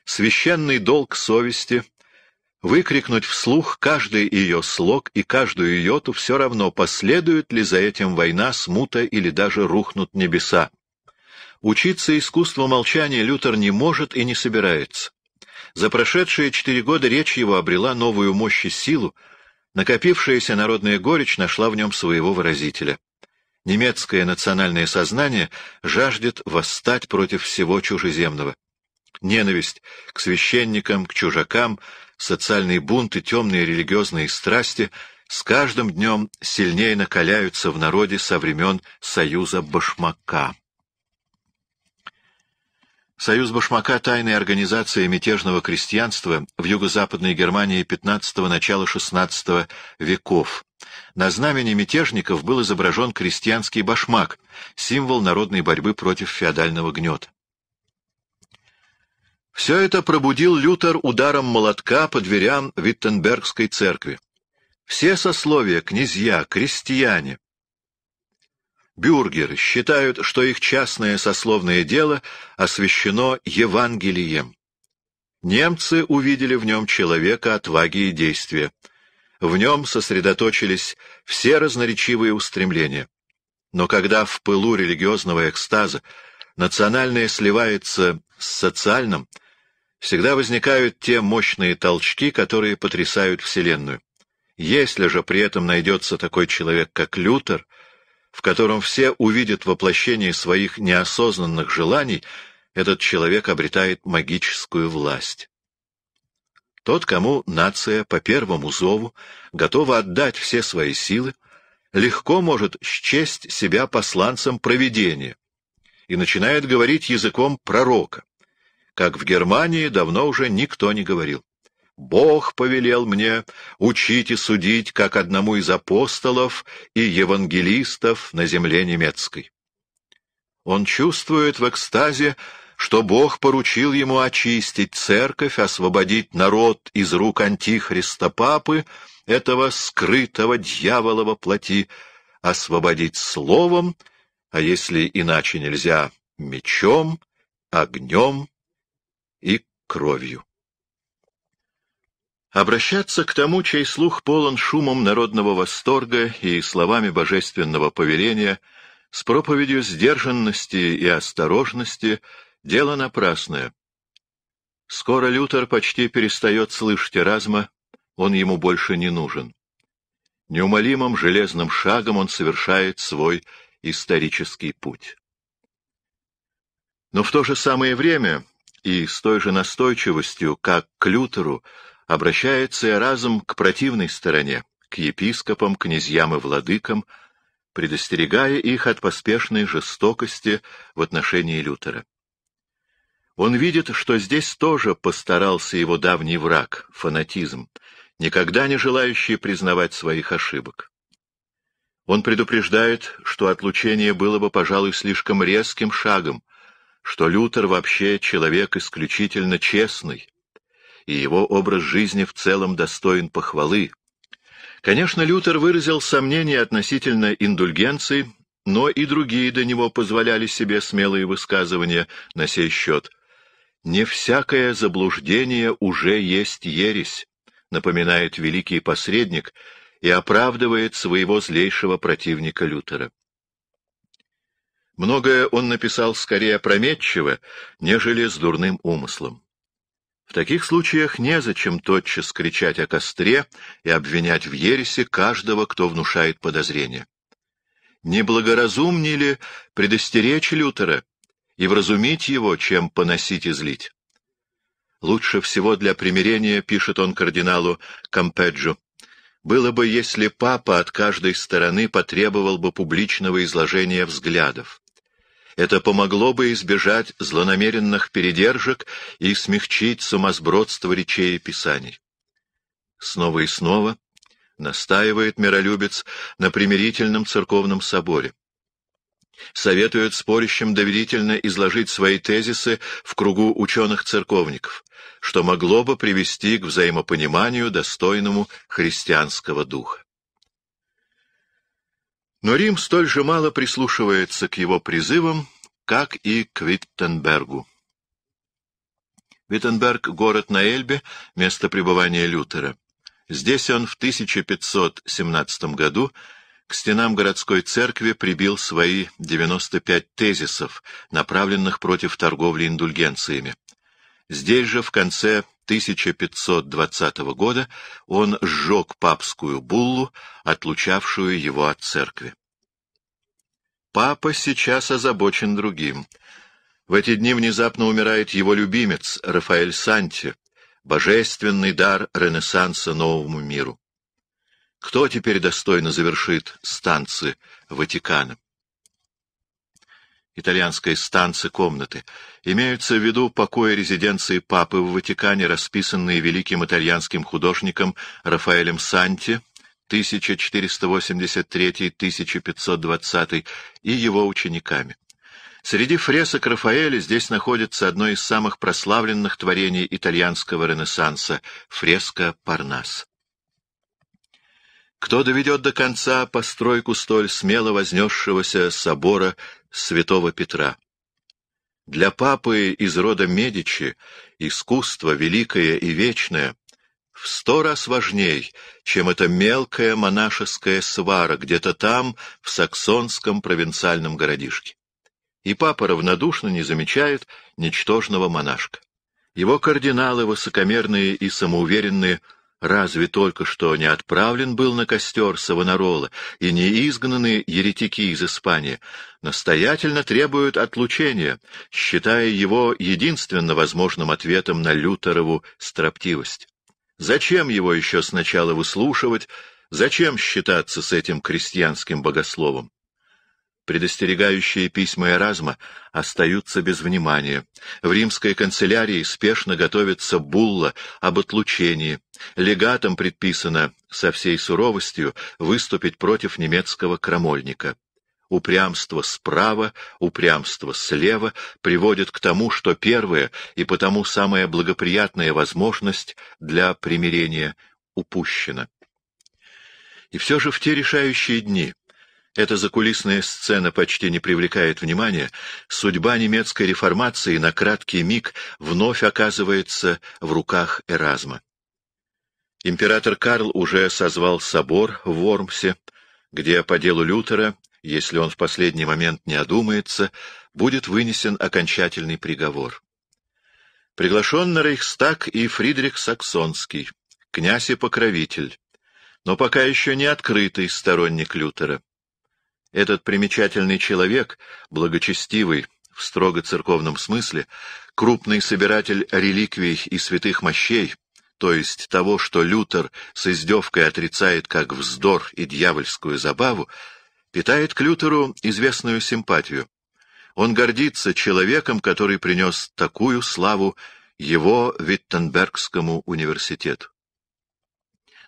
священный долг совести — выкрикнуть вслух каждый ее слог и каждую йоту все равно, последует ли за этим война, смута или даже рухнут небеса. Учиться искусству молчания Лютер не может и не собирается. За прошедшие четыре года речь его обрела новую мощь и силу, накопившаяся народная горечь нашла в нем своего выразителя. Немецкое национальное сознание жаждет восстать против всего чужеземного. Ненависть к священникам, к чужакам, социальные бунты, темные религиозные страсти с каждым днем сильнее накаляются в народе со времен Союза Башмака. Союз Башмака тайная организация мятежного крестьянства в юго-западной Германии 15-го начала XVI веков. На знамени мятежников был изображен крестьянский башмак, символ народной борьбы против феодального гнета. Все это пробудил Лютер ударом молотка по дверям Виттенбергской церкви. Все сословия — князья, крестьяне, Бюргеры считают, что их частное сословное дело освящено Евангелием. Немцы увидели в нем человека отваги и действия. В нем сосредоточились все разноречивые устремления. Но когда в пылу религиозного экстаза национальное сливается с социальным, всегда возникают те мощные толчки, которые потрясают Вселенную. Если же при этом найдется такой человек, как Лютер — в котором все увидят воплощение своих неосознанных желаний, этот человек обретает магическую власть. Тот, кому нация по первому зову готова отдать все свои силы, легко может счесть себя посланцем провидения и начинает говорить языком пророка, как в Германии давно уже никто не говорил. Бог повелел мне учить и судить, как одному из апостолов и евангелистов на земле немецкой. Он чувствует в экстазе, что Бог поручил ему очистить церковь, освободить народ из рук антихриста Папы, этого скрытого дьявола во плоти, освободить словом, а если иначе нельзя, мечом, огнем и кровью. Обращаться к тому, чей слух полон шумом народного восторга и словами божественного повеления, с проповедью сдержанности и осторожности — дело напрасное. Скоро Лютер почти перестает слышать Эразма, он ему больше не нужен. Неумолимым железным шагом он совершает свой исторический путь. Но в то же самое время и с той же настойчивостью, как к Лютеру, обращается и разом к противной стороне, к епископам, князьям и владыкам, предостерегая их от поспешной жестокости в отношении Лютера. Он видит, что здесь тоже постарался его давний враг, фанатизм, никогда не желающий признавать своих ошибок. Он предупреждает, что отлучение было бы, пожалуй, слишком резким шагом, что Лютер вообще человек исключительно честный, и его образ жизни в целом достоин похвалы. Конечно, Лютер выразил сомнения относительно индульгенции, но и другие до него позволяли себе смелые высказывания на сей счет. «Не всякое заблуждение уже есть ересь», — напоминает великий посредник и оправдывает своего злейшего противника Лютера. Многое он написал скорее опрометчиво, нежели с дурным умыслом. В таких случаях незачем тотчас кричать о костре и обвинять в ересе каждого, кто внушает подозрение. Неблагоразумнее ли предостеречь Лютера и вразумить его, чем поносить и злить? Лучше всего для примирения, пишет он кардиналу Кампеджу, было бы, если папа от каждой стороны потребовал бы публичного изложения взглядов. Это помогло бы избежать злонамеренных передержек и смягчить сумасбродство речей и писаний. Снова и снова настаивает миролюбец на примирительном церковном соборе. Советует спорящим доверительно изложить свои тезисы в кругу ученых-церковников, что могло бы привести к взаимопониманию, достойному христианского духа. Но Рим столь же мало прислушивается к его призывам, как и к Виттенбергу. Виттенберг — город на Эльбе, место пребывания Лютера. Здесь он в 1517 году к стенам городской церкви прибил свои 95 тезисов, направленных против торговли индульгенциями. Здесь же в конце 1520 года он сжег папскую буллу, отлучавшую его от церкви. Папа сейчас озабочен другим. В эти дни внезапно умирает его любимец Рафаэль Санти, божественный дар Ренессанса новому миру. Кто теперь достойно завершит станции Ватикана? итальянской станции комнаты, имеются в виду покои резиденции Папы в Ватикане, расписанные великим итальянским художником Рафаэлем Санти 1483-1520 и его учениками. Среди фресок Рафаэля здесь находится одно из самых прославленных творений итальянского ренессанса — фреска «Парнас». Кто доведет до конца постройку столь смело вознесшегося собора святого Петра? Для папы из рода Медичи искусство великое и вечное в сто раз важней, чем эта мелкая монашеская свара где-то там, в саксонском провинциальном городишке. И папа равнодушно не замечает ничтожного монашка. Его кардиналы высокомерные и самоуверенные – разве только что не отправлен был на костер Савонарола и не изгнаны еретики из Испании, настоятельно требуют отлучения, считая его единственно возможным ответом на Лютерову строптивость. Зачем его еще сначала выслушивать, зачем считаться с этим крестьянским богословом? Предостерегающие письма Эразма остаются без внимания. В римской канцелярии спешно готовится булла об отлучении. Легатам предписано со всей суровостью выступить против немецкого крамольника. Упрямство справа, упрямство слева приводит к тому, что первая и потому самая благоприятная возможность для примирения упущена. И все же в те решающие дни, эта закулисная сцена почти не привлекает внимания, судьба немецкой реформации на краткий миг вновь оказывается в руках Эразма. Император Карл уже созвал собор в Вормсе, где по делу Лютера, если он в последний момент не одумается, будет вынесен окончательный приговор. Приглашен на Рейхстаг и Фридрих Саксонский, князь и покровитель, но пока еще не открытый сторонник Лютера. Этот примечательный человек, благочестивый, в строго церковном смысле, крупный собиратель реликвий и святых мощей, то есть того, что Лютер с издевкой отрицает как вздор и дьявольскую забаву, питает к Лютеру известную симпатию. Он гордится человеком, который принес такую славу его Виттенбергскому университету.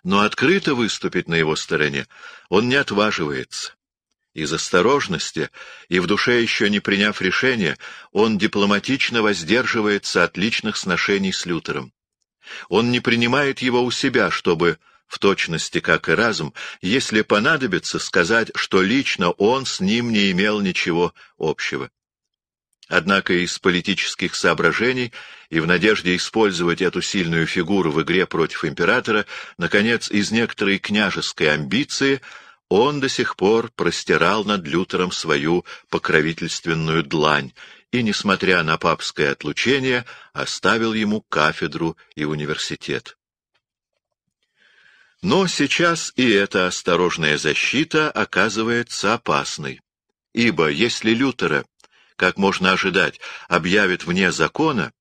Но открыто выступить на его стороне он не отваживается из осторожности и в душе еще не приняв решения, он дипломатично воздерживается от личных сношений с Лютером. Он не принимает его у себя, чтобы, в точности как и разум, если понадобится, сказать, что лично он с ним не имел ничего общего. Однако из политических соображений и в надежде использовать эту сильную фигуру в игре против императора, наконец, из некоторой княжеской амбиции – он до сих пор простирал над Лютером свою покровительственную длань и, несмотря на папское отлучение, оставил ему кафедру и университет. Но сейчас и эта осторожная защита оказывается опасной, ибо если Лютера, как можно ожидать, объявят вне закона,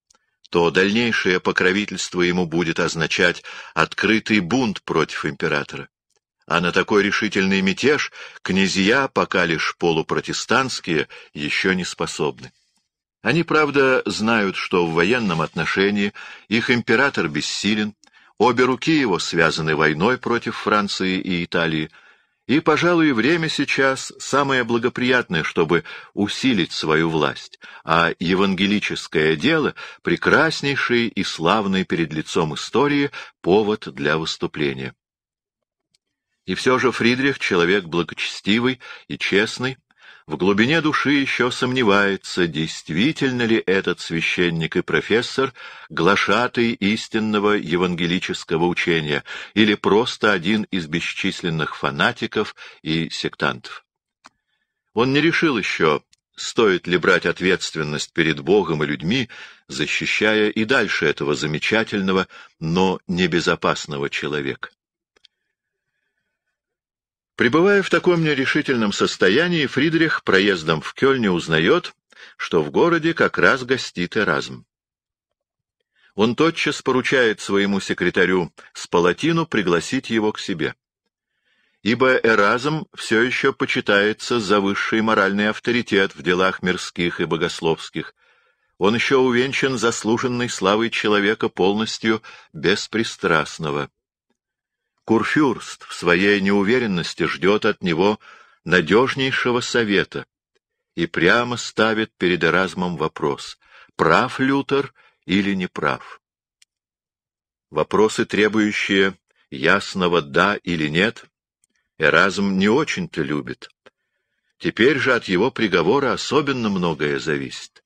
то дальнейшее покровительство ему будет означать открытый бунт против императора а на такой решительный мятеж князья, пока лишь полупротестантские, еще не способны. Они, правда, знают, что в военном отношении их император бессилен, обе руки его связаны войной против Франции и Италии, и, пожалуй, время сейчас самое благоприятное, чтобы усилить свою власть, а евангелическое дело — прекраснейший и славный перед лицом истории повод для выступления. И все же Фридрих — человек благочестивый и честный, в глубине души еще сомневается, действительно ли этот священник и профессор глашатый истинного евангелического учения или просто один из бесчисленных фанатиков и сектантов. Он не решил еще, стоит ли брать ответственность перед Богом и людьми, защищая и дальше этого замечательного, но небезопасного человека. Пребывая в таком нерешительном состоянии, Фридрих проездом в Кёльне узнает, что в городе как раз гостит Эразм. Он тотчас поручает своему секретарю с Спалатину пригласить его к себе. Ибо Эразм все еще почитается за высший моральный авторитет в делах мирских и богословских. Он еще увенчан заслуженной славой человека полностью беспристрастного. Курфюрст в своей неуверенности ждет от него надежнейшего совета и прямо ставит перед Эразмом вопрос, прав Лютер или не прав. Вопросы, требующие ясного «да» или «нет», Эразм не очень-то любит. Теперь же от его приговора особенно многое зависит.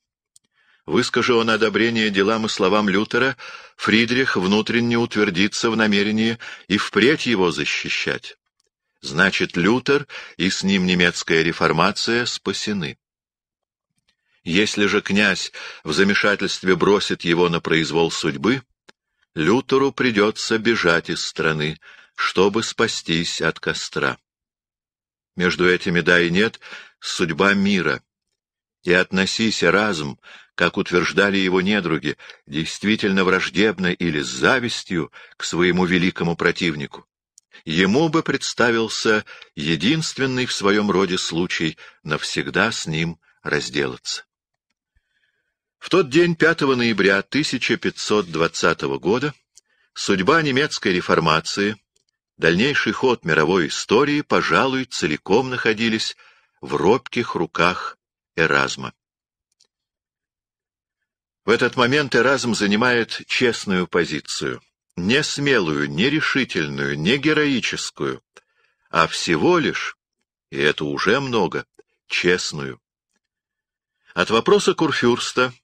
Выскажу он одобрение делам и словам Лютера, Фридрих внутренне утвердится в намерении и впредь его защищать. Значит, Лютер и с ним немецкая реформация спасены. Если же князь в замешательстве бросит его на произвол судьбы, Лютеру придется бежать из страны, чтобы спастись от костра. Между этими да и нет судьба мира. И относись, разум, как утверждали его недруги, действительно враждебно или с завистью к своему великому противнику, ему бы представился единственный в своем роде случай навсегда с ним разделаться. В тот день, 5 ноября 1520 года, судьба немецкой реформации, дальнейший ход мировой истории, пожалуй, целиком находились в робких руках Эразма. В этот момент Эразм занимает честную позицию. Не смелую, не решительную, не героическую, а всего лишь, и это уже много, честную. От вопроса Курфюрста,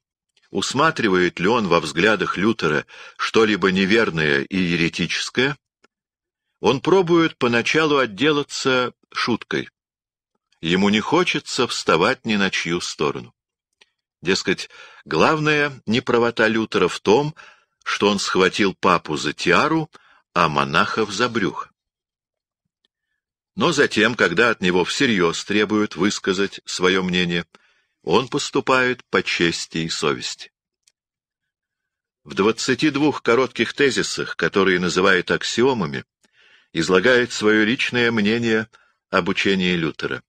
усматривает ли он во взглядах Лютера что-либо неверное и еретическое, он пробует поначалу отделаться шуткой. Ему не хочется вставать ни на чью сторону. Дескать, главная неправота Лютера в том, что он схватил папу за тиару, а монахов за брюхо. Но затем, когда от него всерьез требуют высказать свое мнение, он поступает по чести и совести. В 22 коротких тезисах, которые называют аксиомами, излагает свое личное мнение об учении Лютера.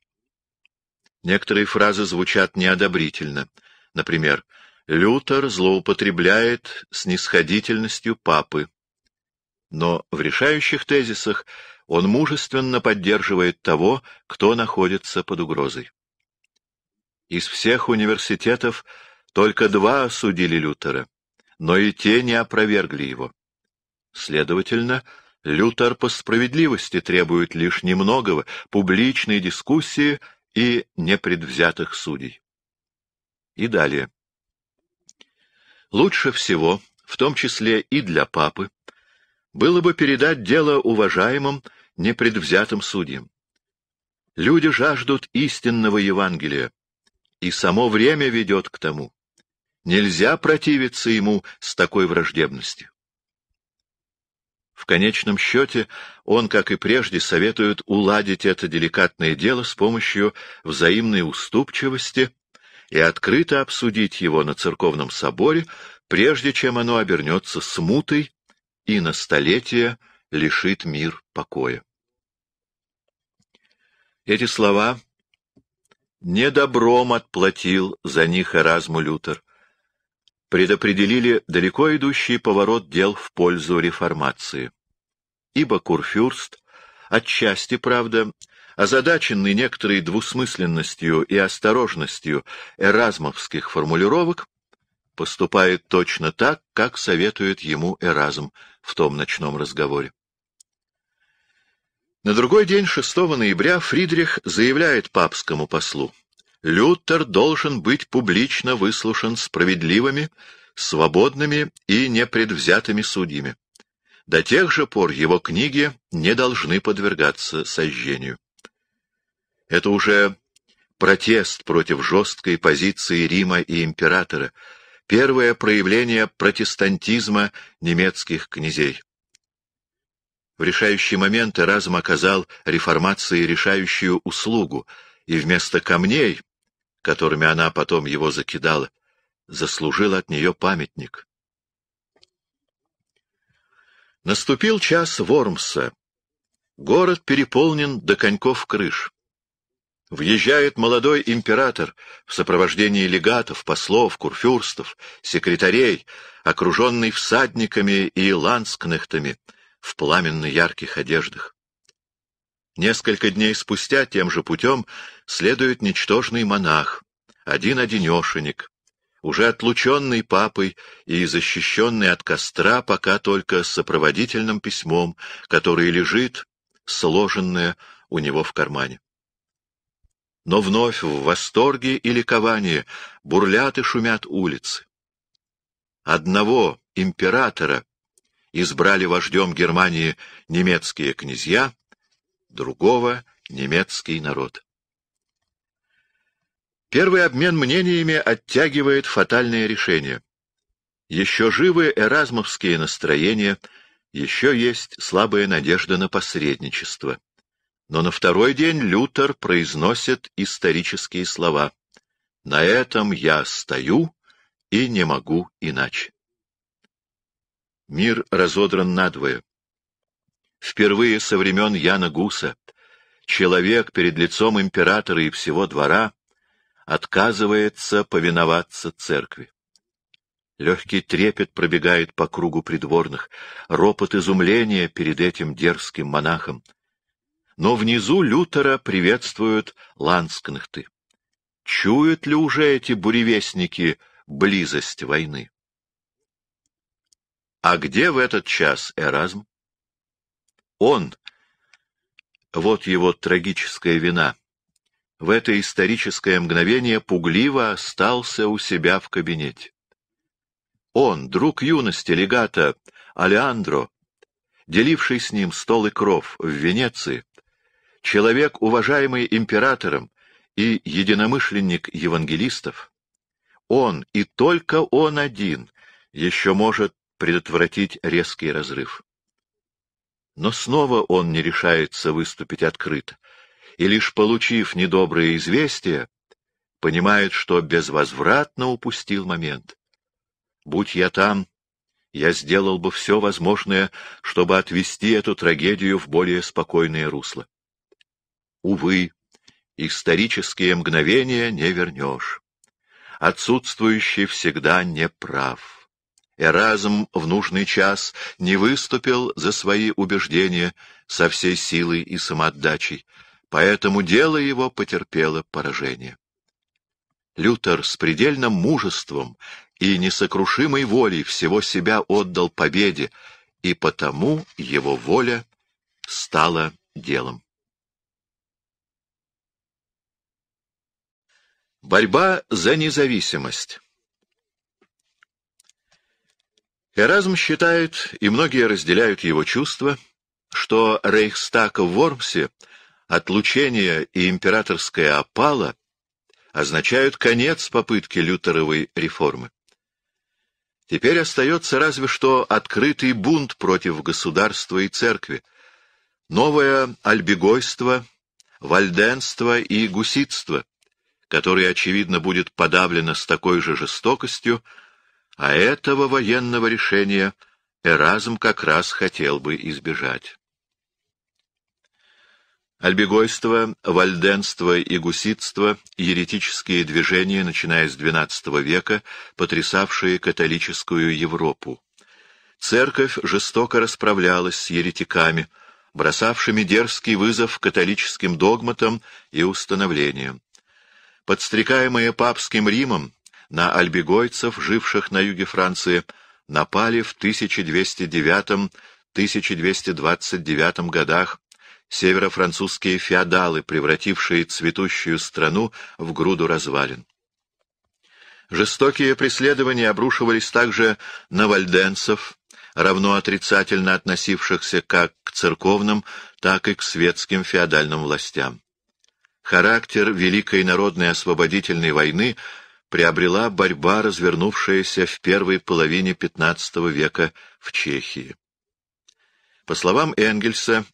Некоторые фразы звучат неодобрительно — Например, Лютер злоупотребляет снисходительностью папы, но в решающих тезисах он мужественно поддерживает того, кто находится под угрозой. Из всех университетов только два осудили Лютера, но и те не опровергли его. Следовательно, Лютер по справедливости требует лишь немногого публичной дискуссии и непредвзятых судей. И далее. Лучше всего, в том числе и для папы, было бы передать дело уважаемым, непредвзятым судьям. Люди жаждут истинного Евангелия, и само время ведет к тому. Нельзя противиться ему с такой враждебностью. В конечном счете он, как и прежде, советует уладить это деликатное дело с помощью взаимной уступчивости и открыто обсудить его на церковном соборе, прежде чем оно обернется смутой и на столетие лишит мир покоя. Эти слова недобром отплатил за них Эразму Лютер, предопределили далеко идущий поворот дел в пользу реформации. Ибо Курфюрст, отчасти, правда, Озадаченный некоторой двусмысленностью и осторожностью эразмовских формулировок, поступает точно так, как советует ему Эразм в том ночном разговоре. На другой день, 6 ноября, Фридрих заявляет папскому послу, «Лютер должен быть публично выслушан справедливыми, свободными и непредвзятыми судьями. До тех же пор его книги не должны подвергаться сожжению. Это уже протест против жесткой позиции Рима и императора, первое проявление протестантизма немецких князей. В решающий момент разум оказал реформации решающую услугу, и вместо камней, которыми она потом его закидала, заслужил от нее памятник. Наступил час Вормса. Город переполнен до коньков крыш. Въезжает молодой император в сопровождении легатов, послов, курфюрстов, секретарей, окруженный всадниками и ланскнехтами в пламенно-ярких одеждах. Несколько дней спустя тем же путем следует ничтожный монах, один-одинешенек, уже отлученный папой и защищенный от костра пока только сопроводительным письмом, которое лежит, сложенное у него в кармане но вновь в восторге и ликовании бурлят и шумят улицы. Одного императора избрали вождем Германии немецкие князья, другого — немецкий народ. Первый обмен мнениями оттягивает фатальное решение. Еще живы эразмовские настроения, еще есть слабая надежда на посредничество. Но на второй день Лютер произносит исторические слова. «На этом я стою и не могу иначе». Мир разодран надвое. Впервые со времен Яна Гуса человек перед лицом императора и всего двора отказывается повиноваться церкви. Легкий трепет пробегает по кругу придворных, ропот изумления перед этим дерзким монахом, но внизу Лютера приветствуют ланскнахты. Чуют ли уже эти буревестники близость войны? А где в этот час Эразм? Он. Вот его трагическая вина. В это историческое мгновение пугливо остался у себя в кабинете. Он, друг юности легата Алеандро, деливший с ним стол и кров в Венеции, человек, уважаемый императором и единомышленник евангелистов, он и только он один еще может предотвратить резкий разрыв. Но снова он не решается выступить открыто, и лишь получив недоброе известие, понимает, что безвозвратно упустил момент. Будь я там, я сделал бы все возможное, чтобы отвести эту трагедию в более спокойное русло увы, исторические мгновения не вернешь. Отсутствующий всегда не прав. Эразм в нужный час не выступил за свои убеждения со всей силой и самоотдачей, поэтому дело его потерпело поражение. Лютер с предельным мужеством и несокрушимой волей всего себя отдал победе, и потому его воля стала делом. Борьба за независимость Эразм считает, и многие разделяют его чувства, что Рейхстаг в Вормсе, отлучение и императорская опала означают конец попытки лютеровой реформы. Теперь остается разве что открытый бунт против государства и церкви, новое альбегойство, вальденство и гуситство, которое, очевидно, будет подавлено с такой же жестокостью, а этого военного решения Эразм как раз хотел бы избежать. Альбегойство, вальденство и гуситство — еретические движения, начиная с XII века, потрясавшие католическую Европу. Церковь жестоко расправлялась с еретиками, бросавшими дерзкий вызов католическим догматам и установлениям подстрекаемые папским Римом, на альбегойцев, живших на юге Франции, напали в 1209-1229 годах северо-французские феодалы, превратившие цветущую страну в груду развалин. Жестокие преследования обрушивались также на вальденцев, равно отрицательно относившихся как к церковным, так и к светским феодальным властям характер Великой народной освободительной войны приобрела борьба, развернувшаяся в первой половине XV века в Чехии. По словам Энгельса,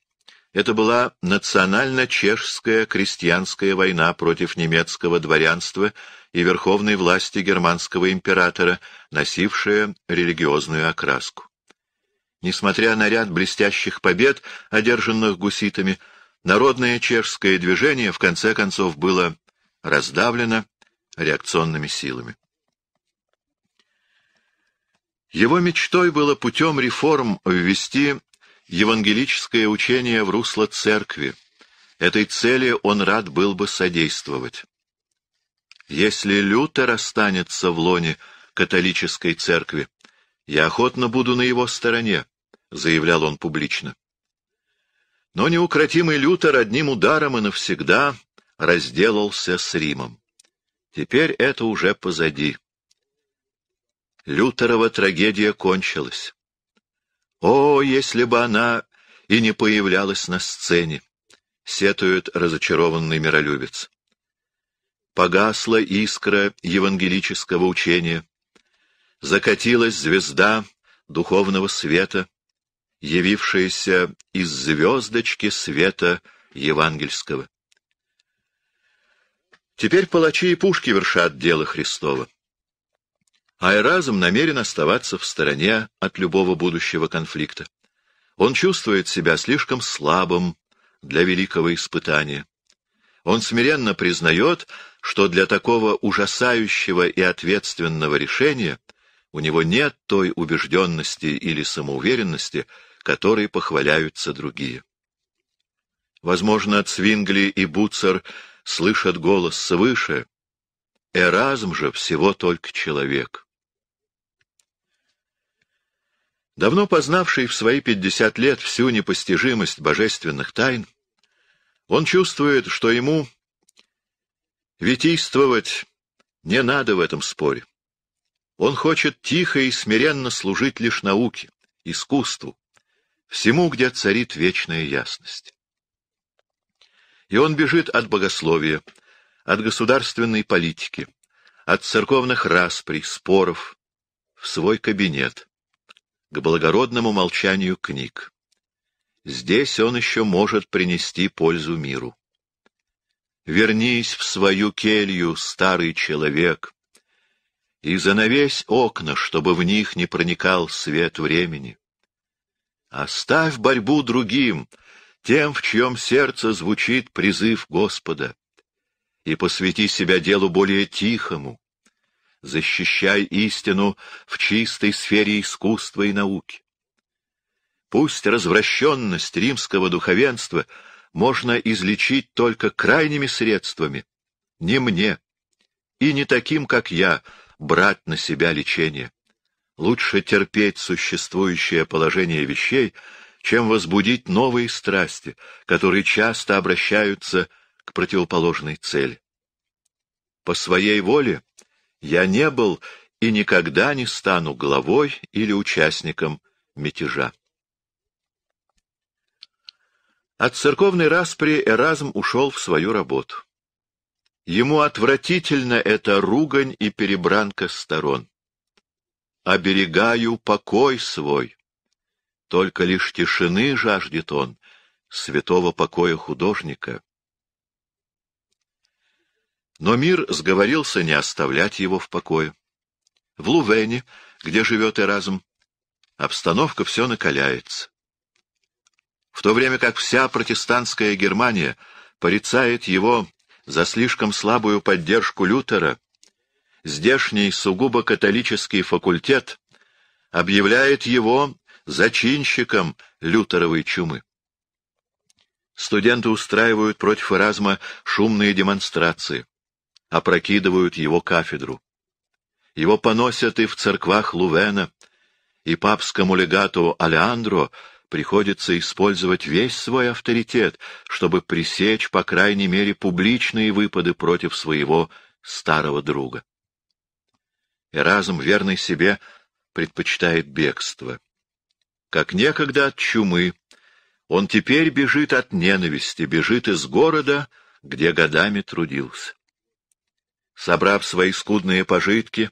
это была национально-чешская крестьянская война против немецкого дворянства и верховной власти германского императора, носившая религиозную окраску. Несмотря на ряд блестящих побед, одержанных гуситами, Народное чешское движение в конце концов было раздавлено реакционными силами. Его мечтой было путем реформ ввести евангелическое учение в русло церкви. Этой цели он рад был бы содействовать. Если Лютер останется в лоне католической церкви, я охотно буду на его стороне, — заявлял он публично. Но неукротимый Лютер одним ударом и навсегда разделался с Римом. Теперь это уже позади. Лютерова трагедия кончилась. О, если бы она и не появлялась на сцене! — сетует разочарованный миролюбец. Погасла искра евангелического учения, закатилась звезда духовного света — явившееся из звездочки света евангельского. Теперь палачи и пушки вершат дело Христова. А Эразм намерен оставаться в стороне от любого будущего конфликта. Он чувствует себя слишком слабым для великого испытания. Он смиренно признает, что для такого ужасающего и ответственного решения у него нет той убежденности или самоуверенности, которой похваляются другие. Возможно, Цвингли и Буцер слышат голос свыше. Эразм же всего только человек. Давно познавший в свои пятьдесят лет всю непостижимость божественных тайн, он чувствует, что ему витийствовать не надо в этом споре. Он хочет тихо и смиренно служить лишь науке, искусству, всему, где царит вечная ясность. И он бежит от богословия, от государственной политики, от церковных распри, споров, в свой кабинет, к благородному молчанию книг. Здесь он еще может принести пользу миру. Вернись в свою келью, старый человек, и занавесь окна, чтобы в них не проникал свет времени. Оставь борьбу другим, тем, в чьем сердце звучит призыв Господа, и посвяти себя делу более тихому. Защищай истину в чистой сфере искусства и науки. Пусть развращенность римского духовенства можно излечить только крайними средствами, не мне и не таким, как я, брать на себя лечение. Лучше терпеть существующее положение вещей, чем возбудить новые страсти, которые часто обращаются к противоположной цели. По своей воле я не был и никогда не стану главой или участником мятежа. От церковной распри Эразм ушел в свою работу. Ему отвратительно эта ругань и перебранка сторон оберегаю покой свой. Только лишь тишины жаждет он, святого покоя художника. Но мир сговорился не оставлять его в покое. В Лувене, где живет и разум, обстановка все накаляется. В то время как вся протестантская Германия порицает его за слишком слабую поддержку Лютера, здешний сугубо католический факультет объявляет его зачинщиком лютеровой чумы. Студенты устраивают против Эразма шумные демонстрации, опрокидывают его кафедру. Его поносят и в церквах Лувена, и папскому легату Алеандро приходится использовать весь свой авторитет, чтобы пресечь, по крайней мере, публичные выпады против своего старого друга. И разум верный себе, предпочитает бегство. Как некогда от чумы, он теперь бежит от ненависти, бежит из города, где годами трудился. Собрав свои скудные пожитки,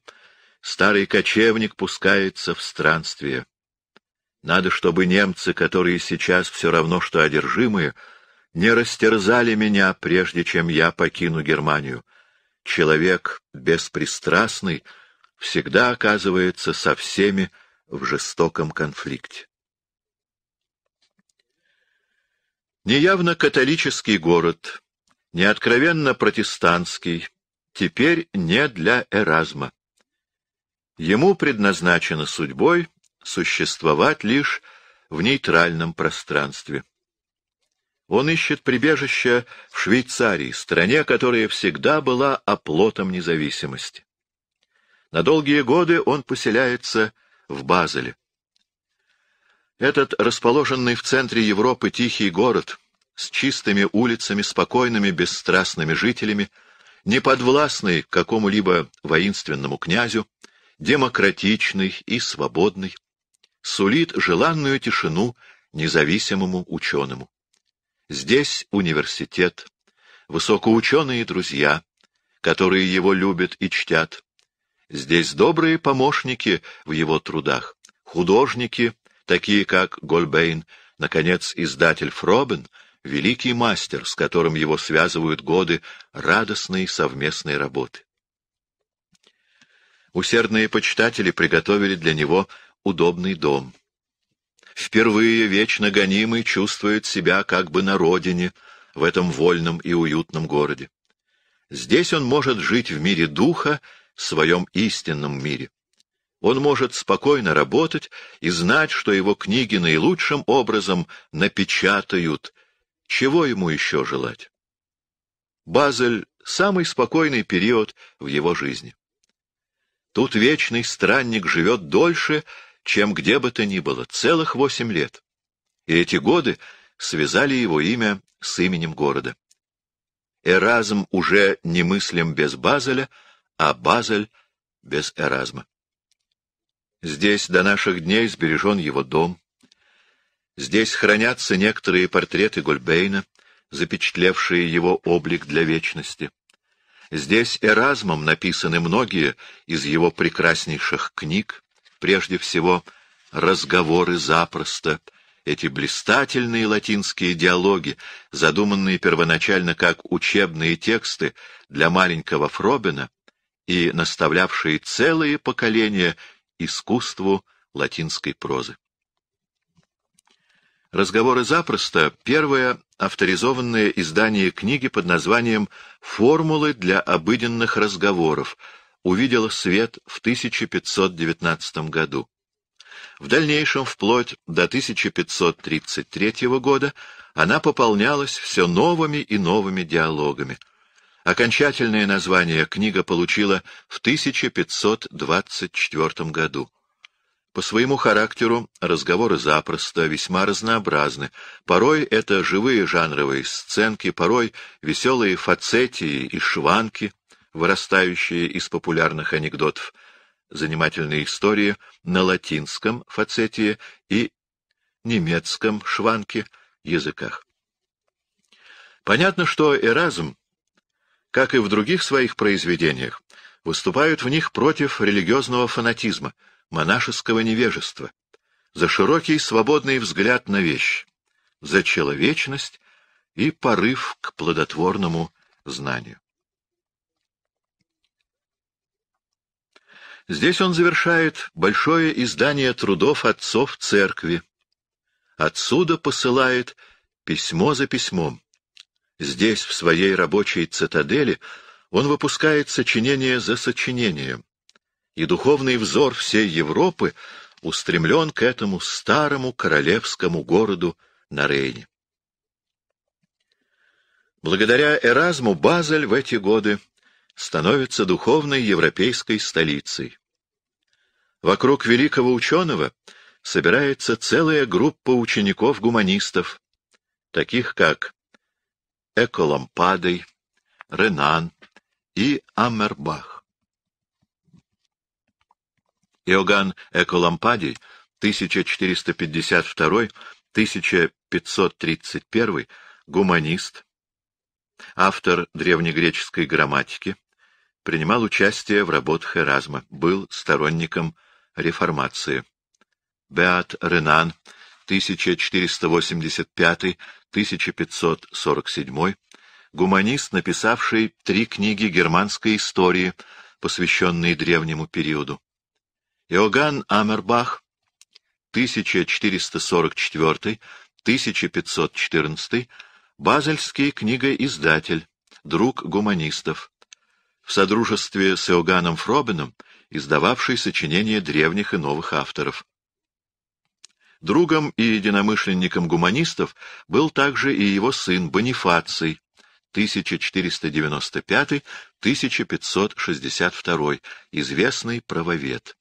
старый кочевник пускается в странствие. Надо, чтобы немцы, которые сейчас все равно что одержимые, не растерзали меня, прежде чем я покину Германию. Человек беспристрастный — всегда оказывается со всеми в жестоком конфликте. Неявно католический город, неоткровенно протестантский, теперь не для Эразма. Ему предназначено судьбой существовать лишь в нейтральном пространстве. Он ищет прибежище в Швейцарии, стране, которая всегда была оплотом независимости. На долгие годы он поселяется в Базеле. Этот расположенный в центре Европы тихий город с чистыми улицами, спокойными, бесстрастными жителями, не подвластный какому-либо воинственному князю, демократичный и свободный, сулит желанную тишину независимому ученому. Здесь университет, высокоученые друзья, которые его любят и чтят, Здесь добрые помощники в его трудах, художники, такие как Гольбейн, наконец, издатель Фробен, великий мастер, с которым его связывают годы радостной совместной работы. Усердные почитатели приготовили для него удобный дом. Впервые вечно гонимый чувствует себя как бы на родине, в этом вольном и уютном городе. Здесь он может жить в мире духа в своем истинном мире. Он может спокойно работать и знать, что его книги наилучшим образом напечатают. Чего ему еще желать? Базель — самый спокойный период в его жизни. Тут вечный странник живет дольше, чем где бы то ни было, целых восемь лет. И эти годы связали его имя с именем города. Эразм уже немыслим без Базеля — а Базель — без Эразма. Здесь до наших дней сбережен его дом. Здесь хранятся некоторые портреты Гольбейна, запечатлевшие его облик для вечности. Здесь Эразмом написаны многие из его прекраснейших книг, прежде всего «Разговоры запросто», эти блистательные латинские диалоги, задуманные первоначально как учебные тексты для маленького Фробина, и наставлявшие целые поколения искусству латинской прозы. Разговоры запросто — первое авторизованное издание книги под названием «Формулы для обыденных разговоров» увидело свет в 1519 году. В дальнейшем, вплоть до 1533 года, она пополнялась все новыми и новыми диалогами — Окончательное название книга получила в 1524 году. По своему характеру разговоры запросто, весьма разнообразны. Порой это живые жанровые сценки, порой веселые фацетии и шванки, вырастающие из популярных анекдотов, занимательные истории на латинском фацетии и немецком шванке языках. Понятно, что Эразм как и в других своих произведениях, выступают в них против религиозного фанатизма, монашеского невежества, за широкий свободный взгляд на вещь, за человечность и порыв к плодотворному знанию. Здесь он завершает большое издание трудов отцов церкви. Отсюда посылает письмо за письмом, Здесь, в своей рабочей цитадели, он выпускает сочинение за сочинением, и духовный взор всей Европы устремлен к этому старому королевскому городу на Рейне. Благодаря Эразму Базель в эти годы становится духовной европейской столицей. Вокруг великого ученого собирается целая группа учеников-гуманистов, таких как Эколампадой, Ренан и Аммербах. Иоганн Эколампадий 1452-1531, гуманист, автор древнегреческой грамматики, принимал участие в работах Эразма, был сторонником реформации. Беат Ренан 1485 1547, гуманист, написавший три книги германской истории, посвященные древнему периоду. Иоганн Амербах, 1444-1514, базельский книгоиздатель, друг гуманистов, в содружестве с Иоганном Фробеном, издававший сочинения древних и новых авторов. Другом и единомышленником гуманистов был также и его сын Бонифаций 1495-1562, известный правовед.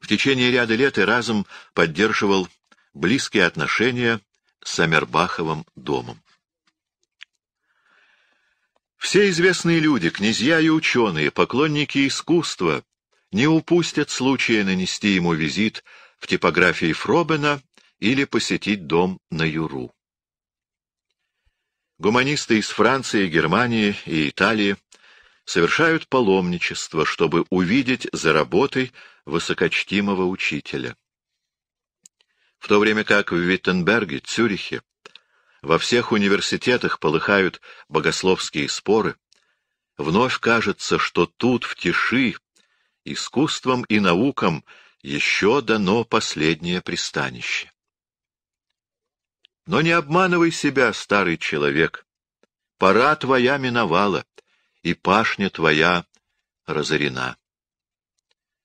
В течение ряда лет и разом поддерживал близкие отношения с Амербаховым домом. Все известные люди, князья и ученые, поклонники искусства, не упустят случая нанести ему визит в типографии Фробена или посетить дом на Юру. Гуманисты из Франции, Германии и Италии совершают паломничество, чтобы увидеть за работой высокочтимого учителя. В то время как в Виттенберге, Цюрихе, во всех университетах полыхают богословские споры, вновь кажется, что тут, в тиши, искусством и наукам еще дано последнее пристанище. Но не обманывай себя, старый человек. Пора твоя миновала, и пашня твоя разорена.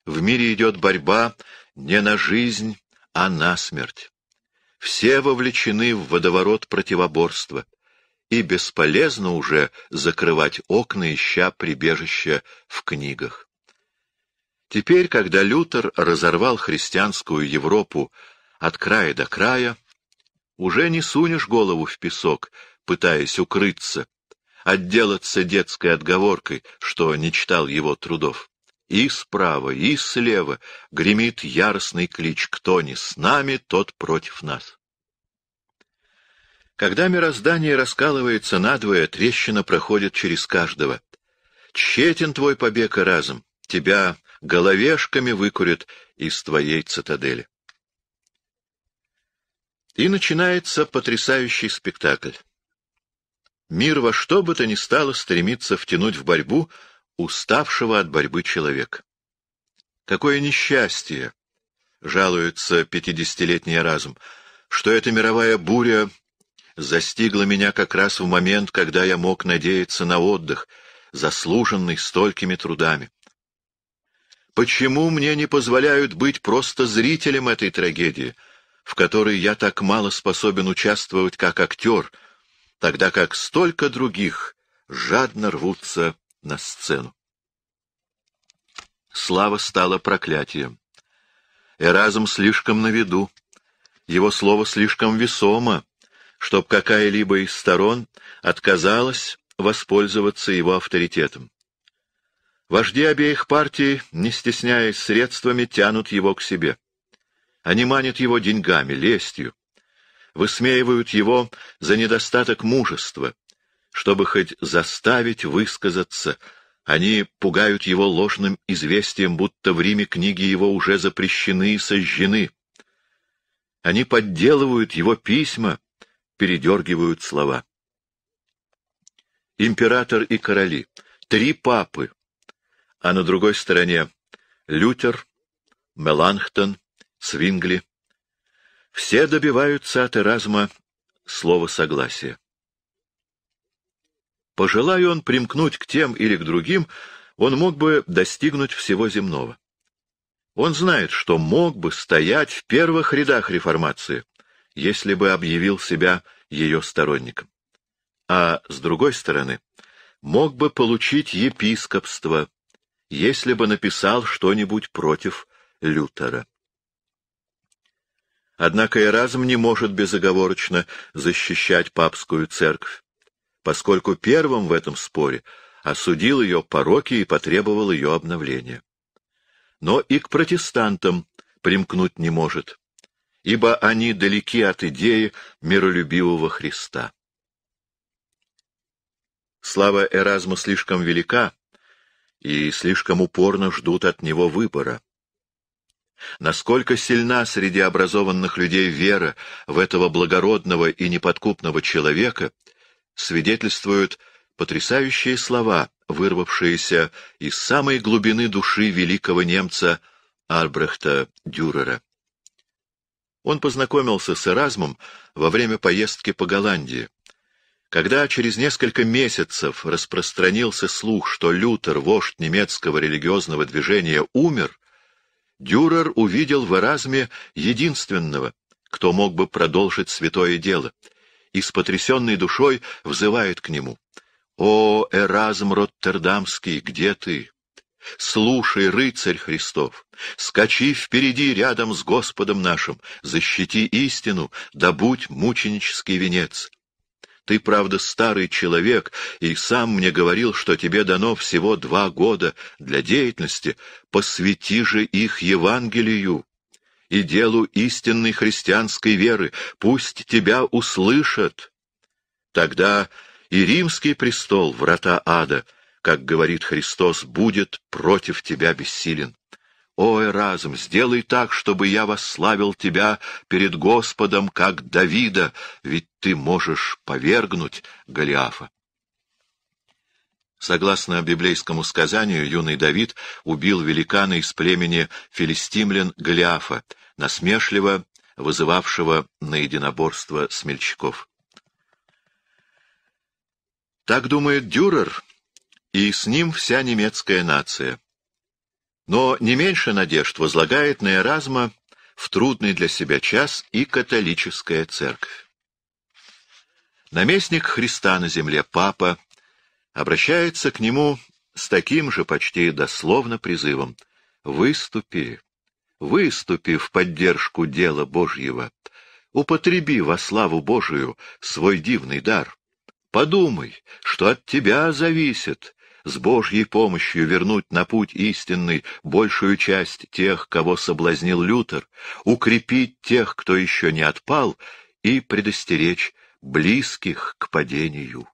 В мире идет борьба не на жизнь, а на смерть. Все вовлечены в водоворот противоборства, и бесполезно уже закрывать окна, ища прибежища в книгах. Теперь, когда Лютер разорвал христианскую Европу от края до края, уже не сунешь голову в песок, пытаясь укрыться, отделаться детской отговоркой, что не читал его трудов. И справа, и слева гремит яростный клич «Кто не с нами, тот против нас». Когда мироздание раскалывается надвое, трещина проходит через каждого. Тщетен твой побег и разум, тебя головешками выкурят из твоей цитадели. И начинается потрясающий спектакль. Мир во что бы то ни стало стремится втянуть в борьбу уставшего от борьбы человека. Какое несчастье, жалуется пятидесятилетний разум, что эта мировая буря застигла меня как раз в момент, когда я мог надеяться на отдых, заслуженный столькими трудами. Почему мне не позволяют быть просто зрителем этой трагедии, в которой я так мало способен участвовать как актер, тогда как столько других жадно рвутся на сцену? Слава стала проклятием. Эразм слишком на виду, его слово слишком весомо, чтоб какая-либо из сторон отказалась воспользоваться его авторитетом. Вожди обеих партий, не стесняясь средствами, тянут его к себе. Они манят его деньгами, лестью, высмеивают его за недостаток мужества, чтобы хоть заставить высказаться. Они пугают его ложным известием, будто в Риме книги его уже запрещены и сожжены. Они подделывают его письма, передергивают слова. Император и короли, три папы, а на другой стороне Лютер, Меланхтон, Свингли. Все добиваются от Эразма слова согласия. Пожелая он примкнуть к тем или к другим, он мог бы достигнуть всего земного. Он знает, что мог бы стоять в первых рядах реформации, если бы объявил себя ее сторонником. А с другой стороны, мог бы получить епископство, если бы написал что-нибудь против Лютера. Однако Эразм не может безоговорочно защищать папскую церковь, поскольку первым в этом споре осудил ее пороки и потребовал ее обновления. Но и к протестантам примкнуть не может, ибо они далеки от идеи миролюбивого Христа. Слава Эразма слишком велика, и слишком упорно ждут от него выбора. Насколько сильна среди образованных людей вера в этого благородного и неподкупного человека, свидетельствуют потрясающие слова, вырвавшиеся из самой глубины души великого немца Альбрехта Дюрера. Он познакомился с Эразмом во время поездки по Голландии. Когда через несколько месяцев распространился слух, что Лютер, вождь немецкого религиозного движения, умер, Дюрер увидел в Эразме единственного, кто мог бы продолжить святое дело, и с потрясенной душой взывает к нему. «О, Эразм Роттердамский, где ты? Слушай, рыцарь Христов, скачи впереди рядом с Господом нашим, защити истину, добудь мученический венец». Ты, правда, старый человек, и сам мне говорил, что тебе дано всего два года для деятельности. Посвяти же их Евангелию и делу истинной христианской веры. Пусть тебя услышат. Тогда и римский престол, врата ада, как говорит Христос, будет против тебя бессилен. Ой, разум, сделай так, чтобы я восславил тебя перед Господом, как Давида, ведь ты можешь повергнуть Голиафа. Согласно библейскому сказанию, юный Давид убил великана из племени филистимлян Голиафа, насмешливо вызывавшего на единоборство смельчаков. Так думает Дюрер, и с ним вся немецкая нация. Но не меньше надежд возлагает на Эразма в трудный для себя час и католическая церковь. Наместник Христа на земле, Папа, обращается к нему с таким же почти дословно призывом «Выступи, выступи в поддержку дела Божьего, употреби во славу Божию свой дивный дар». Подумай, что от тебя зависит, с Божьей помощью вернуть на путь истинный большую часть тех, кого соблазнил Лютер, укрепить тех, кто еще не отпал, и предостеречь близких к падению.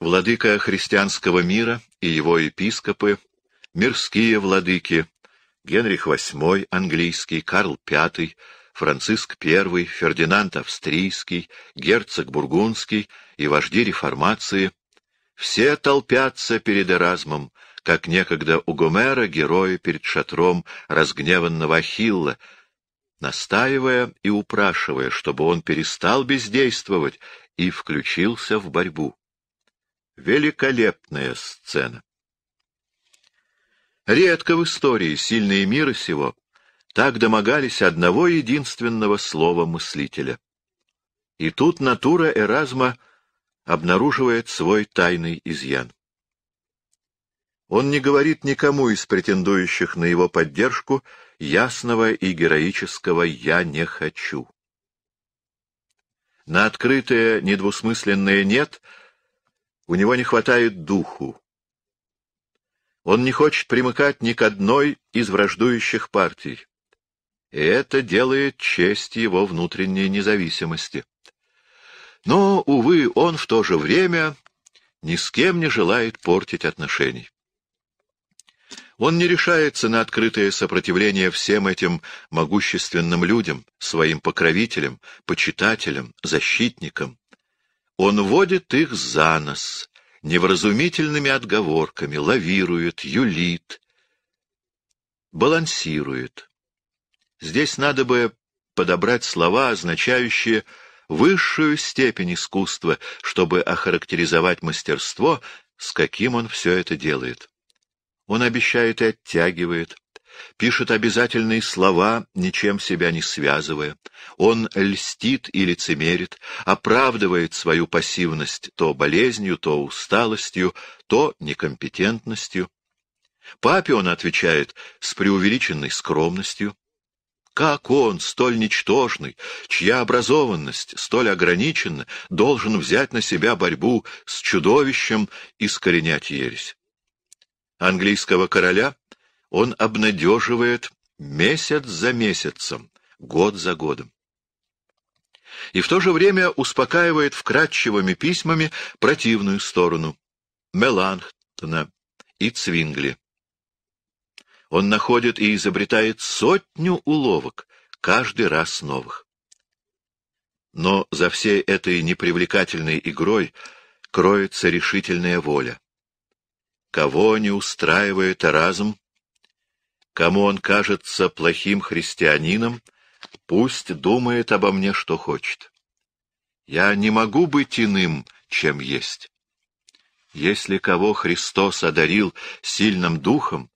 Владыка христианского мира и его епископы, мирские владыки, Генрих VIII английский, Карл V, Франциск I, Фердинанд Австрийский, герцог Бургундский и вожди реформации все толпятся перед Эразмом, как некогда у Гомера герои перед шатром разгневанного Ахилла, настаивая и упрашивая, чтобы он перестал бездействовать и включился в борьбу. Великолепная сцена! Редко в истории сильные мира сего так домогались одного единственного слова мыслителя. И тут натура Эразма обнаруживает свой тайный изъян. Он не говорит никому из претендующих на его поддержку ясного и героического «я не хочу». На открытое, недвусмысленное «нет» у него не хватает духу. Он не хочет примыкать ни к одной из враждующих партий. И это делает честь его внутренней независимости. Но, увы, он в то же время ни с кем не желает портить отношений. Он не решается на открытое сопротивление всем этим могущественным людям, своим покровителям, почитателям, защитникам. Он водит их за нос, невразумительными отговорками, лавирует, юлит, балансирует. Здесь надо бы подобрать слова, означающие высшую степень искусства, чтобы охарактеризовать мастерство, с каким он все это делает. Он обещает и оттягивает, пишет обязательные слова, ничем себя не связывая. Он льстит и лицемерит, оправдывает свою пассивность то болезнью, то усталостью, то некомпетентностью. Папе он отвечает с преувеличенной скромностью. Как он, столь ничтожный, чья образованность столь ограничена, должен взять на себя борьбу с чудовищем и искоренять ересь? Английского короля он обнадеживает месяц за месяцем, год за годом. И в то же время успокаивает вкрадчивыми письмами противную сторону — Меланхтона и Цвингли он находит и изобретает сотню уловок, каждый раз новых. Но за всей этой непривлекательной игрой кроется решительная воля. Кого не устраивает разум, кому он кажется плохим христианином, пусть думает обо мне, что хочет. Я не могу быть иным, чем есть. Если кого Христос одарил сильным духом,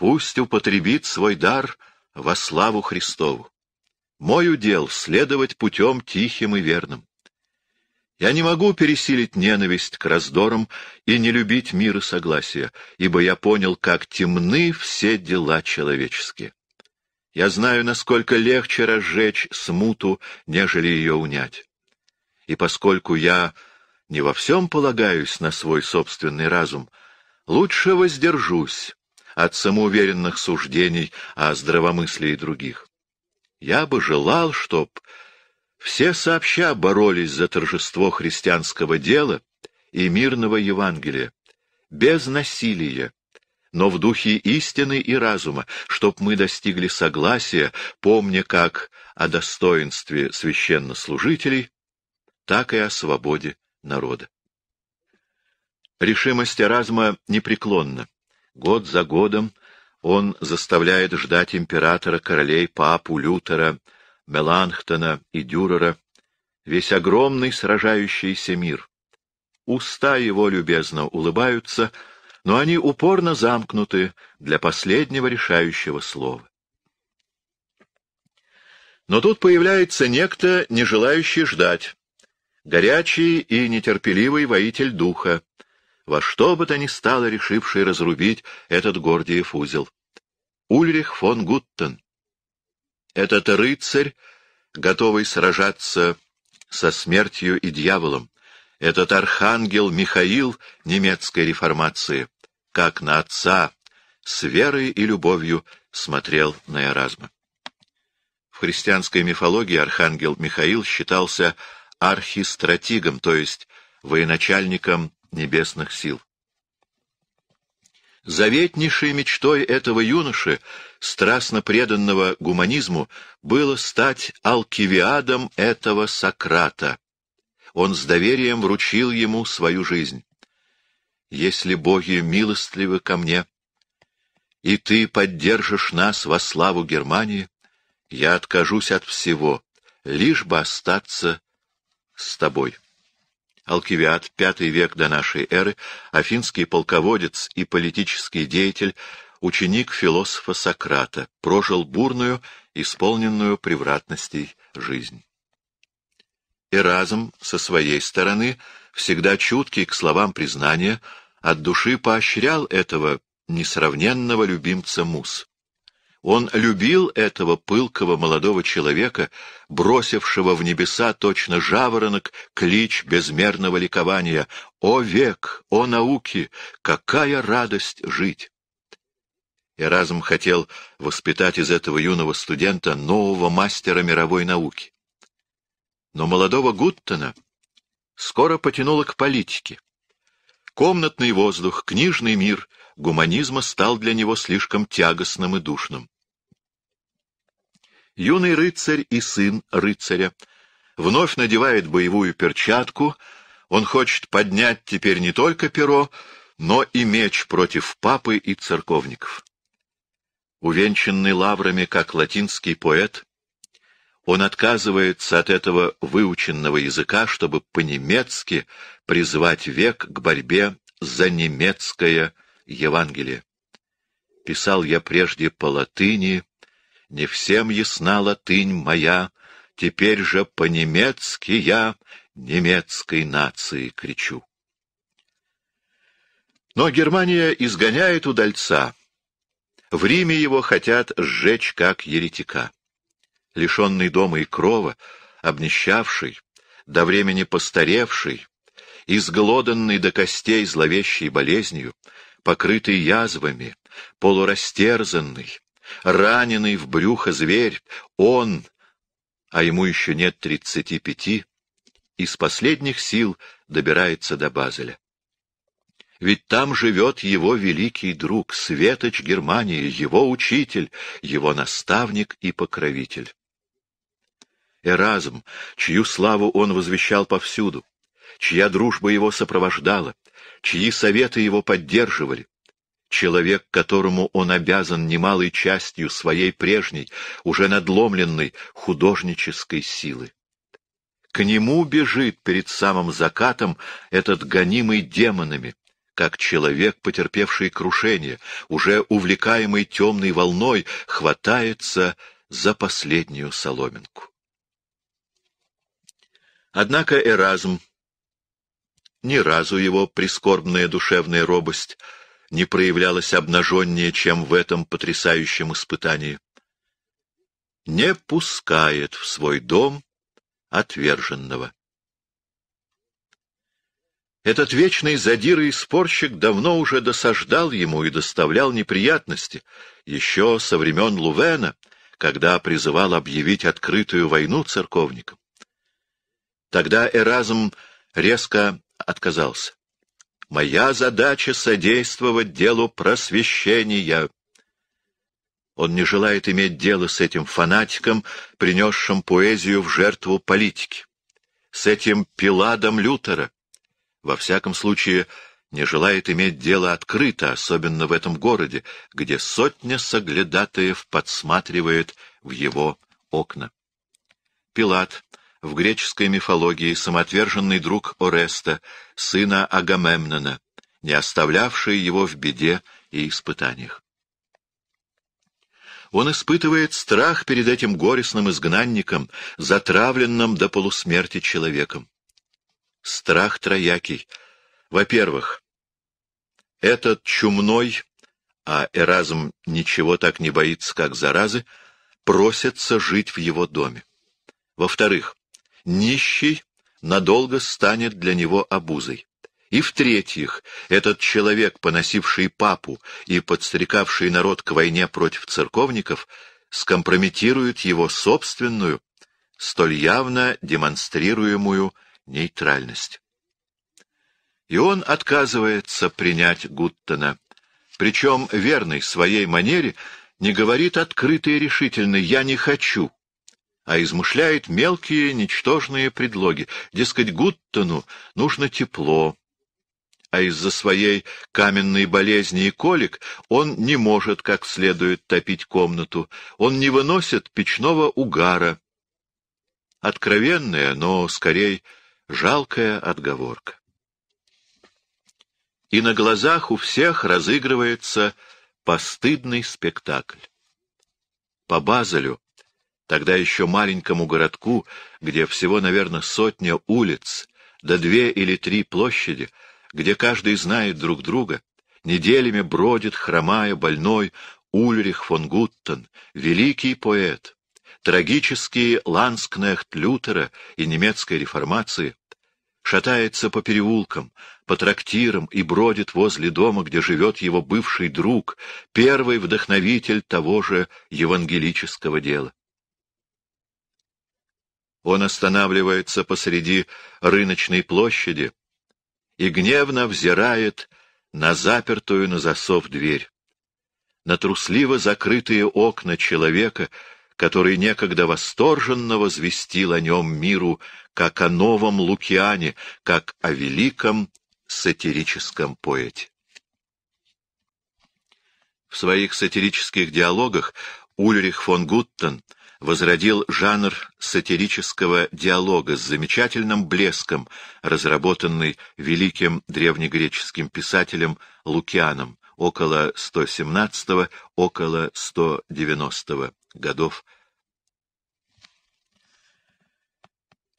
пусть употребит свой дар во славу Христову. Мой удел — следовать путем тихим и верным. Я не могу пересилить ненависть к раздорам и не любить мир и согласия, ибо я понял, как темны все дела человеческие. Я знаю, насколько легче разжечь смуту, нежели ее унять. И поскольку я не во всем полагаюсь на свой собственный разум, лучше воздержусь, от самоуверенных суждений о здравомыслии других. Я бы желал, чтоб все сообща боролись за торжество христианского дела и мирного Евангелия, без насилия, но в духе истины и разума, чтоб мы достигли согласия, помня как о достоинстве священнослужителей, так и о свободе народа. Решимость разума непреклонна. Год за годом он заставляет ждать императора, королей, папу, Лютера, Меланхтона и Дюрера, весь огромный сражающийся мир. Уста его любезно улыбаются, но они упорно замкнуты для последнего решающего слова. Но тут появляется некто, не желающий ждать, горячий и нетерпеливый воитель духа, во что бы то ни стало решивший разрубить этот Гордиев узел. Ульрих фон Гуттен. Этот рыцарь, готовый сражаться со смертью и дьяволом, этот архангел Михаил немецкой реформации, как на отца, с верой и любовью смотрел на Эразма. В христианской мифологии архангел Михаил считался архистратигом, то есть военачальником небесных сил. Заветнейшей мечтой этого юноши, страстно преданного гуманизму, было стать алкивиадом этого Сократа. Он с доверием вручил ему свою жизнь. «Если боги милостливы ко мне, и ты поддержишь нас во славу Германии, я откажусь от всего, лишь бы остаться с тобой». Алкивиад, V век до нашей эры, афинский полководец и политический деятель, ученик философа Сократа, прожил бурную, исполненную превратностей жизнь. Эразм, со своей стороны, всегда чуткий к словам признания, от души поощрял этого несравненного любимца мус. Он любил этого пылкого молодого человека, бросившего в небеса точно жаворонок клич безмерного ликования «О век! О науки! Какая радость жить!» И разум хотел воспитать из этого юного студента нового мастера мировой науки. Но молодого Гуттона скоро потянуло к политике. Комнатный воздух, книжный мир гуманизма стал для него слишком тягостным и душным. Юный рыцарь и сын рыцаря. Вновь надевает боевую перчатку. Он хочет поднять теперь не только перо, но и меч против папы и церковников. Увенчанный лаврами, как латинский поэт, он отказывается от этого выученного языка, чтобы по-немецки призвать век к борьбе за немецкое Евангелие. Писал я прежде по латыни, не всем ясна латынь моя, Теперь же по-немецки я немецкой нации кричу. Но Германия изгоняет удальца. В Риме его хотят сжечь как еретика. Лишенный дома и крова, обнищавший, до времени постаревший, изголоданный до костей зловещей болезнью, покрытый язвами, полурастерзанный, Раненый в брюхо зверь, он, а ему еще нет тридцати пяти, из последних сил добирается до Базеля. Ведь там живет его великий друг, светоч Германии, его учитель, его наставник и покровитель. Эразм, чью славу он возвещал повсюду, чья дружба его сопровождала, чьи советы его поддерживали, Человек, которому он обязан немалой частью своей прежней, уже надломленной художнической силы. К нему бежит перед самым закатом этот гонимый демонами, как человек, потерпевший крушение, уже увлекаемый темной волной, хватается за последнюю соломинку. Однако Эразм, ни разу его прискорбная душевная робость — не проявлялось обнаженнее, чем в этом потрясающем испытании. Не пускает в свой дом отверженного. Этот вечный задир и спорщик давно уже досаждал ему и доставлял неприятности, еще со времен Лувена, когда призывал объявить открытую войну церковникам. Тогда Эразм резко отказался. Моя задача — содействовать делу просвещения. Он не желает иметь дело с этим фанатиком, принесшим поэзию в жертву политики, с этим Пиладом Лютера. Во всяком случае, не желает иметь дело открыто, особенно в этом городе, где сотня соглядатаев подсматривает в его окна. Пилат в греческой мифологии самоотверженный друг Ореста, сына Агамемнона, не оставлявший его в беде и испытаниях. Он испытывает страх перед этим горестным изгнанником, затравленным до полусмерти человеком. Страх троякий. Во-первых, этот чумной, а Эразм ничего так не боится, как заразы, просится жить в его доме. Во-вторых, нищий надолго станет для него обузой. И в-третьих, этот человек, поносивший папу и подстрекавший народ к войне против церковников, скомпрометирует его собственную, столь явно демонстрируемую нейтральность. И он отказывается принять Гуттона, причем верный своей манере не говорит открыто и решительно «я не хочу», а измышляет мелкие ничтожные предлоги. Дескать, Гуттону нужно тепло, а из-за своей каменной болезни и колик он не может как следует топить комнату, он не выносит печного угара. Откровенная, но, скорее, жалкая отговорка. И на глазах у всех разыгрывается постыдный спектакль. По Базелю Тогда еще маленькому городку, где всего, наверное, сотня улиц, да две или три площади, где каждый знает друг друга, неделями бродит, хромая, больной, Ульрих фон Гуттен, великий поэт, трагические Ланскнехт Лютера и немецкой реформации, шатается по переулкам, по трактирам и бродит возле дома, где живет его бывший друг, первый вдохновитель того же евангелического дела. Он останавливается посреди рыночной площади и гневно взирает на запертую на засов дверь, на трусливо закрытые окна человека, который некогда восторженно возвестил о нем миру как о новом Лукиане, как о великом сатирическом поэте. В своих сатирических диалогах Ульрих фон Гуттен — возродил жанр сатирического диалога с замечательным блеском, разработанный великим древнегреческим писателем Лукианом около 117 около 190 годов.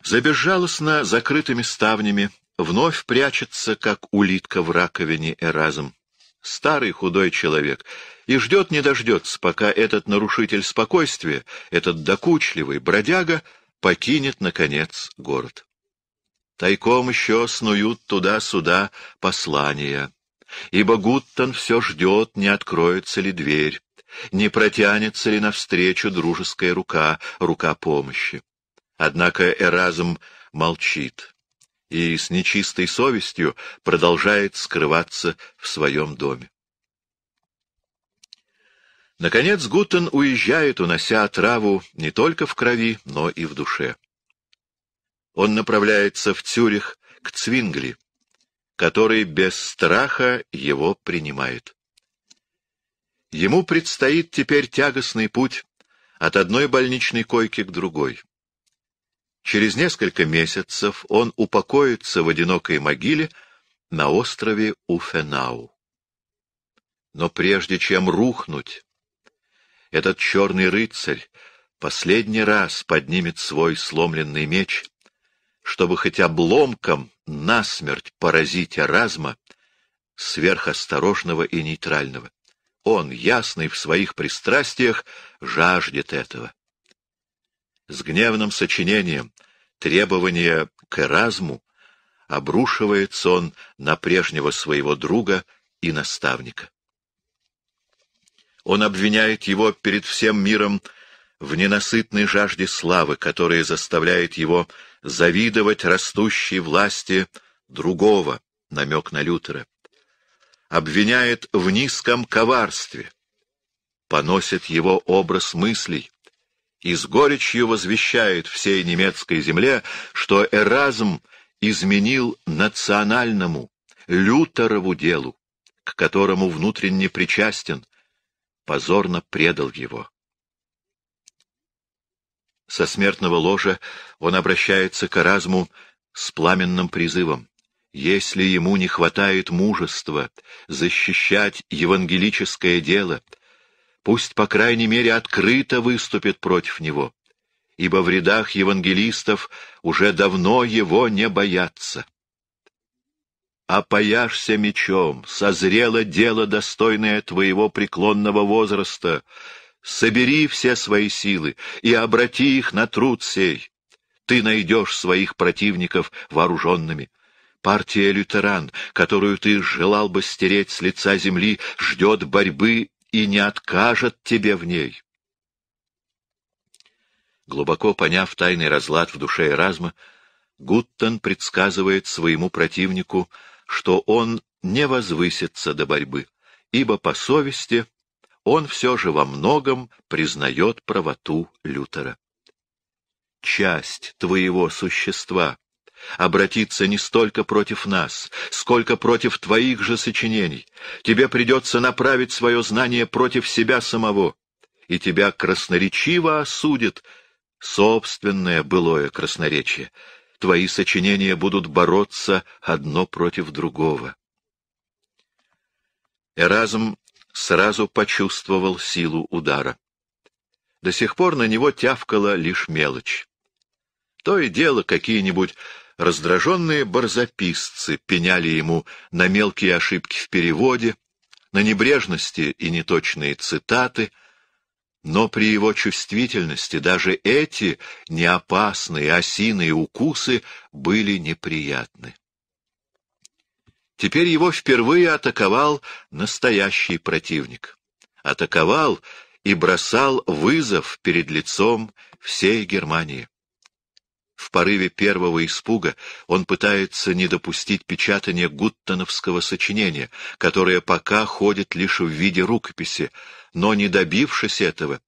За безжалостно закрытыми ставнями вновь прячется, как улитка в раковине Эразм старый худой человек, и ждет не дождется, пока этот нарушитель спокойствия, этот докучливый бродяга, покинет, наконец, город. Тайком еще снуют туда-сюда послания, ибо Гуттон все ждет, не откроется ли дверь, не протянется ли навстречу дружеская рука, рука помощи. Однако Эразм молчит и с нечистой совестью продолжает скрываться в своем доме. Наконец Гутен уезжает, унося отраву не только в крови, но и в душе. Он направляется в Цюрих к Цвингли, который без страха его принимает. Ему предстоит теперь тягостный путь от одной больничной койки к другой. Через несколько месяцев он упокоится в одинокой могиле на острове Уфенау. Но прежде чем рухнуть, этот черный рыцарь последний раз поднимет свой сломленный меч, чтобы хоть обломком насмерть поразить Эразма, сверхосторожного и нейтрального. Он, ясный в своих пристрастиях, жаждет этого с гневным сочинением «Требование к разму обрушивается он на прежнего своего друга и наставника. Он обвиняет его перед всем миром в ненасытной жажде славы, которая заставляет его завидовать растущей власти другого, намек на Лютера. Обвиняет в низком коварстве, поносит его образ мыслей, и с горечью возвещает всей немецкой земле, что Эразм изменил национальному, лютерову делу, к которому внутренне причастен, позорно предал его. Со смертного ложа он обращается к Эразму с пламенным призывом. Если ему не хватает мужества защищать евангелическое дело — пусть, по крайней мере, открыто выступит против него, ибо в рядах евангелистов уже давно его не боятся. «Опояшься мечом, созрело дело, достойное твоего преклонного возраста. Собери все свои силы и обрати их на труд сей. Ты найдешь своих противников вооруженными». Партия лютеран, которую ты желал бы стереть с лица земли, ждет борьбы и не откажет тебе в ней. Глубоко поняв тайный разлад в душе Эразма, Гуттон предсказывает своему противнику, что он не возвысится до борьбы, ибо по совести он все же во многом признает правоту Лютера. Часть твоего существа обратиться не столько против нас, сколько против твоих же сочинений. Тебе придется направить свое знание против себя самого, и тебя красноречиво осудит собственное былое красноречие. Твои сочинения будут бороться одно против другого. Эразм сразу почувствовал силу удара. До сих пор на него тявкала лишь мелочь. То и дело какие-нибудь Раздраженные барзаписцы пеняли ему на мелкие ошибки в переводе, на небрежности и неточные цитаты, но при его чувствительности даже эти неопасные осиные укусы были неприятны. Теперь его впервые атаковал настоящий противник. Атаковал и бросал вызов перед лицом всей Германии. В порыве первого испуга он пытается не допустить печатания гуттоновского сочинения, которое пока ходит лишь в виде рукописи, но, не добившись этого,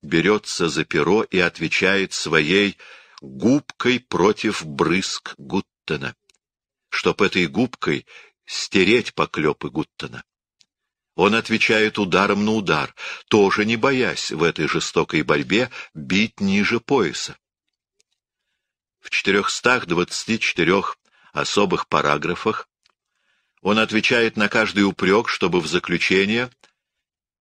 берется за перо и отвечает своей губкой против брызг Гуттона, чтоб этой губкой стереть поклепы Гуттона. Он отвечает ударом на удар, тоже не боясь в этой жестокой борьбе бить ниже пояса. В 424 особых параграфах он отвечает на каждый упрек, чтобы в заключение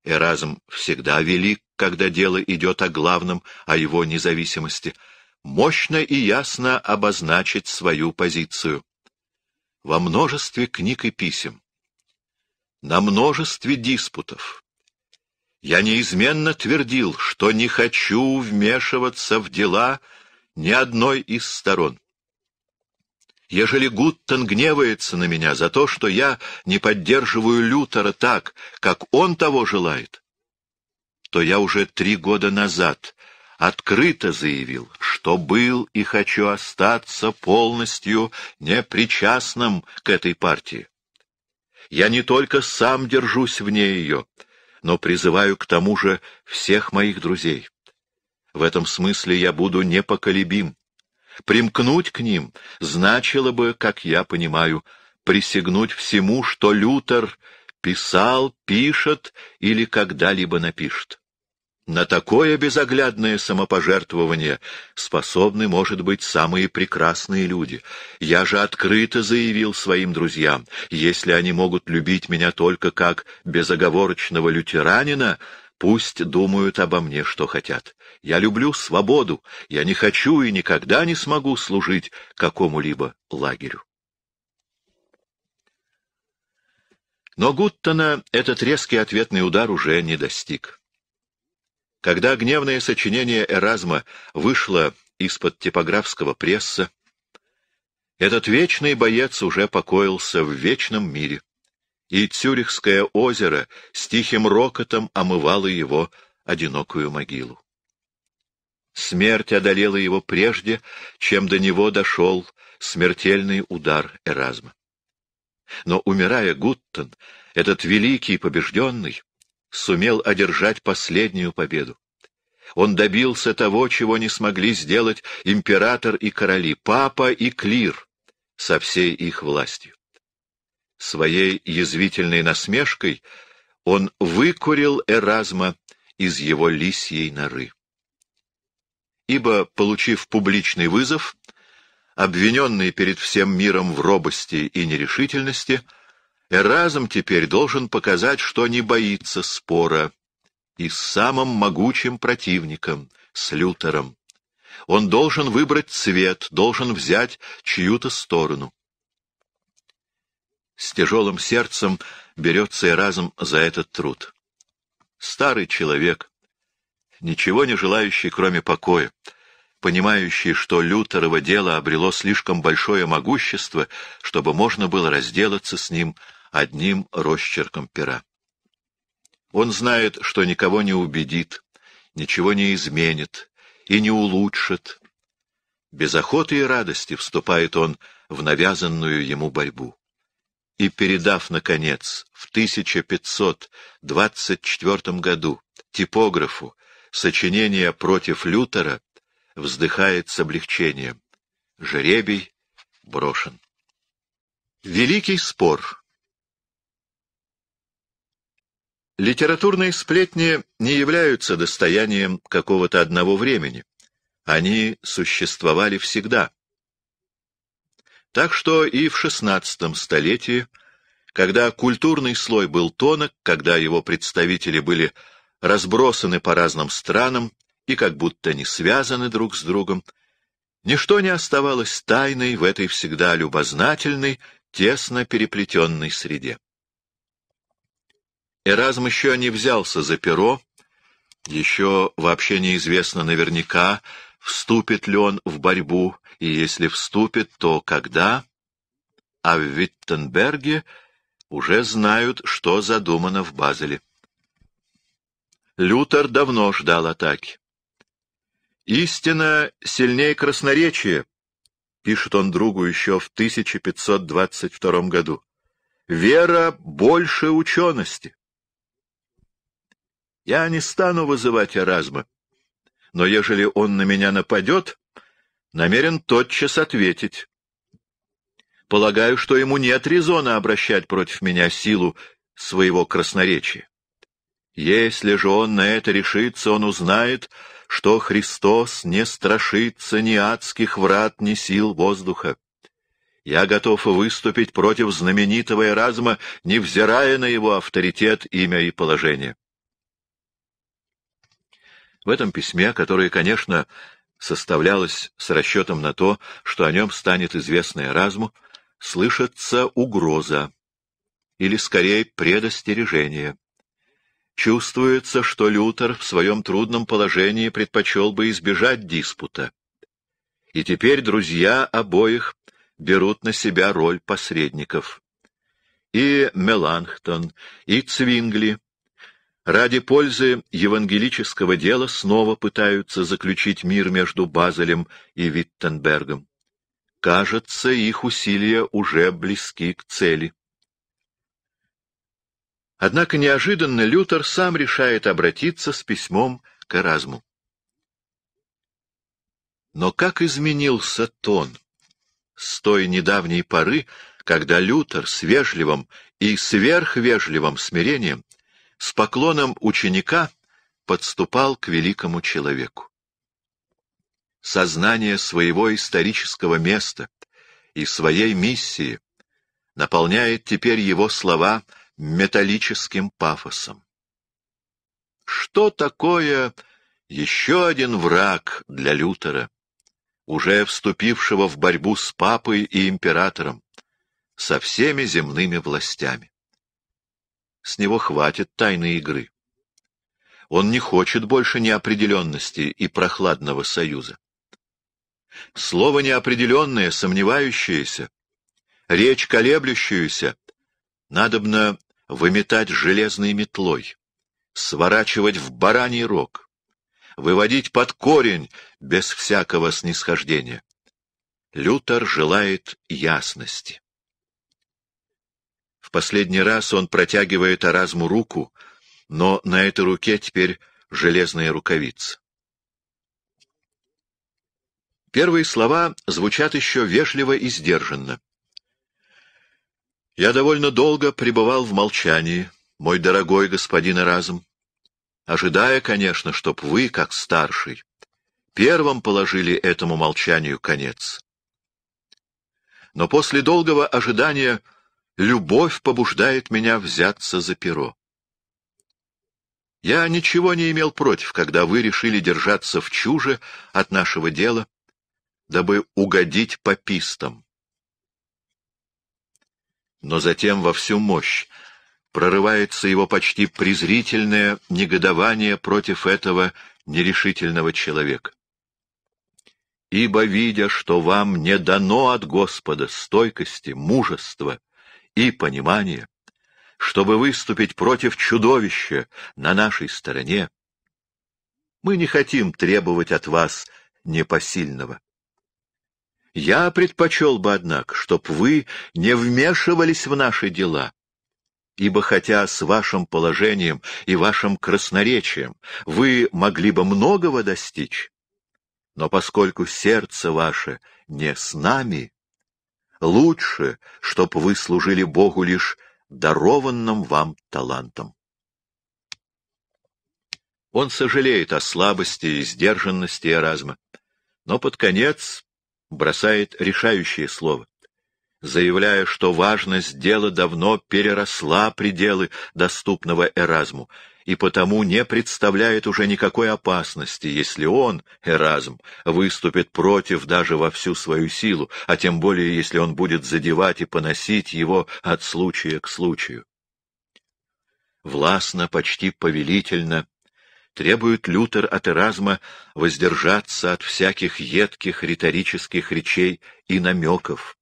Эразм всегда велик, когда дело идет о главном, о его независимости, мощно и ясно обозначить свою позицию. Во множестве книг и писем, на множестве диспутов, я неизменно твердил, что не хочу вмешиваться в дела, ни одной из сторон. Ежели Гуттон гневается на меня за то, что я не поддерживаю Лютера так, как он того желает, то я уже три года назад открыто заявил, что был и хочу остаться полностью непричастным к этой партии. Я не только сам держусь вне ее, но призываю к тому же всех моих друзей. В этом смысле я буду непоколебим. Примкнуть к ним значило бы, как я понимаю, присягнуть всему, что Лютер писал, пишет или когда-либо напишет. На такое безоглядное самопожертвование способны, может быть, самые прекрасные люди. Я же открыто заявил своим друзьям, если они могут любить меня только как безоговорочного лютеранина, Пусть думают обо мне, что хотят. Я люблю свободу. Я не хочу и никогда не смогу служить какому-либо лагерю. Но Гуттона этот резкий ответный удар уже не достиг. Когда гневное сочинение Эразма вышло из-под типографского пресса, этот вечный боец уже покоился в вечном мире и Цюрихское озеро с тихим рокотом омывало его одинокую могилу. Смерть одолела его прежде, чем до него дошел смертельный удар Эразма. Но, умирая Гуттон, этот великий побежденный сумел одержать последнюю победу. Он добился того, чего не смогли сделать император и короли, папа и клир со всей их властью. Своей язвительной насмешкой он выкурил Эразма из его лисьей норы. Ибо, получив публичный вызов, обвиненный перед всем миром в робости и нерешительности, Эразм теперь должен показать, что не боится спора и с самым могучим противником, с Лютером. Он должен выбрать цвет, должен взять чью-то сторону с тяжелым сердцем берется и разом за этот труд. Старый человек, ничего не желающий, кроме покоя, понимающий, что Лютерово дело обрело слишком большое могущество, чтобы можно было разделаться с ним одним росчерком пера. Он знает, что никого не убедит, ничего не изменит и не улучшит. Без охоты и радости вступает он в навязанную ему борьбу и передав, наконец, в 1524 году типографу сочинение против Лютера, вздыхает с облегчением. Жеребий брошен. Великий спор Литературные сплетни не являются достоянием какого-то одного времени. Они существовали всегда. Так что и в XVI столетии, когда культурный слой был тонок, когда его представители были разбросаны по разным странам и как будто не связаны друг с другом, ничто не оставалось тайной в этой всегда любознательной, тесно переплетенной среде. Эразм еще не взялся за перо, еще вообще неизвестно наверняка, вступит ли он в борьбу и если вступит, то когда? А в Виттенберге уже знают, что задумано в Базеле. Лютер давно ждал атаки. «Истина сильнее красноречия», — пишет он другу еще в 1522 году. «Вера больше учености». Я не стану вызывать Эразма, но ежели он на меня нападет, намерен тотчас ответить. Полагаю, что ему нет резона обращать против меня силу своего красноречия. Если же он на это решится, он узнает, что Христос не страшится ни адских врат, ни сил воздуха. Я готов выступить против знаменитого Эразма, невзирая на его авторитет, имя и положение. В этом письме, которое, конечно, составлялось с расчетом на то, что о нем станет известно Эразму, слышится угроза, или скорее предостережение. Чувствуется, что Лютер в своем трудном положении предпочел бы избежать диспута. И теперь друзья обоих берут на себя роль посредников. И Меланхтон, и Цвингли Ради пользы евангелического дела снова пытаются заключить мир между Базелем и Виттенбергом. Кажется, их усилия уже близки к цели. Однако неожиданно Лютер сам решает обратиться с письмом к Эразму. Но как изменился тон с той недавней поры, когда Лютер с вежливым и сверхвежливым смирением с поклоном ученика подступал к великому человеку. Сознание своего исторического места и своей миссии наполняет теперь его слова металлическим пафосом. Что такое еще один враг для Лютера, уже вступившего в борьбу с папой и императором, со всеми земными властями? С него хватит тайной игры. Он не хочет больше неопределенности и прохладного союза. Слово неопределенное, сомневающееся, речь колеблющуюся, надобно выметать железной метлой, сворачивать в бараний рог, выводить под корень без всякого снисхождения. Лютер желает ясности. В последний раз он протягивает Аразму руку, но на этой руке теперь железная рукавица. Первые слова звучат еще вежливо и сдержанно. «Я довольно долго пребывал в молчании, мой дорогой господин Эразм, ожидая, конечно, чтоб вы, как старший, первым положили этому молчанию конец. Но после долгого ожидания — любовь побуждает меня взяться за перо. Я ничего не имел против, когда вы решили держаться в чуже от нашего дела, дабы угодить попистам. Но затем во всю мощь прорывается его почти презрительное негодование против этого нерешительного человека. Ибо, видя, что вам не дано от Господа стойкости, мужества, и понимание, чтобы выступить против чудовища на нашей стороне. Мы не хотим требовать от вас непосильного. Я предпочел бы, однако, чтоб вы не вмешивались в наши дела, ибо хотя с вашим положением и вашим красноречием вы могли бы многого достичь, но поскольку сердце ваше не с нами, — Лучше, чтоб вы служили Богу лишь дарованным вам талантом. Он сожалеет о слабости и сдержанности Эразма, но под конец бросает решающее слово, заявляя, что важность дела давно переросла пределы доступного Эразму, и потому не представляет уже никакой опасности, если он, Эразм, выступит против даже во всю свою силу, а тем более, если он будет задевать и поносить его от случая к случаю. Властно, почти повелительно, требует Лютер от Эразма воздержаться от всяких едких риторических речей и намеков,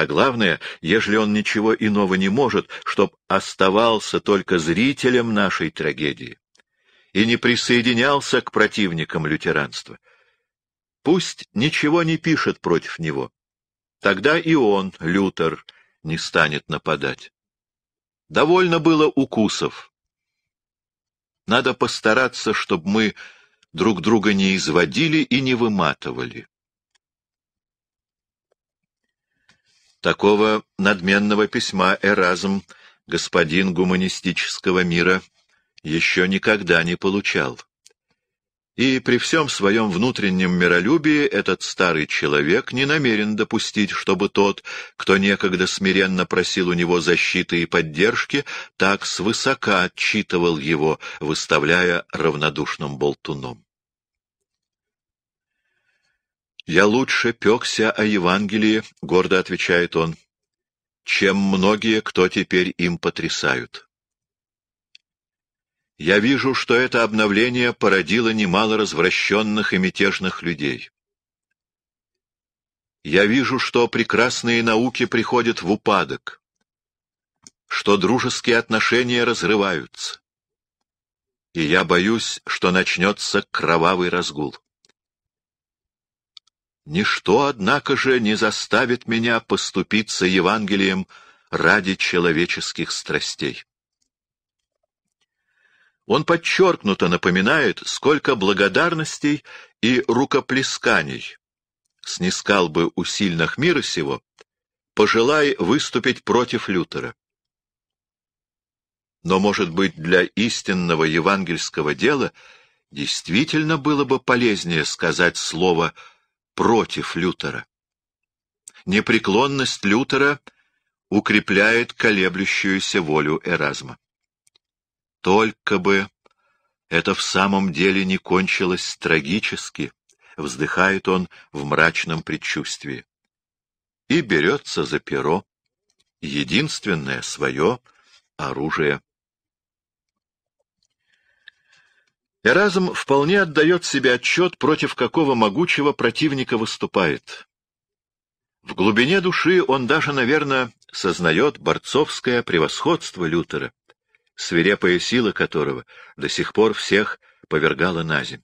а главное, ежели он ничего иного не может, чтоб оставался только зрителем нашей трагедии и не присоединялся к противникам лютеранства. Пусть ничего не пишет против него, тогда и он, Лютер, не станет нападать. Довольно было укусов. Надо постараться, чтобы мы друг друга не изводили и не выматывали. Такого надменного письма Эразм, господин гуманистического мира, еще никогда не получал. И при всем своем внутреннем миролюбии этот старый человек не намерен допустить, чтобы тот, кто некогда смиренно просил у него защиты и поддержки, так свысока отчитывал его, выставляя равнодушным болтуном. «Я лучше пекся о Евангелии», — гордо отвечает он, — «чем многие, кто теперь им потрясают». Я вижу, что это обновление породило немало развращенных и мятежных людей. Я вижу, что прекрасные науки приходят в упадок, что дружеские отношения разрываются. И я боюсь, что начнется кровавый разгул. Ничто, однако же, не заставит меня поступиться Евангелием ради человеческих страстей. Он подчеркнуто напоминает, сколько благодарностей и рукоплесканий снискал бы у сильных мира сего, пожелай выступить против Лютера. Но, может быть, для истинного евангельского дела действительно было бы полезнее сказать слово «вы» против Лютера. Непреклонность Лютера укрепляет колеблющуюся волю Эразма. Только бы это в самом деле не кончилось трагически, вздыхает он в мрачном предчувствии. И берется за перо, единственное свое оружие Эразм вполне отдает себе отчет, против какого могучего противника выступает. В глубине души он даже, наверное, сознает борцовское превосходство Лютера, свирепая сила которого до сих пор всех повергала на земь.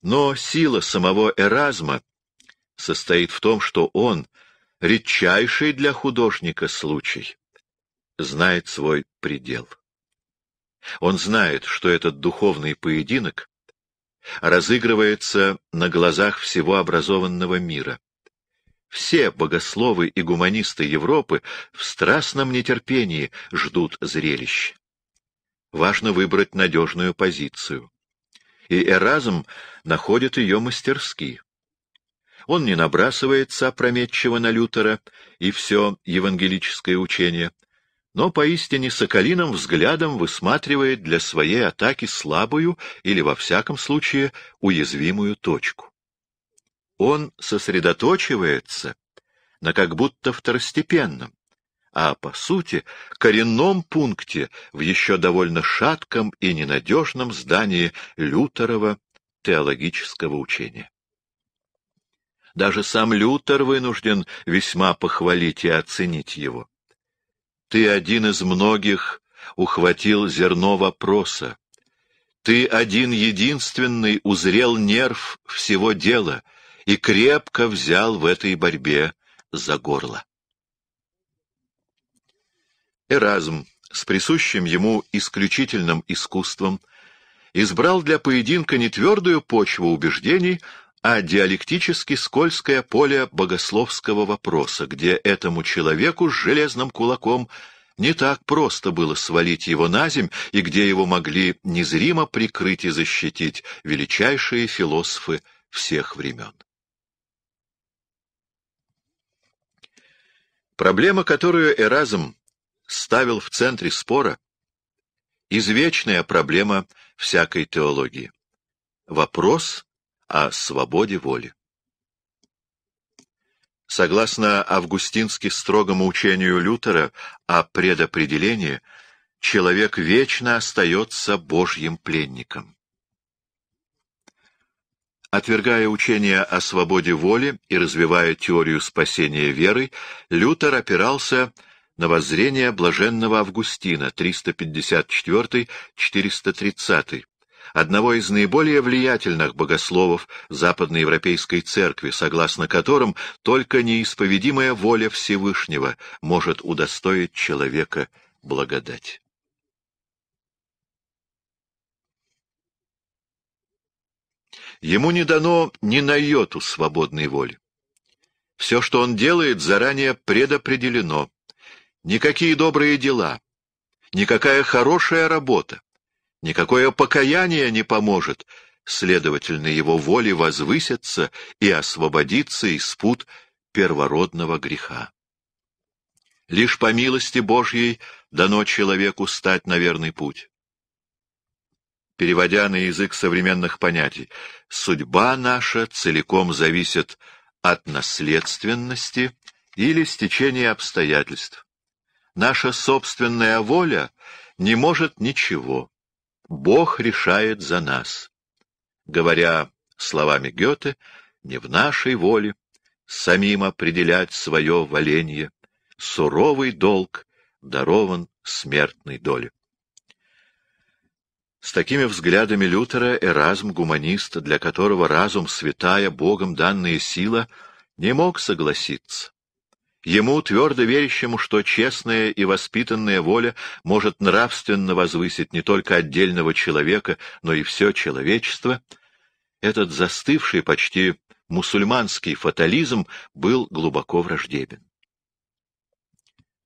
Но сила самого Эразма состоит в том, что он, редчайший для художника случай, знает свой предел. Он знает, что этот духовный поединок разыгрывается на глазах всего образованного мира. Все богословы и гуманисты Европы в страстном нетерпении ждут зрелищ. Важно выбрать надежную позицию. И Эразм находит ее мастерски. Он не набрасывается опрометчиво на Лютера и все евангелическое учение — но поистине соколиным взглядом высматривает для своей атаки слабую или, во всяком случае, уязвимую точку. Он сосредоточивается на как будто второстепенном, а, по сути, коренном пункте в еще довольно шатком и ненадежном здании Лютерова теологического учения. Даже сам Лютер вынужден весьма похвалить и оценить его. Ты один из многих ухватил зерно вопроса. Ты один-единственный узрел нерв всего дела и крепко взял в этой борьбе за горло. Эразм с присущим ему исключительным искусством избрал для поединка не твердую почву убеждений, а диалектически скользкое поле богословского вопроса, где этому человеку с железным кулаком не так просто было свалить его на земь, и где его могли незримо прикрыть и защитить величайшие философы всех времен. Проблема, которую Эразм ставил в центре спора, извечная проблема всякой теологии. Вопрос о свободе воли. Согласно августински строгому учению Лютера о предопределении, человек вечно остается Божьим пленником. Отвергая учение о свободе воли и развивая теорию спасения верой, Лютер опирался на воззрение блаженного Августина 354-430, одного из наиболее влиятельных богословов Западноевропейской Церкви, согласно которым только неисповедимая воля Всевышнего может удостоить человека благодать. Ему не дано ни на йоту свободной воли. Все, что он делает, заранее предопределено. Никакие добрые дела, никакая хорошая работа, Никакое покаяние не поможет, следовательно, его воли возвысится и освободится из пут первородного греха. Лишь по милости Божьей дано человеку стать на верный путь. Переводя на язык современных понятий, судьба наша целиком зависит от наследственности или стечения обстоятельств. Наша собственная воля не может ничего, Бог решает за нас. Говоря словами Гёте, не в нашей воле самим определять свое валенье, суровый долг дарован смертной доле. С такими взглядами Лютера Эразм, гуманист, для которого разум святая, Богом данная сила, не мог согласиться ему, твердо верящему, что честная и воспитанная воля может нравственно возвысить не только отдельного человека, но и все человечество, этот застывший почти мусульманский фатализм был глубоко враждебен.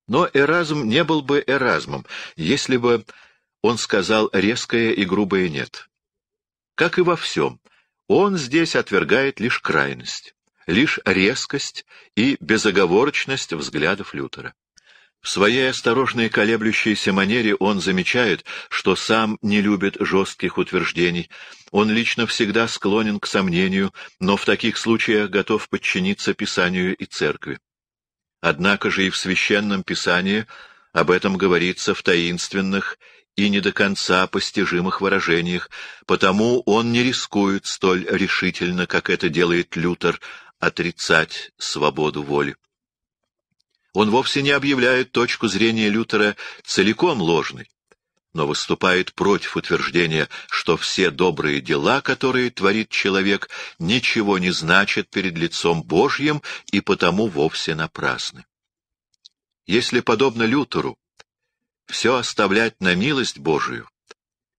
Но Эразм не был бы Эразмом, если бы он сказал резкое и грубое «нет». Как и во всем, он здесь отвергает лишь крайность лишь резкость и безоговорочность взглядов Лютера. В своей осторожной колеблющейся манере он замечает, что сам не любит жестких утверждений. Он лично всегда склонен к сомнению, но в таких случаях готов подчиниться Писанию и Церкви. Однако же и в Священном Писании об этом говорится в таинственных и не до конца постижимых выражениях, потому он не рискует столь решительно, как это делает Лютер, отрицать свободу воли. Он вовсе не объявляет точку зрения Лютера целиком ложной, но выступает против утверждения, что все добрые дела, которые творит человек, ничего не значат перед лицом Божьим и потому вовсе напрасны. Если, подобно Лютеру, все оставлять на милость Божию,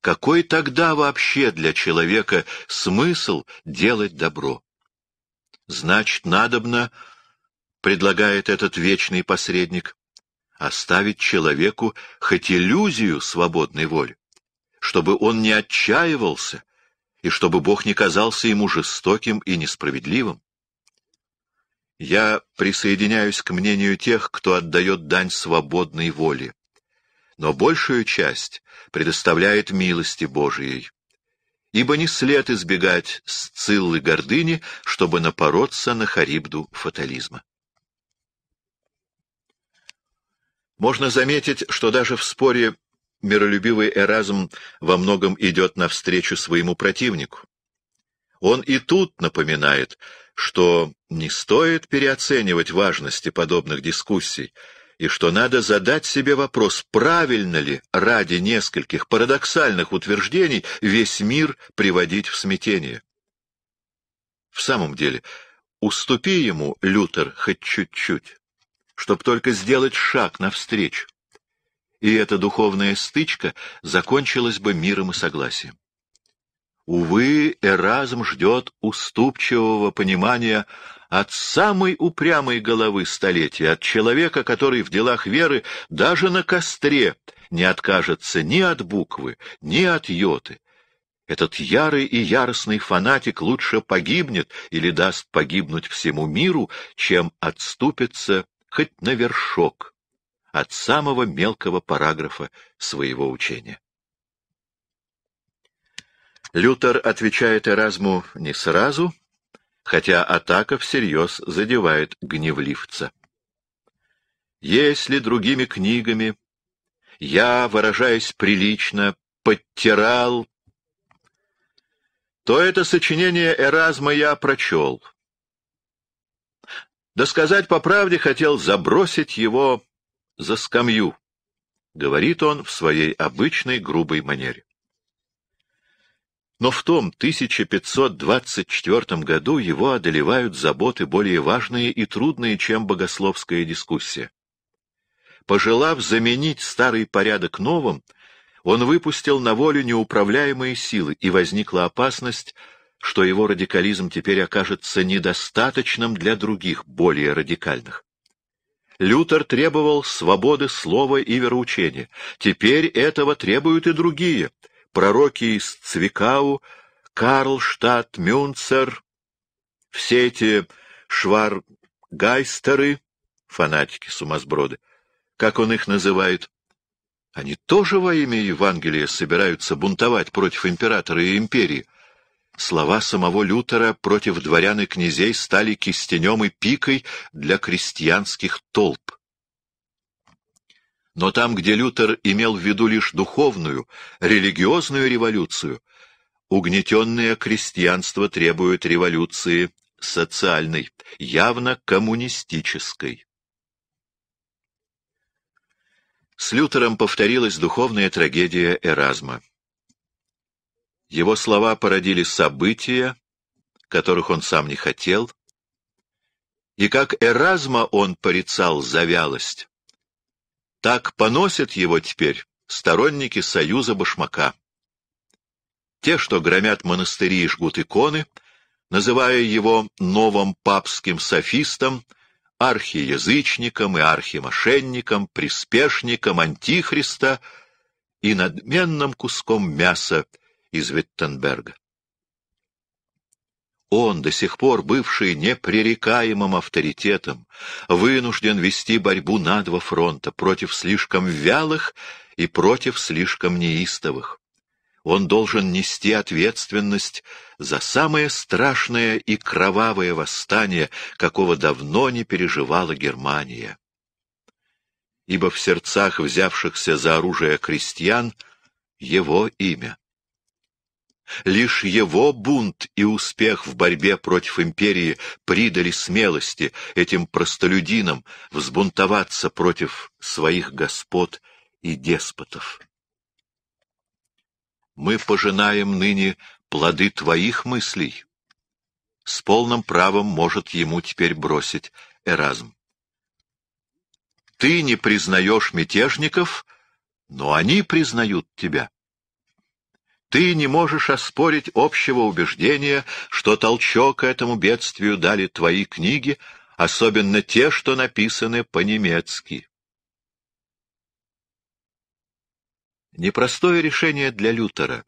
какой тогда вообще для человека смысл делать добро? Значит, надобно, предлагает этот вечный посредник, оставить человеку хоть иллюзию свободной воли, чтобы он не отчаивался и чтобы Бог не казался ему жестоким и несправедливым. Я присоединяюсь к мнению тех, кто отдает дань свободной воле, но большую часть предоставляет милости Божией ибо не след избегать сциллы гордыни, чтобы напороться на харибду фатализма. Можно заметить, что даже в споре миролюбивый Эразм во многом идет навстречу своему противнику. Он и тут напоминает, что не стоит переоценивать важности подобных дискуссий, и что надо задать себе вопрос, правильно ли ради нескольких парадоксальных утверждений весь мир приводить в смятение. В самом деле, уступи ему, Лютер, хоть чуть-чуть, чтоб только сделать шаг навстречу, и эта духовная стычка закончилась бы миром и согласием. Увы, Эразм ждет уступчивого понимания от самой упрямой головы столетия, от человека, который в делах веры даже на костре не откажется ни от буквы, ни от йоты. Этот ярый и яростный фанатик лучше погибнет или даст погибнуть всему миру, чем отступится хоть на вершок от самого мелкого параграфа своего учения. Лютер отвечает Эразму не сразу, хотя атака всерьез задевает гневливца. «Если другими книгами я, выражаясь прилично, подтирал, то это сочинение Эразма я прочел. Да сказать по правде хотел забросить его за скамью», — говорит он в своей обычной грубой манере. Но в том 1524 году его одолевают заботы более важные и трудные, чем богословская дискуссия. Пожелав заменить старый порядок новым, он выпустил на волю неуправляемые силы, и возникла опасность, что его радикализм теперь окажется недостаточным для других, более радикальных. Лютер требовал свободы слова и вероучения. Теперь этого требуют и другие — пророки из Цвикау, Карлштадт, Мюнцер, все эти шваргайстеры, фанатики-сумасброды, как он их называет, они тоже во имя Евангелия собираются бунтовать против императора и империи. Слова самого Лютера против дворян и князей стали кистенем и пикой для крестьянских толп. Но там, где Лютер имел в виду лишь духовную, религиозную революцию, угнетенное крестьянство требует революции социальной, явно коммунистической. С Лютером повторилась духовная трагедия Эразма. Его слова породили события, которых он сам не хотел, и как Эразма он порицал за вялость, так поносят его теперь сторонники союза башмака. Те, что громят монастыри и жгут иконы, называя его новым папским софистом, архиязычником и архимошенником, приспешником антихриста и надменным куском мяса из Виттенберга. Он, до сих пор бывший непререкаемым авторитетом, вынужден вести борьбу на два фронта против слишком вялых и против слишком неистовых. Он должен нести ответственность за самое страшное и кровавое восстание, какого давно не переживала Германия. Ибо в сердцах взявшихся за оружие крестьян его имя. Лишь его бунт и успех в борьбе против империи придали смелости этим простолюдинам взбунтоваться против своих господ и деспотов. Мы пожинаем ныне плоды твоих мыслей. С полным правом может ему теперь бросить Эразм. Ты не признаешь мятежников, но они признают тебя. Ты не можешь оспорить общего убеждения, что толчок этому бедствию дали твои книги, особенно те, что написаны по-немецки. Непростое решение для Лютера.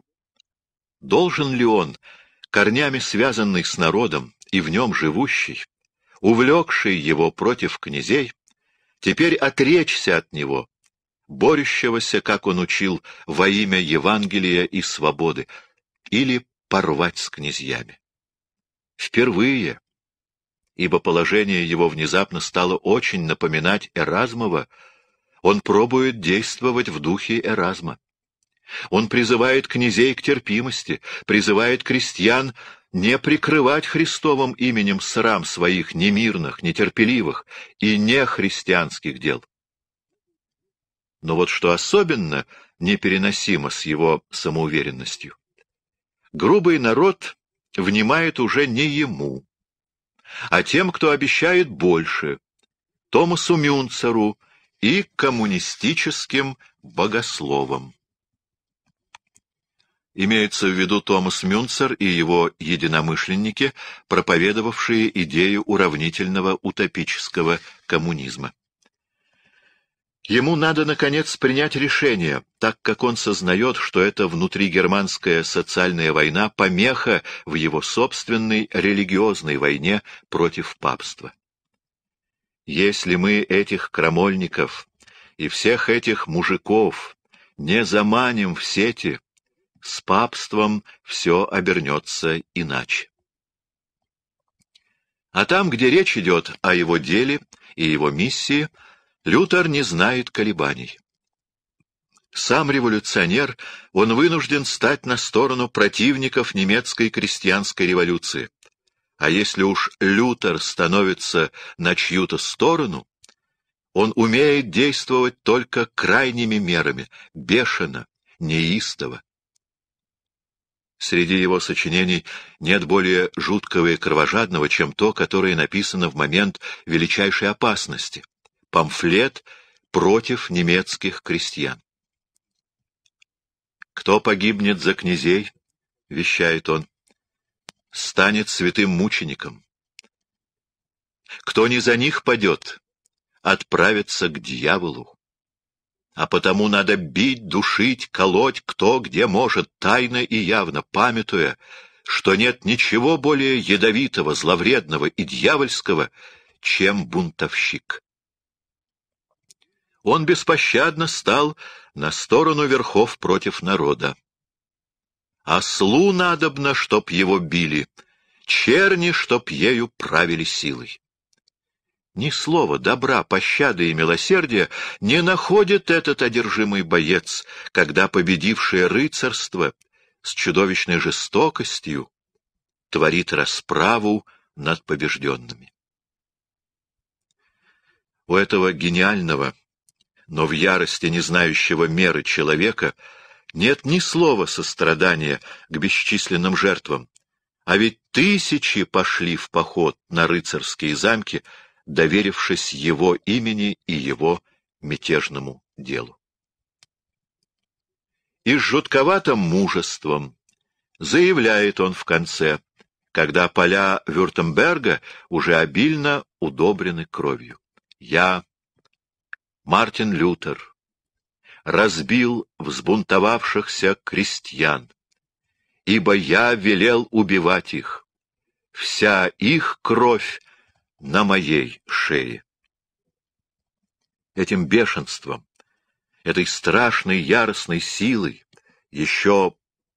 Должен ли он, корнями связанный с народом и в нем живущий, увлекший его против князей, теперь отречься от него, борющегося, как он учил, во имя Евангелия и свободы, или порвать с князьями. Впервые, ибо положение его внезапно стало очень напоминать Эразмова, он пробует действовать в духе Эразма. Он призывает князей к терпимости, призывает крестьян не прикрывать Христовым именем срам своих немирных, нетерпеливых и нехристианских дел. Но вот что особенно непереносимо с его самоуверенностью. Грубый народ внимает уже не ему, а тем, кто обещает больше, Томасу Мюнцеру и коммунистическим богословам. Имеется в виду Томас Мюнцер и его единомышленники, проповедовавшие идею уравнительного утопического коммунизма. Ему надо, наконец, принять решение, так как он сознает, что эта внутригерманская социальная война — помеха в его собственной религиозной войне против папства. Если мы этих крамольников и всех этих мужиков не заманим в сети, с папством все обернется иначе. А там, где речь идет о его деле и его миссии — Лютер не знает колебаний. Сам революционер, он вынужден стать на сторону противников немецкой крестьянской революции. А если уж Лютер становится на чью-то сторону, он умеет действовать только крайними мерами, бешено, неистово. Среди его сочинений нет более жуткого и кровожадного, чем то, которое написано в момент величайшей опасности памфлет против немецких крестьян. «Кто погибнет за князей, — вещает он, — станет святым мучеником. Кто не за них падет, отправится к дьяволу. А потому надо бить, душить, колоть, кто где может, тайно и явно, памятуя, что нет ничего более ядовитого, зловредного и дьявольского, чем бунтовщик он беспощадно стал на сторону верхов против народа. Ослу надобно, чтоб его били, черни, чтоб ею правили силой. Ни слова добра, пощады и милосердия не находит этот одержимый боец, когда победившее рыцарство с чудовищной жестокостью творит расправу над побежденными. У этого гениального, но в ярости не знающего меры человека нет ни слова сострадания к бесчисленным жертвам. А ведь тысячи пошли в поход на рыцарские замки, доверившись его имени и его мятежному делу. И с жутковатым мужеством заявляет он в конце, когда поля Вюртемберга уже обильно удобрены кровью. «Я Мартин Лютер разбил взбунтовавшихся крестьян, ибо я велел убивать их. Вся их кровь на моей шее. Этим бешенством, этой страшной яростной силой еще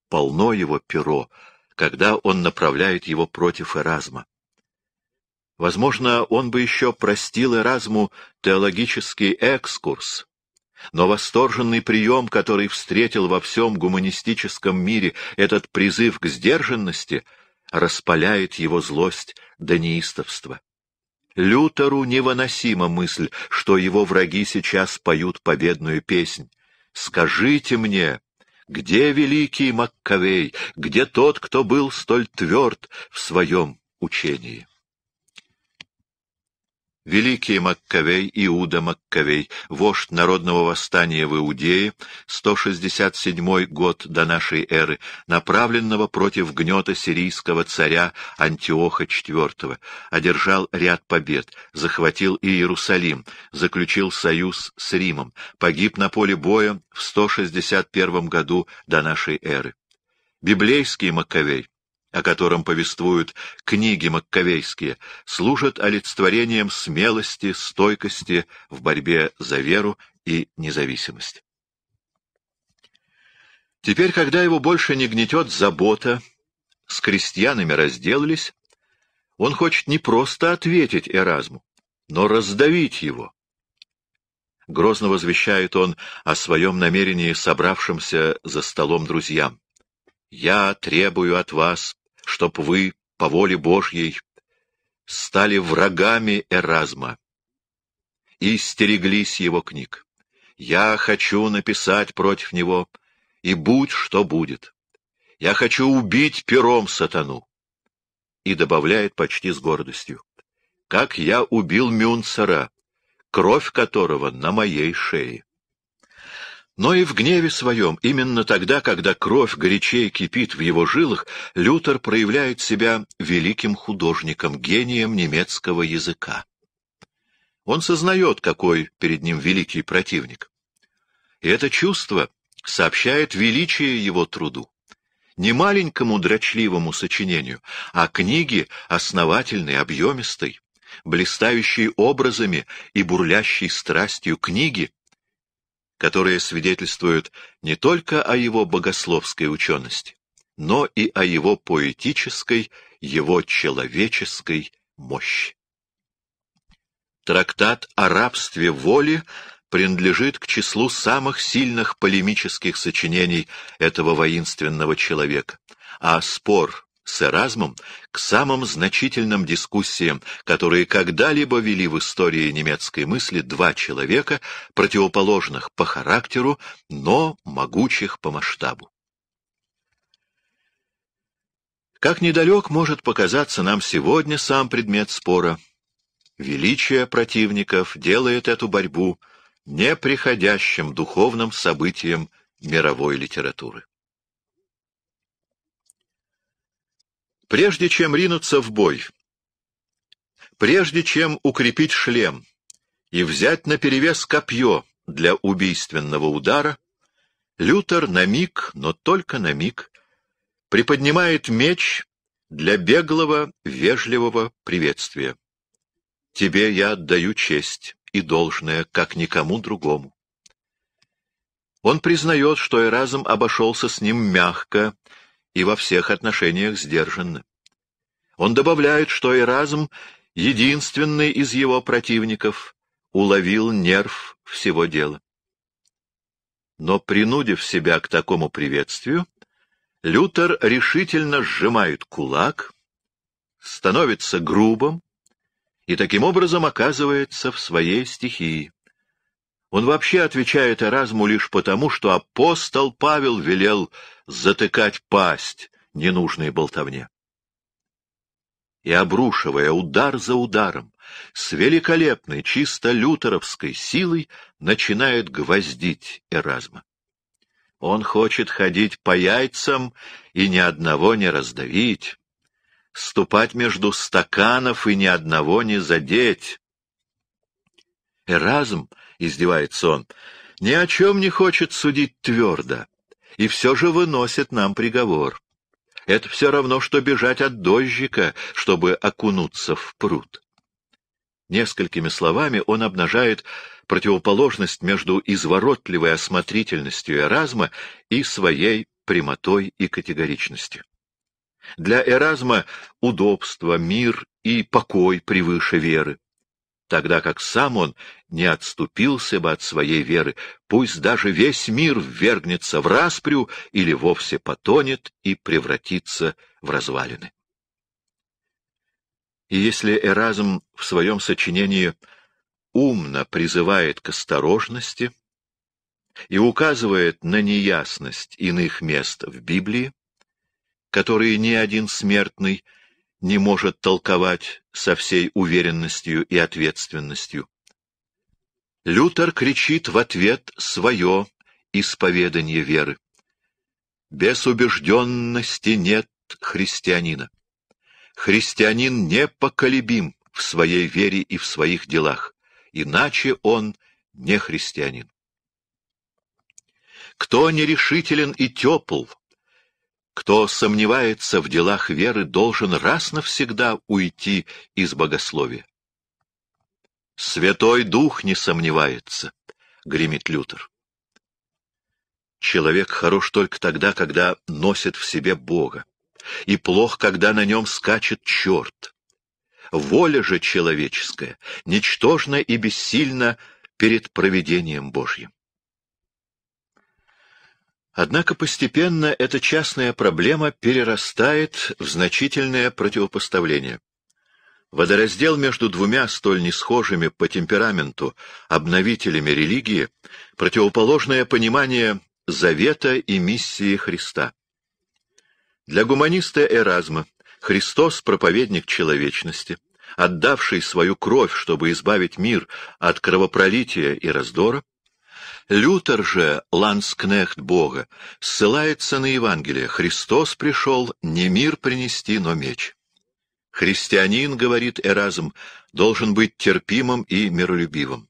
полно его перо, когда он направляет его против Эразма. Возможно, он бы еще простил Эразму теологический экскурс, но восторженный прием, который встретил во всем гуманистическом мире этот призыв к сдержанности, распаляет его злость до неистовства. Лютеру невыносима мысль, что его враги сейчас поют победную песнь. «Скажите мне, где великий Маккавей, где тот, кто был столь тверд в своем учении?» Великий Маккавей, Иуда Маккавей, вождь народного восстания в Иудее, 167 год до нашей эры, направленного против гнета сирийского царя Антиоха IV, одержал ряд побед, захватил Иерусалим, заключил союз с Римом, погиб на поле боя в 161 году до нашей эры. Библейский Маккавей о котором повествуют книги маккавейские, служат олицетворением смелости, стойкости в борьбе за веру и независимость. Теперь, когда его больше не гнетет забота, с крестьянами разделались, он хочет не просто ответить Эразму, но раздавить его. Грозно возвещает он о своем намерении собравшимся за столом друзьям. «Я требую от вас чтоб вы, по воле Божьей, стали врагами Эразма и стереглись его книг. Я хочу написать против него, и будь что будет. Я хочу убить пером сатану. И добавляет почти с гордостью. Как я убил Мюнцера, кровь которого на моей шее. Но и в гневе своем, именно тогда, когда кровь горячей кипит в его жилах, Лютер проявляет себя великим художником, гением немецкого языка. Он сознает, какой перед ним великий противник. И это чувство сообщает величие его труду. Не маленькому дрочливому сочинению, а книге основательной, объемистой, блистающей образами и бурлящей страстью книги, которые свидетельствуют не только о его богословской учености, но и о его поэтической, его человеческой мощи. Трактат о рабстве воли принадлежит к числу самых сильных полемических сочинений этого воинственного человека, а спор с Эразмом к самым значительным дискуссиям, которые когда-либо вели в истории немецкой мысли два человека, противоположных по характеру, но могучих по масштабу. Как недалек может показаться нам сегодня сам предмет спора, величие противников делает эту борьбу неприходящим духовным событием мировой литературы. Прежде чем ринуться в бой, прежде чем укрепить шлем и взять наперевес копье для убийственного удара, Лютер на миг, но только на миг, приподнимает меч для беглого, вежливого приветствия. Тебе я отдаю честь и должное, как никому другому. Он признает, что и Эразм обошелся с ним мягко, и во всех отношениях сдержанно. Он добавляет, что Эразм, единственный из его противников, уловил нерв всего дела. Но, принудив себя к такому приветствию, Лютер решительно сжимает кулак, становится грубым и таким образом оказывается в своей стихии. Он вообще отвечает Эразму лишь потому, что апостол Павел велел затыкать пасть ненужной болтовне. И обрушивая удар за ударом, с великолепной, чисто лютеровской силой начинает гвоздить Эразма. Он хочет ходить по яйцам и ни одного не раздавить, ступать между стаканов и ни одного не задеть. Эразм, — издевается он, — ни о чем не хочет судить твердо и все же выносит нам приговор. Это все равно, что бежать от дождика, чтобы окунуться в пруд. Несколькими словами он обнажает противоположность между изворотливой осмотрительностью Эразма и своей прямотой и категоричностью. Для Эразма удобство, мир и покой превыше веры тогда как сам он не отступился бы от своей веры, пусть даже весь мир ввергнется в распрю или вовсе потонет и превратится в развалины. И если Эразм в своем сочинении умно призывает к осторожности и указывает на неясность иных мест в Библии, которые ни один смертный не может толковать со всей уверенностью и ответственностью. Лютер кричит в ответ свое исповедание веры. Без убежденности нет христианина. Христианин непоколебим в своей вере и в своих делах, иначе он не христианин. Кто нерешителен и тепл, кто сомневается в делах веры, должен раз навсегда уйти из богословия. «Святой Дух не сомневается», — гремит Лютер. Человек хорош только тогда, когда носит в себе Бога, и плох, когда на нем скачет черт. Воля же человеческая ничтожна и бессильна перед провидением Божьим. Однако постепенно эта частная проблема перерастает в значительное противопоставление. Водораздел между двумя столь несхожими по темпераменту обновителями религии — противоположное понимание завета и миссии Христа. Для гуманиста Эразма Христос — проповедник человечности, отдавший свою кровь, чтобы избавить мир от кровопролития и раздора, Лютер же, ланскнехт Бога, ссылается на Евангелие «Христос пришел не мир принести, но меч». Христианин, говорит Эразм, должен быть терпимым и миролюбивым.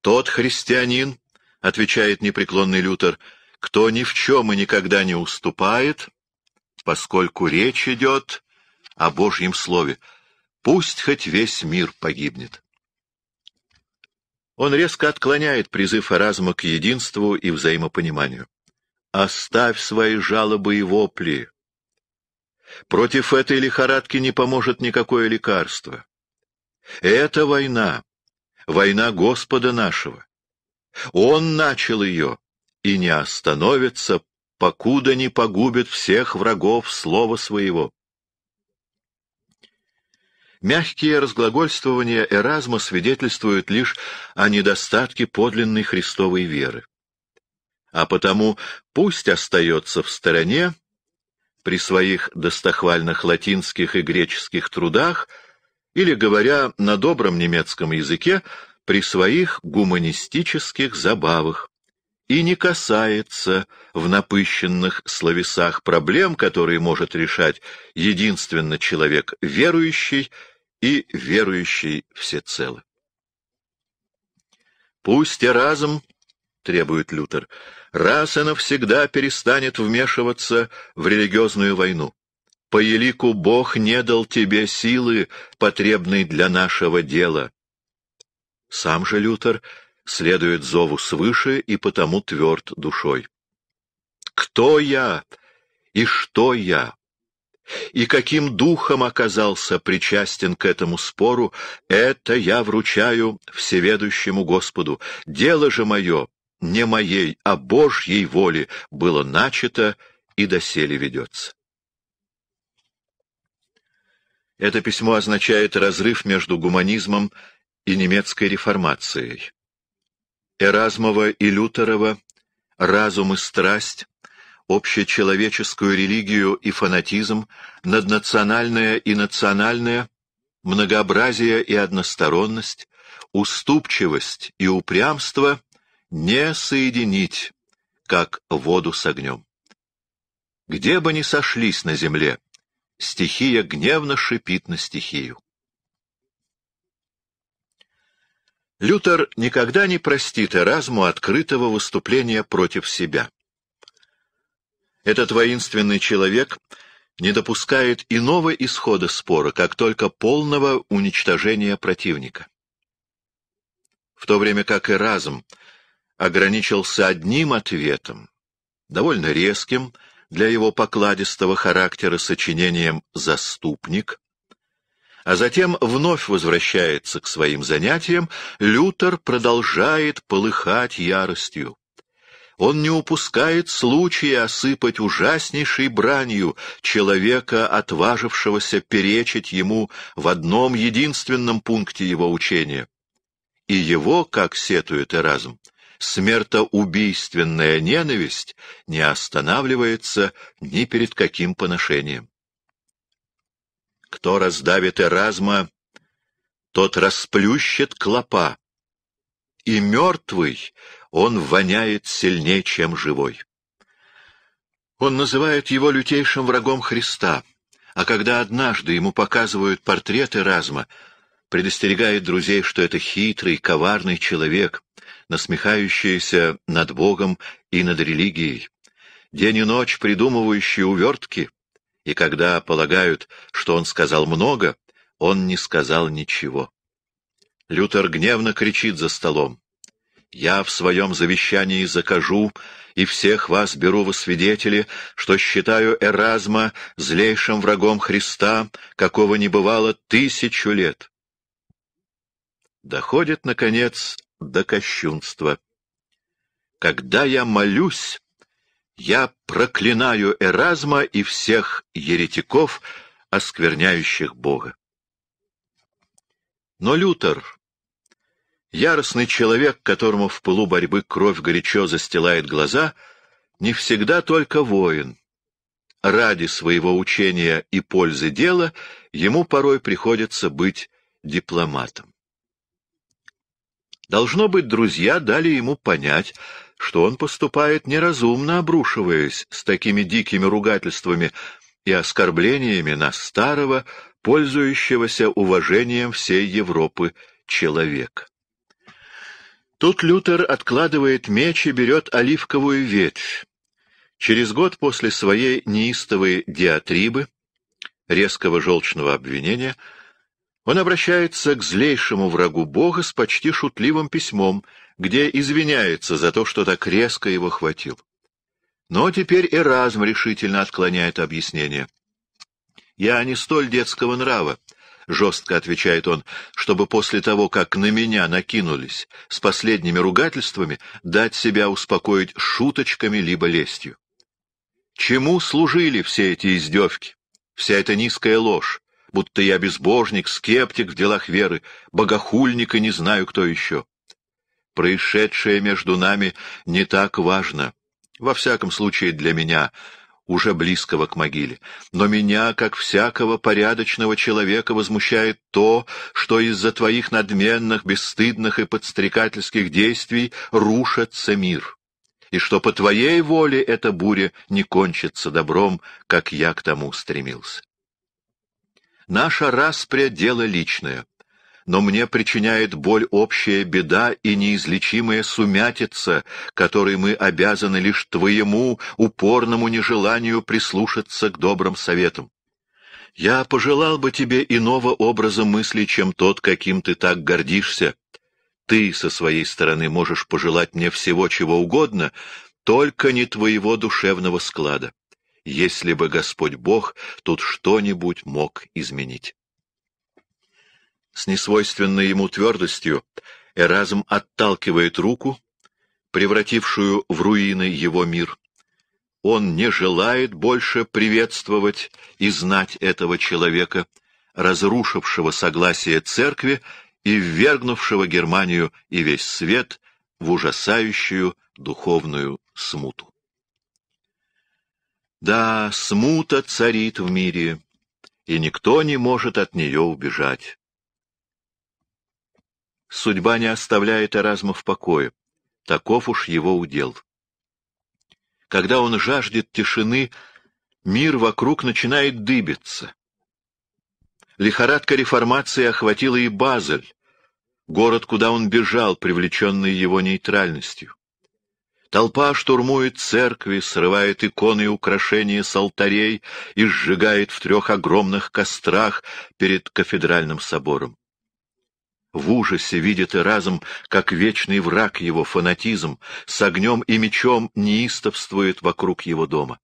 Тот христианин, отвечает непреклонный Лютер, кто ни в чем и никогда не уступает, поскольку речь идет о Божьем Слове, пусть хоть весь мир погибнет. Он резко отклоняет призыв Эразма к единству и взаимопониманию. «Оставь свои жалобы и вопли. Против этой лихорадки не поможет никакое лекарство. Это война, война Господа нашего. Он начал ее и не остановится, покуда не погубит всех врагов слова своего. Мягкие разглагольствования Эразма свидетельствуют лишь о недостатке подлинной христовой веры. А потому пусть остается в стороне при своих достохвальных латинских и греческих трудах или, говоря на добром немецком языке, при своих гуманистических забавах, и не касается в напыщенных словесах проблем, которые может решать единственно человек верующий и верующий всецело. Пусть и разум, требует Лютер, раз и навсегда перестанет вмешиваться в религиозную войну. По елику Бог не дал тебе силы, потребной для нашего дела. Сам же Лютер следует зову свыше и потому тверд душой. Кто я и что я? И каким духом оказался причастен к этому спору, это я вручаю всеведущему Господу. Дело же мое, не моей, а Божьей воли, было начато и доселе ведется. Это письмо означает разрыв между гуманизмом и немецкой реформацией. Эразмова и Лютерова разум и страсть, общечеловеческую религию и фанатизм, наднациональное и национальное, многообразие и односторонность, уступчивость и упрямство не соединить, как воду с огнем. Где бы ни сошлись на земле, стихия гневно шипит на стихию. Лютер никогда не простит Эразму открытого выступления против себя. Этот воинственный человек не допускает иного исхода спора, как только полного уничтожения противника. В то время как Эразм ограничился одним ответом, довольно резким для его покладистого характера сочинением «Заступник», а затем вновь возвращается к своим занятиям, Лютер продолжает полыхать яростью. Он не упускает случая осыпать ужаснейшей бранью человека, отважившегося перечить ему в одном единственном пункте его учения. И его, как сетует Эразм, смертоубийственная ненависть не останавливается ни перед каким поношением. Кто раздавит Эразма, тот расплющит клопа. И мертвый он воняет сильнее, чем живой. Он называет его лютейшим врагом Христа, а когда однажды ему показывают портрет Эразма, предостерегает друзей, что это хитрый, коварный человек, насмехающийся над Богом и над религией, день и ночь придумывающий увертки, и когда полагают, что он сказал много, он не сказал ничего. Лютер гневно кричит за столом. «Я в своем завещании закажу, и всех вас беру во свидетели, что считаю Эразма злейшим врагом Христа, какого не бывало тысячу лет». Доходит, наконец, до кощунства. «Когда я молюсь, я проклинаю Эразма и всех еретиков, оскверняющих Бога. Но Лютер, яростный человек, которому в пылу борьбы кровь горячо застилает глаза, не всегда только воин. Ради своего учения и пользы дела ему порой приходится быть дипломатом. Должно быть, друзья дали ему понять, что он поступает неразумно, обрушиваясь с такими дикими ругательствами и оскорблениями на старого, пользующегося уважением всей Европы человека. Тут Лютер откладывает меч и берет оливковую ветвь. Через год после своей неистовой диатрибы, резкого желчного обвинения, он обращается к злейшему врагу Бога с почти шутливым письмом, где извиняется за то, что так резко его хватил. Но теперь Эразм решительно отклоняет объяснение. «Я не столь детского нрава», — жестко отвечает он, — чтобы после того, как на меня накинулись с последними ругательствами, дать себя успокоить шуточками либо лестью. Чему служили все эти издевки, вся эта низкая ложь, будто я безбожник, скептик в делах веры, богохульник и не знаю, кто еще. Происшедшее между нами не так важно, во всяком случае для меня, уже близкого к могиле. Но меня, как всякого порядочного человека, возмущает то, что из-за твоих надменных, бесстыдных и подстрекательских действий рушится мир» и что по твоей воле эта буря не кончится добром, как я к тому стремился. Наша распря — дело личное, но мне причиняет боль общая беда и неизлечимая сумятица, которой мы обязаны лишь твоему упорному нежеланию прислушаться к добрым советам. Я пожелал бы тебе иного образа мысли, чем тот, каким ты так гордишься. Ты со своей стороны можешь пожелать мне всего, чего угодно, только не твоего душевного склада если бы Господь Бог тут что-нибудь мог изменить. С несвойственной ему твердостью Эразм отталкивает руку, превратившую в руины его мир. Он не желает больше приветствовать и знать этого человека, разрушившего согласие церкви и ввергнувшего Германию и весь свет в ужасающую духовную смуту. Да, смута царит в мире, и никто не может от нее убежать. Судьба не оставляет Эразма в покое, таков уж его удел. Когда он жаждет тишины, мир вокруг начинает дыбиться. Лихорадка реформации охватила и Базель, город, куда он бежал, привлеченный его нейтральностью. Толпа штурмует церкви, срывает иконы и украшения с алтарей и сжигает в трех огромных кострах перед кафедральным собором. В ужасе видит и разом, как вечный враг его, фанатизм, с огнем и мечом неистовствует вокруг его дома.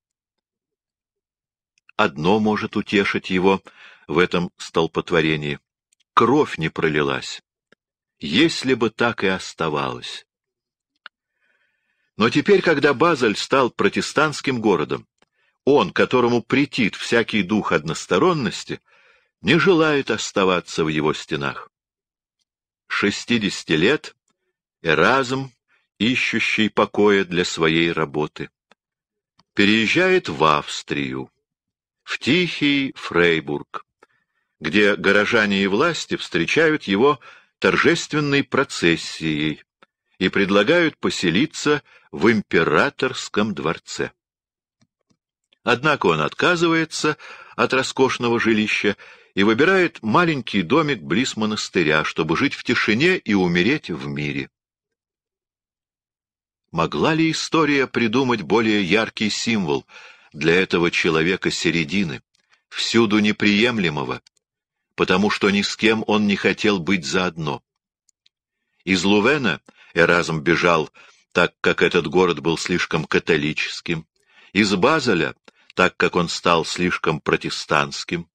Одно может утешить его в этом столпотворении. Кровь не пролилась. Если бы так и оставалось. Но теперь, когда Базель стал протестантским городом, он, которому претит всякий дух односторонности, не желает оставаться в его стенах. Шестидесяти лет Эразм, ищущий покоя для своей работы, переезжает в Австрию, в тихий Фрейбург, где горожане и власти встречают его торжественной процессией, и предлагают поселиться в императорском дворце. Однако он отказывается от роскошного жилища и выбирает маленький домик близ монастыря, чтобы жить в тишине и умереть в мире. Могла ли история придумать более яркий символ для этого человека середины, всюду неприемлемого, потому что ни с кем он не хотел быть заодно? Из Лувена и разом бежал, так как этот город был слишком католическим, из Базеля, так как он стал слишком протестантским,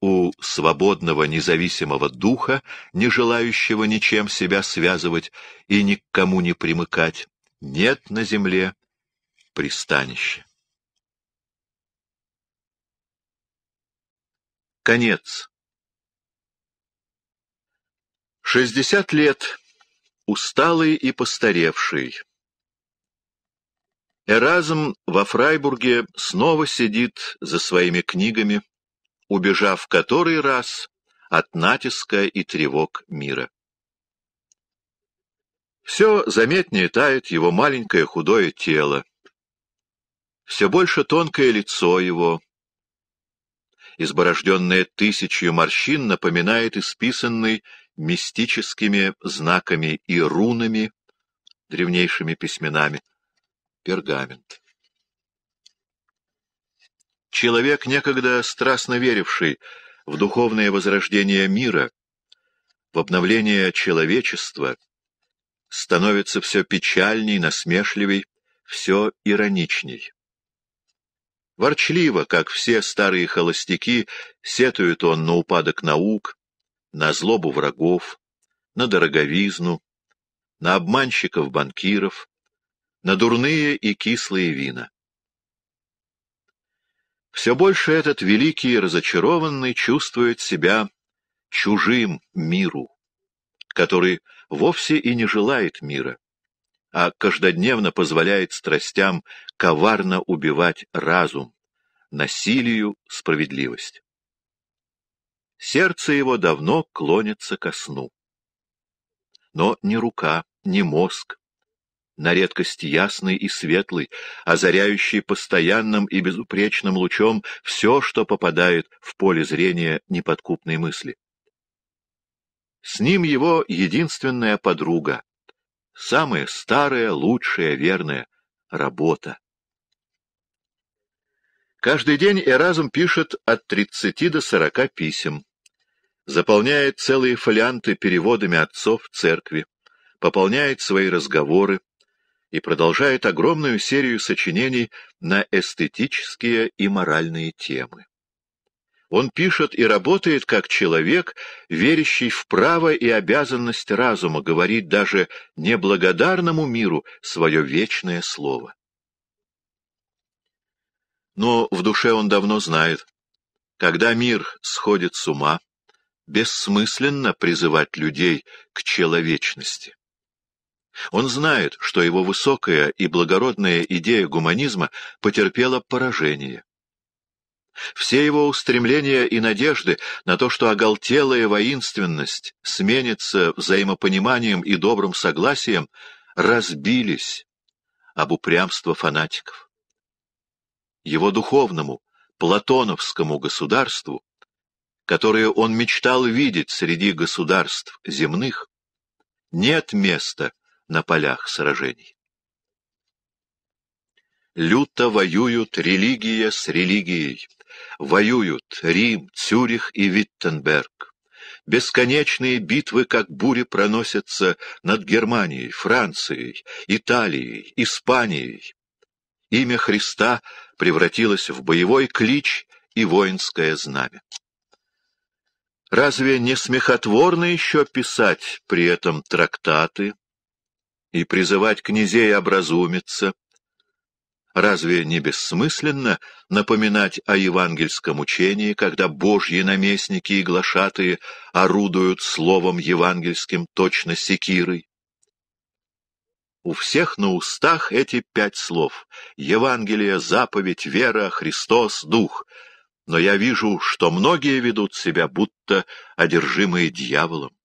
у свободного независимого духа, не желающего ничем себя связывать и никому не примыкать, нет на земле пристанища. Конец. Шестьдесят лет Усталый и постаревший. Эразм во Фрайбурге снова сидит за своими книгами, убежав который раз от натиска и тревог мира. Все заметнее тает его маленькое худое тело, все больше тонкое лицо его, изборожденное тысячью морщин, напоминает исписанный мистическими знаками и рунами, древнейшими письменами. Пергамент. Человек, некогда страстно веривший в духовное возрождение мира, в обновление человечества, становится все печальней, насмешливей, все ироничней. Ворчливо, как все старые холостяки, сетует он на упадок наук, на злобу врагов, на дороговизну, на обманщиков-банкиров, на дурные и кислые вина. Все больше этот великий и разочарованный чувствует себя чужим миру, который вовсе и не желает мира, а каждодневно позволяет страстям коварно убивать разум, насилию справедливость. Сердце его давно клонится ко сну. Но ни рука, ни мозг, на редкость ясный и светлый, озаряющий постоянным и безупречным лучом все, что попадает в поле зрения неподкупной мысли. С ним его единственная подруга, самая старая, лучшая, верная работа. Каждый день Эразм пишет от 30 до 40 писем заполняет целые фолианты переводами отцов церкви, пополняет свои разговоры и продолжает огромную серию сочинений на эстетические и моральные темы. Он пишет и работает как человек, верящий в право и обязанность разума говорить даже неблагодарному миру свое вечное слово. Но в душе он давно знает, когда мир сходит с ума, бессмысленно призывать людей к человечности. Он знает, что его высокая и благородная идея гуманизма потерпела поражение. Все его устремления и надежды на то, что оголтелая воинственность сменится взаимопониманием и добрым согласием, разбились об упрямство фанатиков. Его духовному, платоновскому государству которые он мечтал видеть среди государств земных, нет места на полях сражений. Люто воюют религия с религией. Воюют Рим, Цюрих и Виттенберг. Бесконечные битвы, как бури, проносятся над Германией, Францией, Италией, Испанией. Имя Христа превратилось в боевой клич и воинское знамя. Разве не смехотворно еще писать при этом трактаты и призывать князей образумиться? Разве не бессмысленно напоминать о евангельском учении, когда божьи наместники и глашатые орудуют словом евангельским точно секирой? У всех на устах эти пять слов — Евангелие, заповедь, вера, Христос, Дух — но я вижу, что многие ведут себя, будто одержимые дьяволом.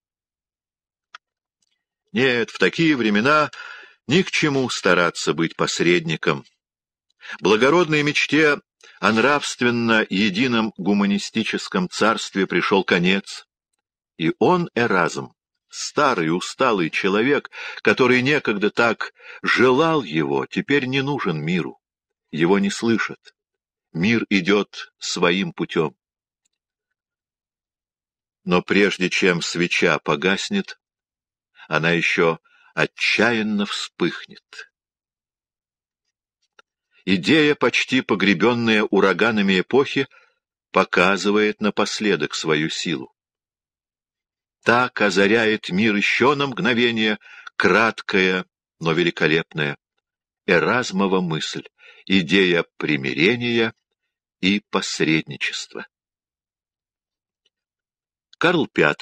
Нет, в такие времена ни к чему стараться быть посредником. Благородной мечте о нравственно едином гуманистическом царстве пришел конец. И он, Эразм, старый усталый человек, который некогда так желал его, теперь не нужен миру. Его не слышат. Мир идет своим путем. Но прежде чем свеча погаснет, она еще отчаянно вспыхнет. Идея, почти погребенная ураганами эпохи, показывает напоследок свою силу. Так озаряет мир еще на мгновение, краткое, но великолепное. Эразмова мысль, идея примирения и посредничество. Карл V,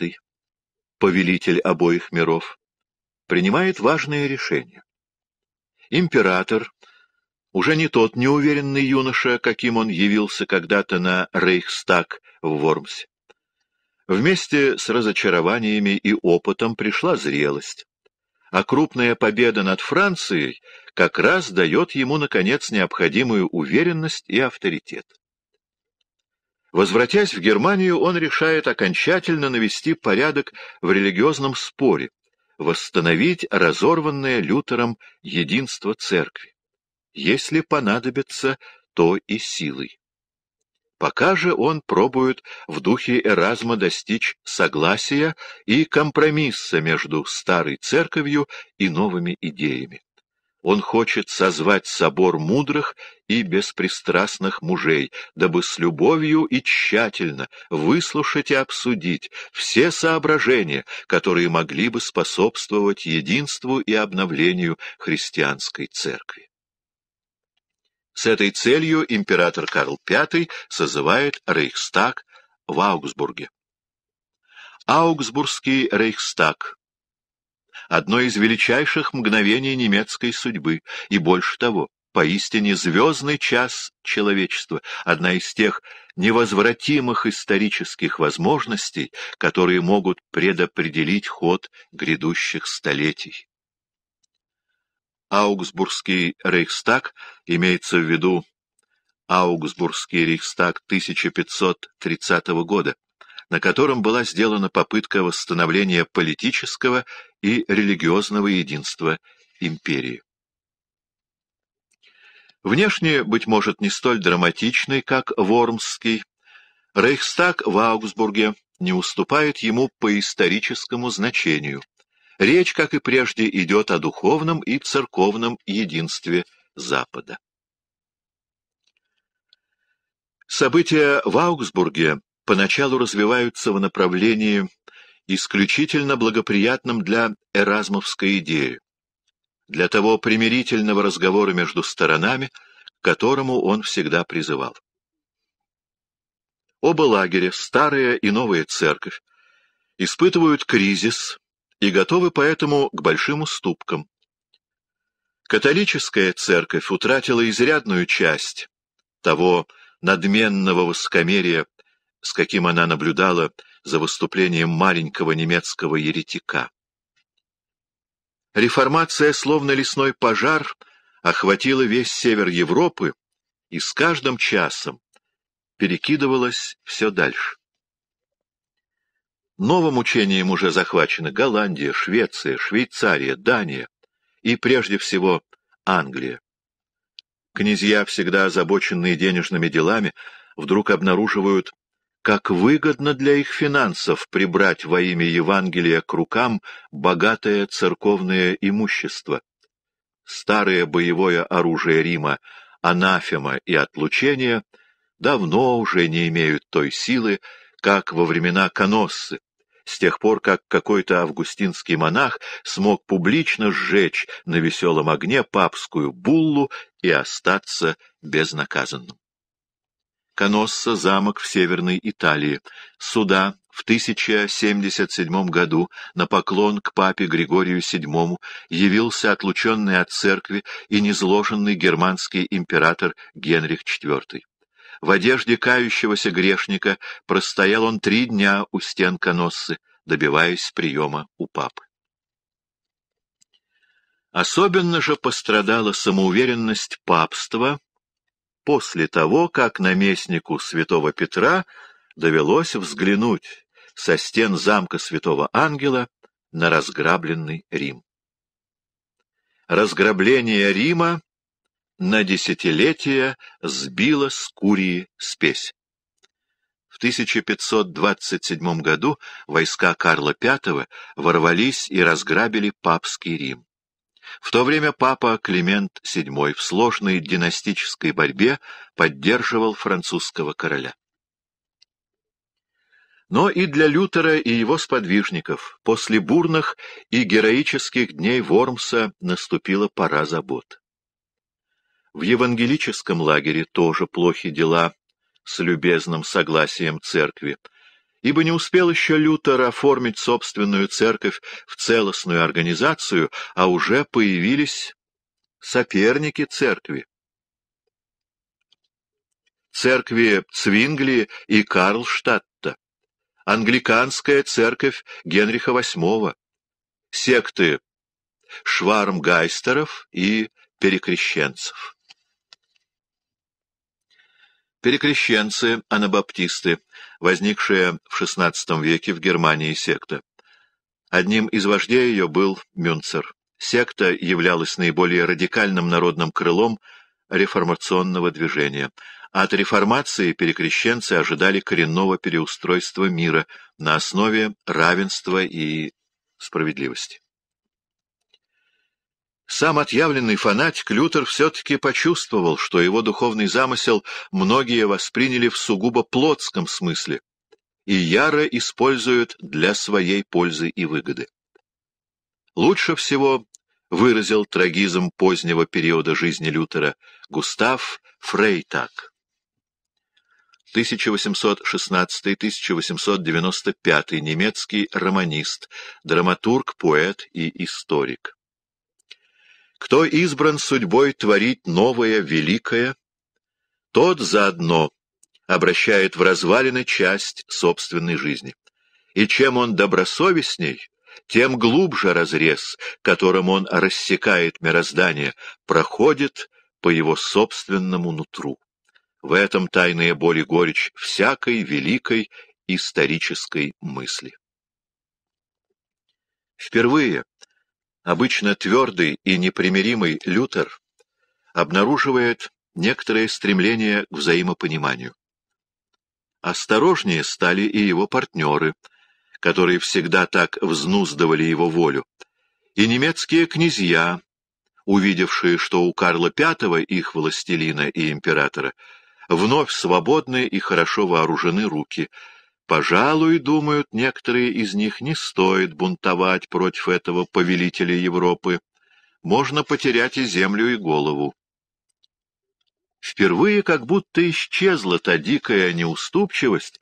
повелитель обоих миров, принимает важное решение. Император, уже не тот неуверенный юноша, каким он явился когда-то на Рейхстаг в Вормсе. Вместе с разочарованиями и опытом пришла зрелость, а крупная победа над Францией как раз дает ему, наконец, необходимую уверенность и авторитет. Возвратясь в Германию, он решает окончательно навести порядок в религиозном споре, восстановить разорванное Лютером единство церкви. Если понадобится, то и силой. Пока же он пробует в духе Эразма достичь согласия и компромисса между старой церковью и новыми идеями. Он хочет созвать собор мудрых и беспристрастных мужей, дабы с любовью и тщательно выслушать и обсудить все соображения, которые могли бы способствовать единству и обновлению христианской церкви. С этой целью император Карл V созывает Рейхстаг в Аугсбурге. Аугсбургский Рейхстаг одно из величайших мгновений немецкой судьбы, и больше того, поистине звездный час человечества, одна из тех невозвратимых исторических возможностей, которые могут предопределить ход грядущих столетий. Аугсбургский рейхстаг имеется в виду Аугсбургский рейхстаг 1530 года, на котором была сделана попытка восстановления политического и религиозного единства империи. Внешне, быть может, не столь драматичный, как Вормский, Рейхстаг в Аугсбурге не уступает ему по историческому значению. Речь, как и прежде, идет о духовном и церковном единстве Запада. События в Аугсбурге поначалу развиваются в направлении, исключительно благоприятном для эразмовской идеи, для того примирительного разговора между сторонами, к которому он всегда призывал. Оба лагеря, старая и новая церковь, испытывают кризис и готовы поэтому к большим уступкам. Католическая церковь утратила изрядную часть того надменного воскомерия, с каким она наблюдала за выступлением маленького немецкого еретика. Реформация, словно лесной пожар, охватила весь север Европы и с каждым часом перекидывалась все дальше. Новым учением уже захвачены Голландия, Швеция, Швейцария, Дания и, прежде всего, Англия. Князья, всегда озабоченные денежными делами, вдруг обнаруживают, как выгодно для их финансов прибрать во имя Евангелия к рукам богатое церковное имущество. Старое боевое оружие Рима, анафема и отлучение давно уже не имеют той силы, как во времена Коноссы, с тех пор, как какой-то августинский монах смог публично сжечь на веселом огне папскую буллу и остаться безнаказанным. Каносса замок в Северной Италии. Суда в 1077 году на поклон к папе Григорию VII явился отлученный от церкви и низложенный германский император Генрих IV. В одежде кающегося грешника простоял он три дня у стен Каноссы, добиваясь приема у папы. Особенно же пострадала самоуверенность папства после того, как наместнику святого Петра довелось взглянуть со стен замка святого Ангела на разграбленный Рим. Разграбление Рима на десятилетия сбило с Курии спесь. В 1527 году войска Карла V ворвались и разграбили папский Рим. В то время папа Климент VII в сложной династической борьбе поддерживал французского короля. Но и для Лютера и его сподвижников после бурных и героических дней Вормса наступила пора забот. В евангелическом лагере тоже плохи дела с любезным согласием церкви, ибо не успел еще Лютер оформить собственную церковь в целостную организацию, а уже появились соперники церкви. Церкви Цвингли и Карлштадта, англиканская церковь Генриха VIII, секты Швармгайстеров и перекрещенцев. Перекрещенцы, анабаптисты, возникшая в XVI веке в Германии секта. Одним из вождей ее был Мюнцер. Секта являлась наиболее радикальным народным крылом реформационного движения. От реформации перекрещенцы ожидали коренного переустройства мира на основе равенства и справедливости. Сам отъявленный фанатик Лютер все-таки почувствовал, что его духовный замысел многие восприняли в сугубо плотском смысле и яро используют для своей пользы и выгоды. Лучше всего выразил трагизм позднего периода жизни Лютера Густав Фрейтак. 1816-1895 немецкий романист, драматург, поэт и историк. Кто избран судьбой творить новое, великое, тот заодно обращает в развалины часть собственной жизни. И чем он добросовестней, тем глубже разрез, которым он рассекает мироздание, проходит по его собственному нутру. В этом тайная боль и горечь всякой великой исторической мысли. Впервые Обычно твердый и непримиримый Лютер обнаруживает некоторое стремление к взаимопониманию. Осторожнее стали и его партнеры, которые всегда так взнуздывали его волю, и немецкие князья, увидевшие, что у Карла V, их властелина и императора, вновь свободны и хорошо вооружены руки — Пожалуй, думают некоторые из них, не стоит бунтовать против этого повелителя Европы. Можно потерять и землю, и голову. Впервые как будто исчезла та дикая неуступчивость,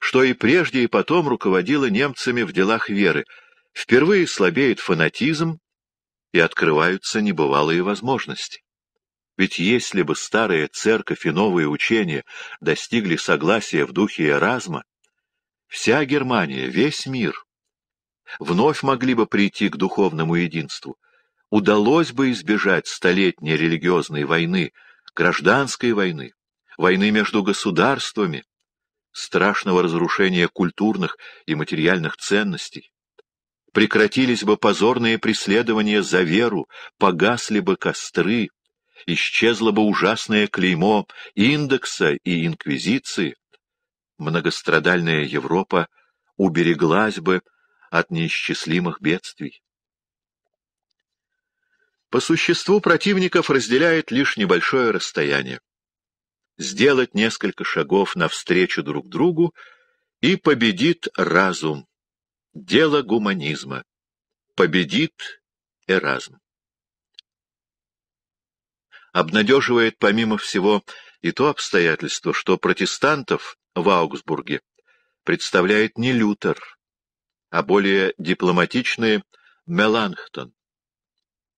что и прежде, и потом руководила немцами в делах веры. Впервые слабеет фанатизм, и открываются небывалые возможности. Ведь если бы старая церковь и новые учения достигли согласия в духе Эразма, Вся Германия, весь мир вновь могли бы прийти к духовному единству, удалось бы избежать столетней религиозной войны, гражданской войны, войны между государствами, страшного разрушения культурных и материальных ценностей. Прекратились бы позорные преследования за веру, погасли бы костры, исчезло бы ужасное клеймо индекса и инквизиции, многострадальная Европа убереглась бы от неисчислимых бедствий. По существу противников разделяет лишь небольшое расстояние. Сделать несколько шагов навстречу друг другу и победит разум. Дело гуманизма. Победит Эразм. Обнадеживает помимо всего и то обстоятельство, что протестантов в Аугсбурге представляет не Лютер, а более дипломатичный Меланхтон.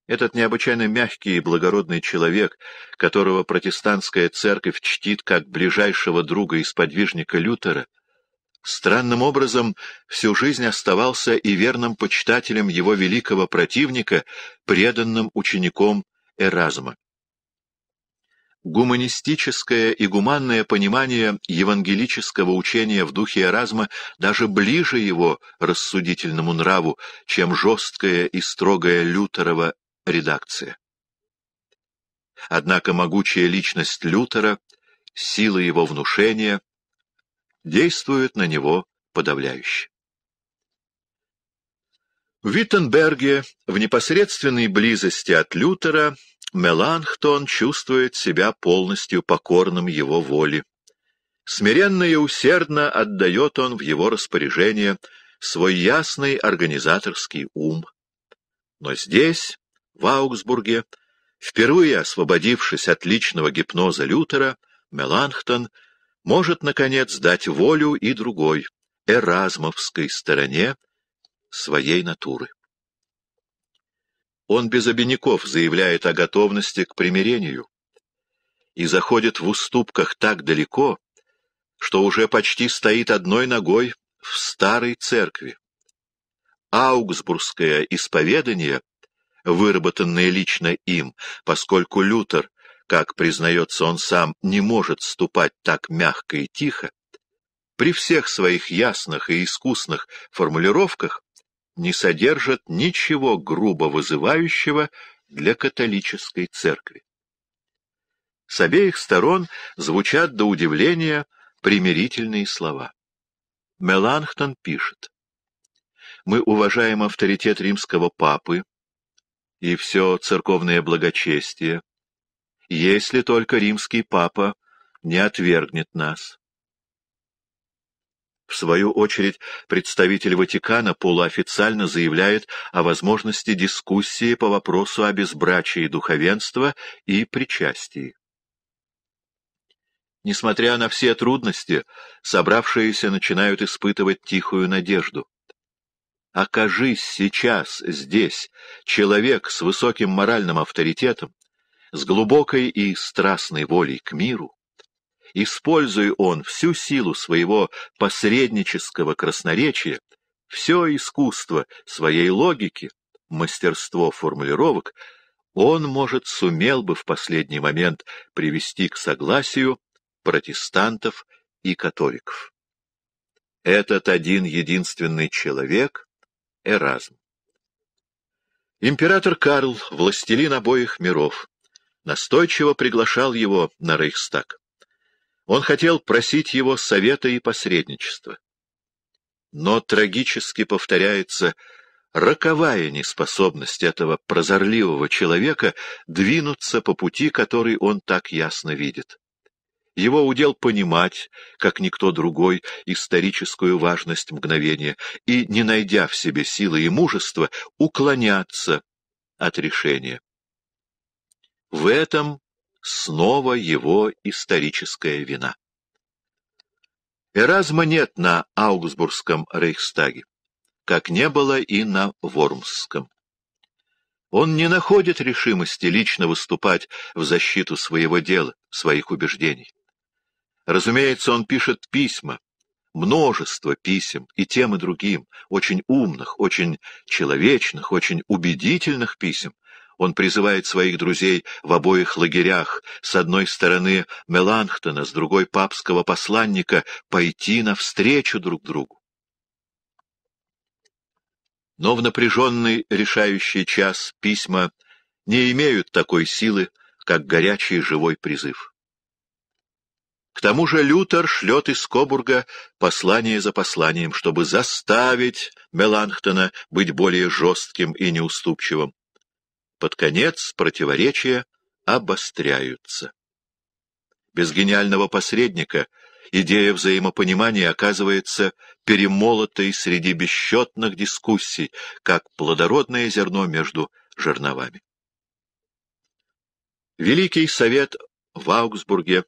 Этот необычайно мягкий и благородный человек, которого протестантская церковь чтит как ближайшего друга и сподвижника Лютера, странным образом всю жизнь оставался и верным почитателем его великого противника, преданным учеником Эразма гуманистическое и гуманное понимание евангелического учения в духе Эразма даже ближе его рассудительному нраву, чем жесткая и строгая Лютерова редакция. Однако могучая личность Лютера, сила его внушения, действует на него подавляюще. В Виттенберге, в непосредственной близости от Лютера, Меланхтон чувствует себя полностью покорным его воле. Смиренно и усердно отдает он в его распоряжение свой ясный организаторский ум. Но здесь, в Аугсбурге, впервые освободившись от личного гипноза Лютера, Меланхтон может, наконец, дать волю и другой, эразмовской стороне своей натуры. Он без обиняков заявляет о готовности к примирению и заходит в уступках так далеко, что уже почти стоит одной ногой в старой церкви. Аугсбургское исповедание, выработанное лично им, поскольку Лютер, как признается он сам, не может ступать так мягко и тихо, при всех своих ясных и искусных формулировках не содержат ничего грубо вызывающего для католической церкви. С обеих сторон звучат до удивления примирительные слова. Меланхтон пишет. «Мы уважаем авторитет римского папы и все церковное благочестие, если только римский папа не отвергнет нас. В свою очередь, представитель Ватикана полуофициально заявляет о возможности дискуссии по вопросу о безбрачии духовенства и причастии. Несмотря на все трудности, собравшиеся начинают испытывать тихую надежду. Окажись сейчас здесь человек с высоким моральным авторитетом, с глубокой и страстной волей к миру, используя он всю силу своего посреднического красноречия, все искусство своей логики, мастерство формулировок, он, может, сумел бы в последний момент привести к согласию протестантов и католиков. Этот один единственный человек — Эразм. Император Карл, властелин обоих миров, настойчиво приглашал его на Рейхстаг. Он хотел просить его совета и посредничества. Но трагически повторяется роковая неспособность этого прозорливого человека двинуться по пути, который он так ясно видит. Его удел понимать, как никто другой, историческую важность мгновения и, не найдя в себе силы и мужества, уклоняться от решения. В этом снова его историческая вина. Эразма нет на Аугсбургском Рейхстаге, как не было и на Вормсском. Он не находит решимости лично выступать в защиту своего дела, своих убеждений. Разумеется, он пишет письма, множество писем, и тем, и другим, очень умных, очень человечных, очень убедительных писем, он призывает своих друзей в обоих лагерях, с одной стороны Меланхтона, с другой папского посланника, пойти навстречу друг другу. Но в напряженный решающий час письма не имеют такой силы, как горячий живой призыв. К тому же Лютер шлет из Кобурга послание за посланием, чтобы заставить Меланхтона быть более жестким и неуступчивым. Под конец противоречия обостряются. Без гениального посредника идея взаимопонимания оказывается перемолотой среди бесчетных дискуссий, как плодородное зерно между жерновами. Великий совет в Аугсбурге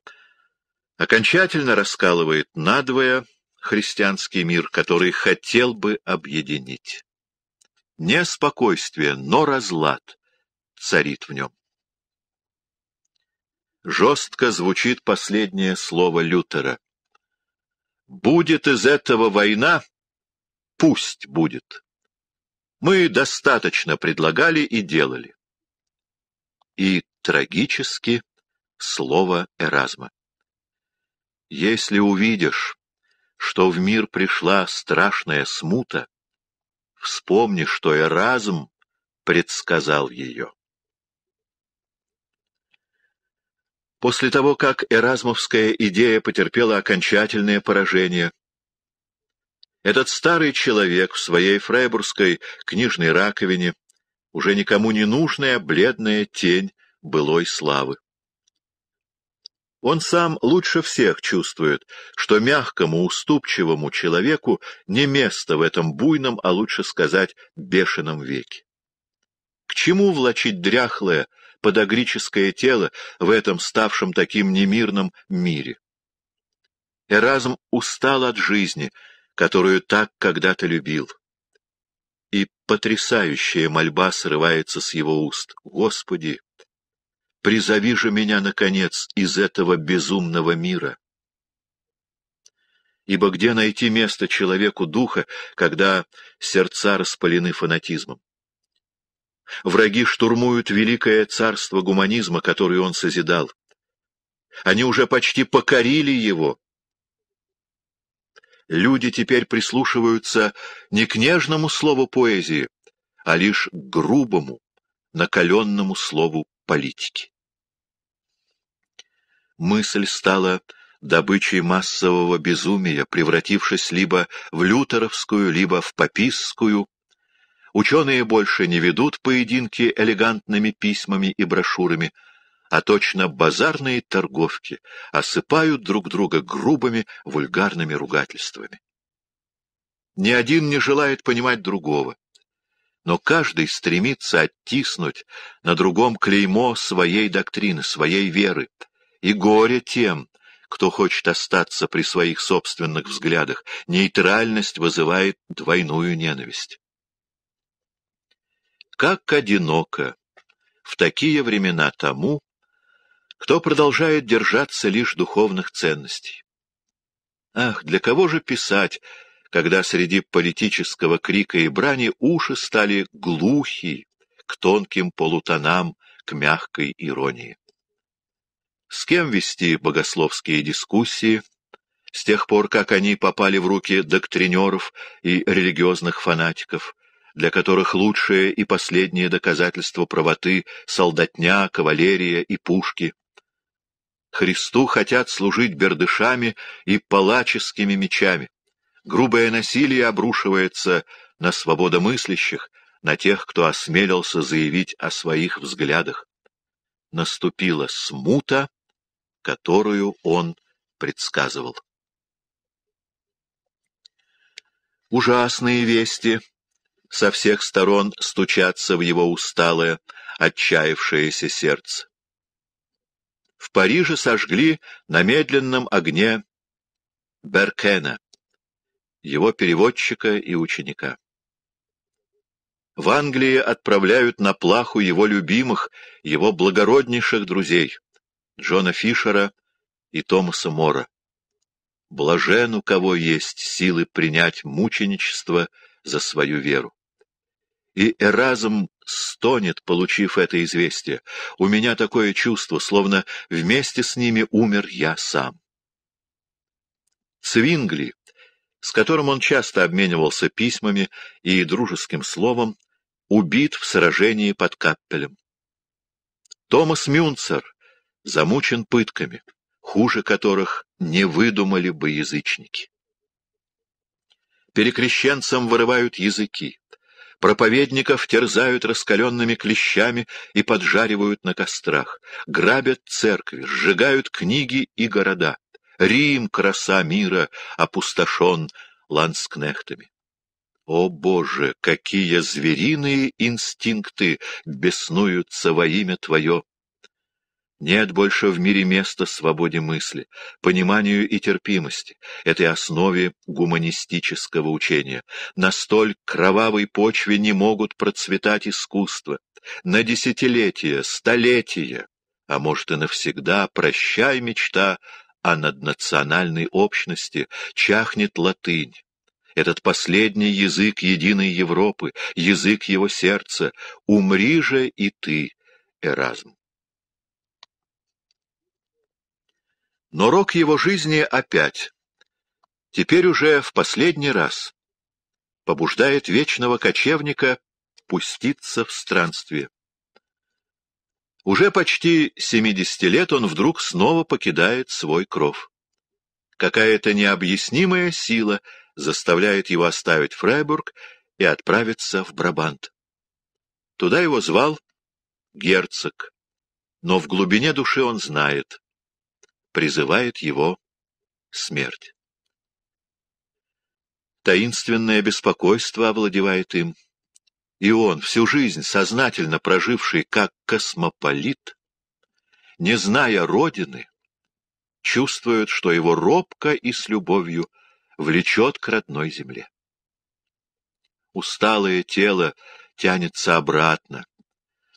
окончательно раскалывает надвое христианский мир, который хотел бы объединить. Не спокойствие, но разлад царит в нем. Жестко звучит последнее слово Лютера. «Будет из этого война? Пусть будет. Мы достаточно предлагали и делали». И трагически слово Эразма. «Если увидишь, что в мир пришла страшная смута, вспомни, что Эразм предсказал ее. После того, как эразмовская идея потерпела окончательное поражение, этот старый человек в своей фрейбургской книжной раковине, уже никому не нужная бледная тень былой славы. Он сам лучше всех чувствует, что мягкому, уступчивому человеку не место в этом буйном, а лучше сказать, бешеном веке. К чему влачить дряхлое, подогрическое тело в этом ставшем таким немирном мире. Эразм устал от жизни, которую так когда-то любил. И потрясающая мольба срывается с его уст. «Господи, призови же меня, наконец, из этого безумного мира!» Ибо где найти место человеку духа, когда сердца распалены фанатизмом? Враги штурмуют великое царство гуманизма, которое он созидал. Они уже почти покорили его. Люди теперь прислушиваются не к нежному слову поэзии, а лишь к грубому, накаленному слову политики. Мысль стала добычей массового безумия, превратившись либо в лютеровскую, либо в папистскую, Ученые больше не ведут поединки элегантными письмами и брошюрами, а точно базарные торговки осыпают друг друга грубыми вульгарными ругательствами. Ни один не желает понимать другого, но каждый стремится оттиснуть на другом клеймо своей доктрины, своей веры, и горе тем, кто хочет остаться при своих собственных взглядах, нейтральность вызывает двойную ненависть. Как одиноко в такие времена тому, кто продолжает держаться лишь духовных ценностей. Ах, для кого же писать, когда среди политического крика и брани уши стали глухи к тонким полутонам, к мягкой иронии? С кем вести богословские дискуссии, с тех пор, как они попали в руки доктринеров и религиозных фанатиков, для которых лучшее и последнее доказательство правоты — солдатня, кавалерия и пушки. Христу хотят служить бердышами и палаческими мечами. Грубое насилие обрушивается на свободомыслящих, на тех, кто осмелился заявить о своих взглядах. Наступила смута, которую он предсказывал. Ужасные вести со всех сторон стучатся в его усталое, отчаявшееся сердце. В Париже сожгли на медленном огне Беркена, его переводчика и ученика. В Англии отправляют на плаху его любимых, его благороднейших друзей, Джона Фишера и Томаса Мора. Блажен, у кого есть силы принять мученичество за свою веру. И Эразм стонет, получив это известие. У меня такое чувство, словно вместе с ними умер я сам. Цвингли, с которым он часто обменивался письмами и дружеским словом, убит в сражении под Каппелем. Томас Мюнцер замучен пытками, хуже которых не выдумали бы язычники. Перекрещенцам вырывают языки. Проповедников терзают раскаленными клещами и поджаривают на кострах. Грабят церкви, сжигают книги и города. Рим, краса мира, опустошен ланскнехтами. О боже, какие звериные инстинкты беснуются во имя твое нет больше в мире места свободе мысли, пониманию и терпимости, этой основе гуманистического учения. На столь кровавой почве не могут процветать искусства. На десятилетия, столетия, а может и навсегда, прощай мечта о а наднациональной общности, чахнет латынь. Этот последний язык единой Европы, язык его сердца, умри же и ты, Эразм. Но рок его жизни опять, теперь уже в последний раз, побуждает вечного кочевника пуститься в странстве. Уже почти 70 лет он вдруг снова покидает свой кров. Какая-то необъяснимая сила заставляет его оставить Фрайбург и отправиться в Брабант. Туда его звал герцог, но в глубине души он знает, призывает его смерть. Таинственное беспокойство овладевает им, и он, всю жизнь сознательно проживший как космополит, не зная Родины, чувствует, что его робко и с любовью влечет к родной земле. Усталое тело тянется обратно,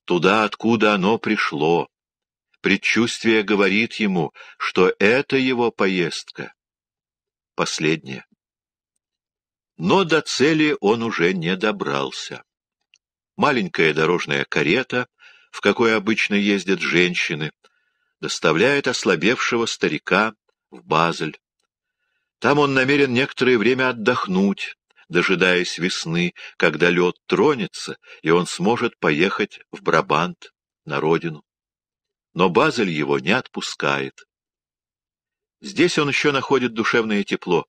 туда, откуда оно пришло, Предчувствие говорит ему, что это его поездка. Последняя. Но до цели он уже не добрался. Маленькая дорожная карета, в какой обычно ездят женщины, доставляет ослабевшего старика в Базель. Там он намерен некоторое время отдохнуть, дожидаясь весны, когда лед тронется, и он сможет поехать в Брабант, на родину но Базель его не отпускает. Здесь он еще находит душевное тепло.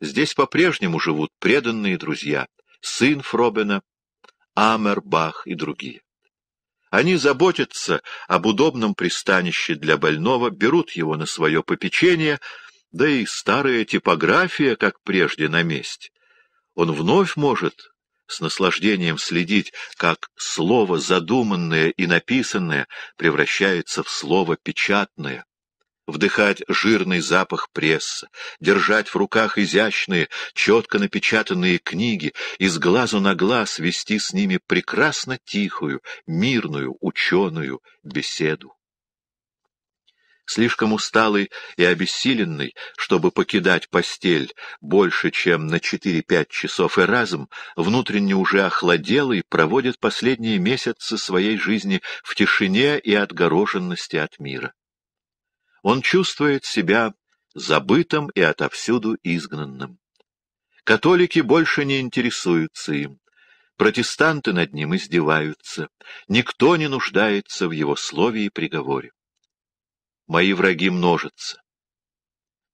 Здесь по-прежнему живут преданные друзья, сын Фробена, Амер, Бах и другие. Они заботятся об удобном пристанище для больного, берут его на свое попечение, да и старая типография, как прежде, на месте. Он вновь может с наслаждением следить, как слово задуманное и написанное превращается в слово печатное, вдыхать жирный запах пресса, держать в руках изящные, четко напечатанные книги и с глазу на глаз вести с ними прекрасно тихую, мирную, ученую беседу слишком усталый и обессиленный, чтобы покидать постель больше, чем на 4-5 часов и разом, внутренне уже охладелый, проводит последние месяцы своей жизни в тишине и отгороженности от мира. Он чувствует себя забытым и отовсюду изгнанным. Католики больше не интересуются им. Протестанты над ним издеваются. Никто не нуждается в его слове и приговоре мои враги множатся.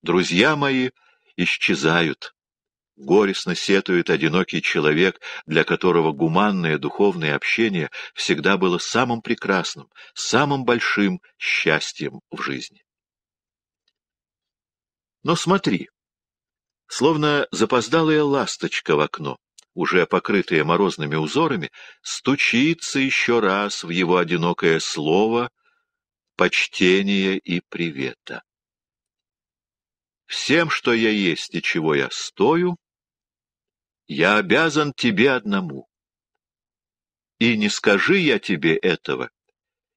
Друзья мои исчезают. Горестно сетует одинокий человек, для которого гуманное духовное общение всегда было самым прекрасным, самым большим счастьем в жизни. Но смотри, словно запоздалая ласточка в окно, уже покрытая морозными узорами, стучится еще раз в его одинокое слово почтения и привета. Всем, что я есть и чего я стою, я обязан тебе одному. И не скажи я тебе этого,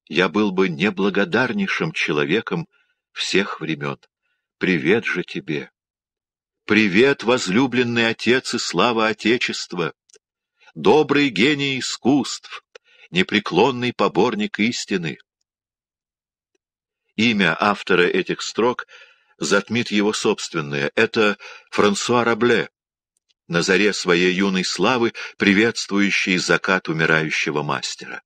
я был бы неблагодарнейшим человеком всех времен. Привет же тебе! Привет, возлюбленный отец и слава Отечества! Добрый гений искусств, непреклонный поборник истины! Имя автора этих строк затмит его собственное. Это Франсуа Рабле, на заре своей юной славы, приветствующий закат умирающего мастера.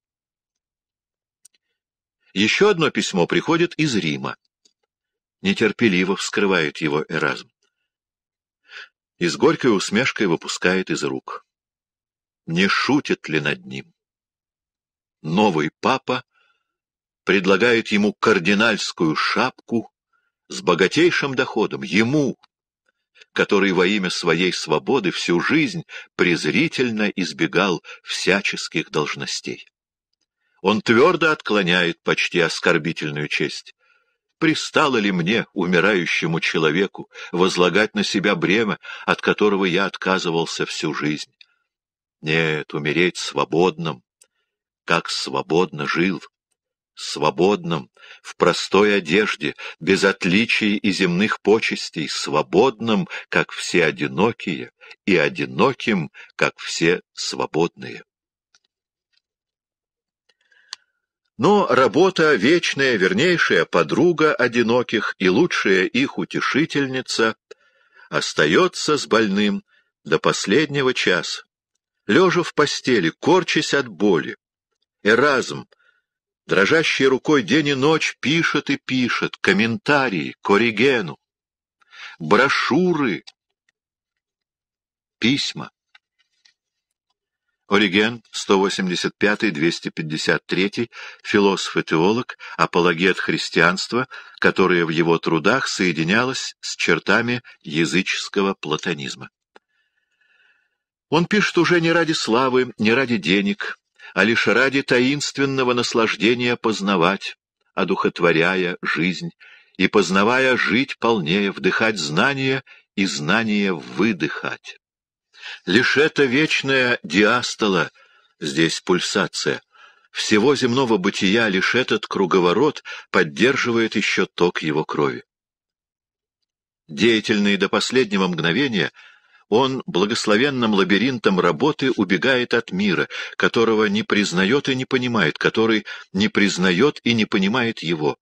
Еще одно письмо приходит из Рима. Нетерпеливо вскрывает его Эразм. И с горькой усмешкой выпускает из рук. Не шутит ли над ним? Новый папа — предлагают ему кардинальскую шапку с богатейшим доходом, ему, который во имя своей свободы всю жизнь презрительно избегал всяческих должностей. Он твердо отклоняет почти оскорбительную честь. Пристало ли мне, умирающему человеку, возлагать на себя бремя, от которого я отказывался всю жизнь? Нет, умереть свободным, как свободно жил, свободном, в простой одежде, без отличий и земных почестей, свободном, как все одинокие, и одиноким, как все свободные. Но работа — вечная, вернейшая подруга одиноких и лучшая их утешительница — остается с больным до последнего часа, лежа в постели, корчась от боли. Эразм, Дрожащей рукой день и ночь пишет и пишет комментарии к Оригену, брошюры, письма. Ориген, 185-253, философ и теолог, апологет христианства, которое в его трудах соединялось с чертами языческого платонизма. Он пишет уже не ради славы, не ради денег, а лишь ради таинственного наслаждения познавать, одухотворяя жизнь, и познавая жить полнее, вдыхать знания и знания выдыхать. Лишь эта вечная диастола, здесь пульсация, всего земного бытия лишь этот круговорот поддерживает еще ток его крови. Деятельный до последнего мгновения — он благословенным лабиринтом работы убегает от мира, которого не признает и не понимает, который не признает и не понимает его.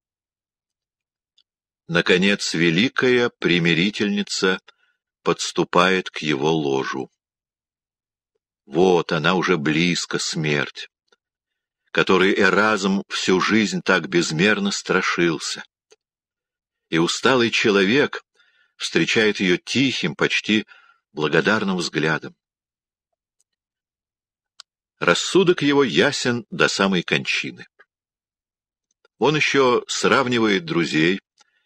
Наконец, великая примирительница подступает к его ложу. Вот она уже близко, смерть, которой Эразм всю жизнь так безмерно страшился. И усталый человек встречает ее тихим, почти благодарным взглядом. Рассудок его ясен до самой кончины. Он еще сравнивает друзей,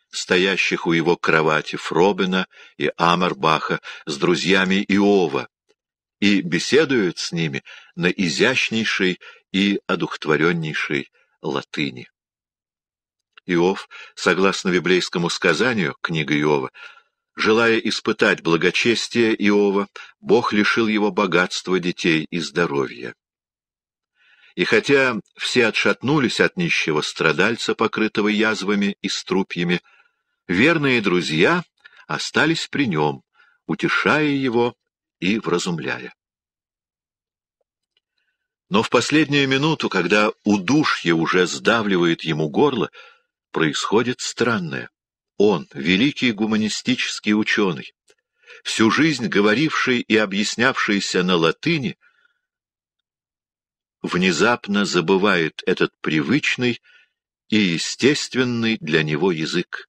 стоящих у его кровати Фробина и Амарбаха, с друзьями Иова, и беседует с ними на изящнейшей и одухотвореннейшей латыни. Иов, согласно библейскому сказанию, книга Иова, Желая испытать благочестие Иова, Бог лишил его богатства детей и здоровья. И хотя все отшатнулись от нищего страдальца, покрытого язвами и струпьями, верные друзья остались при нем, утешая его и вразумляя. Но в последнюю минуту, когда удушье уже сдавливает ему горло, происходит странное он, великий гуманистический ученый, всю жизнь говоривший и объяснявшийся на латыни, внезапно забывает этот привычный и естественный для него язык.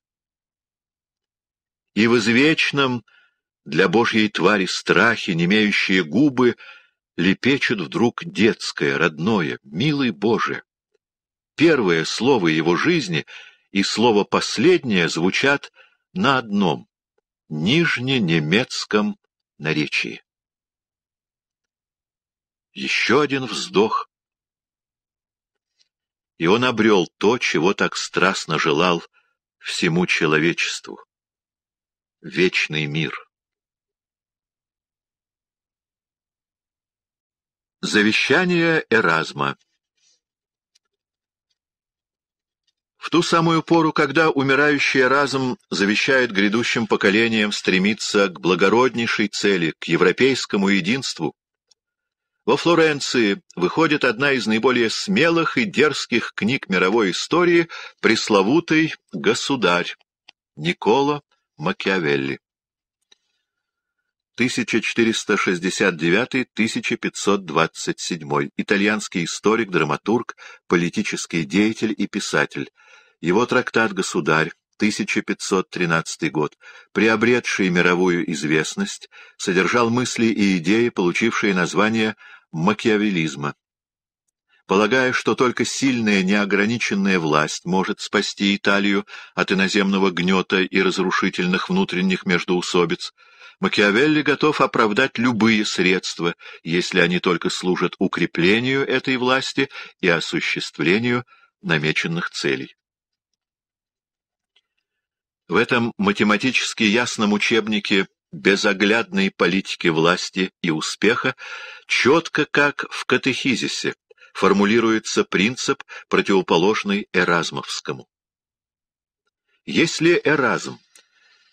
И в извечном для Божьей твари страхе, не имеющие губы, лепечет вдруг детское, родное, милый Боже. Первое слово его жизни — и слово «последнее» звучат на одном — нижненемецком наречии. Еще один вздох. И он обрел то, чего так страстно желал всему человечеству — вечный мир. Завещание Эразма В ту самую пору, когда умирающий разум завещает грядущим поколениям стремиться к благороднейшей цели, к европейскому единству, во Флоренции выходит одна из наиболее смелых и дерзких книг мировой истории пресловутый «Государь» Никола Макиавелли. 1469-1527. Итальянский историк, драматург, политический деятель и писатель – его трактат «Государь» 1513 год, приобретший мировую известность, содержал мысли и идеи, получившие название макиавелизма. Полагая, что только сильная неограниченная власть может спасти Италию от иноземного гнета и разрушительных внутренних междоусобиц, Макиавелли готов оправдать любые средства, если они только служат укреплению этой власти и осуществлению намеченных целей. В этом математически ясном учебнике безоглядной политики власти и успеха четко, как в катехизисе, формулируется принцип, противоположный Эразмовскому. Если Эразм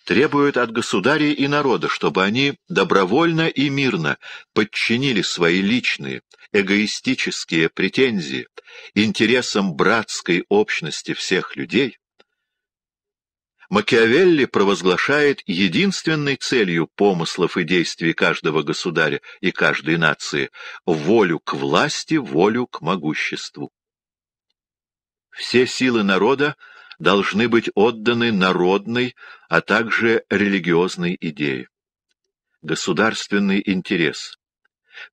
требует от государей и народа, чтобы они добровольно и мирно подчинили свои личные, эгоистические претензии интересам братской общности всех людей, Макиавелли провозглашает единственной целью помыслов и действий каждого государя и каждой нации — волю к власти, волю к могуществу. Все силы народа должны быть отданы народной, а также религиозной идее. Государственный интерес,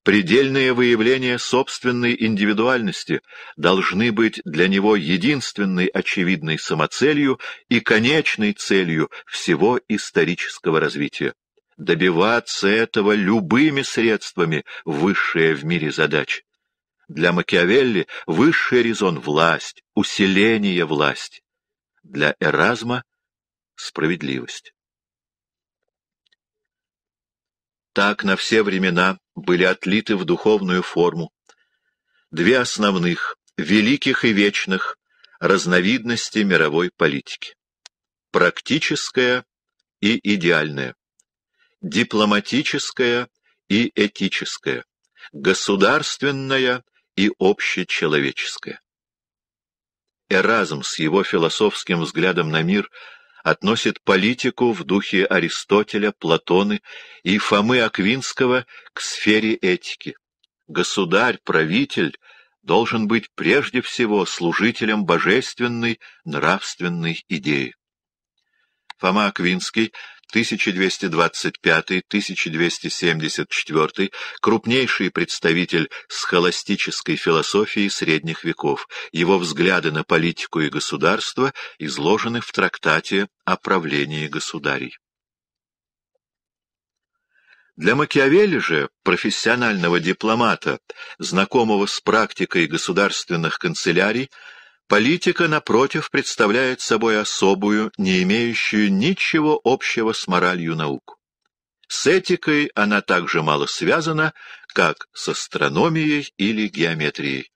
Предельные выявления собственной индивидуальности должны быть для него единственной очевидной самоцелью и конечной целью всего исторического развития. Добиваться этого любыми средствами – высшая в мире задача. Для Макиавелли высший резон – власть, усиление власти. Для Эразма – справедливость. так на все времена были отлиты в духовную форму. Две основных, великих и вечных, разновидности мировой политики. Практическая и идеальная. Дипломатическая и этическая. Государственная и общечеловеческая. Эразм с его философским взглядом на мир – относит политику в духе Аристотеля, Платона и Фомы Аквинского к сфере этики. Государь, правитель должен быть прежде всего служителем божественной нравственной идеи. Фома Аквинский 1225-1274, крупнейший представитель схоластической философии средних веков. Его взгляды на политику и государство изложены в трактате о правлении государей. Для Макиавелли же, профессионального дипломата, знакомого с практикой государственных канцелярий, Политика, напротив, представляет собой особую, не имеющую ничего общего с моралью науку. С этикой она также мало связана, как с астрономией или геометрией.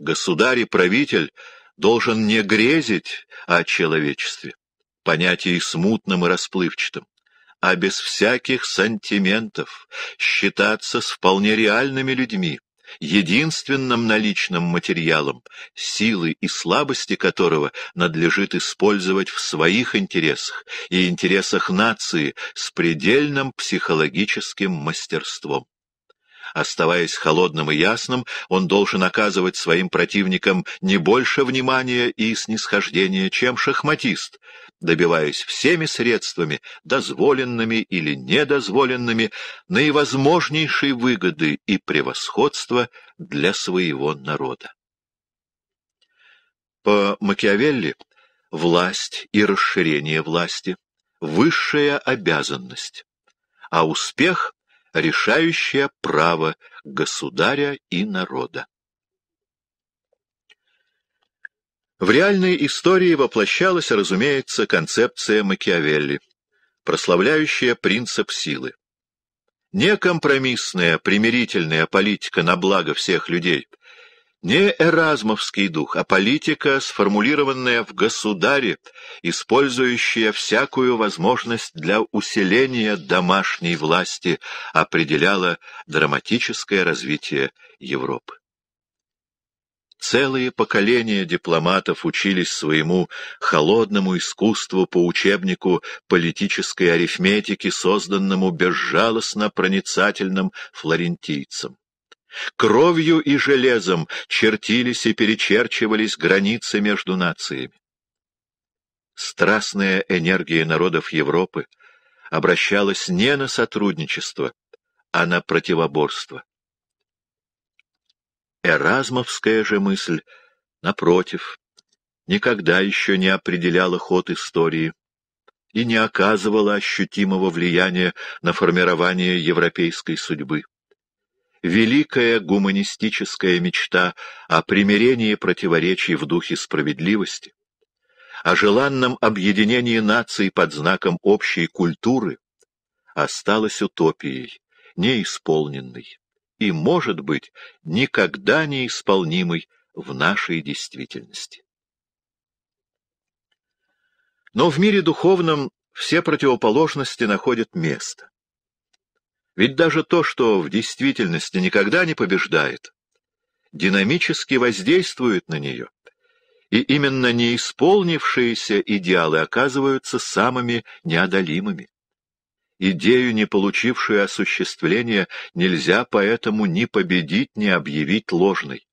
Государь и правитель должен не грезить о человечестве, понятии смутном и расплывчатым, а без всяких сантиментов считаться с вполне реальными людьми, единственным наличным материалом, силы и слабости которого надлежит использовать в своих интересах и интересах нации с предельным психологическим мастерством. Оставаясь холодным и ясным, он должен оказывать своим противникам не больше внимания и снисхождения, чем шахматист, добиваясь всеми средствами, дозволенными или недозволенными, наивозможнейшей выгоды и превосходства для своего народа. По Макиавелли власть и расширение власти — высшая обязанность, а успех решающее право государя и народа. В реальной истории воплощалась, разумеется, концепция Макиавелли, прославляющая принцип силы. Некомпромиссная примирительная политика на благо всех людей — не эразмовский дух, а политика, сформулированная в государе, использующая всякую возможность для усиления домашней власти, определяла драматическое развитие Европы. Целые поколения дипломатов учились своему холодному искусству по учебнику политической арифметики, созданному безжалостно проницательным флорентийцем. Кровью и железом чертились и перечерчивались границы между нациями. Страстная энергия народов Европы обращалась не на сотрудничество, а на противоборство. Эразмовская же мысль, напротив, никогда еще не определяла ход истории и не оказывала ощутимого влияния на формирование европейской судьбы великая гуманистическая мечта о примирении противоречий в духе справедливости, о желанном объединении наций под знаком общей культуры, осталась утопией, неисполненной и, может быть, никогда неисполнимой в нашей действительности. Но в мире духовном все противоположности находят место. Ведь даже то, что в действительности никогда не побеждает, динамически воздействует на нее, и именно неисполнившиеся идеалы оказываются самыми неодолимыми. Идею, не получившую осуществления, нельзя поэтому ни победить, ни объявить ложной.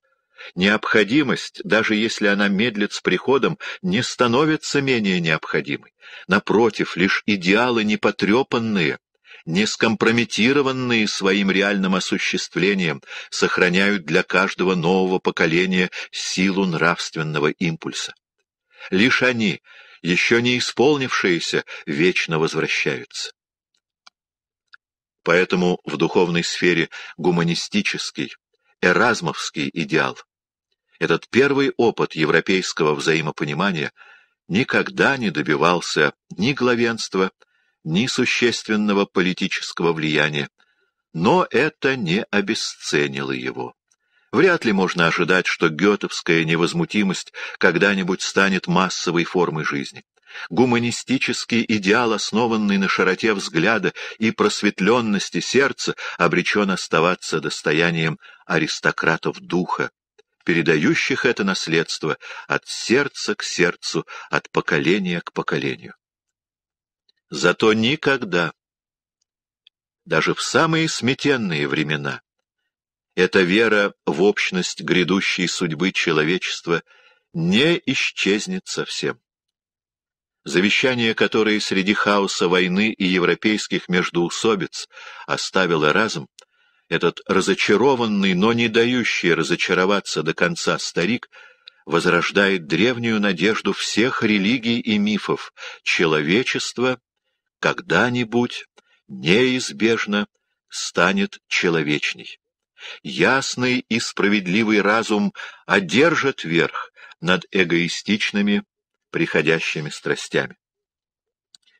Необходимость, даже если она медлит с приходом, не становится менее необходимой. Напротив, лишь идеалы непотрепанные, не скомпрометированные своим реальным осуществлением, сохраняют для каждого нового поколения силу нравственного импульса. Лишь они, еще не исполнившиеся, вечно возвращаются. Поэтому в духовной сфере гуманистический, эразмовский идеал, этот первый опыт европейского взаимопонимания никогда не добивался ни главенства, ни существенного политического влияния, но это не обесценило его. Вряд ли можно ожидать, что гетовская невозмутимость когда-нибудь станет массовой формой жизни. Гуманистический идеал, основанный на широте взгляда и просветленности сердца, обречен оставаться достоянием аристократов духа, передающих это наследство от сердца к сердцу, от поколения к поколению. Зато никогда, даже в самые сметенные времена, эта вера в общность грядущей судьбы человечества не исчезнет совсем. Завещание, которое среди хаоса войны и европейских междуусобиц оставило разум, этот разочарованный, но не дающий разочароваться до конца старик возрождает древнюю надежду всех религий и мифов, человечества когда-нибудь неизбежно станет человечней. Ясный и справедливый разум одержит верх над эгоистичными приходящими страстями.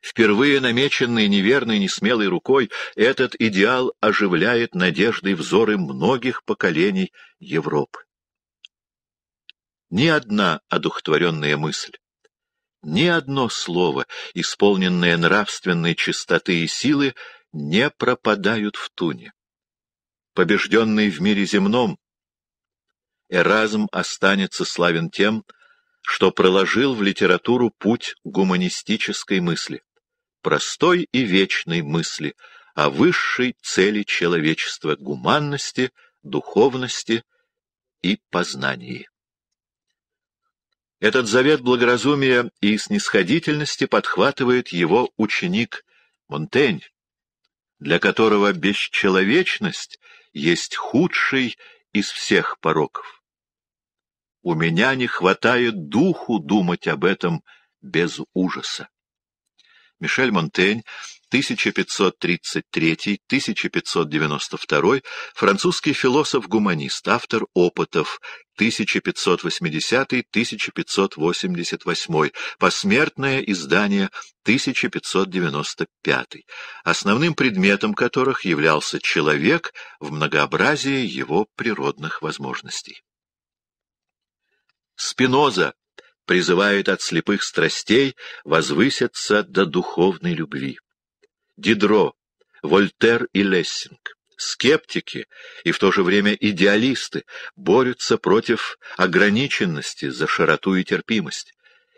Впервые намеченный неверной, несмелой рукой, этот идеал оживляет надеждой взоры многих поколений Европы. Ни одна одухотворенная мысль, ни одно слово, исполненное нравственной чистоты и силы, не пропадают в туне. Побежденный в мире земном, Эразм останется славен тем, что проложил в литературу путь гуманистической мысли, простой и вечной мысли о высшей цели человечества — гуманности, духовности и познании. Этот завет благоразумия и снисходительности подхватывает его ученик Монтень, для которого бесчеловечность есть худший из всех пороков. У меня не хватает духу думать об этом без ужаса. Мишель Монтень 1533-1592, французский философ-гуманист, автор опытов 1580-1588, посмертное издание 1595, основным предметом которых являлся человек в многообразии его природных возможностей. Спиноза призывает от слепых страстей возвыситься до духовной любви. Дидро, Вольтер и Лессинг, скептики и в то же время идеалисты борются против ограниченности за широту и терпимость.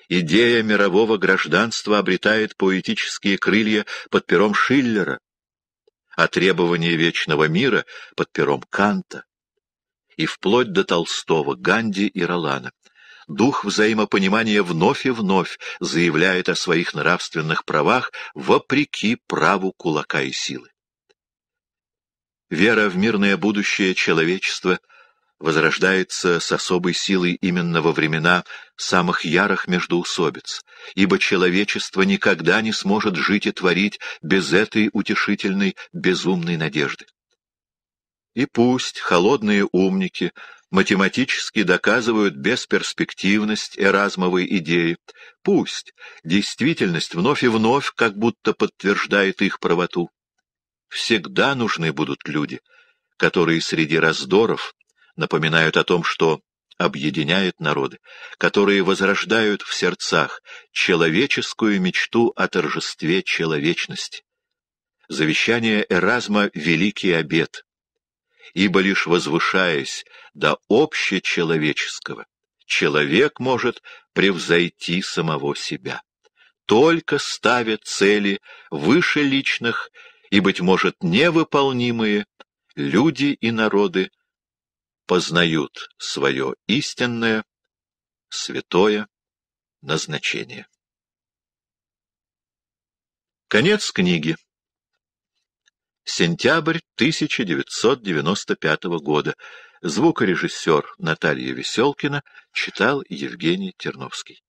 Идея мирового гражданства обретает поэтические крылья под пером Шиллера, а требование вечного мира под пером Канта и вплоть до Толстого, Ганди и Ролана дух взаимопонимания вновь и вновь заявляет о своих нравственных правах вопреки праву кулака и силы. Вера в мирное будущее человечества возрождается с особой силой именно во времена самых ярых междоусобиц, ибо человечество никогда не сможет жить и творить без этой утешительной, безумной надежды. И пусть холодные умники — математически доказывают бесперспективность эразмовой идеи. Пусть действительность вновь и вновь как будто подтверждает их правоту. Всегда нужны будут люди, которые среди раздоров напоминают о том, что объединяет народы, которые возрождают в сердцах человеческую мечту о торжестве человечности. Завещание Эразма — великий обет ибо лишь возвышаясь до общечеловеческого, человек может превзойти самого себя, только ставя цели выше личных и, быть может, невыполнимые, люди и народы познают свое истинное, святое назначение. Конец книги. Сентябрь 1995 года. Звукорежиссер Наталья Веселкина читал Евгений Терновский.